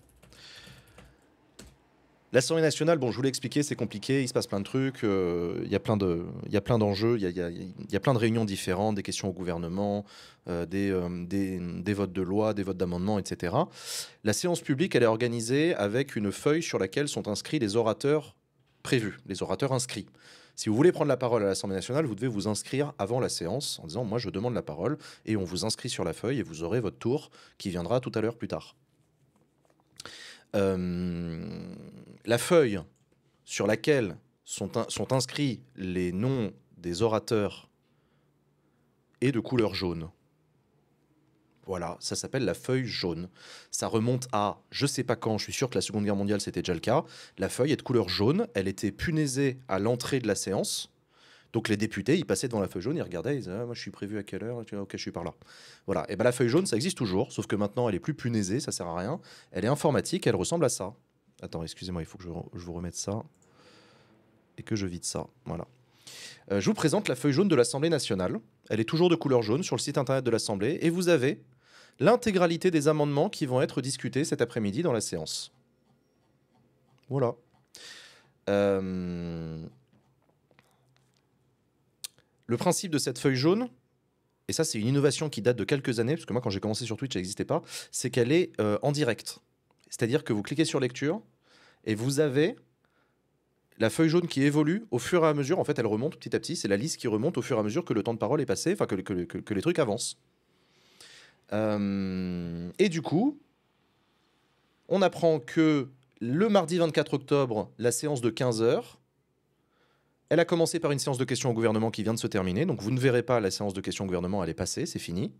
L'Assemblée nationale, bon, je vous l'ai expliqué, c'est compliqué, il se passe plein de trucs, euh, il y a plein d'enjeux, de, il, il y a plein de réunions différentes, des questions au gouvernement, euh, euh, des, votes de loi, des votes d'amendement, etc. La séance publique, elle est organisée avec une feuille sur laquelle sont inscrits les orateurs prévus, les orateurs inscrits. Si vous voulez prendre la parole à l'Assemblée nationale, vous devez vous inscrire avant la séance en disant Moi, je demande la parole, et on vous inscrit sur la feuille et vous aurez votre tour qui viendra tout à l'heure plus tard. Euh, la feuille sur laquelle sont, sont inscrits les noms des orateurs est de couleur jaune. Voilà, ça s'appelle la feuille jaune. Ça remonte à je sais pas quand, je suis sûr que la Seconde Guerre mondiale c'était déjà le cas. La feuille est de couleur jaune, elle était punaisée à l'entrée de la séance. Donc les députés, ils passaient devant la feuille jaune, ils regardaient, ils disaient ah, Moi, je suis prévu à quelle heure Ok, je suis par là. Voilà. Et eh ben la feuille jaune, ça existe toujours, sauf que maintenant, elle est plus punaisée, ça sert à rien. Elle est informatique, elle ressemble à ça. Attends, excusez-moi, il faut que je, vous remette ça et que je vide ça. Voilà. Euh, je vous présente la feuille jaune de l'Assemblée nationale. Elle est toujours de couleur jaune sur le site internet de l'Assemblée et vous avez l'intégralité des amendements qui vont être discutés cet après-midi dans la séance. Voilà. Euh, le principe de cette feuille jaune, et ça c'est une innovation qui date de quelques années, parce que moi quand j'ai commencé sur Twitch, elle n'existait pas, c'est qu'elle est, euh, en direct. C'est-à-dire que vous cliquez sur lecture et vous avez la feuille jaune qui évolue au fur et à mesure. En fait, elle remonte petit à petit. C'est la liste qui remonte au fur et à mesure que le temps de parole est passé, enfin que, les trucs avancent. Euh, et du coup, on apprend que le mardi 24 octobre, la séance de 15 heures elle a commencé par une séance de questions au gouvernement qui vient de se terminer, donc vous ne verrez pas la séance de questions au gouvernement, elle est passée, c'est fini.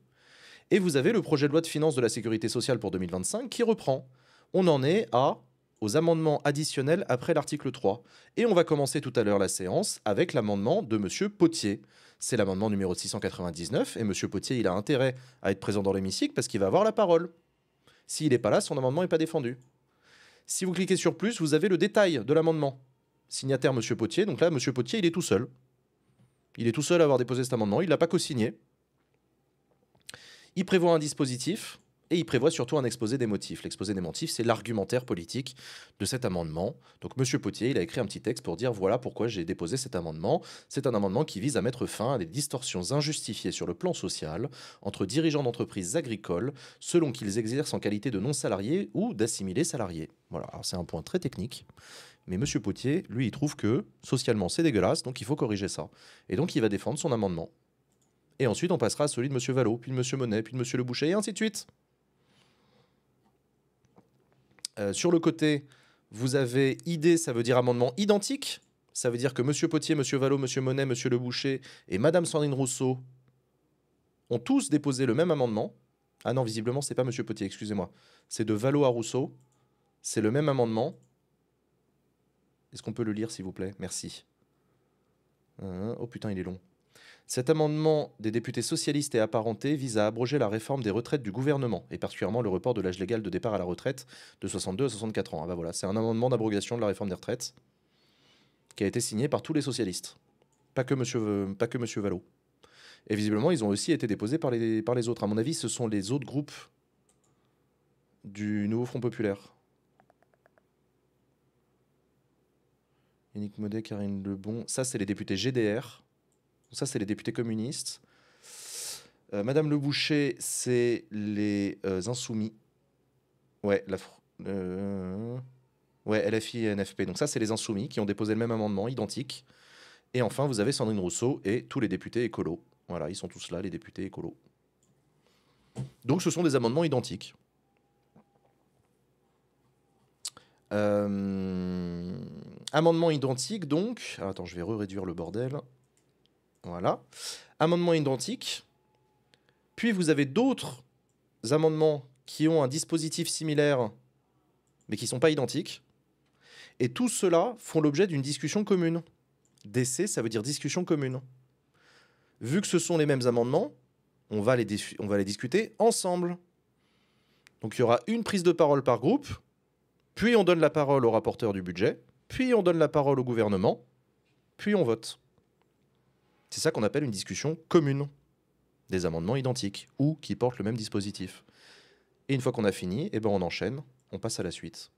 Et vous avez le projet de loi de finances de la sécurité sociale pour 2025 qui reprend. On en est à aux amendements additionnels après l'article 3. Et on va commencer tout à l'heure la séance avec l'amendement de M. Potier. C'est l'amendement numéro 699 et M. Potier, il a intérêt à être présent dans l'hémicycle parce qu'il va avoir la parole. S'il n'est pas là, son amendement n'est pas défendu. Si vous cliquez sur plus, vous avez le détail de l'amendement signataire Monsieur Potier. Donc là, Monsieur Potier, il est tout seul. Il est tout seul à avoir déposé cet amendement. Il ne l'a pas co-signé. Il prévoit un dispositif et il prévoit surtout un exposé des motifs. L'exposé des motifs, c'est l'argumentaire politique de cet amendement. Donc Monsieur Potier, il a écrit un petit texte pour dire voilà pourquoi j'ai déposé cet amendement. C'est un amendement qui vise à mettre fin à des distorsions injustifiées sur le plan social entre dirigeants d'entreprises agricoles selon qu'ils exercent en qualité de non-salariés ou d'assimilés salariés. Voilà, c'est un point très technique. Mais Monsieur Potier, lui, il trouve que socialement c'est dégueulasse, donc il faut corriger ça. Et donc il va défendre son amendement. Et ensuite on passera à celui de Monsieur Valot, puis de Monsieur Monet, puis de Monsieur Le Boucher, et ainsi de suite. Euh, sur le côté, vous avez idée, ça veut dire amendement identique. Ça veut dire que Monsieur Potier, Monsieur Valot, Monsieur Monet, Monsieur Le Boucher et Madame Sandrine Rousseau ont tous déposé le même amendement. Ah non, visiblement, c'est pas Monsieur Potier, excusez-moi. C'est de Valot à Rousseau. C'est le même amendement. Est-ce qu'on peut le lire, s'il vous plaît Merci. Euh, oh putain, il est long. Cet amendement des députés socialistes et apparentés vise à abroger la réforme des retraites du gouvernement, et particulièrement le report de l'âge légal de départ à la retraite de 62 à 64 ans. Ah bah voilà, c'est un amendement d'abrogation de la réforme des retraites qui a été signé par tous les socialistes, pas que Monsieur, pas que monsieur Vallaud. Et visiblement, ils ont aussi été déposés par les, par les autres. À mon avis, ce sont les autres groupes du nouveau Front populaire. Yannick Modet, Karine Lebon. Ça, c'est les députés GDR. ça, c'est les députés communistes. Euh, Madame Leboucher, c'est les euh, Insoumis. Ouais, la euh, ouais, LFI et NFP. Donc ça, c'est les Insoumis qui ont déposé le même amendement, identique. Et enfin, vous avez Sandrine Rousseau et tous les députés écolos. Voilà, ils sont tous là, les députés écolos. Donc ce sont des amendements identiques. Euh amendement identique, donc. Ah, attends, je vais réduire le bordel. Voilà. Amendement identique. Puis vous avez d'autres amendements qui ont un dispositif similaire, mais qui ne sont pas identiques. Et tous ceux-là font l'objet d'une discussion commune. DC, ça veut dire discussion commune. Vu que ce sont les mêmes amendements, on va les, on va les discuter ensemble. Donc il y aura une prise de parole par groupe, puis on donne la parole au rapporteur du budget, puis on donne la parole au gouvernement, puis on vote. C'est ça qu'on appelle une discussion commune, des amendements identiques ou qui portent le même dispositif. Et une fois qu'on a fini, eh ben on enchaîne, on passe à la suite.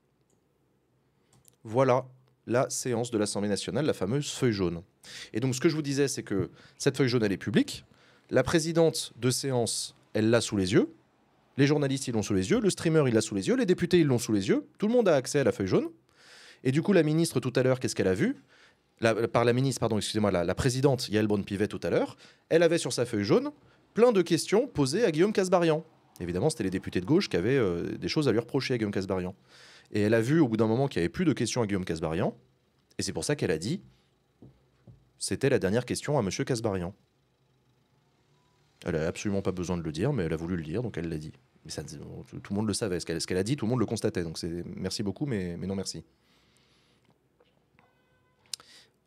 Voilà la séance de l'Assemblée nationale, la fameuse feuille jaune. Et donc ce que je vous disais, c'est que cette feuille jaune, elle est publique. La présidente de séance, elle l'a sous les yeux. Les journalistes, ils l'ont sous les yeux. Le streamer, il l'a sous les yeux. Les députés, ils l'ont sous les yeux. Tout le monde a accès à la feuille jaune. Et du coup, la ministre, tout à l'heure, qu'est-ce qu'elle a vu Par la ministre, pardon, excusez-moi, la, présidente Yael bonne pivet tout à l'heure, elle avait sur sa feuille jaune plein de questions posées à Guillaume Casbarian. Évidemment, c'était les députés de gauche qui avaient euh, des choses à lui reprocher à Guillaume Casbarian. Et elle a vu au bout d'un moment qu'il n'y avait plus de questions à Guillaume Casbarian. Et c'est pour ça qu'elle a dit C'était la dernière question à M. Casbarian. Elle n'a absolument pas besoin de le dire, mais elle a voulu le dire, donc elle l'a dit. Mais ça, tout, le monde le savait. Ce qu'elle a dit, tout le monde le constatait. Donc merci beaucoup, mais, mais non merci.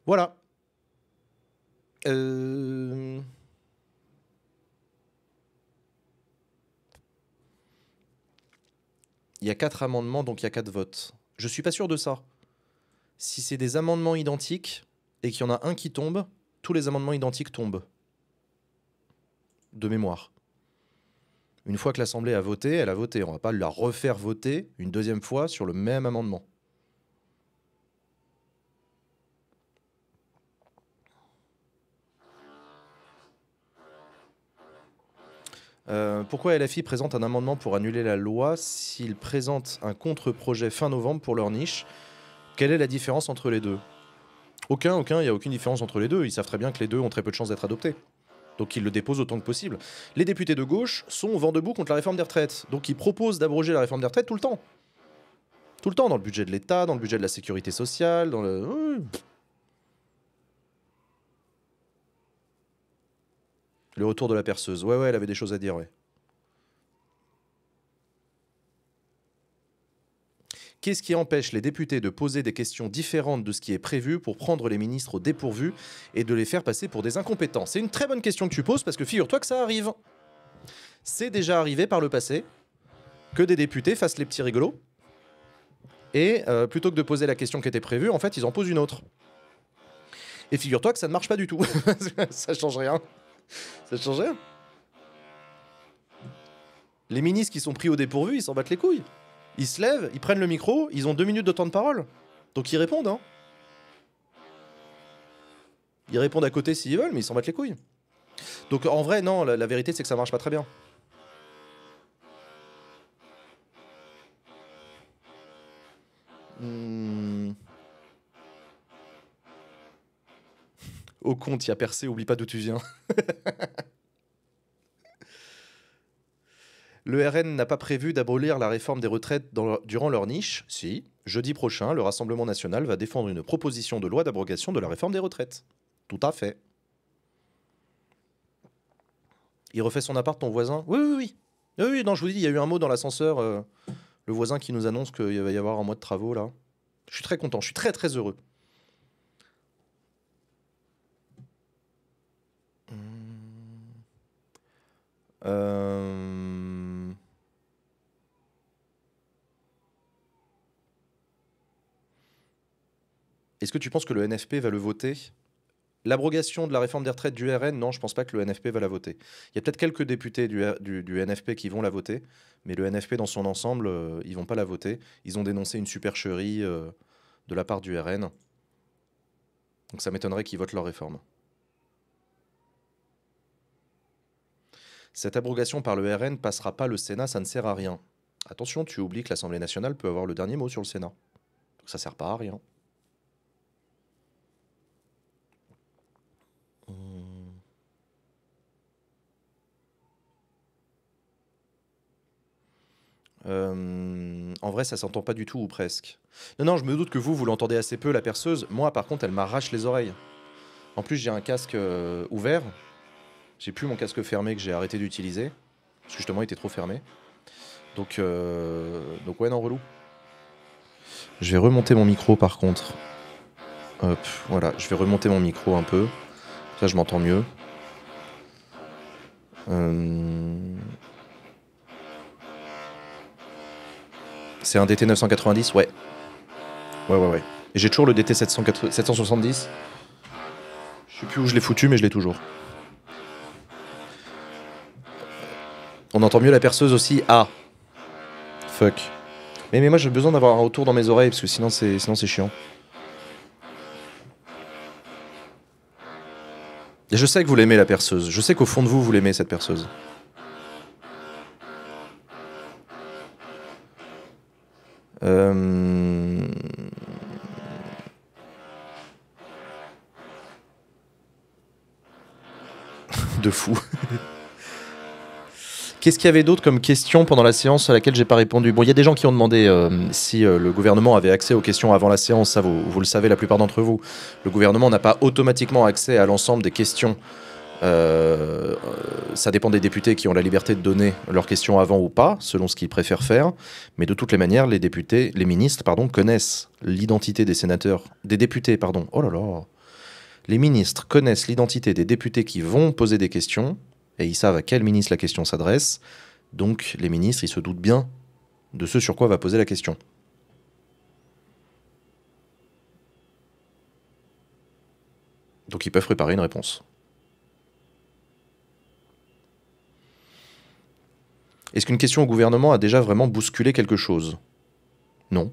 Voilà. Euh, il y a quatre amendements, donc il y a quatre votes. Je suis pas sûr de ça. Si c'est des amendements identiques et qu'il y en a un qui tombe, tous les amendements identiques tombent. De mémoire. Une fois que l'Assemblée a voté, elle a voté. On va pas la refaire voter une deuxième fois sur le même amendement. Euh, pourquoi LFI présente un amendement pour annuler la loi s'ils présente un contre-projet fin novembre pour leur niche Quelle est la différence entre les deux Aucun, aucun, il n'y a aucune différence entre les deux. Ils savent très bien que les deux ont très peu de chances d'être adoptés. Donc ils le déposent autant que possible. Les députés de gauche sont au vent debout contre la réforme des retraites. Donc ils proposent d'abroger la réforme des retraites tout le temps. Tout le temps, dans le budget de l'État, dans le budget de la sécurité sociale, dans le... Le retour de la perceuse. Ouais, ouais, elle avait des choses à dire, ouais. Qu'est-ce qui empêche les députés de poser des questions différentes de ce qui est prévu pour prendre les ministres au dépourvu et de les faire passer pour des incompétents C'est une très bonne question que tu poses parce que figure-toi que ça arrive. C'est déjà arrivé par le passé que des députés fassent les petits rigolos et euh, plutôt que de poser la question qui était prévue, en fait, ils en posent une autre. Et figure-toi que ça ne marche pas du tout. ça change rien. Ça change rien. Les ministres qui sont pris au dépourvu, ils s'en battent les couilles. Ils se lèvent, ils prennent le micro, ils ont deux minutes de temps de parole. Donc ils répondent, hein. Ils répondent à côté s'ils veulent, mais ils s'en battent les couilles. Donc en vrai, non, la, vérité c'est que ça marche pas très bien. Hmm. Au compte, il y a percé, oublie pas d'où tu viens. Le RN n'a pas prévu d'abolir la réforme des retraites durant leur niche Si, jeudi prochain, le Rassemblement national va défendre une proposition de loi d'abrogation de la réforme des retraites. Tout à fait. Il refait son appart, ton voisin Oui, oui, oui. Oui, non, je vous dis, il y a eu un mot dans l'ascenseur, euh, le voisin qui nous annonce qu'il va y avoir un mois de travaux, là. Je suis très content, je suis très, très heureux. Euh, Est-ce que tu penses que le NFP va le voter L'abrogation de la réforme des retraites du RN, non, je ne pense pas que le NFP va la voter. Il y a peut-être quelques députés du, du, NFP qui vont la voter, mais le NFP dans son ensemble, ils euh, ils vont pas la voter. Ils ont dénoncé une supercherie euh, de la part du RN. Donc ça m'étonnerait qu'ils votent leur réforme. Cette abrogation par le RN passera pas le Sénat, ça ne sert à rien. Attention, tu oublies que l'Assemblée nationale peut avoir le dernier mot sur le Sénat. Donc ça sert pas à rien. Hmm. Euh, en vrai, ça s'entend pas du tout ou presque. Non, non, je me doute que vous, vous l'entendez assez peu, la perceuse. Moi, par contre, elle m'arrache les oreilles. En plus, j'ai un casque euh, ouvert, j'ai plus mon casque fermé que j'ai arrêté d'utiliser, parce que justement il était trop fermé. Donc, euh, donc ouais, non, relou. Je vais remonter mon micro par contre. Hop, voilà, je vais remonter mon micro un peu. Ça, je m'entends mieux. Euh, c'est un DT 990 Ouais. Ouais, ouais, ouais. Et j'ai toujours le DT 770. Je sais plus où je l'ai foutu, mais je l'ai toujours. On entend mieux la perceuse aussi. Ah. Fuck. Mais, mais moi j'ai besoin d'avoir un retour dans mes oreilles parce que sinon c'est sinon c'est chiant. Et je sais que vous l'aimez la perceuse. Je sais qu'au fond de vous vous l'aimez cette perceuse. Euh, de fou. Qu'est-ce qu'il y avait d'autre comme question pendant la séance à laquelle j'ai pas répondu Bon, il y a des gens qui ont demandé euh, si euh, le gouvernement avait accès aux questions avant la séance. Ça, vous, le savez, la plupart d'entre vous, le gouvernement n'a pas automatiquement accès à l'ensemble des questions. Euh, ça dépend des députés qui ont la liberté de donner leurs questions avant ou pas, selon ce qu'ils préfèrent faire. Mais de toutes les manières, les députés, les ministres, pardon, connaissent l'identité des sénateurs, des députés, pardon. Oh là là. Les ministres connaissent l'identité des députés qui vont poser des questions et ils savent à quel ministre la question s'adresse. Donc les ministres, ils se doutent bien de ce sur quoi va poser la question. Donc ils peuvent préparer une réponse. Est-ce qu'une question au gouvernement a déjà vraiment bousculé quelque chose Non.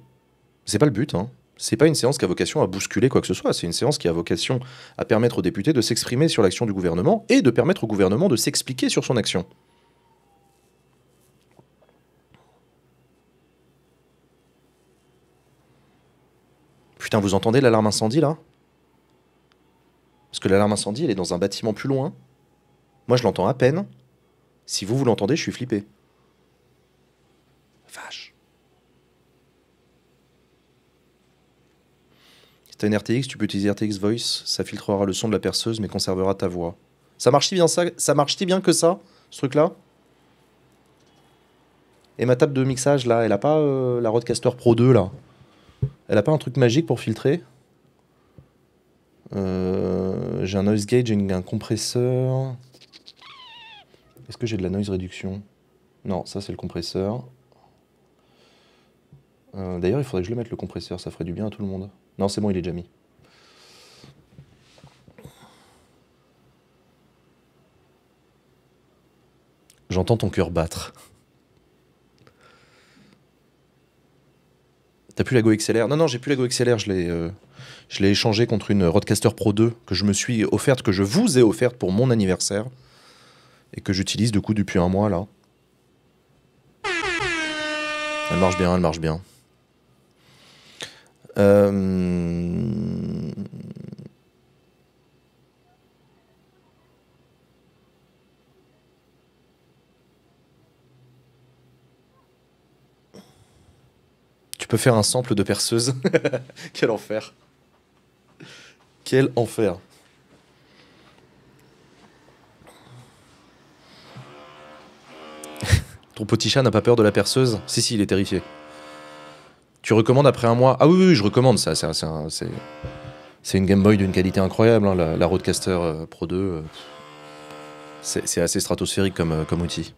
C'est pas le but, hein c'est pas une séance qui a vocation à bousculer quoi que ce soit. C'est une séance qui a vocation à permettre aux députés de s'exprimer sur l'action du gouvernement et de permettre au gouvernement de s'expliquer sur son action. Putain, vous entendez l'alarme incendie là Parce que l'alarme incendie, elle est dans un bâtiment plus loin. Moi, je l'entends à peine. Si vous, vous l'entendez, je suis flippé. T'as RTX, tu peux utiliser RTX Voice, ça filtrera le son de la perceuse mais conservera ta voix. Ça marche si bien ça, ça marche bien que ça, ce truc-là Et ma table de mixage là, elle a pas euh, la Rodecaster Pro 2 là Elle a pas un truc magique pour filtrer euh, J'ai un noise gauge, j'ai un compresseur. Est-ce que j'ai de la noise réduction Non, ça c'est le compresseur. Euh, d'ailleurs, il faudrait que je le mette le compresseur, ça ferait du bien à tout le monde. Non, c'est bon, il est déjà mis. J'entends ton cœur battre. T'as plus la Go XLR Non, non, j'ai plus la Go XLR, euh, je l'ai échangé contre une Rodcaster Pro 2 que je me suis offerte, que je vous ai offerte pour mon anniversaire et que j'utilise du coup depuis un mois là. Elle marche bien, elle marche bien. Euh, tu peux faire un sample de perceuse. Quel enfer. Quel enfer. Ton petit chat n'a pas peur de la perceuse Si, si, il est terrifié. Tu recommandes après un mois Ah oui, oui, je recommande ça. C'est une Game Boy d'une qualité incroyable, hein, la, Roadcaster euh, Pro 2. Euh, c'est assez stratosphérique comme, euh, outil.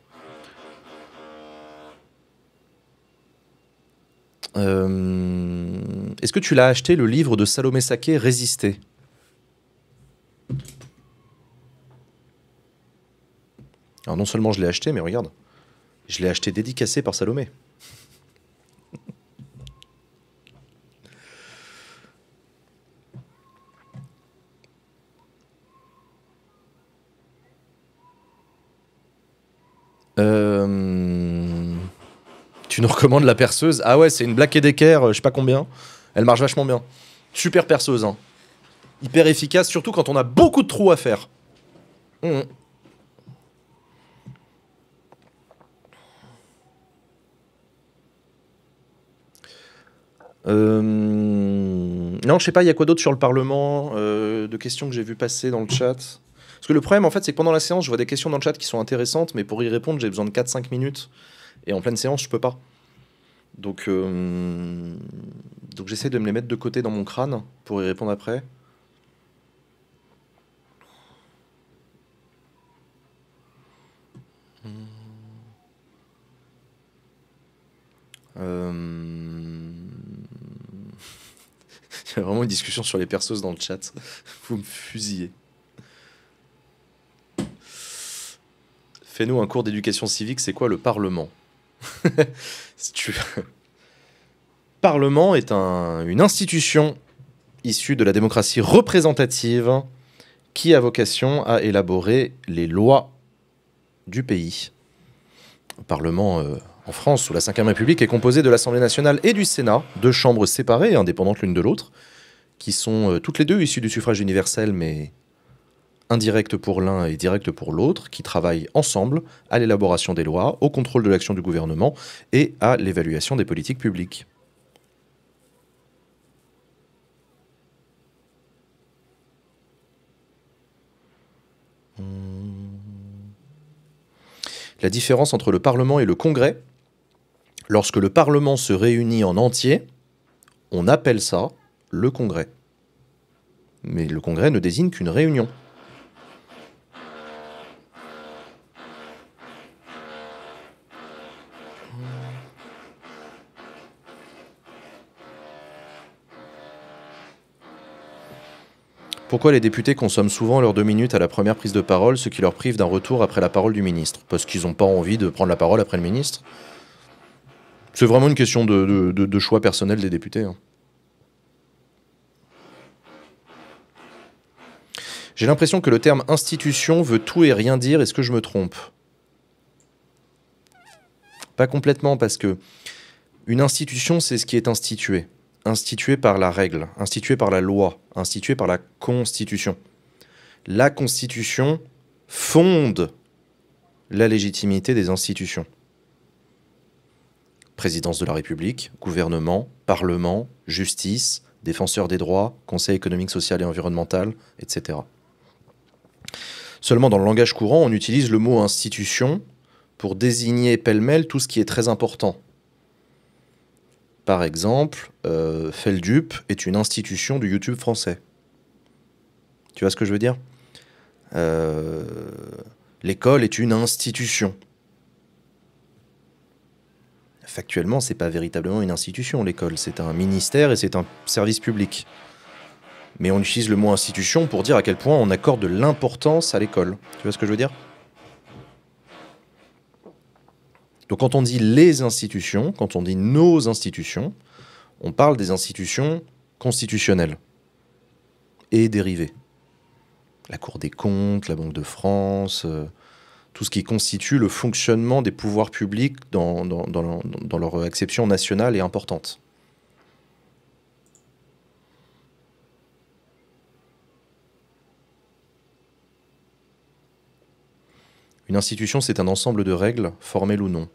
Est-ce que tu l'as acheté le livre de Salomé Saké, Résister Alors non seulement je l'ai acheté, mais regarde, je l'ai acheté dédicacé par Salomé. Euh, tu nous recommandes la perceuse Ah ouais, c'est une Black Decker, euh, je sais pas combien. Elle marche vachement bien. Super perceuse. Hein. Hyper efficace, surtout quand on a beaucoup de trous à faire. Mmh. Euh, non, je sais pas, il y a quoi d'autre sur le Parlement de questions que j'ai vu passer dans le chat parce que le problème, en fait, c'est que pendant la séance, je vois des questions dans le chat qui sont intéressantes, mais pour y répondre, j'ai besoin de 4-5 minutes. Et en pleine séance, je peux pas. Donc, euh, donc j'essaie de me les mettre de côté dans mon crâne pour y répondre après. Euh, il y a vraiment une discussion sur les persos dans le chat. Vous me fusillez. Fais-nous un cours d'éducation civique, c'est quoi le Parlement Parlement est une institution issue de la démocratie représentative qui a vocation à élaborer les lois du pays. Le Parlement euh, en France, sous la Ve République, est composé de l'Assemblée nationale et du Sénat, deux chambres séparées, indépendantes l'une de l'autre, qui sont euh, toutes les deux issues du suffrage universel, mais indirecte pour l'un et direct pour l'autre, qui travaillent ensemble à l'élaboration des lois, au contrôle de l'action du gouvernement et à l'évaluation des politiques publiques. Hmm. La différence entre le Parlement et le Congrès, lorsque le Parlement se réunit en entier, on appelle ça le Congrès. Mais le Congrès ne désigne qu'une réunion. Pourquoi les députés consomment souvent leurs deux minutes à la première prise de parole, ce qui leur prive d'un retour après la parole du ministre Parce qu'ils n'ont pas envie de prendre la parole après le ministre C'est vraiment une question de, choix personnel des députés. Hein. J'ai l'impression que le terme institution veut tout et rien dire. Est-ce que je me trompe Pas complètement, parce que une institution, c'est ce qui est institué institué par la règle, institué par la loi, institué par la Constitution. La Constitution fonde la légitimité des institutions. Présidence de la République, gouvernement, parlement, justice, défenseur des droits, conseil économique, social et environnemental, etc. Seulement dans le langage courant, on utilise le mot institution pour désigner pêle-mêle tout ce qui est très important. Par exemple, euh, Feldup est une institution du YouTube français. Tu vois ce que je veux dire euh, L'école est une institution. Factuellement, c'est pas véritablement une institution, l'école. C'est un ministère et c'est un service public. Mais on utilise le mot institution pour dire à quel point on accorde de l'importance à l'école. Tu vois ce que je veux dire Donc quand on dit les institutions, quand on dit nos institutions, on parle des institutions constitutionnelles et dérivées. La Cour des comptes, la Banque de France, euh, tout ce qui constitue le fonctionnement des pouvoirs publics dans, dans leur acception nationale et importante. Une institution, c'est un ensemble de règles, formelles ou non.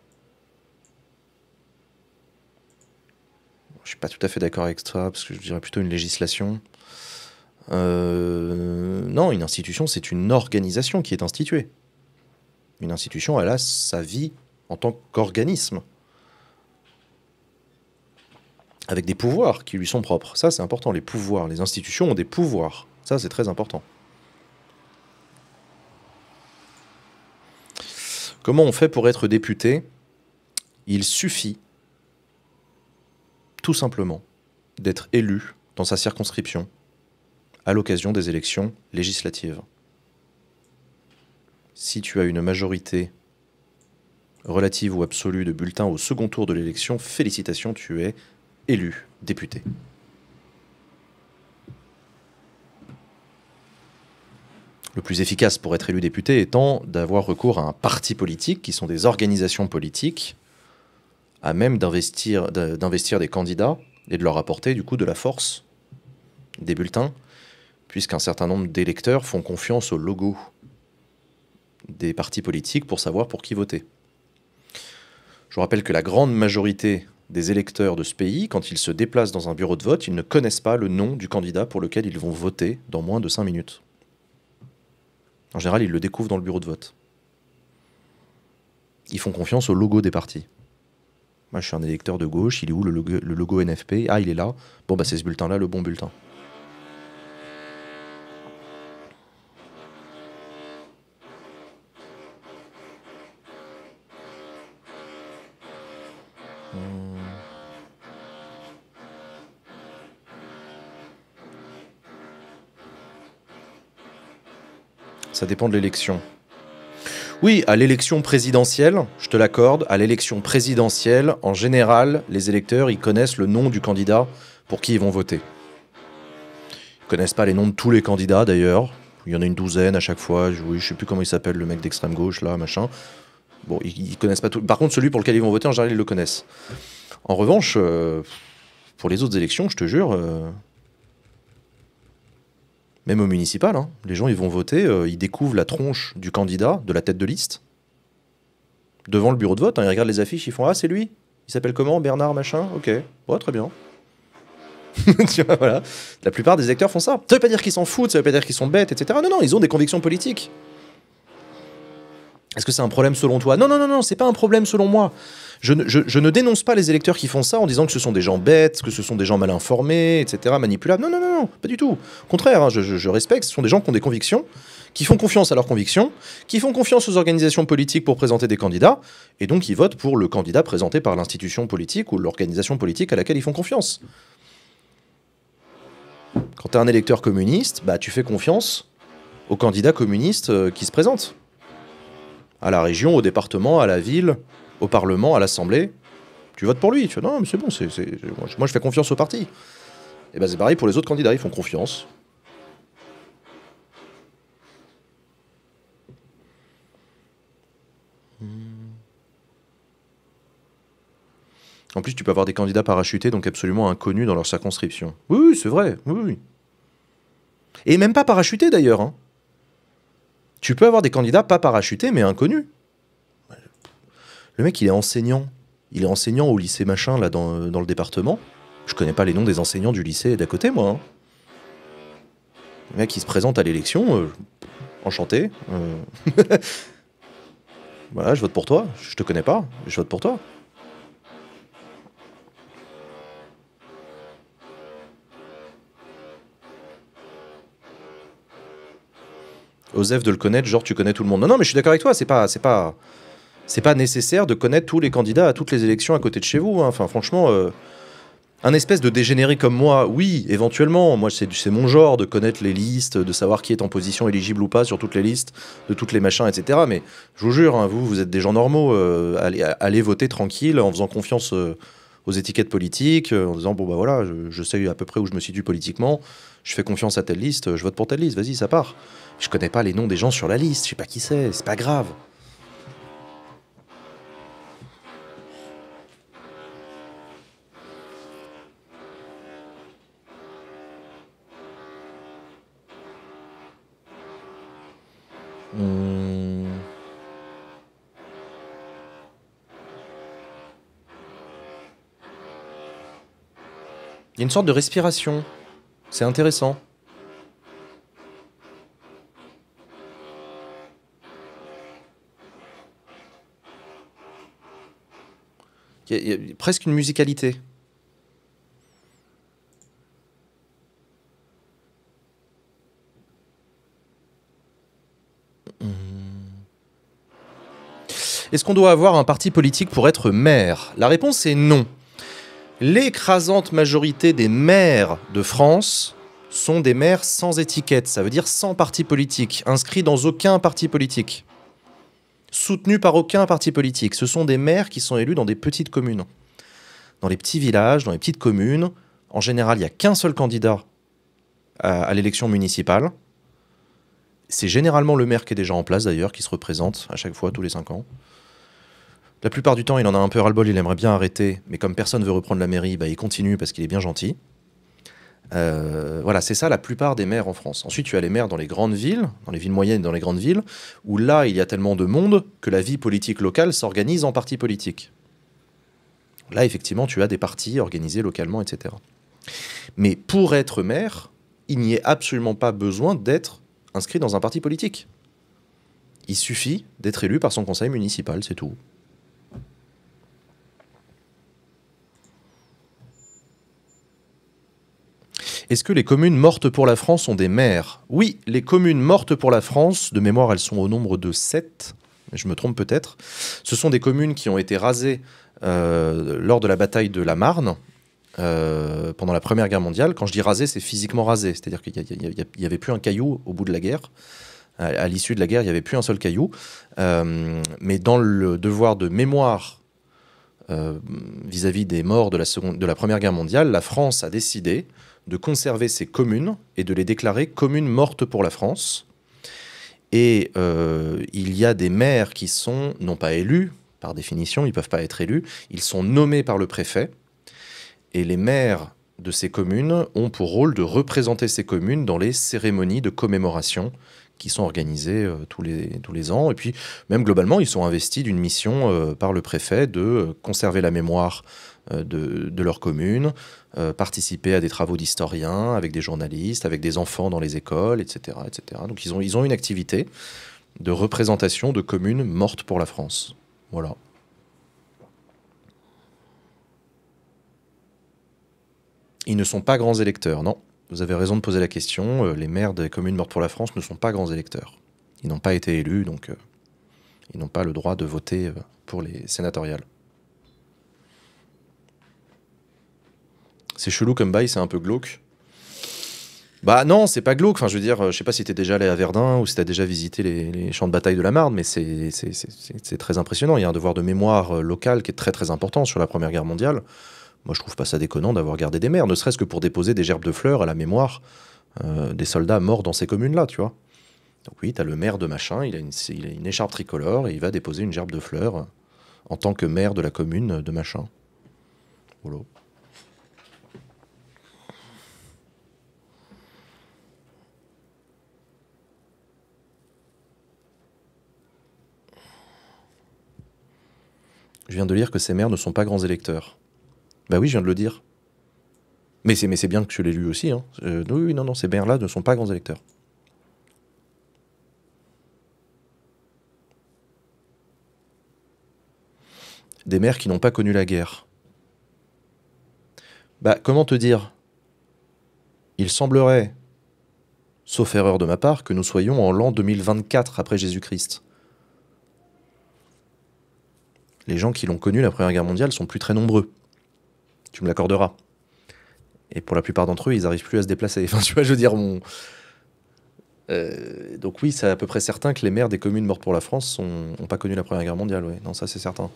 Je ne suis pas tout à fait d'accord avec ça, parce que je dirais plutôt une législation. Euh, non, une institution, c'est une organisation qui est instituée. Une institution, elle a sa vie en tant qu'organisme, avec des pouvoirs qui lui sont propres. Ça, c'est important, les pouvoirs. Les institutions ont des pouvoirs. Ça, c'est très important. Comment on fait pour être député Il suffit, tout simplement, d'être élu dans sa circonscription à l'occasion des élections législatives. Si tu as une majorité relative ou absolue de bulletin au second tour de l'élection, félicitations, tu es élu député. le plus efficace pour être élu député étant d'avoir recours à un parti politique, qui sont des organisations politiques, à même d'investir, des candidats et de leur apporter du coup de la force des bulletins, puisqu'un certain nombre d'électeurs font confiance au logo des partis politiques pour savoir pour qui voter. Je vous rappelle que la grande majorité des électeurs de ce pays, quand ils se déplacent dans un bureau de vote, ils ne connaissent pas le nom du candidat pour lequel ils vont voter dans moins de cinq minutes. En général, ils le découvrent dans le bureau de vote. Ils font confiance au logo des partis. Moi, je suis un électeur de gauche, il est où le logo, NFP Ah, il est là. Bon, bah, c'est ce bulletin-là, le bon bulletin. Ça dépend de l'élection. Oui, à l'élection présidentielle, je te l'accorde, à l'élection présidentielle, en général, les électeurs, ils connaissent le nom du candidat pour qui ils vont voter. Ils connaissent pas les noms de tous les candidats d'ailleurs. Il y en a une douzaine à chaque fois. Je, oui, je sais plus comment il s'appelle, le mec d'extrême gauche là, machin. Bon, ils, connaissent pas tout. Par contre, celui pour lequel ils vont voter, en général, ils le connaissent. En revanche, euh, pour les autres élections, je te jure, euh, même au municipal, hein, les gens ils vont voter, euh, ils découvrent la tronche du candidat, de la tête de liste, devant le bureau de vote. Hein, ils regardent les affiches, ils font Ah, c'est lui Il s'appelle comment Bernard Machin Ok, très bien. voilà. La plupart des électeurs font ça. Ça veut pas dire qu'ils s'en foutent, ça veut pas dire qu'ils sont bêtes, etc. Non, non, ils ont des convictions politiques. Est-ce que c'est un problème selon toi Non, non, non, non, c'est pas un problème selon moi. Je ne, dénonce pas les électeurs qui font ça en disant que ce sont des gens bêtes, que ce sont des gens mal informés, etc., manipulables. Non, non, non, pas du tout. Au contraire, hein, je, respecte, ce sont des gens qui ont des convictions, qui font confiance à leurs convictions, qui font confiance aux organisations politiques pour présenter des candidats, et donc ils votent pour le candidat présenté par l'institution politique ou l'organisation politique à laquelle ils font confiance. Quand tu as un électeur communiste, bah, tu fais confiance au candidat communiste euh, qui se présente à la région, au département, à la ville, au Parlement, à l'Assemblée. Tu votes pour lui. Tu fais non, mais c'est bon, c'est, moi je fais confiance au parti. Et eh ben c'est pareil pour les autres candidats, ils font confiance. En plus, tu peux avoir des candidats parachutés, donc absolument inconnus dans leur circonscription. Oui, oui c'est vrai. Oui, oui. Et même pas parachutés d'ailleurs. Hein. Tu peux avoir des candidats pas parachutés, mais inconnus. Le mec, il est enseignant. Il est enseignant au lycée machin, là, dans, euh, le département. Je connais pas les noms des enseignants du lycée d'à côté, moi. Hein. Le mec, il se présente à l'élection. Euh, enchanté. Euh. voilà, je vote pour toi. Je te connais pas. Je vote pour toi. Osef de le connaître, genre tu connais tout le monde. Non, non, mais je suis d'accord avec toi, c'est pas, c'est pas, c'est pas nécessaire de connaître tous les candidats à toutes les élections à côté de chez vous. Hein. Enfin, franchement, euh, un espèce de dégénéré comme moi, oui, éventuellement. Moi, c'est mon genre de connaître les listes, de savoir qui est en position éligible ou pas sur toutes les listes, de toutes les machins, etc. Mais je vous jure, hein, vous, vous êtes des gens normaux. Euh, allez, voter tranquille en faisant confiance. Euh, aux étiquettes politiques, en disant bon bah voilà, je, je sais à peu près où je me situe politiquement, je fais confiance à telle liste, je vote pour telle liste, vas-y ça part. Je connais pas les noms des gens sur la liste, je sais pas qui c'est, c'est pas grave. Hmm. Il y a une sorte de respiration. C'est intéressant. Il y, a, presque une musicalité. Hmm. Est-ce qu'on doit avoir un parti politique pour être maire La réponse est non. L'écrasante majorité des maires de France sont des maires sans étiquette, ça veut dire sans parti politique, inscrits dans aucun parti politique soutenus par aucun parti politique. Ce sont des maires qui sont élus dans des petites communes. Dans les petits villages, dans les petites communes, en général, il n'y a qu'un seul candidat à, l'élection municipale. C'est généralement le maire qui est déjà en place d'ailleurs, qui se représente à chaque fois, tous les cinq ans. La plupart du temps, il en a un peu ras-le-bol, il aimerait bien arrêter, mais comme personne veut reprendre la mairie, bah, il continue parce qu'il est bien gentil. Euh, voilà, c'est ça la plupart des maires en France. Ensuite, tu as les maires dans les grandes villes, dans les villes moyennes, dans les grandes villes, où là, il y a tellement de monde que la vie politique locale s'organise en partis politiques. Là, effectivement, tu as des partis organisés localement, etc. Mais pour être maire, il n'y a absolument pas besoin d'être inscrit dans un parti politique. Il suffit d'être élu par son conseil municipal, c'est tout. Est-ce que les communes mortes pour la France ont des maires Oui, les communes mortes pour la France, de mémoire, elles sont au nombre de 7, je me trompe peut-être, ce sont des communes qui ont été rasées euh, lors de la bataille de la Marne, euh, pendant la Première Guerre mondiale. Quand je dis rasé, c'est physiquement rasé. C'est-à-dire qu'il n'y avait plus un caillou au bout de la guerre. À, l'issue de la guerre, il n'y avait plus un seul caillou. Euh, mais dans le devoir de mémoire vis-à-vis des morts de la Première Guerre mondiale, la France a décidé de conserver ces communes et de les déclarer communes mortes pour la France. Et euh, il y a des maires qui sont non pas élus, par définition, ils ne peuvent pas être élus, ils sont nommés par le préfet. Et les maires de ces communes ont pour rôle de représenter ces communes dans les cérémonies de commémoration qui sont organisées euh, tous, les, tous les ans. Et puis, même globalement, ils sont investis d'une mission euh, par le préfet de conserver la mémoire de, de, leur commune, euh, participer à des travaux d'historiens, avec des journalistes, avec des enfants dans les écoles, etc. etc. Donc ils ont, ils ont une activité de représentation de communes mortes pour la France. Voilà. Ils ne sont pas grands électeurs, non. Vous avez raison de poser la question. Euh, les maires des communes mortes pour la France ne sont pas grands électeurs. Ils n'ont pas été élus, donc euh, ils n'ont pas le droit de voter pour les sénatoriales. C'est chelou comme bail, c'est un peu glauque. Bah non, c'est pas glauque. Enfin, je veux dire, euh, je sais pas si es déjà allé à Verdun ou si as déjà visité les, champs de bataille de la Marne, mais c'est très impressionnant. Il y a un devoir de mémoire euh, local qui est très très important sur la Première Guerre mondiale. Moi, je trouve pas ça déconnant d'avoir gardé des maires, ne serait-ce que pour déposer des gerbes de fleurs à la mémoire euh, des soldats morts dans ces communes-là, tu vois. Donc oui, t'as le maire de machin, il a, une, écharpe tricolore et il va déposer une gerbe de fleurs en tant que maire de la commune de machin. Je viens de lire que ces maires ne sont pas grands électeurs. Ben oui, je viens de le dire. Mais c'est, mais c'est bien que je l'ai lu aussi. Hein. Euh, oui, non, non, ces maires-là ne sont pas grands électeurs. Des maires qui n'ont pas connu la guerre. Bah, comment te dire Il semblerait, sauf erreur de ma part, que nous soyons en l'an 2024 après Jésus-Christ les gens qui l'ont connu, la Première Guerre mondiale, sont plus très nombreux. Tu me l'accorderas. Et pour la plupart d'entre eux, ils n'arrivent plus à se déplacer. Enfin, tu vois, je veux dire, mon... Euh, donc oui, c'est à peu près certain que les maires des communes mortes pour la France n'ont pas connu la Première Guerre mondiale, oui. Non, ça c'est certain.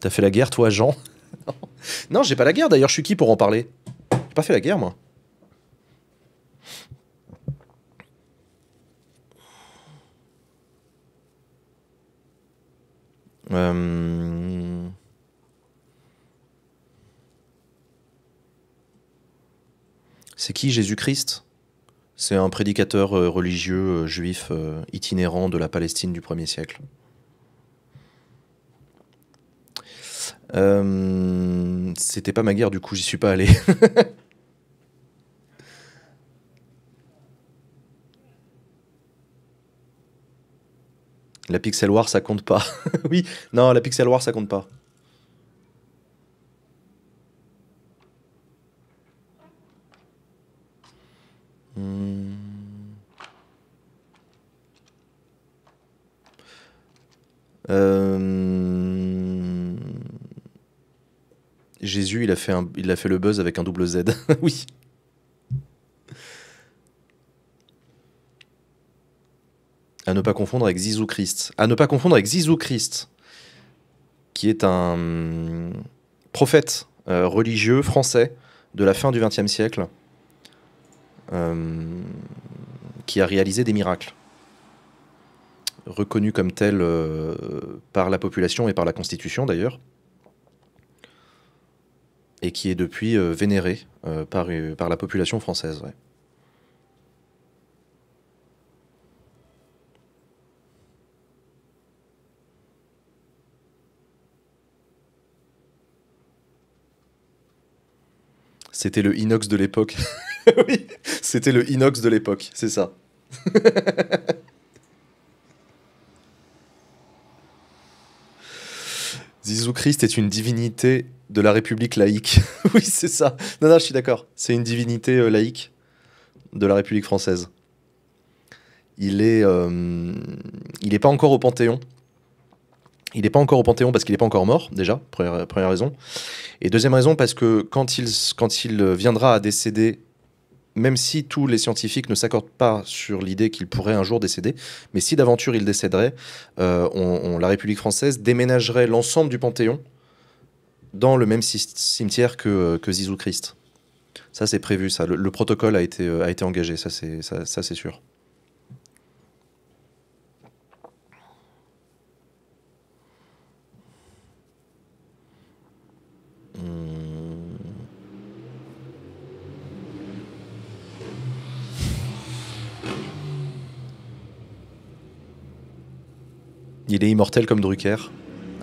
T'as fait la guerre, toi, Jean Non, non j'ai pas la guerre d'ailleurs, je suis qui pour en parler J'ai pas fait la guerre, moi. Euh, c'est qui Jésus-Christ C'est un prédicateur euh, religieux euh, juif itinérant de la Palestine du 1er siècle. C'était pas ma guerre, du coup, j'y suis pas allé. La Pixel War, ça compte pas. oui, non, la Pixel War, ça compte pas. Hmm. Euh, Jésus, il a, fait il a fait le buzz avec un double Z. oui. à ne pas confondre avec Zizou Christ. À ne pas confondre avec Christ, qui est un hum, prophète euh, religieux français de la fin du XXe siècle, hum, qui a réalisé des miracles, reconnu comme tel euh, par la population et par la Constitution d'ailleurs, et qui est depuis euh, vénéré par, par la population française. C'était le inox de l'époque. oui, c'était le inox de l'époque, c'est ça. Zizou Christ est une divinité de la République laïque. oui, c'est ça. Non, non, je suis d'accord. C'est une divinité euh, laïque de la République française. Il est, euh, il est pas encore au Panthéon. Il n'est pas encore au Panthéon parce qu'il n'est pas encore mort, déjà, première, raison. Et deuxième raison, parce que quand il, quand il viendra à décéder, même si tous les scientifiques ne s'accordent pas sur l'idée qu'il pourrait un jour décéder, mais si d'aventure il décéderait, euh, la République française déménagerait l'ensemble du Panthéon dans le même cimetière que, que Zizou Christ. Ça, c'est prévu, ça. Le, protocole a été, euh, a été engagé, ça, c'est ça, sûr. Hmm. Il est immortel comme Drucker.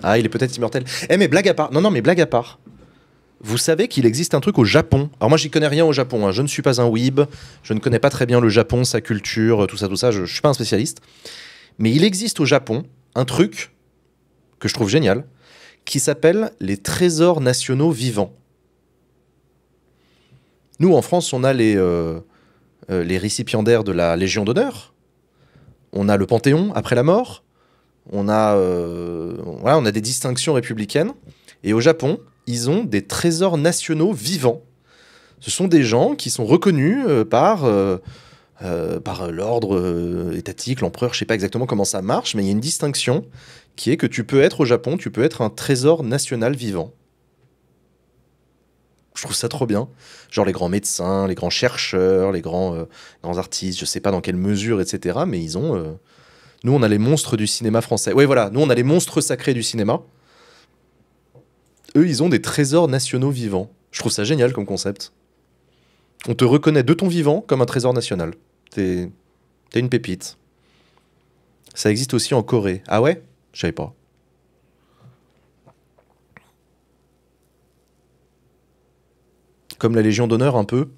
Ah, il est peut-être immortel. Eh, mais blague à part. Non, non, mais blague à part. Vous savez qu'il existe un truc au Japon. Alors moi, j'y connais rien au Japon. Hein. Je ne suis pas un weeb. Je ne connais pas très bien le Japon, sa culture, tout ça, tout ça. Je, ne suis pas un spécialiste. Mais il existe au Japon un truc que je trouve génial qui s'appelle les trésors nationaux vivants. Nous, en France, on a les, euh, euh, les récipiendaires de la Légion d'honneur, on a le Panthéon après la mort, on a, euh, on a des distinctions républicaines, et au Japon, ils ont des trésors nationaux vivants. Ce sont des gens qui sont reconnus par... par l'ordre étatique, l'empereur, je sais pas exactement comment ça marche, mais il y a une distinction qui est que tu peux être au Japon, tu peux être un trésor national vivant. Je trouve ça trop bien. Genre les grands médecins, les grands chercheurs, les grands, euh, grands artistes, je sais pas dans quelle mesure, etc. Mais ils ont. Euh, nous, on a les monstres du cinéma français. Oui, voilà, nous, on a les monstres sacrés du cinéma. Eux, ils ont des trésors nationaux vivants. Je trouve ça génial comme concept. On te reconnaît de ton vivant comme un trésor national. T'es une pépite. Ça existe aussi en Corée. Ah ouais je savais pas. Comme la Légion d'honneur un peu.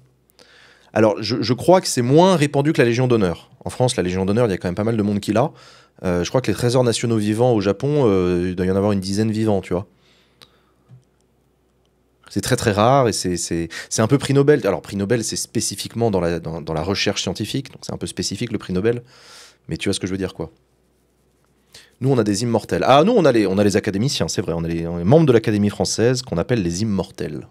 Alors, je, crois que c'est moins répandu que la Légion d'honneur. En France, la Légion d'honneur, il y a quand même pas mal de monde qui l'a. Euh, je crois que les trésors nationaux vivants au Japon, euh, il doit y en avoir une dizaine vivants, tu vois. C'est très très rare et c'est un peu prix Nobel. Alors, prix Nobel, c'est spécifiquement dans la, dans la recherche scientifique, donc c'est un peu spécifique le prix Nobel. Mais tu vois ce que je veux dire, quoi. Nous, on a des immortels. Ah, nous, on a les, on a les académiciens, c'est vrai. On est les, membres de l'Académie française qu'on appelle les immortels.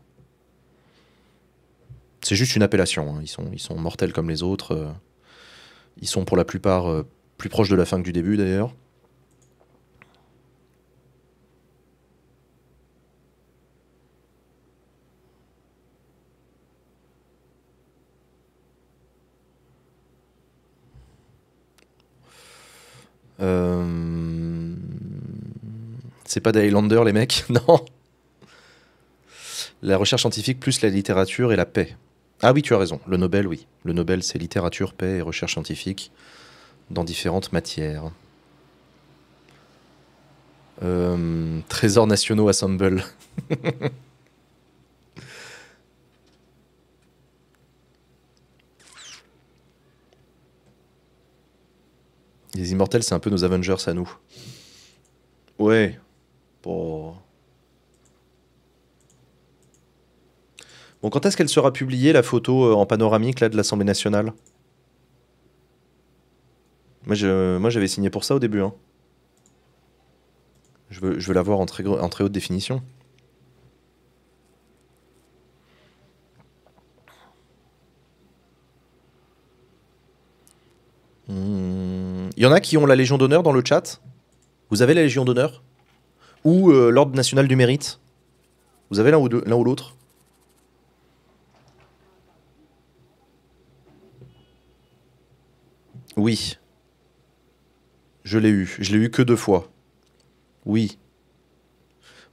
C'est juste une appellation. Hein. Ils, sont, ils sont mortels comme les autres. Euh. ils sont pour la plupart euh, plus proches de la fin que du début, d'ailleurs. Euh... C'est pas des les mecs, non. La recherche scientifique plus la littérature et la paix. Ah oui, tu as raison, le Nobel, oui. Le Nobel, c'est littérature, paix et recherche scientifique dans différentes matières. Euh, trésors nationaux assemble. Les immortels, c'est un peu nos Avengers à nous. Ouais, Bon. Bon, quand est-ce qu'elle sera publiée, la photo euh, en panoramique là, de l'Assemblée nationale Moi, moi, j'avais signé pour ça au début. Hein. Je, veux, la voir en très, haute définition. Hmm. Il y en a qui ont la Légion d'honneur dans le chat Vous avez la Légion d'honneur ou euh, l'Ordre national du mérite Vous avez l'un ou, l'autre Oui. Je l'ai eu. Je l'ai eu que deux fois. Oui.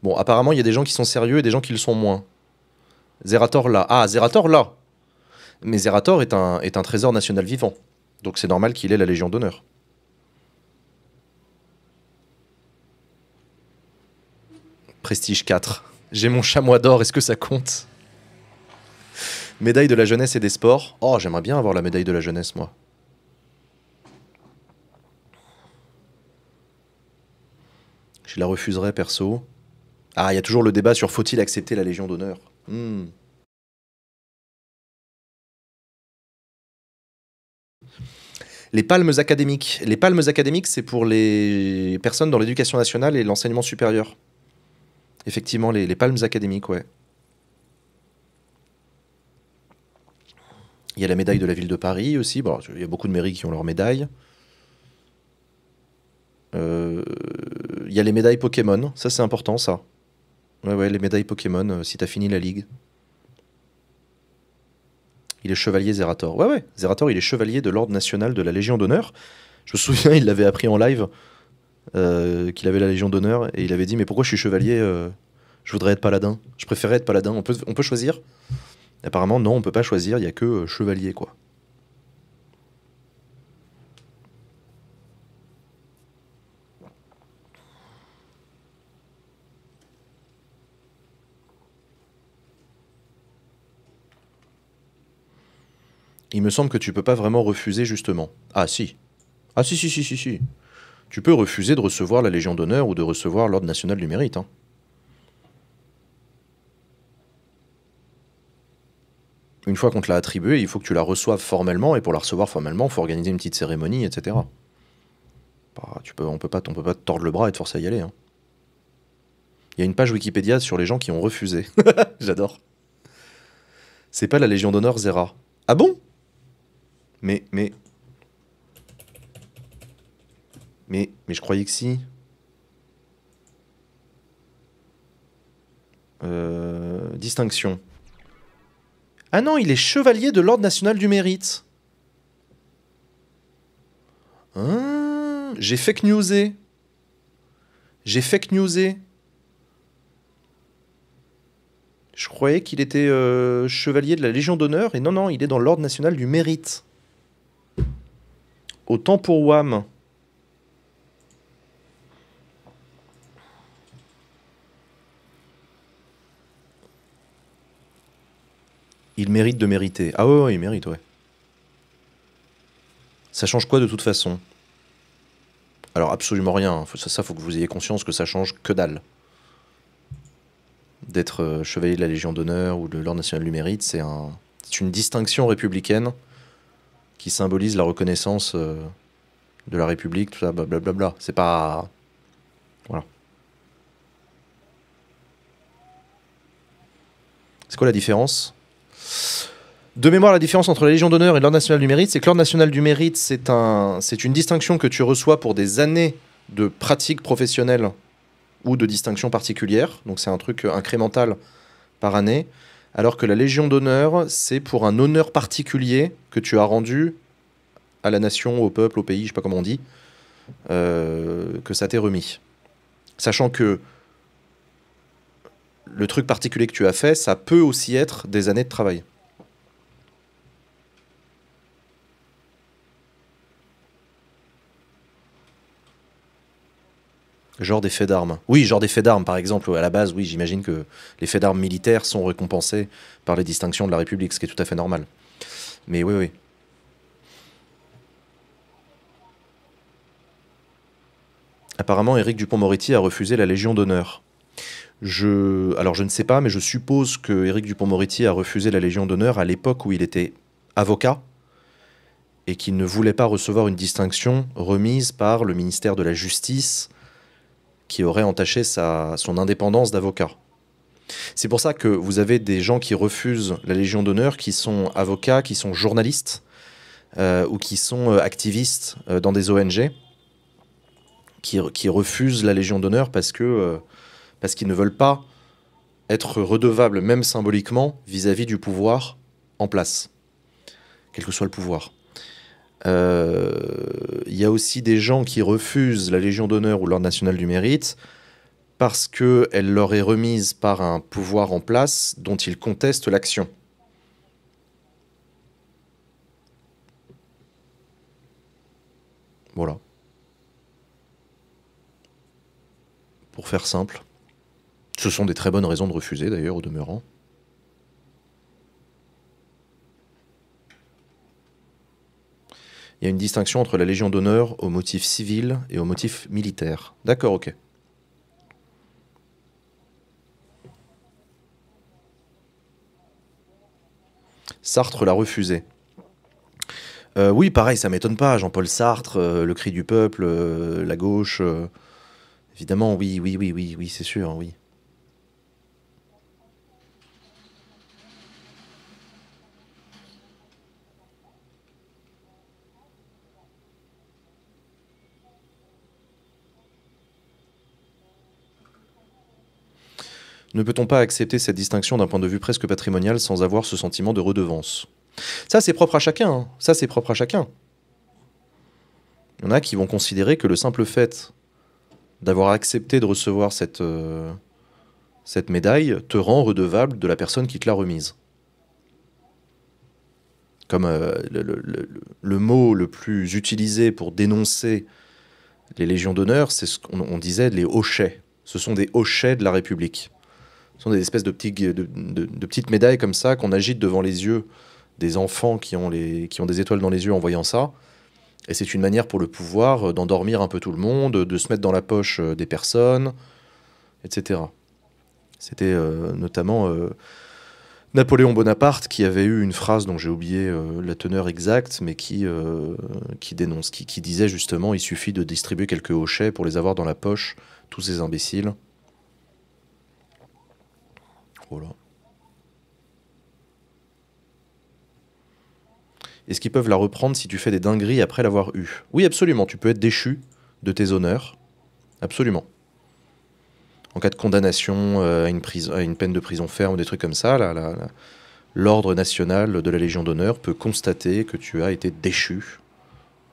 Bon, apparemment, il y a des gens qui sont sérieux et des gens qui le sont moins. Zerator là. Ah, Zerator là Mais Zerator est un, est un trésor national vivant. Donc c'est normal qu'il ait la Légion d'honneur. Prestige 4. J'ai mon chamois d'or, est-ce que ça compte Médaille de la jeunesse et des sports. Oh, j'aimerais bien avoir la médaille de la jeunesse, moi. Je la refuserais, perso. Ah, il y a toujours le débat sur faut-il accepter la Légion d'honneur hmm. Les palmes académiques. Les palmes académiques, c'est pour les personnes dans l'éducation nationale et l'enseignement supérieur. Effectivement, les, palmes académiques, ouais. Il y a la médaille de la ville de Paris aussi. Bon, il y a beaucoup de mairies qui ont leur médaille. Euh, il y a les médailles Pokémon. Ça, c'est important, ça. Ouais, ouais, les médailles Pokémon, euh, si t'as fini la ligue. Il est chevalier Zerator. Ouais, ouais, Zerator, il est chevalier de l'Ordre national de la Légion d'honneur. Je me souviens, il l'avait appris en live. Euh, qu'il avait la Légion d'honneur et il avait dit Mais pourquoi je suis chevalier euh, Je voudrais être paladin. Je préférais être paladin. On peut, choisir Apparemment, non, on peut pas choisir. Il y a que euh, chevalier, quoi. Il me semble que tu peux pas vraiment refuser justement. Ah si. Ah si si si si si tu peux refuser de recevoir la Légion d'honneur ou de recevoir l'Ordre national du mérite. Hein. Une fois qu'on te l'a attribué, il faut que tu la reçoives formellement, et pour la recevoir formellement, il faut organiser une petite cérémonie, etc. Bah, tu peux, on ne peut pas te tordre le bras et te forcer à y aller. Hein. Il y a une page Wikipédia sur les gens qui ont refusé. J'adore. C'est pas la Légion d'honneur Zera. Ah bon Mais, mais, mais, je croyais que si. Euh, distinction. Ah non, il est chevalier de l'Ordre national du mérite. Hein J'ai fake newsé. J'ai fake newsé. Je croyais qu'il était euh, chevalier de la Légion d'honneur, et non, non, il est dans l'Ordre national du mérite. Autant pour Wam. Il mérite de mériter. Ah ouais, il mérite, ouais. Ça change quoi de toute façon Alors absolument rien. Ça, ça, faut que vous ayez conscience que ça change que dalle. D'être euh, chevalier de la Légion d'honneur ou de l'Ordre national du mérite, c'est un, une distinction républicaine qui symbolise la reconnaissance euh, de la République, tout ça, blablabla. C'est pas. Voilà. C'est quoi la différence de mémoire, la différence entre la Légion d'honneur et l'Ordre national du mérite, c'est que l'Ordre national du mérite, c'est un, c'est une distinction que tu reçois pour des années de pratique professionnelle ou de distinction particulière. Donc c'est un truc incrémental par année. Alors que la Légion d'honneur, c'est pour un honneur particulier que tu as rendu à la nation, au peuple, au pays, je sais pas comment on dit, euh, que ça t'est remis. Sachant que le truc particulier que tu as fait, ça peut aussi être des années de travail. Genre des faits d'armes. Oui, genre des faits d'armes, par exemple. À la base, oui, j'imagine que les faits d'armes militaires sont récompensés par les distinctions de la République, ce qui est tout à fait normal. Mais oui, oui. Apparemment, Éric Dupont-Moretti a refusé la Légion d'honneur alors je ne sais pas, mais je suppose que Éric Dupont-Moretti a refusé la Légion d'honneur à l'époque où il était avocat et qu'il ne voulait pas recevoir une distinction remise par le ministère de la Justice qui aurait entaché sa, son indépendance d'avocat. C'est pour ça que vous avez des gens qui refusent la Légion d'honneur, qui sont avocats, qui sont journalistes euh, ou qui sont euh, activistes euh, dans des ONG, qui, refusent la Légion d'honneur parce que parce qu'ils ne veulent pas être redevables, même symboliquement, vis-à-vis du pouvoir en place, quel que soit le pouvoir. Euh, il y a aussi des gens qui refusent la Légion d'honneur ou l'Ordre national du mérite parce qu'elle leur est remise par un pouvoir en place dont ils contestent l'action. Voilà. Pour faire simple. Ce sont des très bonnes raisons de refuser, d'ailleurs, au demeurant. Il y a une distinction entre la Légion d'honneur au motif civil et au motif militaire. D'accord, ok. Sartre l'a refusé. Euh, oui, pareil, ça m'étonne pas. Jean-Paul Sartre, euh, le cri du peuple, euh, la gauche. évidemment, oui, oui, oui, oui, oui, c'est sûr, oui. Ne peut-on pas accepter cette distinction d'un point de vue presque patrimonial sans avoir ce sentiment de redevance Ça, c'est propre à chacun. Hein. Ça, c'est propre à chacun. Il y en a qui vont considérer que le simple fait d'avoir accepté de recevoir cette, euh, cette médaille te rend redevable de la personne qui te l'a remise. Comme euh, le, mot le plus utilisé pour dénoncer les légions d'honneur, c'est ce qu'on disait les hochets. Ce sont des hochets de la République sont des espèces de, de, petites médailles comme ça qu'on agite devant les yeux des enfants qui ont, les, qui ont des étoiles dans les yeux en voyant ça. Et c'est une manière pour le pouvoir euh, d'endormir un peu tout le monde, de se mettre dans la poche euh, des personnes, etc. C'était euh, notamment Napoléon Bonaparte qui avait eu une phrase dont j'ai oublié la teneur exacte, mais qui, qui dénonce, qui disait justement il suffit de distribuer quelques hochets pour les avoir dans la poche, tous ces imbéciles. Est-ce qu'ils peuvent la reprendre si tu fais des dingueries après l'avoir eue Oui, absolument, tu peux être déchu de tes honneurs. Absolument. En cas de condamnation euh, à, une peine de prison ferme ou des trucs comme ça, l'ordre national de la Légion d'honneur peut constater que tu as été déchu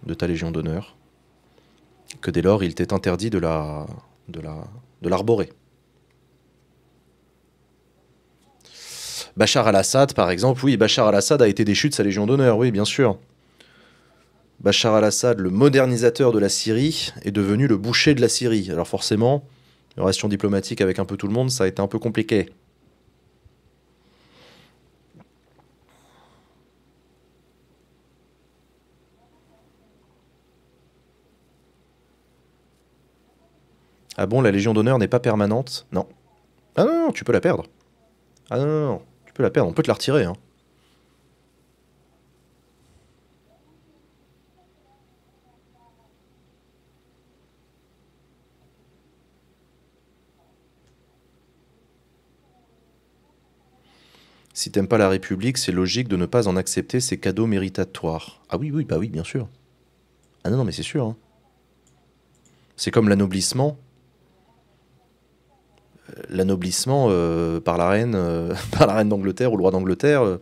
de ta Légion d'honneur, que dès lors il t'est interdit de la, de l'arborer. Bachar al-Assad, par exemple, oui, Bachar al-Assad a été déchu de sa Légion d'honneur, oui, bien sûr. Bachar al-Assad, le modernisateur de la Syrie, est devenu le boucher de la Syrie. Alors forcément, les relations diplomatiques avec un peu tout le monde, ça a été un peu compliqué. Ah bon, la Légion d'honneur n'est pas permanente Non. Ah non, non, tu peux la perdre. Ah non, non, non peut la perdre, on peut te la retirer. Hein. Si t'aimes pas la République, c'est logique de ne pas en accepter ces cadeaux méritatoires. Ah oui, oui, bah oui, bien sûr. Ah non, non, mais c'est sûr. Hein. C'est comme l'anoblissement. L'annoblissement euh, par la reine, euh, par la reine d'Angleterre ou le roi d'Angleterre. Euh,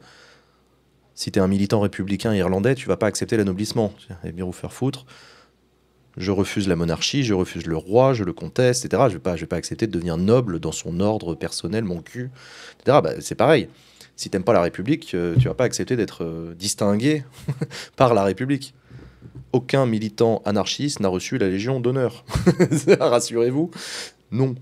si tu es un militant républicain irlandais, tu vas pas accepter l'annoblissement. Et bien vous faire foutre. Je refuse la monarchie, je refuse le roi, je le conteste, etc. Je vais pas, je vais pas accepter de devenir noble dans son ordre personnel, mon cul, etc. Bah, c'est pareil. Si t'aimes pas la République, tu vas pas accepter d'être distingué par la République aucun militant anarchiste n'a reçu la Légion d'honneur. Rassurez-vous, non.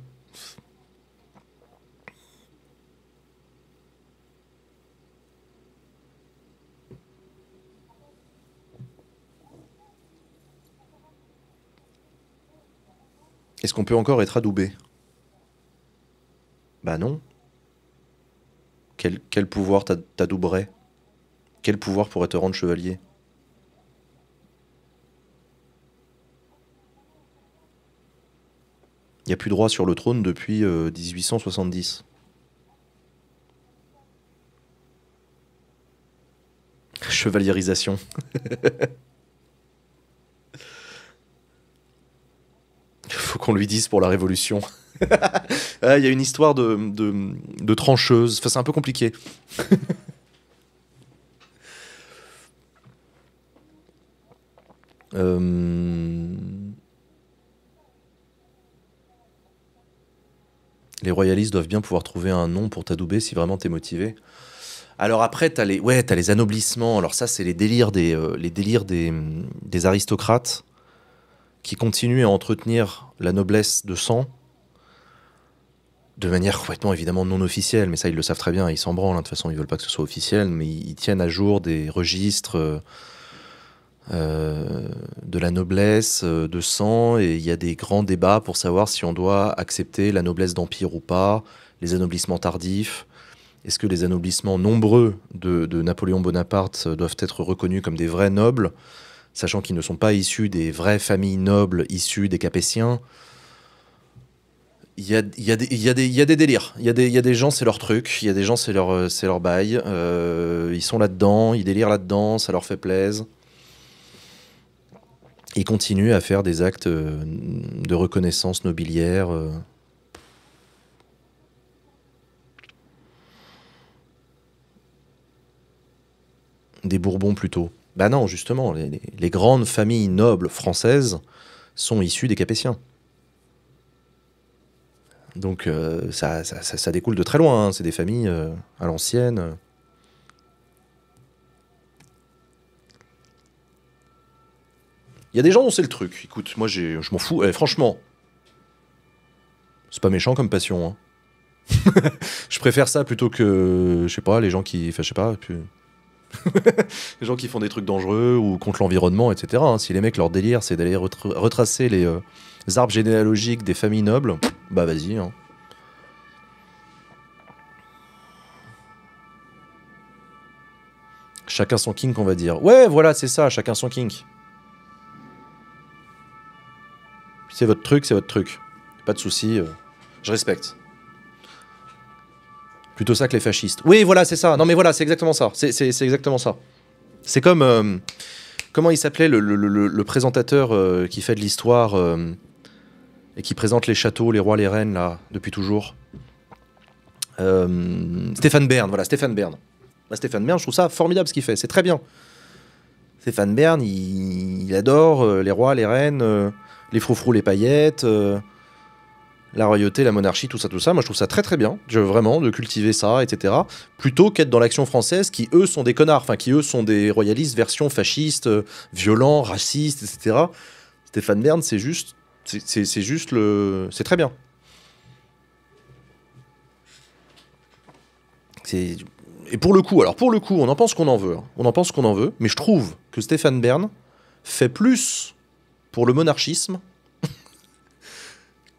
Est-ce qu'on peut encore être adoubé Bah non. Quel, quel pouvoir t'adouberait Quel pouvoir pourrait te rendre chevalier Il n'y a plus droit sur le trône depuis 1870. Euh, Chevalierisation. faut qu'on lui dise pour la Révolution. Ah, il y a une histoire de, trancheuse. Enfin, c'est un peu compliqué. Euh, les royalistes doivent bien pouvoir trouver un nom pour t'adouber si vraiment t'es motivé. Alors après, t'as les, ouais, as les anoblissements. Alors ça, c'est les délires des, euh, les délires des aristocrates qui continuent à entretenir la noblesse de sang de manière complètement évidemment non officielle, mais ça ils le savent très bien, ils s'en branlent, hein, de toute façon ils veulent pas que ce soit officiel, mais ils tiennent à jour des registres euh, euh, de la noblesse, euh, de sang, et il y a des grands débats pour savoir si on doit accepter la noblesse d'empire ou pas, les anoblissements tardifs, est-ce que les anoblissements nombreux de Napoléon Bonaparte doivent être reconnus comme des vrais nobles sachant qu'ils ne sont pas issus des vraies familles nobles issues des Capétiens. Il y a, des délires. Il y, a des gens, c'est leur truc. Il y a des gens, c'est leur, bail. Euh, ils sont là-dedans, ils délirent là-dedans, ça leur fait plaisir. Ils continuent à faire des actes euh, de reconnaissance nobiliaire. Euh. Des Bourbons plutôt. Bah non, justement, les, grandes familles nobles françaises sont issues des Capétiens. Donc euh, ça, découle de très loin, hein. c'est des familles euh, à l'ancienne. Il y a des gens dont c'est le truc. Écoute, moi je m'en fous. Eh, franchement, c'est pas méchant comme passion. Hein. je préfère ça plutôt que, je sais pas, les gens qui... Enfin, je sais pas. les gens qui font des trucs dangereux ou contre l'environnement, etc. Hein. Si les mecs, leur délire, c'est d'aller retracer les, euh, arbres généalogiques des familles nobles, bah vas-y. Hein. Chacun son kink, on va dire. Ouais, voilà, c'est ça, chacun son kink. C'est votre truc, c'est votre truc. Pas de souci, euh. je respecte. Plutôt ça que les fascistes. Oui, voilà, c'est ça. Non, mais voilà, c'est exactement ça. C'est exactement ça. C'est comme. Euh, comment il s'appelait le, présentateur euh, qui fait de l'histoire euh, et qui présente les châteaux, les rois, les reines, là, depuis toujours Stéphane Bern, voilà, Stéphane Bern. Stéphane Bern, je trouve ça formidable ce qu'il fait. C'est très bien. Stéphane Bern, il, il adore les rois, les reines, les froufrous, les paillettes la royauté, la monarchie, tout ça, tout ça. Moi, je trouve ça très très bien, je, veux vraiment, de cultiver ça, etc. Plutôt qu'être dans l'action française, qui eux sont des connards, enfin, qui eux sont des royalistes version fasciste, euh, violent, raciste, etc. Stéphane Bern, c'est juste, c'est juste le, c'est très bien. et pour le coup, alors pour le coup, on en pense qu'on en veut, hein. on en pense qu'on en veut, mais je trouve que Stéphane Bern fait plus pour le monarchisme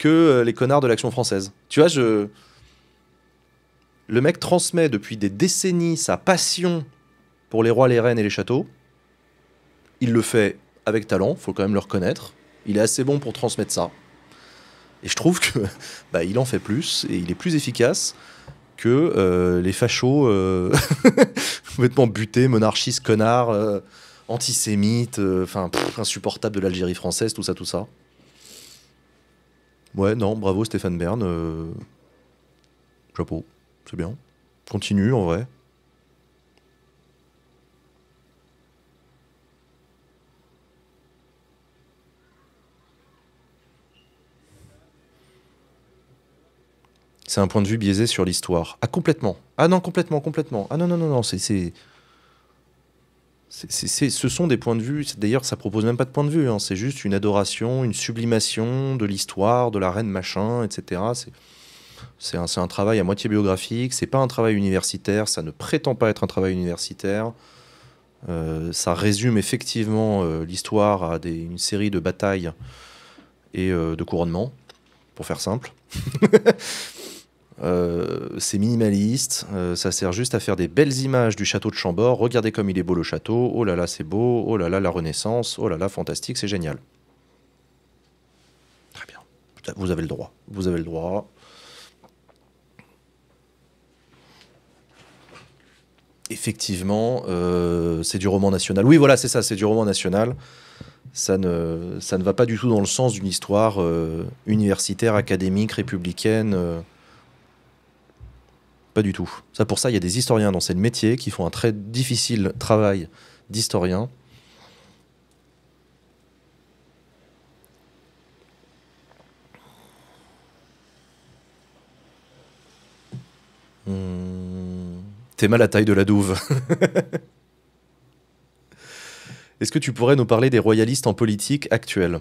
que euh, les connards de l'action française. Tu vois, je... Le mec transmet depuis des décennies sa passion pour les rois, les reines et les châteaux. Il le fait avec talent, faut quand même le reconnaître. Il est assez bon pour transmettre ça. Et je trouve que bah, il en fait plus et il est plus efficace que euh, les fachos euh, complètement butés, monarchistes, connards, euh, antisémites, enfin insupportables de l'Algérie française, tout ça, tout ça. Ouais, non, bravo Stéphane Bern. Euh, chapeau, c'est bien. Continue en vrai. C'est un point de vue biaisé sur l'histoire. Ah, complètement. Ah non, complètement, complètement. Ah non, non, non, non, c'est ce sont des points de vue, d'ailleurs ça propose même pas de point de vue, hein. c'est juste une adoration, une sublimation de l'histoire, de la reine machin, etc. C'est un, un, travail à moitié biographique, c'est pas un travail universitaire, ça ne prétend pas être un travail universitaire. Euh, ça résume effectivement euh, l'histoire à une série de batailles et euh, de couronnements, pour faire simple. Euh, c'est minimaliste, euh, ça sert juste à faire des belles images du château de Chambord. Regardez comme il est beau le château, oh là là c'est beau, oh là là la Renaissance, oh là là fantastique, c'est génial. Très bien, vous avez le droit, vous avez le droit. Effectivement, euh, c'est du roman national. Oui voilà c'est ça, c'est du roman national. Ça ne, ça ne va pas du tout dans le sens d'une histoire universitaire, académique, républicaine. Pas du tout. Ça, pour ça, il y a des historiens dans ces métiers qui font un très difficile travail d'historien. Hmm. T'es mal à taille de la douve. Est-ce que tu pourrais nous parler des royalistes en politique actuelle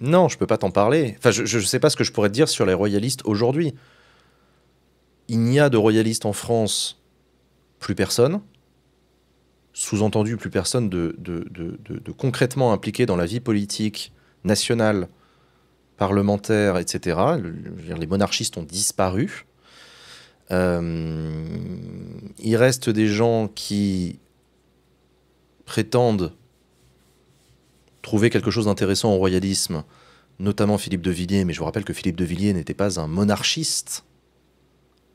Non, je peux pas t'en parler. Enfin, je ne sais pas ce que je pourrais te dire sur les royalistes aujourd'hui il n'y a de royalistes en France, plus personne. Sous-entendu, plus personne de, concrètement impliqué dans la vie politique nationale, parlementaire, etc. les monarchistes ont disparu. Euh, il reste des gens qui prétendent trouver quelque chose d'intéressant au royalisme, notamment Philippe de Villiers, mais je vous rappelle que Philippe de Villiers n'était pas un monarchiste.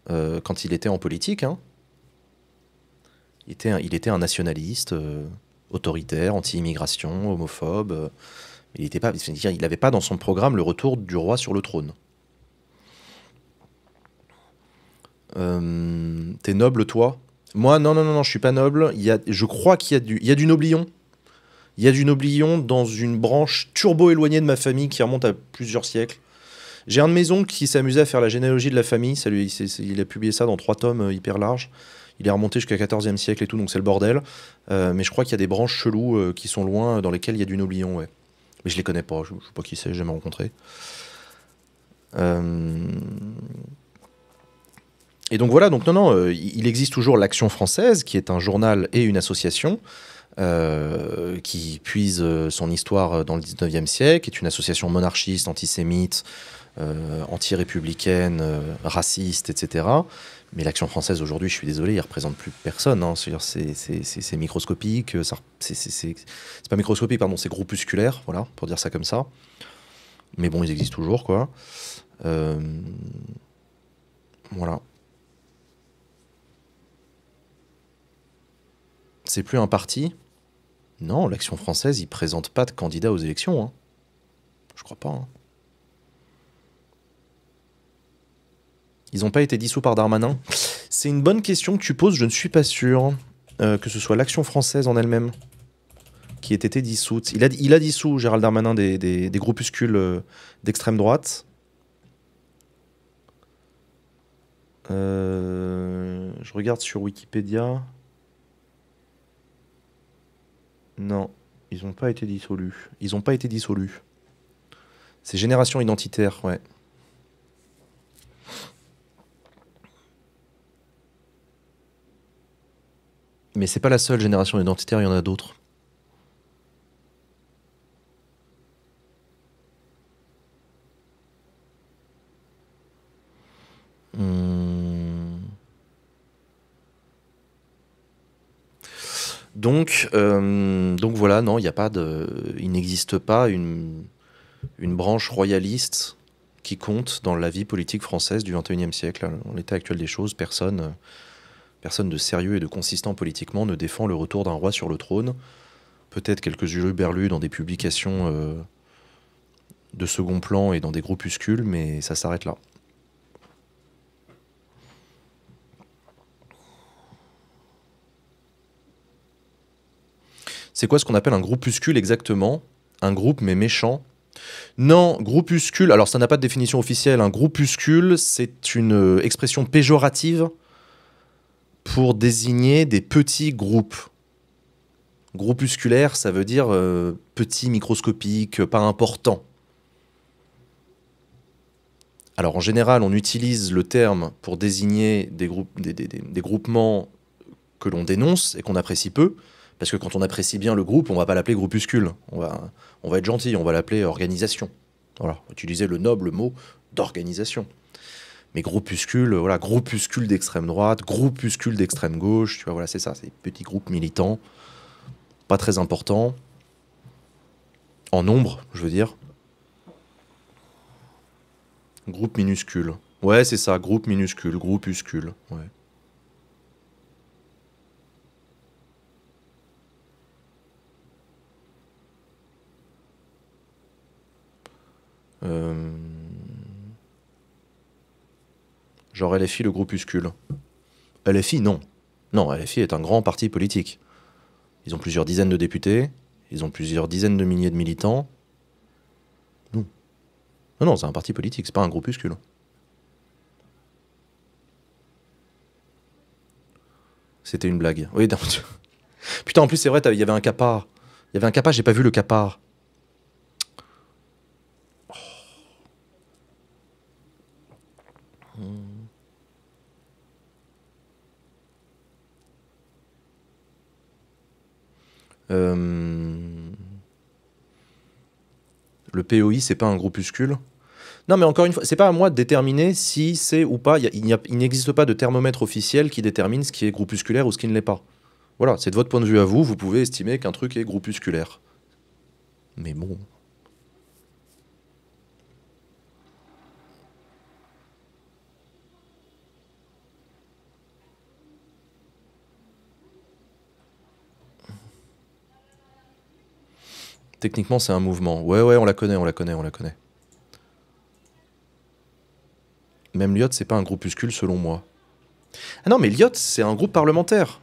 Euh, quand il était en politique. Hein. Il, était un, nationaliste euh, autoritaire, anti-immigration, homophobe. Euh. il pas, il n'avait pas dans son programme le retour du roi sur le trône. T'es noble, toi Moi, non, non, non, non, je suis pas noble. Il y a, je crois qu'il y a du, il y a du noblion. Il y a du noblion dans une branche turbo éloignée de ma famille qui remonte à plusieurs siècles. J'ai un de mes oncles qui s'amusait à faire la généalogie de la famille. Ça il, a publié ça dans trois tomes euh, hyper larges. Il est remonté jusqu'à 14e siècle et tout, donc c'est le bordel. Euh, mais je crois qu'il y a des branches cheloues euh, qui sont loin, dans lesquelles il y a du noblion, ouais. Mais je les connais pas, je, ne sais pas qui c'est, j'ai jamais rencontré. Et donc voilà, donc non, non, il existe toujours l'Action française, qui est un journal et une association. qui puise son histoire dans le 19e siècle, est une association monarchiste, antisémite, euh, anti-républicaine, euh, raciste, etc. Mais l'action française aujourd'hui, je suis désolé, il ne représente plus personne. Hein. C'est microscopique, euh, c'est pas microscopique, pardon, c'est groupusculaire, voilà, pour dire ça comme ça. Mais bon, ils existent toujours, quoi. voilà. C'est plus un parti Non, l'action française, ils ne présentent pas de candidats aux élections. Hein. Je crois pas. Hein. Ils n'ont pas été dissous par Darmanin. C'est une bonne question que tu poses, je ne suis pas sûr euh, que ce soit l'action française en elle-même qui ait été dissoute. Il a, il a dissous, Gérald Darmanin, des, groupuscules euh, d'extrême droite. Euh, je regarde sur Wikipédia. Non, ils n'ont pas été dissolus. Ils n'ont pas été dissolus. C'est Génération Identitaire, ouais. Mais c'est pas la seule génération identitaire, il y en a d'autres. Hmm. Donc, euh, donc voilà, non, il a pas il n'existe pas une, branche royaliste qui compte dans la vie politique française du XXIe siècle. En l'état actuel des choses, personne. Personne de sérieux et de consistant politiquement ne défend le retour d'un roi sur le trône. Peut-être quelques berlus dans des publications euh, de second plan et dans des groupuscules, mais ça s'arrête là. C'est quoi ce qu'on appelle un groupuscule exactement Un groupe mais méchant non, groupuscule, alors ça n'a pas de définition officielle, un groupuscule c'est une euh, expression péjorative pour désigner des petits groupes. Groupusculaire, ça veut dire euh, petit, microscopique, euh, pas important. Alors en général, on utilise le terme pour désigner des, groupes, des, groupements que l'on dénonce et qu'on apprécie peu, parce que quand on apprécie bien le groupe, on va pas l'appeler groupuscule, on va, on va être gentil, on va l'appeler organisation. Voilà, utiliser le noble mot d'organisation mais groupuscules, euh, voilà, groupuscules d'extrême droite, groupuscule d'extrême gauche, tu vois, voilà, c'est ça, c'est petit petits groupes militants, pas très importants, en nombre, je veux dire. Groupe minuscule. Ouais, c'est ça, groupe minuscule, groupuscule, ouais. Euh genre LFI, le groupuscule. LFI, non. Non, LFI est un grand parti politique. Ils ont plusieurs dizaines de députés, ils ont plusieurs dizaines de milliers de militants. Non. Non, non, c'est un parti politique, c'est pas un groupuscule. C'était une blague. Oui, Putain, en plus, c'est vrai, il y avait un capard. Il y avait un capard, j'ai pas vu le capard. Euh, le POI, c'est pas un groupuscule. Non, mais encore une fois, c'est pas à moi de déterminer si c'est ou pas. Il n'existe pas de thermomètre officiel qui détermine ce qui est groupusculaire ou ce qui ne l'est pas. Voilà, c'est de votre point de vue à vous, vous pouvez estimer qu'un truc est groupusculaire. Mais bon. Techniquement, c'est un mouvement. Ouais, ouais, on la connaît, on la connaît, on la connaît. Même Lyot, c'est pas un groupuscule selon moi. Ah non, mais Lyot, c'est un groupe parlementaire.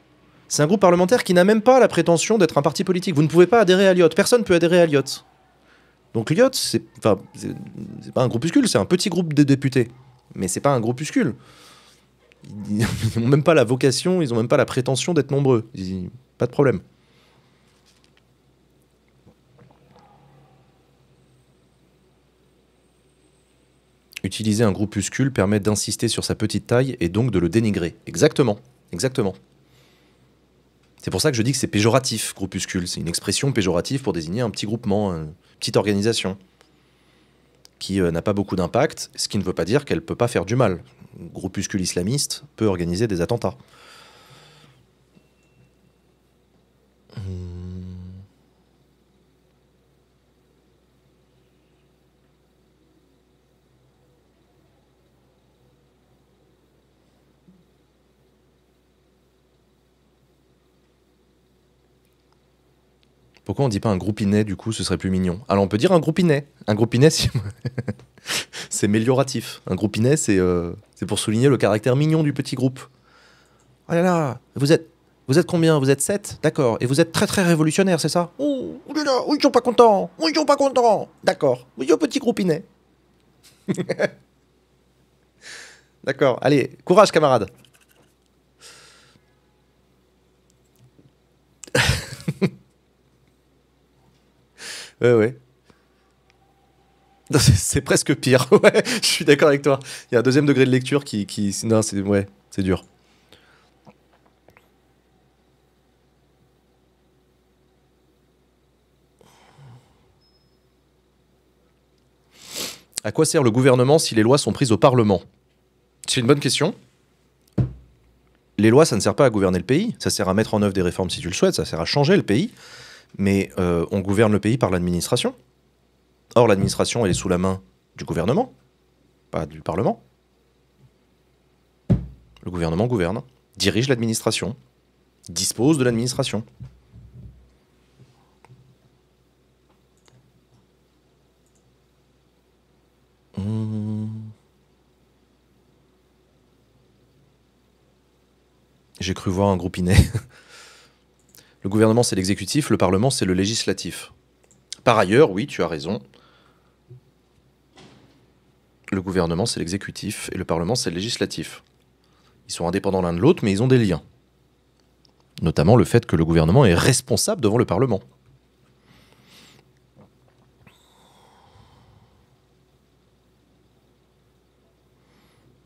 C'est un groupe parlementaire qui n'a même pas la prétention d'être un parti politique. Vous ne pouvez pas adhérer à Lyot. Personne ne peut adhérer à Lyot. Donc Lyot, c'est pas un groupuscule, c'est un petit groupe de députés. Mais c'est pas un groupuscule. Ils n'ont même pas la vocation, ils n'ont même pas la prétention d'être nombreux. pas de problème. Utiliser un groupuscule permet d'insister sur sa petite taille et donc de le dénigrer. Exactement, exactement. C'est pour ça que je dis que c'est péjoratif, groupuscule. C'est une expression péjorative pour désigner un petit groupement, une petite organisation qui euh, n'a pas beaucoup d'impact, ce qui ne veut pas dire qu'elle ne peut pas faire du mal. Un groupuscule islamiste peut organiser des attentats. Hmm. Pourquoi on dit pas un groupinet du coup, ce serait plus mignon Alors on peut dire un groupinet. Un groupinet, si... c'est mélioratif. Un groupinet, euh, c'est pour souligner le caractère mignon du petit groupe. Oh là là, vous êtes, vous êtes combien Vous êtes 7 D'accord. Et vous êtes très très révolutionnaire, c'est ça oh, oh là là, ils sont pas contents Ils sont pas contents D'accord. Oui, petit groupinet. D'accord. Allez, courage camarade ouais, ouais. C'est presque pire, ouais, je suis d'accord avec toi. Il y a un deuxième degré de lecture qui. qui... Non, c'est dur. À quoi sert le gouvernement si les lois sont prises au Parlement C'est une bonne question. Les lois, ça ne sert pas à gouverner le pays, ça sert à mettre en œuvre des réformes si tu le souhaites, ça sert à changer le pays mais euh, on gouverne le pays par l'administration. Or, l'administration, elle est sous la main du gouvernement, pas du Parlement. Le gouvernement gouverne, dirige l'administration, dispose de l'administration. Hum. J'ai cru voir un groupe inné. Le gouvernement, c'est l'exécutif, le Parlement, c'est le législatif. Par ailleurs, oui, tu as raison. Le gouvernement, c'est l'exécutif et le Parlement, c'est le législatif. Ils sont indépendants l'un de l'autre, mais ils ont des liens. Notamment le fait que le gouvernement est responsable devant le Parlement.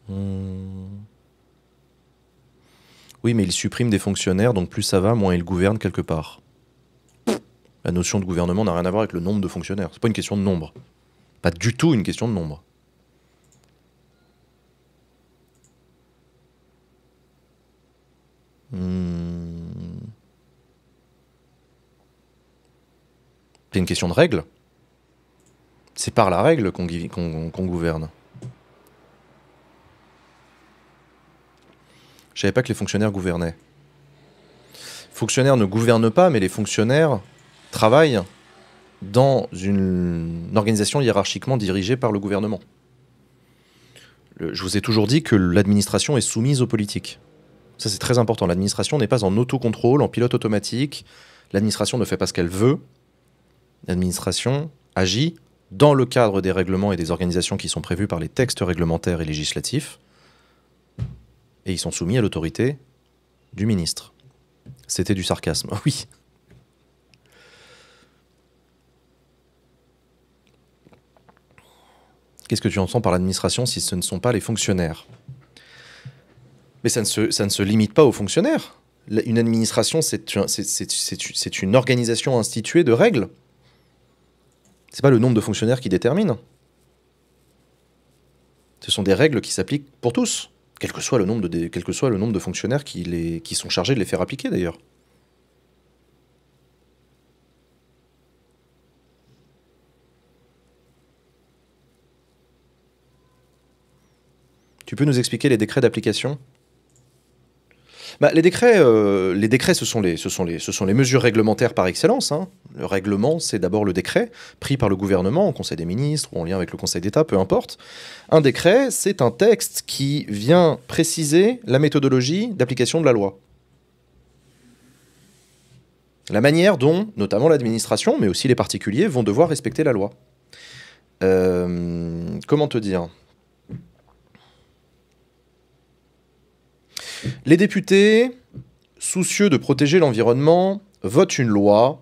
Hmm. Oui, mais il supprime des fonctionnaires, donc plus ça va, moins il gouverne quelque part. La notion de gouvernement n'a rien à voir avec le nombre de fonctionnaires. C'est pas une question de nombre. Pas du tout une question de nombre. Hmm. C'est une question de règle. C'est par la règle qu'on gouverne. Je savais pas que les fonctionnaires gouvernaient. Fonctionnaires ne gouvernent pas, mais les fonctionnaires travaillent dans une, organisation hiérarchiquement dirigée par le gouvernement. je vous ai toujours dit que l'administration est soumise aux politiques. Ça, c'est très important. L'administration n'est pas en autocontrôle, en pilote automatique. L'administration ne fait pas ce qu'elle veut. L'administration agit dans le cadre des règlements et des organisations qui sont prévues par les textes réglementaires et législatifs et ils sont soumis à l'autorité du ministre. C'était du sarcasme, oui. Qu'est-ce que tu entends par l'administration si ce ne sont pas les fonctionnaires Mais ça ne, se, limite pas aux fonctionnaires. Une administration, c'est une organisation instituée de règles. Ce n'est pas le nombre de fonctionnaires qui détermine. Ce sont des règles qui s'appliquent pour tous quel que soit le nombre de, quel que soit le nombre de fonctionnaires qui, les, qui sont chargés de les faire appliquer d'ailleurs. Tu peux nous expliquer les décrets d'application bah, euh, les, décrets, ce sont les, ce les, ce sont les mesures réglementaires par excellence. Hein. Le règlement, c'est d'abord le décret pris par le gouvernement, au Conseil des ministres ou en lien avec le Conseil d'État, peu importe. Un décret, c'est un texte qui vient préciser la méthodologie d'application de la loi. La manière dont, notamment l'administration, mais aussi les particuliers, vont devoir respecter la loi. Euh, comment te dire Les députés, soucieux de protéger l'environnement, votent une loi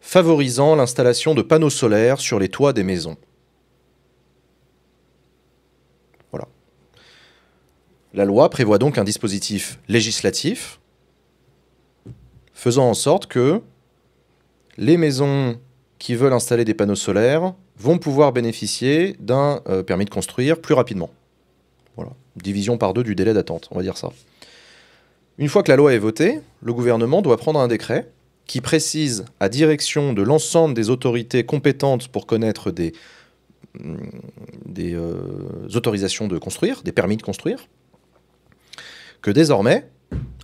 favorisant l'installation de panneaux solaires sur les toits des maisons. Voilà. La loi prévoit donc un dispositif législatif faisant en sorte que les maisons qui veulent installer des panneaux solaires vont pouvoir bénéficier d'un euh, permis de construire plus rapidement division par deux du délai d'attente, on va dire ça. Une fois que la loi est votée, le gouvernement doit prendre un décret qui précise à direction de l'ensemble des autorités compétentes pour connaître des, mm, euh, autorisations de construire, des permis de construire, que désormais,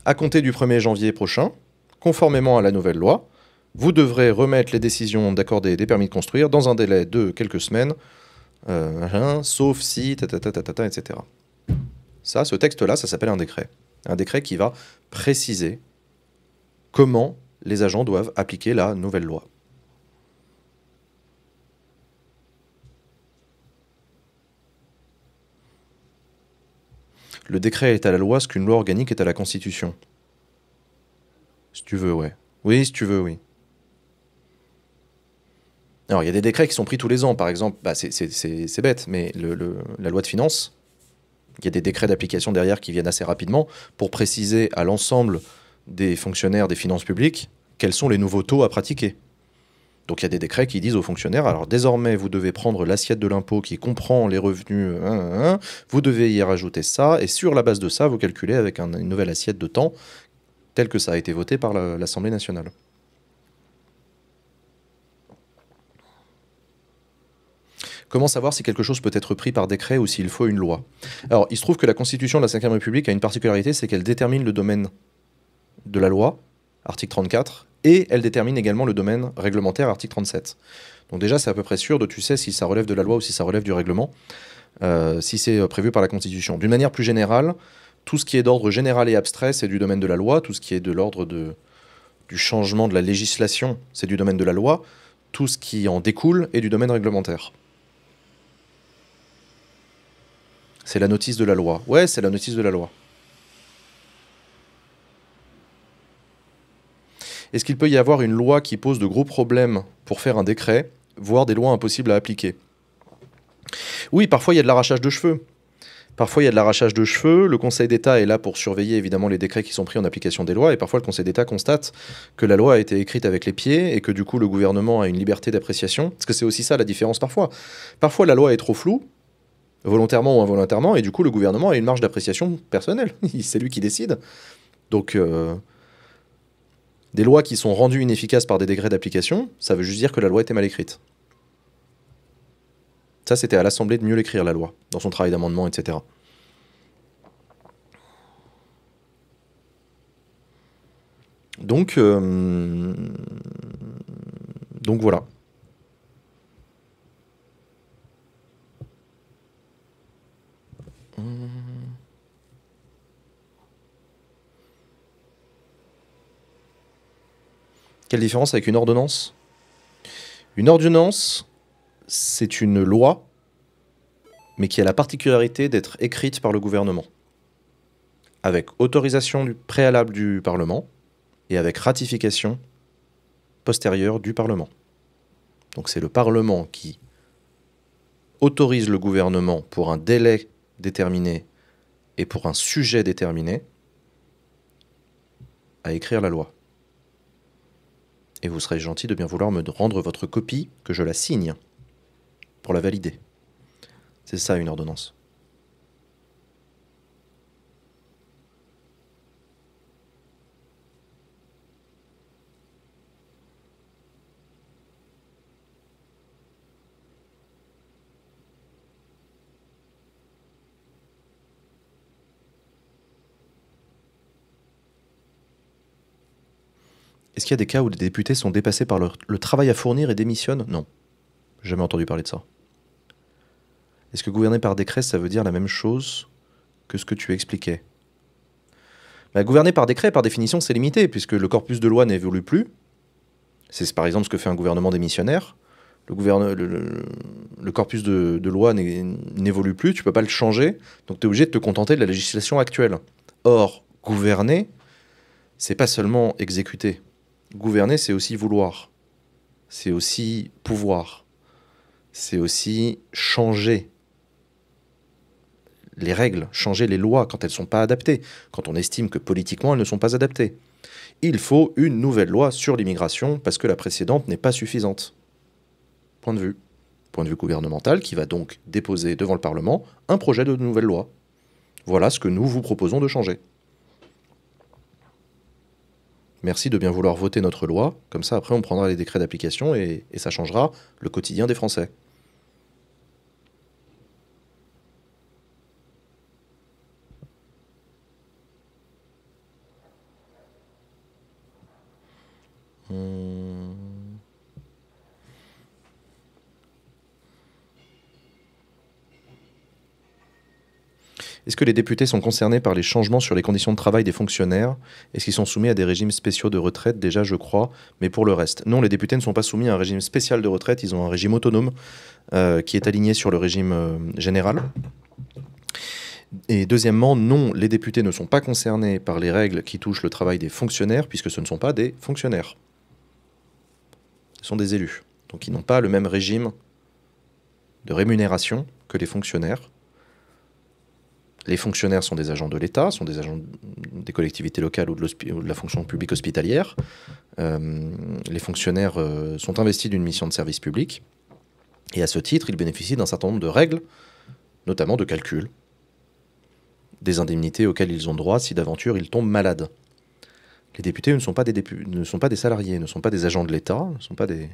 à compter du 1er janvier prochain, conformément à la nouvelle loi, vous devrez remettre les décisions d'accorder des permis de construire dans un délai de quelques semaines, euh, sauf si, etc ce texte-là, ça s'appelle un décret. Un décret qui va préciser comment les agents doivent appliquer la nouvelle loi. Le décret est à la loi ce qu'une loi organique est à la Constitution. Si tu veux, ouais. Oui, si tu veux, oui. Alors, il y a des décrets qui sont pris tous les ans, par exemple, bah, c'est bête, mais la loi de finances, il y a des décrets d'application derrière qui viennent assez rapidement pour préciser à l'ensemble des fonctionnaires des finances publiques quels sont les nouveaux taux à pratiquer. Donc il y a des décrets qui disent aux fonctionnaires, alors désormais vous devez prendre l'assiette de l'impôt qui comprend les revenus, hein, hein, hein. vous devez y rajouter ça, et sur la base de ça, vous calculez avec une nouvelle assiette de temps telle que ça a été voté par l'Assemblée nationale. Comment savoir si quelque chose peut être pris par décret ou s'il faut une loi Alors, il se trouve que la Constitution de la Ve République a une particularité, c'est qu'elle détermine le domaine de la loi, article 34, et elle détermine également le domaine réglementaire, article 37. Donc déjà, c'est à peu près sûr de tu sais si ça relève de la loi ou si ça relève du règlement, euh, si c'est euh, prévu par la Constitution. D'une manière plus générale, tout ce qui est d'ordre général et abstrait, c'est du domaine de la loi. Tout ce qui est de l'ordre de, du changement de la législation, c'est du domaine de la loi. Tout ce qui en découle est du domaine réglementaire. C'est la notice de la loi. Ouais, c'est la notice de la loi. Est-ce qu'il peut y avoir une loi qui pose de gros problèmes pour faire un décret, voire des lois impossibles à appliquer Oui, parfois il y a de l'arrachage de cheveux. Parfois, il y a de l'arrachage de cheveux. Le Conseil d'État est là pour surveiller évidemment les décrets qui sont pris en application des lois. Et parfois, le Conseil d'État constate que la loi a été écrite avec les pieds et que du coup, le gouvernement a une liberté d'appréciation. Parce que c'est aussi ça la différence parfois. Parfois, la loi est trop floue volontairement ou involontairement, et du coup, le gouvernement a une marge d'appréciation personnelle. c'est lui qui décide. Donc, euh, des lois qui sont rendues inefficaces par des degrés d'application, ça veut juste dire que la loi était mal écrite. Ça, c'était à l'Assemblée de mieux l'écrire, la loi, dans son travail d'amendement, etc. Donc, euh, donc voilà. Quelle différence avec une ordonnance Une ordonnance, c'est une loi, mais qui a la particularité d'être écrite par le gouvernement, avec autorisation préalable du Parlement et avec ratification postérieure du Parlement. Donc c'est le Parlement qui autorise le gouvernement pour un délai déterminé et pour un sujet déterminé à écrire la loi. Et vous serez gentil de bien vouloir me rendre votre copie, que je la signe, pour la valider. C'est ça une ordonnance. Est-ce qu'il y a des cas où les députés sont dépassés par le travail à fournir et démissionnent Non. Jamais entendu parler de ça. Est-ce que gouverner par décret, ça veut dire la même chose que ce que tu expliquais bah, Gouverner par décret, par définition, c'est limité, puisque le corpus de loi n'évolue plus. C'est par exemple ce que fait un gouvernement démissionnaire. Le, corpus de, loi n'évolue plus, tu ne peux pas le changer, donc tu es obligé de te contenter de la législation actuelle. Or, gouverner, c'est pas seulement exécuter, Gouverner, c'est aussi vouloir. C'est aussi pouvoir. C'est aussi changer les règles, changer les lois quand elles ne sont pas adaptées, quand on estime que politiquement elles ne sont pas adaptées. Il faut une nouvelle loi sur l'immigration parce que la précédente n'est pas suffisante. Point de vue. Point de vue gouvernemental qui va donc déposer devant le Parlement un projet de nouvelle loi. Voilà ce que nous vous proposons de changer merci de bien vouloir voter notre loi, comme ça après on prendra les décrets d'application et, ça changera le quotidien des Français. Hmm. Est-ce que les députés sont concernés par les changements sur les conditions de travail des fonctionnaires Est-ce qu'ils sont soumis à des régimes spéciaux de retraite Déjà, je crois, mais pour le reste. Non, les députés ne sont pas soumis à un régime spécial de retraite, ils ont un régime autonome euh, qui est aligné sur le régime euh, général. Et deuxièmement, non, les députés ne sont pas concernés par les règles qui touchent le travail des fonctionnaires, puisque ce ne sont pas des fonctionnaires. Ce sont des élus. Donc ils n'ont pas le même régime de rémunération que les fonctionnaires. Les fonctionnaires sont des agents de l'État, sont des agents des collectivités locales ou de, la fonction publique hospitalière. Euh, les fonctionnaires euh, sont investis d'une mission de service public et à ce titre, ils bénéficient d'un certain nombre de règles, notamment de calcul, des indemnités auxquelles ils ont droit si d'aventure ils tombent malades. Les députés ne sont pas des, ne sont pas des salariés, ne sont pas des agents de l'État, ne sont pas des,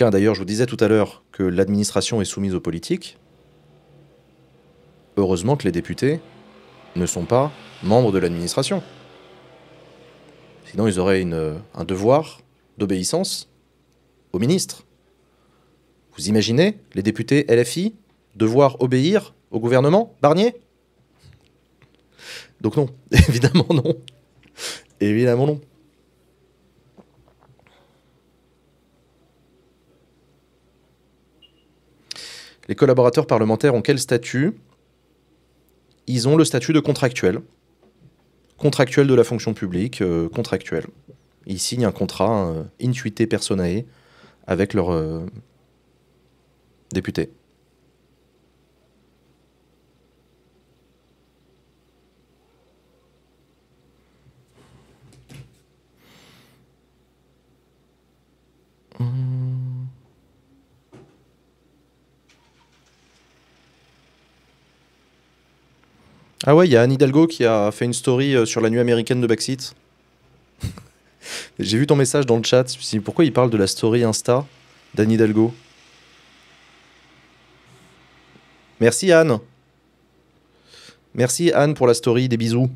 d'ailleurs, je vous disais tout à l'heure que l'administration est soumise aux politiques heureusement que les députés ne sont pas membres de l'administration. Sinon, ils auraient un devoir d'obéissance au ministre. Vous imaginez les députés LFI devoir obéir au gouvernement Barnier Donc non, évidemment non. Évidemment non. Les collaborateurs parlementaires ont quel statut ils ont le statut de contractuel. Contractuel de la fonction publique, euh, contractuel. Ils signent un contrat euh, intuité personae avec leur euh, député. Ah ouais, il y a Anne Hidalgo qui a fait une story euh, sur la nuit américaine de Backseat. J'ai vu ton message dans le chat. Pourquoi il parle de la story Insta d'Anne Hidalgo Merci Anne. Merci Anne pour la story. Des bisous.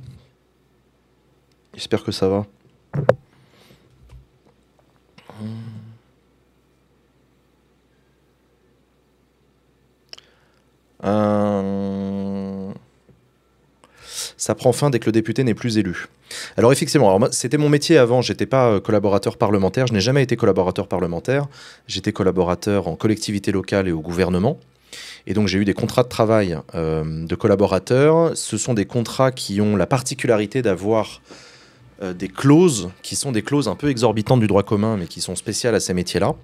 J'espère que ça va. Euh ça prend fin dès que le député n'est plus élu. Alors effectivement, c'était mon métier avant, Je n'étais pas euh, collaborateur parlementaire, je n'ai jamais été collaborateur parlementaire, j'étais collaborateur en collectivité locale et au gouvernement. Et donc j'ai eu des contrats de travail euh, de collaborateurs. Ce sont des contrats qui ont la particularité d'avoir euh, des clauses qui sont des clauses un peu exorbitantes du droit commun, mais qui sont spéciales à ces métiers-là.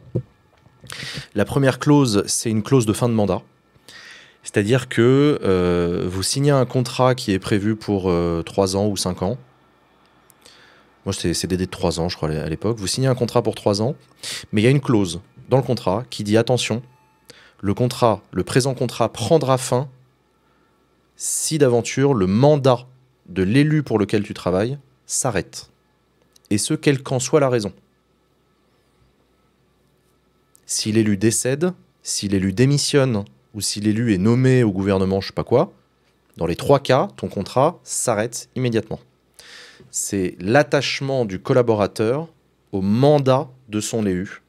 La première clause, c'est une clause de fin de mandat. C'est-à-dire que euh, vous signez un contrat qui est prévu pour 3 euh, ans ou 5 ans. Moi, c'est des de 3 ans, je crois, à l'époque. Vous signez un contrat pour 3 ans, mais il y a une clause dans le contrat qui dit attention, le contrat, le présent contrat prendra fin si d'aventure le mandat de l'élu pour lequel tu travailles s'arrête. Et ce, quelle qu'en soit la raison. Si l'élu décède, si l'élu démissionne, ou si l'élu est nommé au gouvernement, je sais pas quoi, dans les trois cas, ton contrat s'arrête immédiatement. C'est l'attachement du collaborateur au mandat de son élu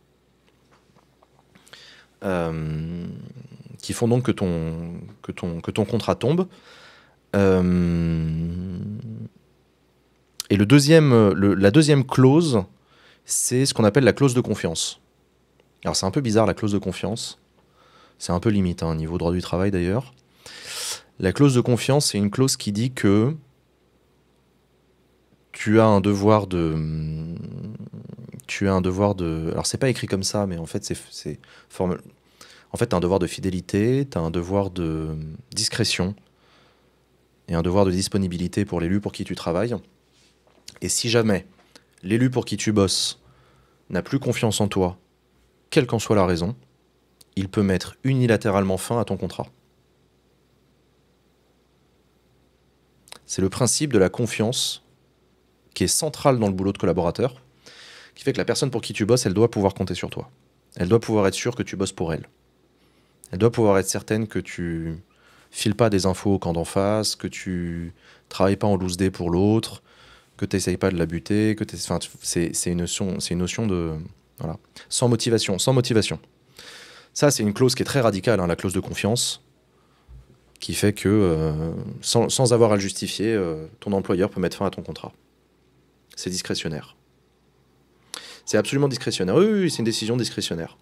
euh, qui font donc que ton, que ton, que ton contrat tombe. Euh, et le deuxième, la deuxième clause, c'est ce qu'on appelle la clause de confiance. Alors c'est un peu bizarre la clause de confiance. C'est un peu limite, hein, au niveau droit du travail d'ailleurs. La clause de confiance, c'est une clause qui dit que tu as un devoir de. Tu as un devoir de. Alors, c'est pas écrit comme ça, mais en fait, c'est. En fait, tu as un devoir de fidélité, tu as un devoir de discrétion et un devoir de disponibilité pour l'élu pour qui tu travailles. Et si jamais l'élu pour qui tu bosses n'a plus confiance en toi, quelle qu'en soit la raison, il peut mettre unilatéralement fin à ton contrat. C'est le principe de la confiance qui est central dans le boulot de collaborateur, qui fait que la personne pour qui tu bosses, elle doit pouvoir compter sur toi. Elle doit pouvoir être sûre que tu bosses pour elle. Elle doit pouvoir être certaine que tu files pas des infos quand d'en face, que tu travailles pas en loose day pour l'autre, que tu n'essayes pas de la buter, que enfin, c'est une notion, une notion de sans motivation, sans motivation. Ça, c'est une clause qui est très radicale, hein, la clause de confiance, qui fait que euh, sans, avoir à le justifier, euh, ton employeur peut mettre fin à ton contrat. C'est discrétionnaire. C'est absolument discrétionnaire. Oui, oui, c'est une décision discrétionnaire.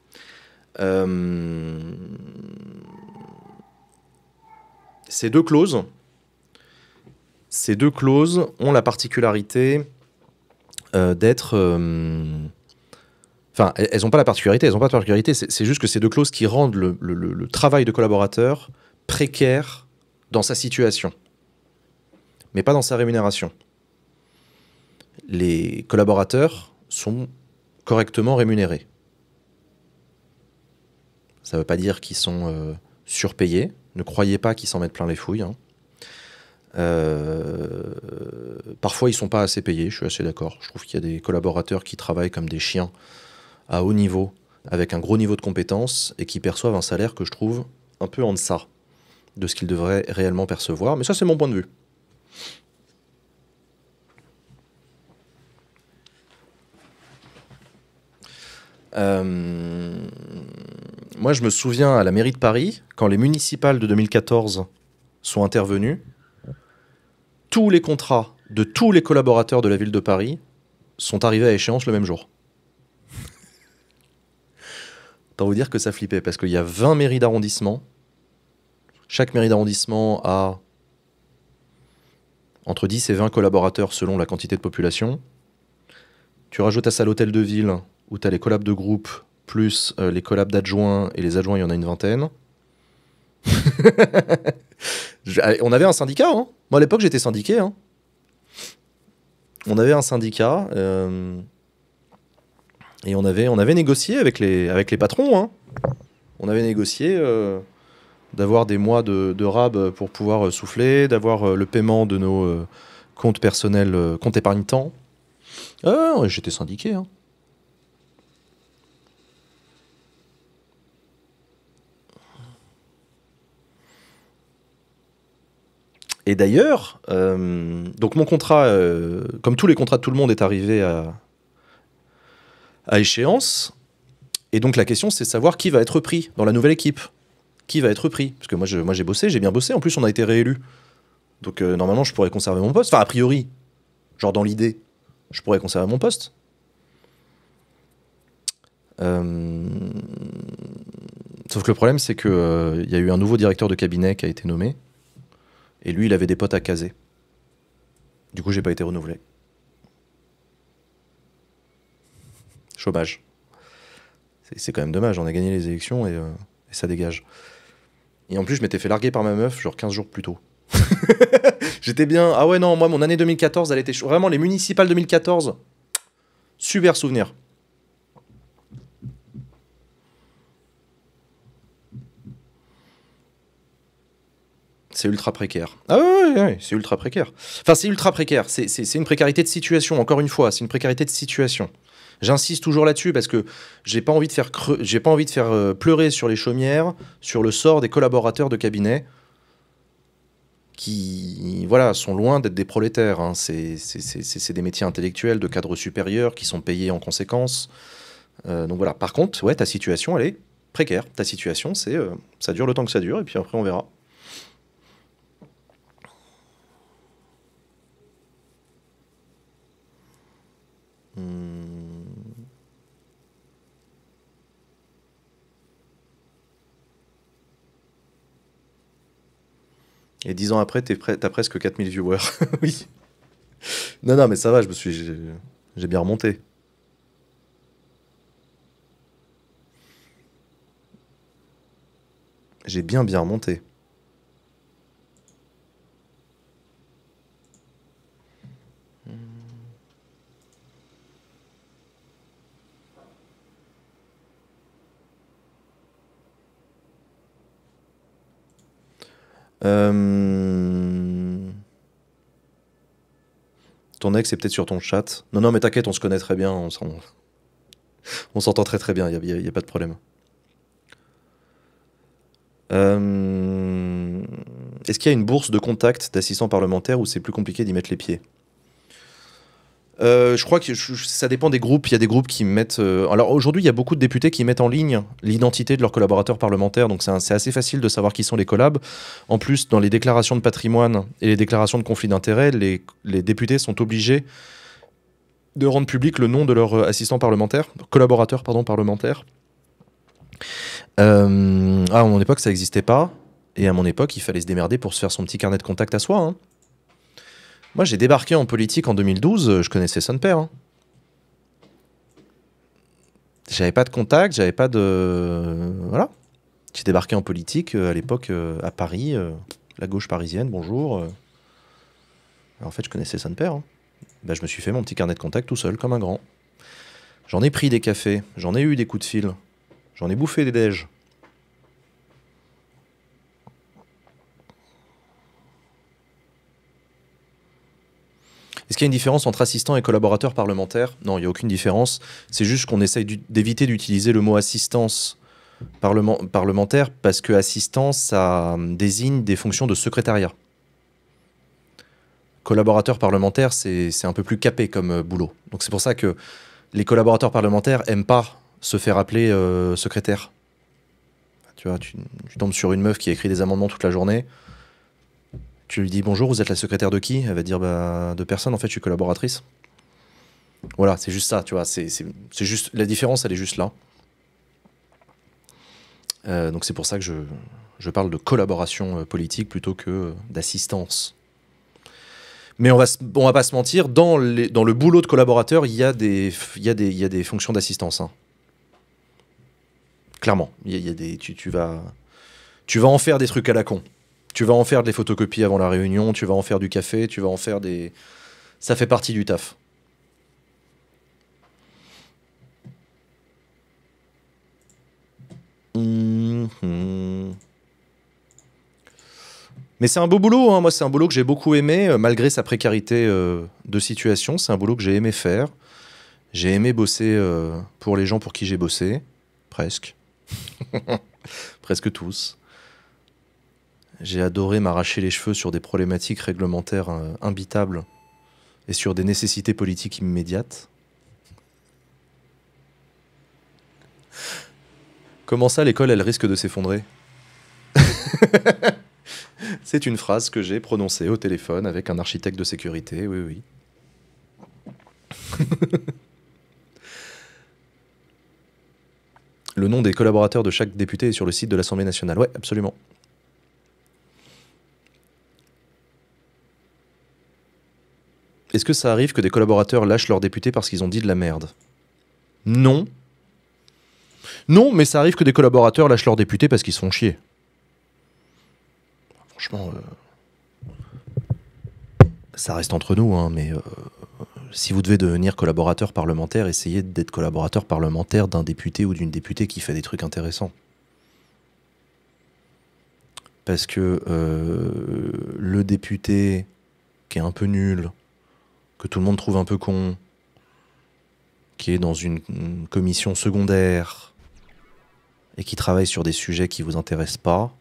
Euh, ces deux clauses, ces deux clauses ont la particularité d'être Enfin, elles n'ont pas la particularité, elles n'ont pas de particularité. C'est juste que c'est deux clauses qui rendent le, travail de collaborateur précaire dans sa situation, mais pas dans sa rémunération. Les collaborateurs sont correctement rémunérés. Ça ne veut pas dire qu'ils sont euh, surpayés. Ne croyez pas qu'ils s'en mettent plein les fouilles. Hein. Euh, parfois, ils ne sont pas assez payés, je suis assez d'accord. Je trouve qu'il y a des collaborateurs qui travaillent comme des chiens à haut niveau, avec un gros niveau de compétences, et qui perçoivent un salaire que je trouve un peu en deçà de ce qu'ils devraient réellement percevoir. Mais ça, c'est mon point de vue. Euh, moi, je me souviens à la mairie de Paris, quand les municipales de 2014 sont intervenues, tous les contrats de tous les collaborateurs de la ville de Paris sont arrivés à échéance le même jour vous dire que ça flippait, parce qu'il y a 20 mairies d'arrondissement. Chaque mairie d'arrondissement a entre 10 et 20 collaborateurs selon la quantité de population. Tu rajoutes à ça l'hôtel de ville, où tu as les collabs de groupe, plus euh, les collabs d'adjoints, et les adjoints, il y en a une vingtaine. on avait un syndicat, hein. Moi, à l'époque, j'étais syndiqué, hein. On avait un syndicat. Euh, et on avait, on avait négocié avec les, avec les patrons. Hein. On avait négocié euh, d'avoir des mois de, rab pour pouvoir euh, souffler, d'avoir euh, le paiement de nos comptes personnels, comptes épargne-temps. Ah, J'étais syndiqué. Hein. Et d'ailleurs, donc mon contrat, comme tous les contrats de tout le monde, est arrivé à, à échéance. Et donc la question, c'est de savoir qui va être repris dans la nouvelle équipe. Qui va être pris Parce que moi, moi j'ai bossé, j'ai bien bossé. En plus, on a été réélu. Donc euh, normalement, je pourrais conserver mon poste. Enfin, a priori, genre dans l'idée, je pourrais conserver mon poste. Euh, sauf que le problème, c'est qu'il euh, y a eu un nouveau directeur de cabinet qui a été nommé. Et lui, il avait des potes à caser. Du coup, j'ai pas été renouvelé. chômage. C'est quand même dommage, on a gagné les élections euh, et, ça dégage. Et en plus, je m'étais fait larguer par ma meuf, genre 15 jours plus tôt. J'étais bien. Ah ouais, non, moi, mon année 2014, elle était. Vraiment, les municipales 2014, super souvenir. C'est ultra précaire. Ah ouais, ouais, ouais c'est ultra précaire. Enfin, c'est ultra précaire. C'est une précarité de situation, encore une fois. C'est une précarité de situation. J'insiste toujours là-dessus parce que j'ai pas envie de faire j'ai pas envie de faire euh, pleurer sur les chaumières, sur le sort des collaborateurs de cabinet qui voilà sont loin d'être des prolétaires. Hein. C'est des métiers intellectuels de cadres supérieurs qui sont payés en conséquence. Euh, donc voilà. Par contre, ouais, ta situation, elle est précaire. Ta situation, c'est euh, ça dure le temps que ça dure et puis après on verra. Hmm. Et dix ans après, t'as presque 4000 viewers. oui. Non, non, mais ça va, je me suis. J'ai bien remonté. J'ai bien bien remonté. Euh, ton ex est peut-être sur ton chat. Non, non, mais t'inquiète, on se connaît très bien. On s'entend très très bien, il n'y a, pas de problème. Euh, est-ce qu'il y a une bourse de contact d'assistants parlementaires où c'est plus compliqué d'y mettre les pieds euh, je crois que ça dépend des groupes. Il y a des groupes qui mettent. Euh, alors aujourd'hui, il y a beaucoup de députés qui mettent en ligne l'identité de leurs collaborateurs parlementaires. Donc c'est assez facile de savoir qui sont les collabs. En plus, dans les déclarations de patrimoine et les déclarations de conflit d'intérêts, les, députés sont obligés de rendre public le nom de leur euh, assistant parlementaire, collaborateurs pardon parlementaire. Ah, à mon époque, ça n'existait pas. Et à mon époque, il fallait se démerder pour se faire son petit carnet de contact à soi. Hein. Moi, j'ai débarqué en politique en 2012, euh, je connaissais son père. Hein. J'avais pas de contact, j'avais pas de. Voilà. J'ai débarqué en politique euh, à l'époque euh, à Paris, la gauche parisienne, bonjour. en fait, je connaissais son père. Hein. Bah, je me suis fait mon petit carnet de contact tout seul, comme un grand. J'en ai pris des cafés, j'en ai eu des coups de fil, j'en ai bouffé des déj. Est-ce qu'il y a une différence entre assistant et collaborateur parlementaire Non, il n'y a aucune différence. C'est juste qu'on essaye d'éviter d'utiliser le mot assistance parlementaire parce que assistance ça désigne des fonctions de secrétariat. Collaborateur parlementaire, c'est un peu plus capé comme euh, boulot. Donc c'est pour ça que les collaborateurs parlementaires n'aiment pas se faire appeler euh, secrétaire. Tu vois, tu tombes sur une meuf qui écrit des amendements toute la journée. Tu lui dis bonjour, vous êtes la secrétaire de qui Elle va dire ben, de personne, en fait, je suis collaboratrice. Voilà, c'est juste ça, tu vois. C'est juste la différence, elle est juste là. Euh, donc c'est pour ça que je, parle de collaboration euh, politique plutôt que euh, d'assistance. Mais on va, on va pas se mentir, dans, le boulot de collaborateur, il y, a des, des, des fonctions d'assistance. Hein. Clairement, il des, tu, vas, tu vas en faire des trucs à la con. Tu vas en faire des photocopies avant la réunion, tu vas en faire du café, tu vas en faire des. Ça fait partie du taf. Mais c'est un beau boulot, hein. moi c'est un boulot que j'ai beaucoup aimé, euh, malgré sa précarité euh, de situation, c'est un boulot que j'ai aimé faire. J'ai aimé bosser euh, pour les gens pour qui j'ai bossé, presque. presque tous. J'ai adoré m'arracher les cheveux sur des problématiques réglementaires euh, imbitables et sur des nécessités politiques immédiates. Comment ça, l'école, elle risque de s'effondrer C'est une phrase que j'ai prononcée au téléphone avec un architecte de sécurité, oui, oui. Le nom des collaborateurs de chaque député est sur le site de l'Assemblée nationale. Ouais, absolument. Est-ce que ça arrive que des collaborateurs lâchent leurs députés parce qu'ils ont dit de la merde Non. Non, mais ça arrive que des collaborateurs lâchent leurs députés parce qu'ils se sont chier. Franchement, euh, ça reste entre nous, hein, mais euh, si vous devez devenir collaborateur parlementaire, essayez d'être collaborateur parlementaire d'un député ou d'une députée qui fait des trucs intéressants parce que euh, le député qui est un peu nul, que tout le monde trouve un peu con, qui est dans une, commission secondaire et qui travaille sur des sujets qui vous intéressent pas,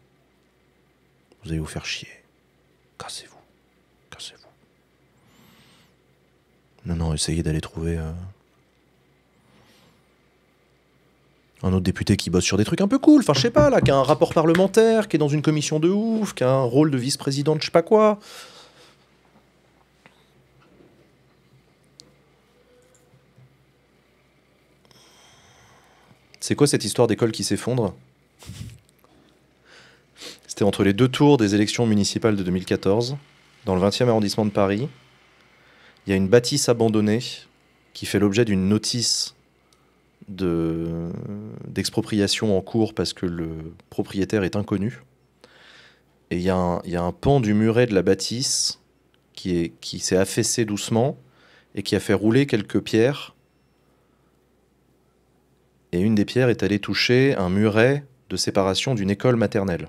vous allez vous faire chier. Cassez-vous. Cassez-vous. Non, non, essayez d'aller trouver euh, un autre député qui bosse sur des trucs un peu cool. Enfin, je sais pas, là, qui a un rapport parlementaire, qui est dans une commission de ouf, qui a un rôle de vice-président de je sais pas quoi. C'est quoi cette histoire d'école qui s'effondre C'était entre les deux tours des élections municipales de 2014, dans le 20e arrondissement de Paris. Il y a une bâtisse abandonnée qui fait l'objet d'une notice d'expropriation en cours parce que le propriétaire est inconnu. Et il y, a un pan du muret de la bâtisse qui s'est affaissé doucement et qui a fait rouler quelques pierres et une des pierres est allée toucher un muret de séparation d'une école maternelle.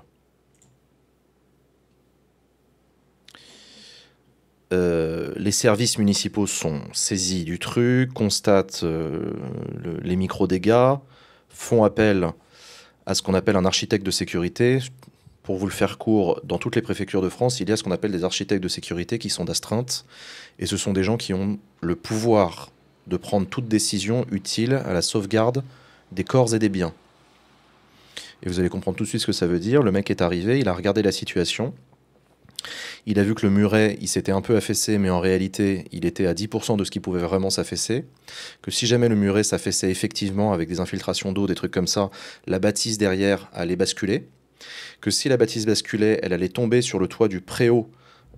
Euh, les services municipaux sont saisis du truc, constatent euh, les micro-dégâts, font appel à ce qu'on appelle un architecte de sécurité. Pour vous le faire court, dans toutes les préfectures de France, il y a ce qu'on appelle des architectes de sécurité qui sont d'astreinte. Et ce sont des gens qui ont le pouvoir de prendre toute décision utile à la sauvegarde des corps et des biens. Et vous allez comprendre tout de suite ce que ça veut dire. Le mec est arrivé, il a regardé la situation. Il a vu que le muret, il s'était un peu affaissé, mais en réalité, il était à 10% de ce qui pouvait vraiment s'affaisser. Que si jamais le muret s'affaissait effectivement avec des infiltrations d'eau, des trucs comme ça, la bâtisse derrière allait basculer. Que si la bâtisse basculait, elle allait tomber sur le toit du préau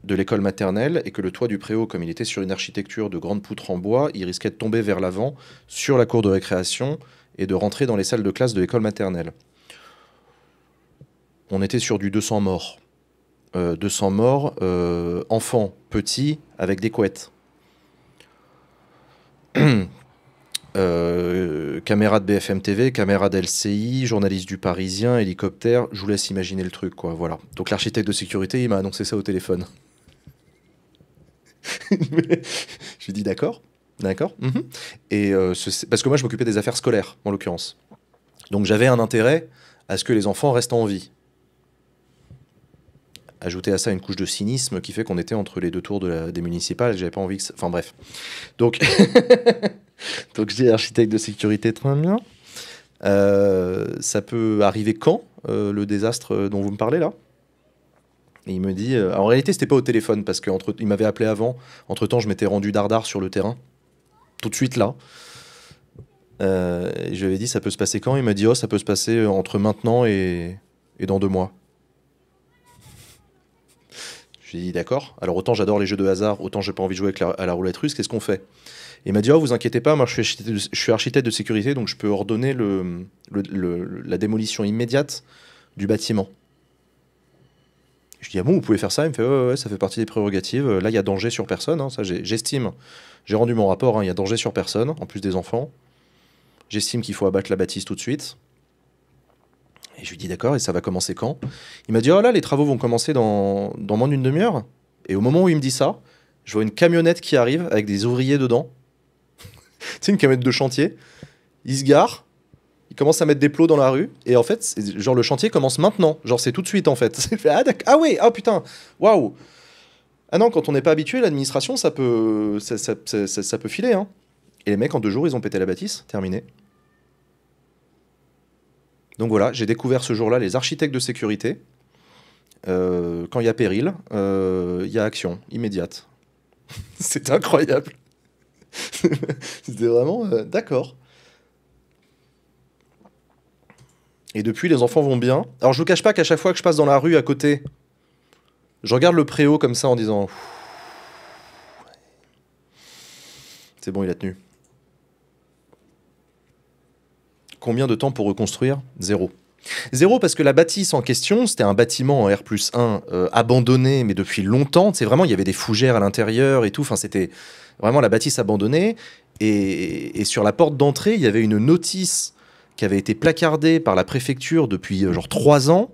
de l'école maternelle et que le toit du préau, comme il était sur une architecture de grandes poutres en bois, il risquait de tomber vers l'avant sur la cour de récréation, et de rentrer dans les salles de classe de l'école maternelle. On était sur du 200 morts. 200 euh, morts, euh, enfants petits avec des couettes. euh, caméra de BFM TV, caméra d'LCI, journaliste du Parisien, hélicoptère, je vous laisse imaginer le truc, quoi. Voilà. Donc l'architecte de sécurité, il m'a annoncé ça au téléphone. je lui dit d'accord. D'accord mhm. Et euh, Parce que moi, je m'occupais des affaires scolaires, en l'occurrence. Donc j'avais un intérêt à ce que les enfants restent en vie. Ajouter à ça une couche de cynisme qui fait qu'on était entre les deux tours des municipales, j'avais pas envie que ça... Enfin bref. Donc, Donc j'ai architecte de sécurité, très bien. Euh, ça peut arriver quand, euh, le désastre dont vous me parlez là et il me dit, en réalité, c'était pas au téléphone parce qu'il m'avait appelé avant. Entre temps, je m'étais rendu dardard sur le terrain tout de suite là. Euh, je lui ai dit, ça peut se passer quand Il m'a dit, oh, ça peut se passer euh, entre maintenant et, et dans deux mois. J'ai dit, d'accord. Alors, autant j'adore les jeux de hasard, autant j'ai pas envie de jouer avec la, à la roulette russe, qu'est-ce qu'on fait il m'a dit, oh, vous inquiétez pas, moi je suis, architecte de, je suis architecte de sécurité, donc je peux ordonner la démolition immédiate du bâtiment. Je dis, ah bon, vous pouvez faire ça Il me fait, Ouais, ouais, ça fait partie des prérogatives. Là, il y a danger sur personne. Hein, ça, j'estime. J'ai rendu mon rapport. Hein, il y a danger sur personne, en plus des enfants. J'estime qu'il faut abattre la bâtisse tout de suite. Et je lui dis, d'accord, et ça va commencer quand Il m'a dit, oh là, les travaux vont commencer dans, moins d'une demi-heure. Et au moment où il me dit ça, je vois une camionnette qui arrive avec des ouvriers dedans. c'est une camionnette de chantier. Il se gare, ils commencent à mettre des plots dans la rue. Et en fait, genre le chantier commence maintenant. Genre c'est tout de suite en fait. ah, ah ouais, ah putain, waouh. Ah non, quand on n'est pas habitué, l'administration, ça peut, ça, peut filer. Hein. Et les mecs, en deux jours, ils ont pété la bâtisse. Terminé. Donc voilà, j'ai découvert ce jour-là les architectes de sécurité. Euh, quand il y a péril, euh, il y a action immédiate. c'est incroyable. C'était vraiment... Euh, d'accord. Et depuis, les enfants vont bien. Alors, je vous cache pas qu'à chaque fois que je passe dans la rue à côté, je regarde le préau comme ça en disant C'est bon, il a tenu. Combien de temps pour reconstruire Zéro. Zéro parce que la bâtisse en question, c'était un bâtiment en R 1 euh, abandonné, mais depuis longtemps. C'est vraiment, il y avait des fougères à l'intérieur et tout. Enfin, c'était vraiment la bâtisse abandonnée. et sur la porte d'entrée, il y avait une notice qui avait été placardée par la préfecture depuis euh, genre trois ans,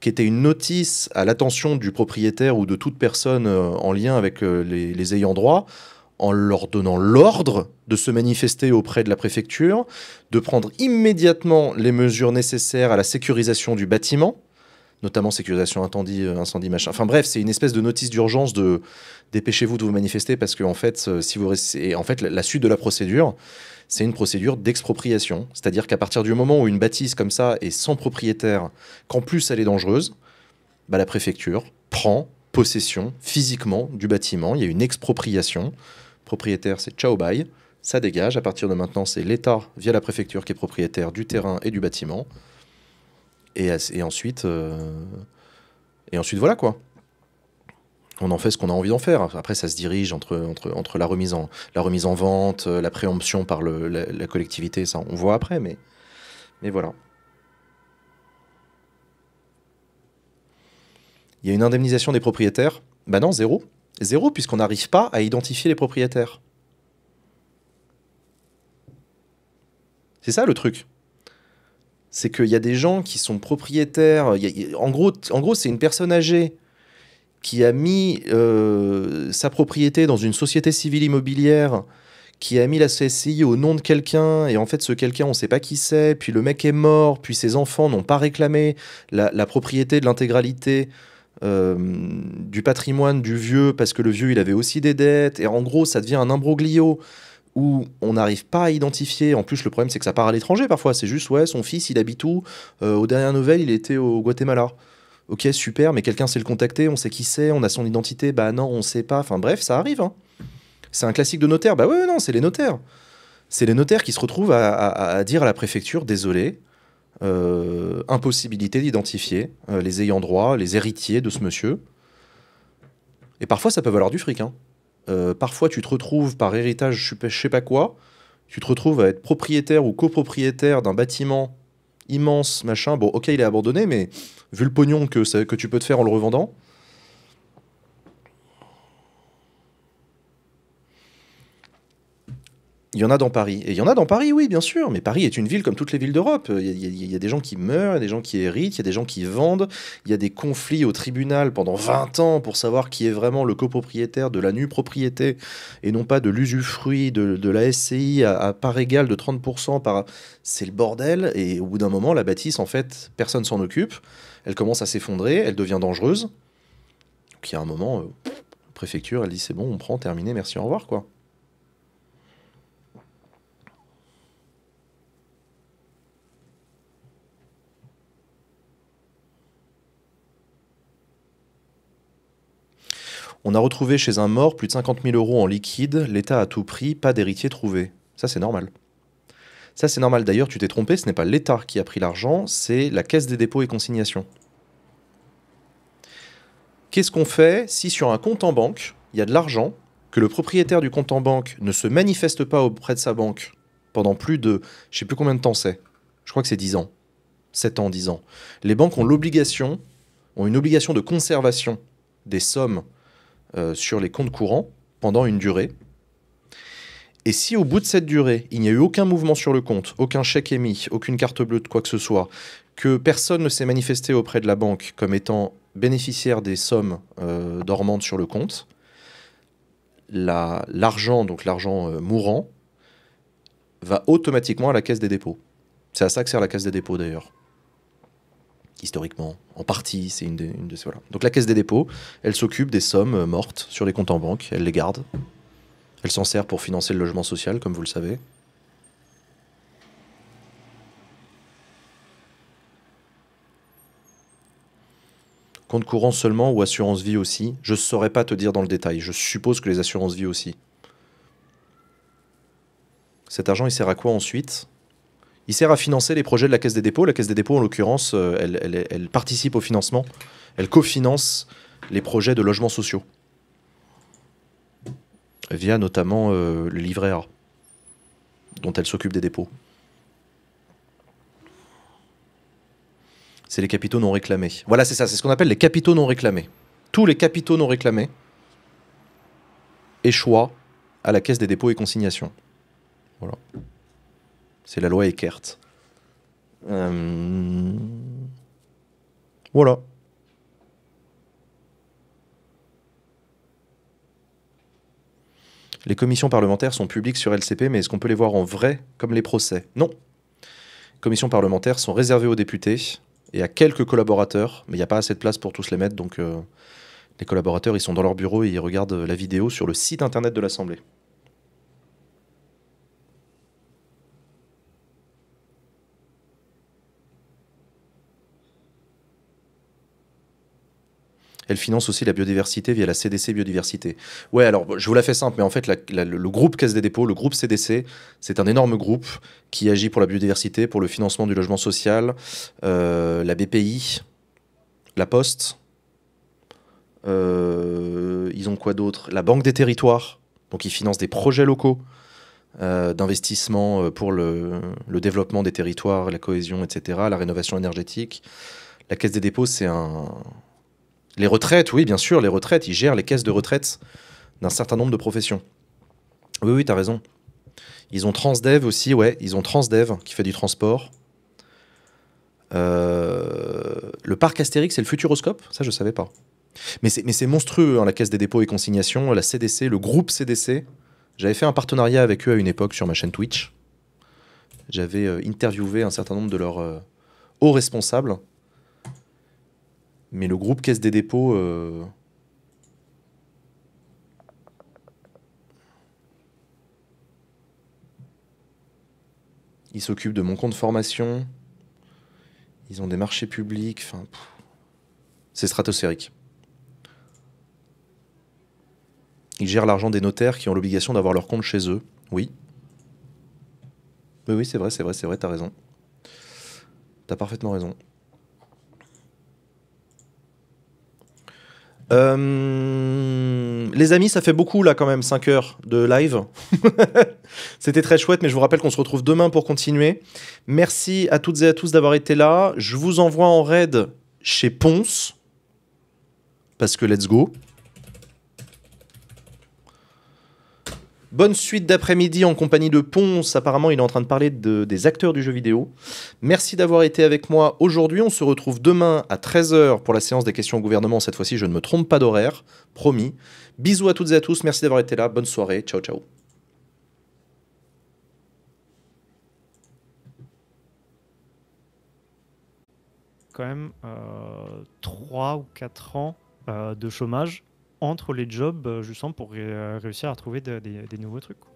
qui était une notice à l'attention du propriétaire ou de toute personne euh, en lien avec euh, les, ayants droit en leur donnant l'ordre de se manifester auprès de la préfecture, de prendre immédiatement les mesures nécessaires à la sécurisation du bâtiment, notamment sécurisation incendie, incendie machin. Enfin bref, c'est une espèce de notice d'urgence de dépêchez-vous de vous manifester parce que fait, si vous restez, en fait, la suite de la procédure, c'est une procédure d'expropriation. C'est-à-dire qu'à partir du moment où une bâtisse comme ça est sans propriétaire, qu'en plus elle est dangereuse, bah, la préfecture prend possession physiquement du bâtiment. Il y a une expropriation. Propriétaire, c'est ciao bye. Ça dégage. À partir de maintenant, c'est l'État, via la préfecture, qui est propriétaire du terrain et du bâtiment. Et, ensuite. Euh, et ensuite, voilà quoi on en fait ce qu'on a envie d'en faire. Après, ça se dirige entre, entre, entre la, remise en, la remise en vente, euh, la préemption par la, collectivité, ça on voit après, mais, mais voilà. Il y a une indemnisation des propriétaires Ben non, zéro. Zéro, puisqu'on n'arrive pas à identifier les propriétaires. C'est ça le truc c'est qu'il y a des gens qui sont propriétaires. en gros, en gros c'est une personne âgée qui a mis euh, sa propriété dans une société civile immobilière, qui a mis la CSI au nom de quelqu'un, et en fait ce quelqu'un on ne sait pas qui c'est, puis le mec est mort, puis ses enfants n'ont pas réclamé la, propriété de l'intégralité euh, du patrimoine du vieux, parce que le vieux il avait aussi des dettes, et en gros ça devient un imbroglio où on n'arrive pas à identifier. En plus, le problème, c'est que ça part à l'étranger parfois. C'est juste, ouais, son fils, il habite où euh, Au Aux dernières nouvelles, il était au Guatemala. Ok, super, mais quelqu'un sait le contacter, on sait qui c'est, on a son identité, bah non, on sait pas. Enfin bref, ça arrive. Hein. C'est un classique de notaire. Bah ouais, non, c'est les notaires. C'est les notaires qui se retrouvent à, dire à la préfecture désolé, euh, impossibilité d'identifier euh, les ayants droit, les héritiers de ce monsieur. Et parfois, ça peut valoir du fric. Hein. Euh, parfois, tu te retrouves par héritage, je sais pas quoi, tu te retrouves à être propriétaire ou copropriétaire d'un bâtiment immense, machin. Bon, ok, il est abandonné, mais vu le pognon que, que tu peux te faire en le revendant. Il y en a dans Paris. Et il y en a dans Paris, oui, bien sûr. Mais Paris est une ville comme toutes les villes d'Europe. Il, y, a des gens qui meurent, il y a des gens qui héritent, il y a des gens qui vendent, il y a des conflits au tribunal pendant 20 ans pour savoir qui est vraiment le copropriétaire de la nue propriété et non pas de l'usufruit de, la SCI à, part égale de 30% par... C'est le bordel. Et au bout d'un moment, la bâtisse, en fait, personne s'en occupe elle commence à s'effondrer, elle devient dangereuse. Donc il y a un moment, euh, la préfecture, elle dit c'est bon, on prend, terminé, merci, au revoir, quoi. On a retrouvé chez un mort plus de 50 000 euros en liquide, l'État à tout prix, pas d'héritier trouvé. Ça, c'est normal. Ça, c'est normal. D'ailleurs, tu t'es trompé, ce n'est pas l'État qui a pris l'argent, c'est la Caisse des dépôts et consignations. Qu'est-ce qu'on fait si sur un compte en banque, il y a de l'argent, que le propriétaire du compte en banque ne se manifeste pas auprès de sa banque pendant plus de, je sais plus combien de temps c'est, je crois que c'est 10 ans, 7 ans, 10 ans, les banques ont l'obligation, ont une obligation de conservation des sommes euh, sur les comptes courants pendant une durée, et si au bout de cette durée, il n'y a eu aucun mouvement sur le compte, aucun chèque émis, aucune carte bleue de quoi que ce soit, que personne ne s'est manifesté auprès de la banque comme étant bénéficiaire des sommes euh, dormantes sur le compte, l'argent, donc l'argent euh, mourant, va automatiquement à la caisse des dépôts. C'est à ça que sert la caisse des dépôts d'ailleurs. Historiquement, en partie, c'est une, une de Donc la caisse des dépôts, elle s'occupe des sommes euh, mortes sur les comptes en banque, elle les garde, elle s'en sert pour financer le logement social, comme vous le savez. Compte courant seulement ou assurance vie aussi Je ne saurais pas te dire dans le détail. Je suppose que les assurances vie aussi. Cet argent, il sert à quoi ensuite Il sert à financer les projets de la Caisse des dépôts. La Caisse des dépôts, en l'occurrence, euh, elle, participe au financement. Elle cofinance les projets de logements sociaux via notamment euh, le livret dont elle s'occupe des dépôts. C'est les capitaux non réclamés. Voilà, c'est ça, c'est ce qu'on appelle les capitaux non réclamés. Tous les capitaux non réclamés échouent à la Caisse des dépôts et consignations. Voilà. C'est la loi Eckert. Euh, voilà. Les commissions parlementaires sont publiques sur LCP, mais est-ce qu'on peut les voir en vrai, comme les procès Non. Les commissions parlementaires sont réservées aux députés et à quelques collaborateurs, mais il n'y a pas assez de place pour tous les mettre, donc euh, les collaborateurs, ils sont dans leur bureau et ils regardent la vidéo sur le site internet de l'Assemblée. Elle finance aussi la biodiversité via la CDC Biodiversité. Ouais, alors je vous la fais simple, mais en fait, le groupe Caisse des dépôts, le groupe CDC, c'est un énorme groupe qui agit pour la biodiversité, pour le financement du logement social, euh, la BPI, la Poste. Euh, ils ont quoi d'autre La Banque des Territoires. Donc ils financent des projets locaux euh, d'investissement pour le, développement des territoires, la cohésion, etc., la rénovation énergétique. La Caisse des dépôts, c'est un, les retraites, oui, bien sûr, les retraites, ils gèrent les caisses de retraite d'un certain nombre de professions. Oui, oui, t'as raison. Ils ont Transdev aussi, ouais, ils ont Transdev qui fait du transport. Euh, le parc Astérix c'est le Futuroscope Ça, je savais pas. Mais c'est monstrueux, en hein, la Caisse des dépôts et consignations, la CDC, le groupe CDC. J'avais fait un partenariat avec eux à une époque sur ma chaîne Twitch. J'avais euh, interviewé un certain nombre de leurs euh, hauts responsables mais le groupe Caisse des dépôts. Euh, ils s'occupent de mon compte formation. Ils ont des marchés publics. Enfin, c'est stratosphérique. Ils gèrent l'argent des notaires qui ont l'obligation d'avoir leur compte chez eux. Oui. Oui, oui, c'est vrai, c'est vrai, c'est vrai, t'as raison. T'as parfaitement raison. Euh, les amis, ça fait beaucoup là quand même, 5 heures de live. C'était très chouette, mais je vous rappelle qu'on se retrouve demain pour continuer. Merci à toutes et à tous d'avoir été là. Je vous envoie en raid chez Ponce, parce que let's go. Bonne suite d'après-midi en compagnie de Ponce. Apparemment, il est en train de parler des acteurs du jeu vidéo. Merci d'avoir été avec moi aujourd'hui. On se retrouve demain à 13h pour la séance des questions au gouvernement. Cette fois-ci, je ne me trompe pas d'horaire, promis. Bisous à toutes et à tous. Merci d'avoir été là. Bonne soirée. Ciao, ciao. Quand même 3 euh, ou 4 ans euh, de chômage entre les jobs, euh, je sens, pour euh, réussir à trouver des nouveaux trucs.